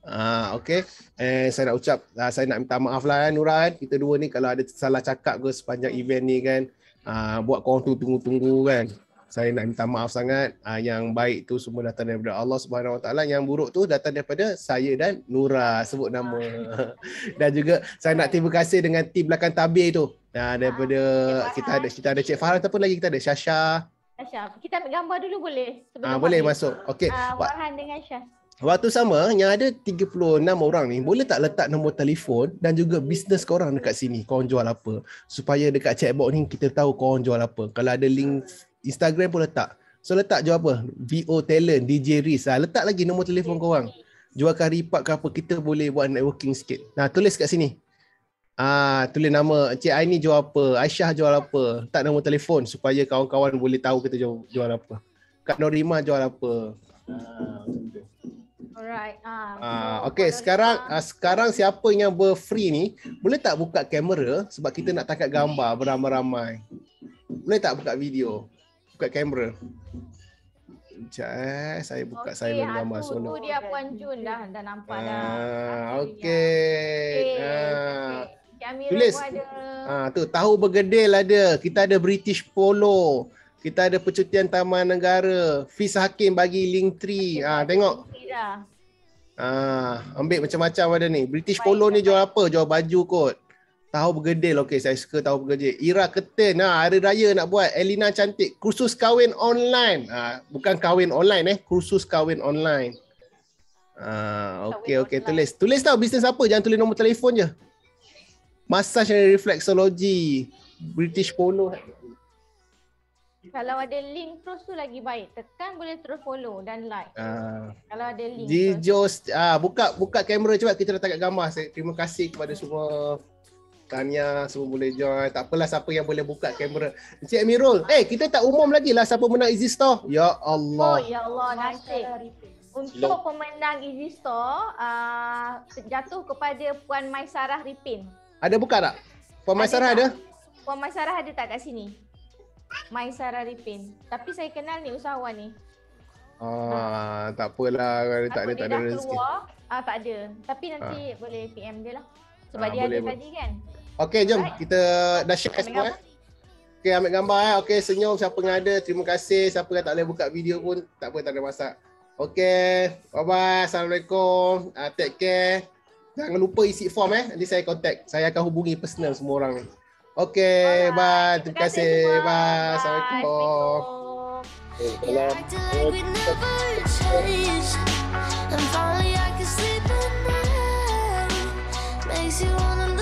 Ah uh, okey. Eh saya nak ucap uh, saya nak minta maaf lah eh, Nuran. Kita dua ni kalau ada salah cakap ke sepanjang event ni kan. Ah uh, buat kau tu tunggu-tunggu kan saya nak minta maaf sangat uh, yang baik tu semua datang daripada Allah Subhanahu Wa Taala yang buruk tu datang daripada saya dan Nura sebut nama (laughs) dan juga saya nak terima kasih dengan tim belakang tabir tu nah uh, daripada ah, kita ada kita ada Cik Farah ataupun lagi kita ada Syasha Syasha kita ambil gambar dulu boleh sebelum uh, boleh masuk okey uh, Farhan dengan Syah Waktu sama yang ada 36 orang ni boleh tak letak nombor telefon dan juga bisnes korang dekat sini korang jual apa supaya dekat chatbot ni kita tahu korang jual apa kalau ada link Instagram pun letak. So letak jawab apa? VO Talent, DJ Riz. Ha, letak lagi nombor telefon korang. Jualkan report ke apa. Kita boleh buat networking sikit. Nah, tulis kat sini. Ah, tulis nama Encik Aini jual apa, Aisyah jual apa, tak nombor telefon supaya kawan-kawan boleh tahu kita jual, jual apa. Kak Norima jual apa. Ah, Alright. Ah, ah, okay, sekarang ah, sekarang siapa yang berfree ni, boleh tak buka kamera sebab kita nak tangkap gambar beramai-ramai. Boleh tak buka video? buka kamera. Sekejap eh. saya buka okay, silent gambar solo. Okey, dia Puan Jun dah, dah nampak dah. Ah, okey. Okay. Ah. Okay. Tulis. Ah, tu, tahu bergedil ada. Kita ada British Polo. Kita ada percutian taman negara. Fis Hakim bagi link tree. Ah, tengok. Ah, ambil macam-macam ada ni. British Polo ni jual apa? Jual baju kot. Tahu bergedil Okay saya suka tahu bergedil Ira Ketin ha, Hari Raya nak buat Elina cantik Kursus kahwin online ha, Bukan kahwin online eh Kursus kahwin online ha, Okay okay tulis Tulis tau bisnes apa Jangan tulis nombor telefon je Massage and Reflexology British Polo kalau ada link terus tu lagi baik. Tekan boleh terus follow dan like. Uh, kalau ada link. Di Joe ah uh, buka buka kamera cepat kita letak kat gambar. terima kasih kepada semua Tanya semua boleh join. Tak apalah siapa yang boleh buka kamera. Encik Amirul. Eh, kita tak umum lagi lah siapa menang Easy Store. Ya Allah. Oh, ya Allah. Nanti. Untuk Loh. pemenang Easy Store, uh, jatuh kepada Puan Maisarah Ripin. Ada buka tak? Puan ada Maisarah tak? ada? Puan Maisarah ada tak kat sini? Maisarah Ripin. Tapi saya kenal ni usahawan ni. Ah, tak apalah. Tak ada, tak ada, tak ada rezeki. Ah, tak ada. Tapi nanti ah. boleh PM dia lah. Sebab ha, dia boleh, ada tadi kan. Okay, jom Baik. kita dah share semua. Eh. Okey, ambil gambar eh. Okey, senyum siapa yang ada. Terima kasih. Siapa yang tak boleh buka video pun tak apa, tak ada masalah. Okey, bye-bye. Assalamualaikum. Uh, take care. Jangan lupa isi form eh. Nanti saya contact. Saya akan hubungi personal semua orang ni. Okey, bye. bye. Terima kasih. Terima kasih. Bye. bye. Assalamualaikum. Assalamualaikum. Assalamualaikum. Assalamualaikum. Assalamualaikum. Assalamualaikum. makes you wanna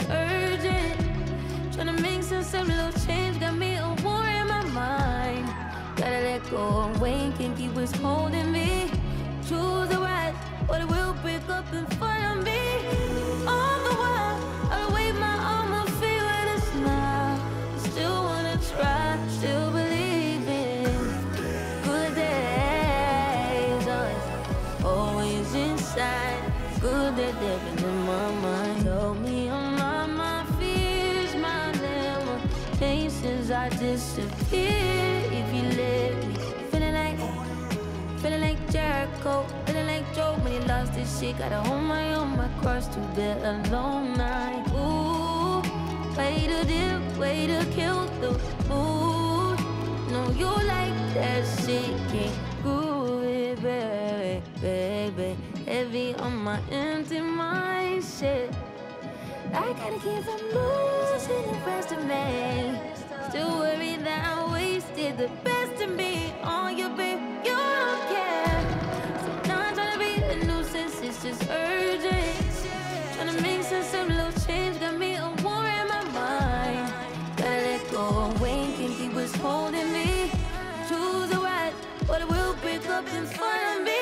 it's urgent. Tryna make some simple change, got me a war in my mind. Gotta let go and wait, can't keep what's holding me. Choose the right, but it will break up and follow me. disappear if you let me. Feeling like, feeling like Jericho, feeling like Joe when he lost his shit. Gotta hold my own, my cross to bear alone night. Ooh, way to dip, way to kill the mood. No, you like that shit, can't groove it, baby, baby. Heavy on my empty mind, shit. I gotta keep from losing the rest of me. Still worry that I wasted the best in me on you, babe. You don't care. So now I'm trying to be a nuisance. It's just urgent. Trying to make sense of love change. Got me a war in my mind. Gotta let go of Wayne. Think he was holding me. Choose a ride, but it will pick up in front of me.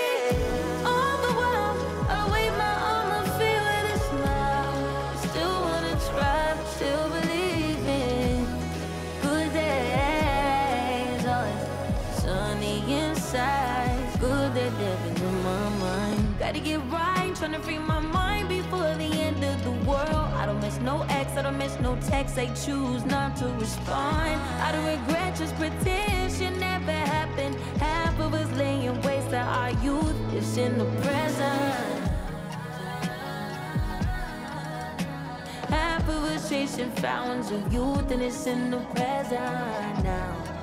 trying to free my mind before the end of the world. I don't miss no ex, I don't miss no text. I choose not to respond. I don't regret, just pretend shit never happened. Half of us laying waste to our youth is in the present. Half of us chasing fountains of youth and it's in the present now.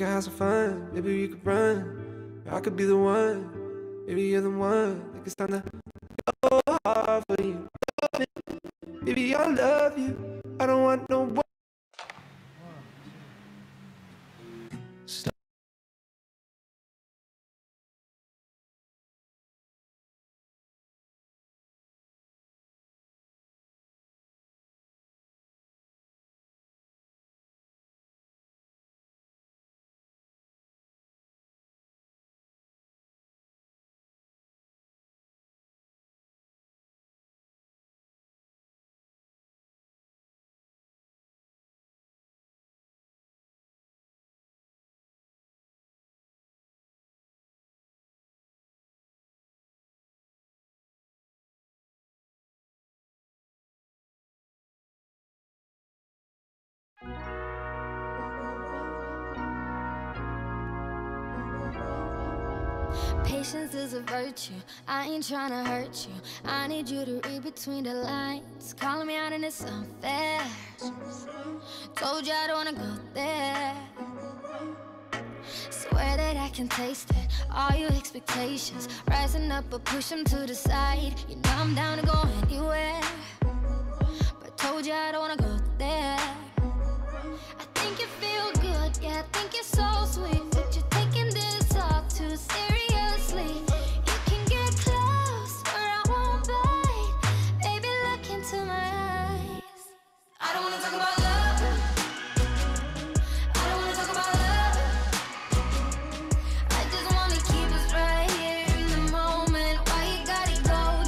could have some fun. Maybe we could run. I could be the one. Maybe you're the one. Like it's time to Patience is a virtue. I ain't trying to hurt you. I need you to read between the lines. Calling me out and it's unfair. Told you I don't wanna go there. Swear that I can taste it. All your expectations rising up, but push them to the side. You know I'm down to go anywhere. But told you I don't wanna go there. I think you feel good, yeah. I think you're so sweet.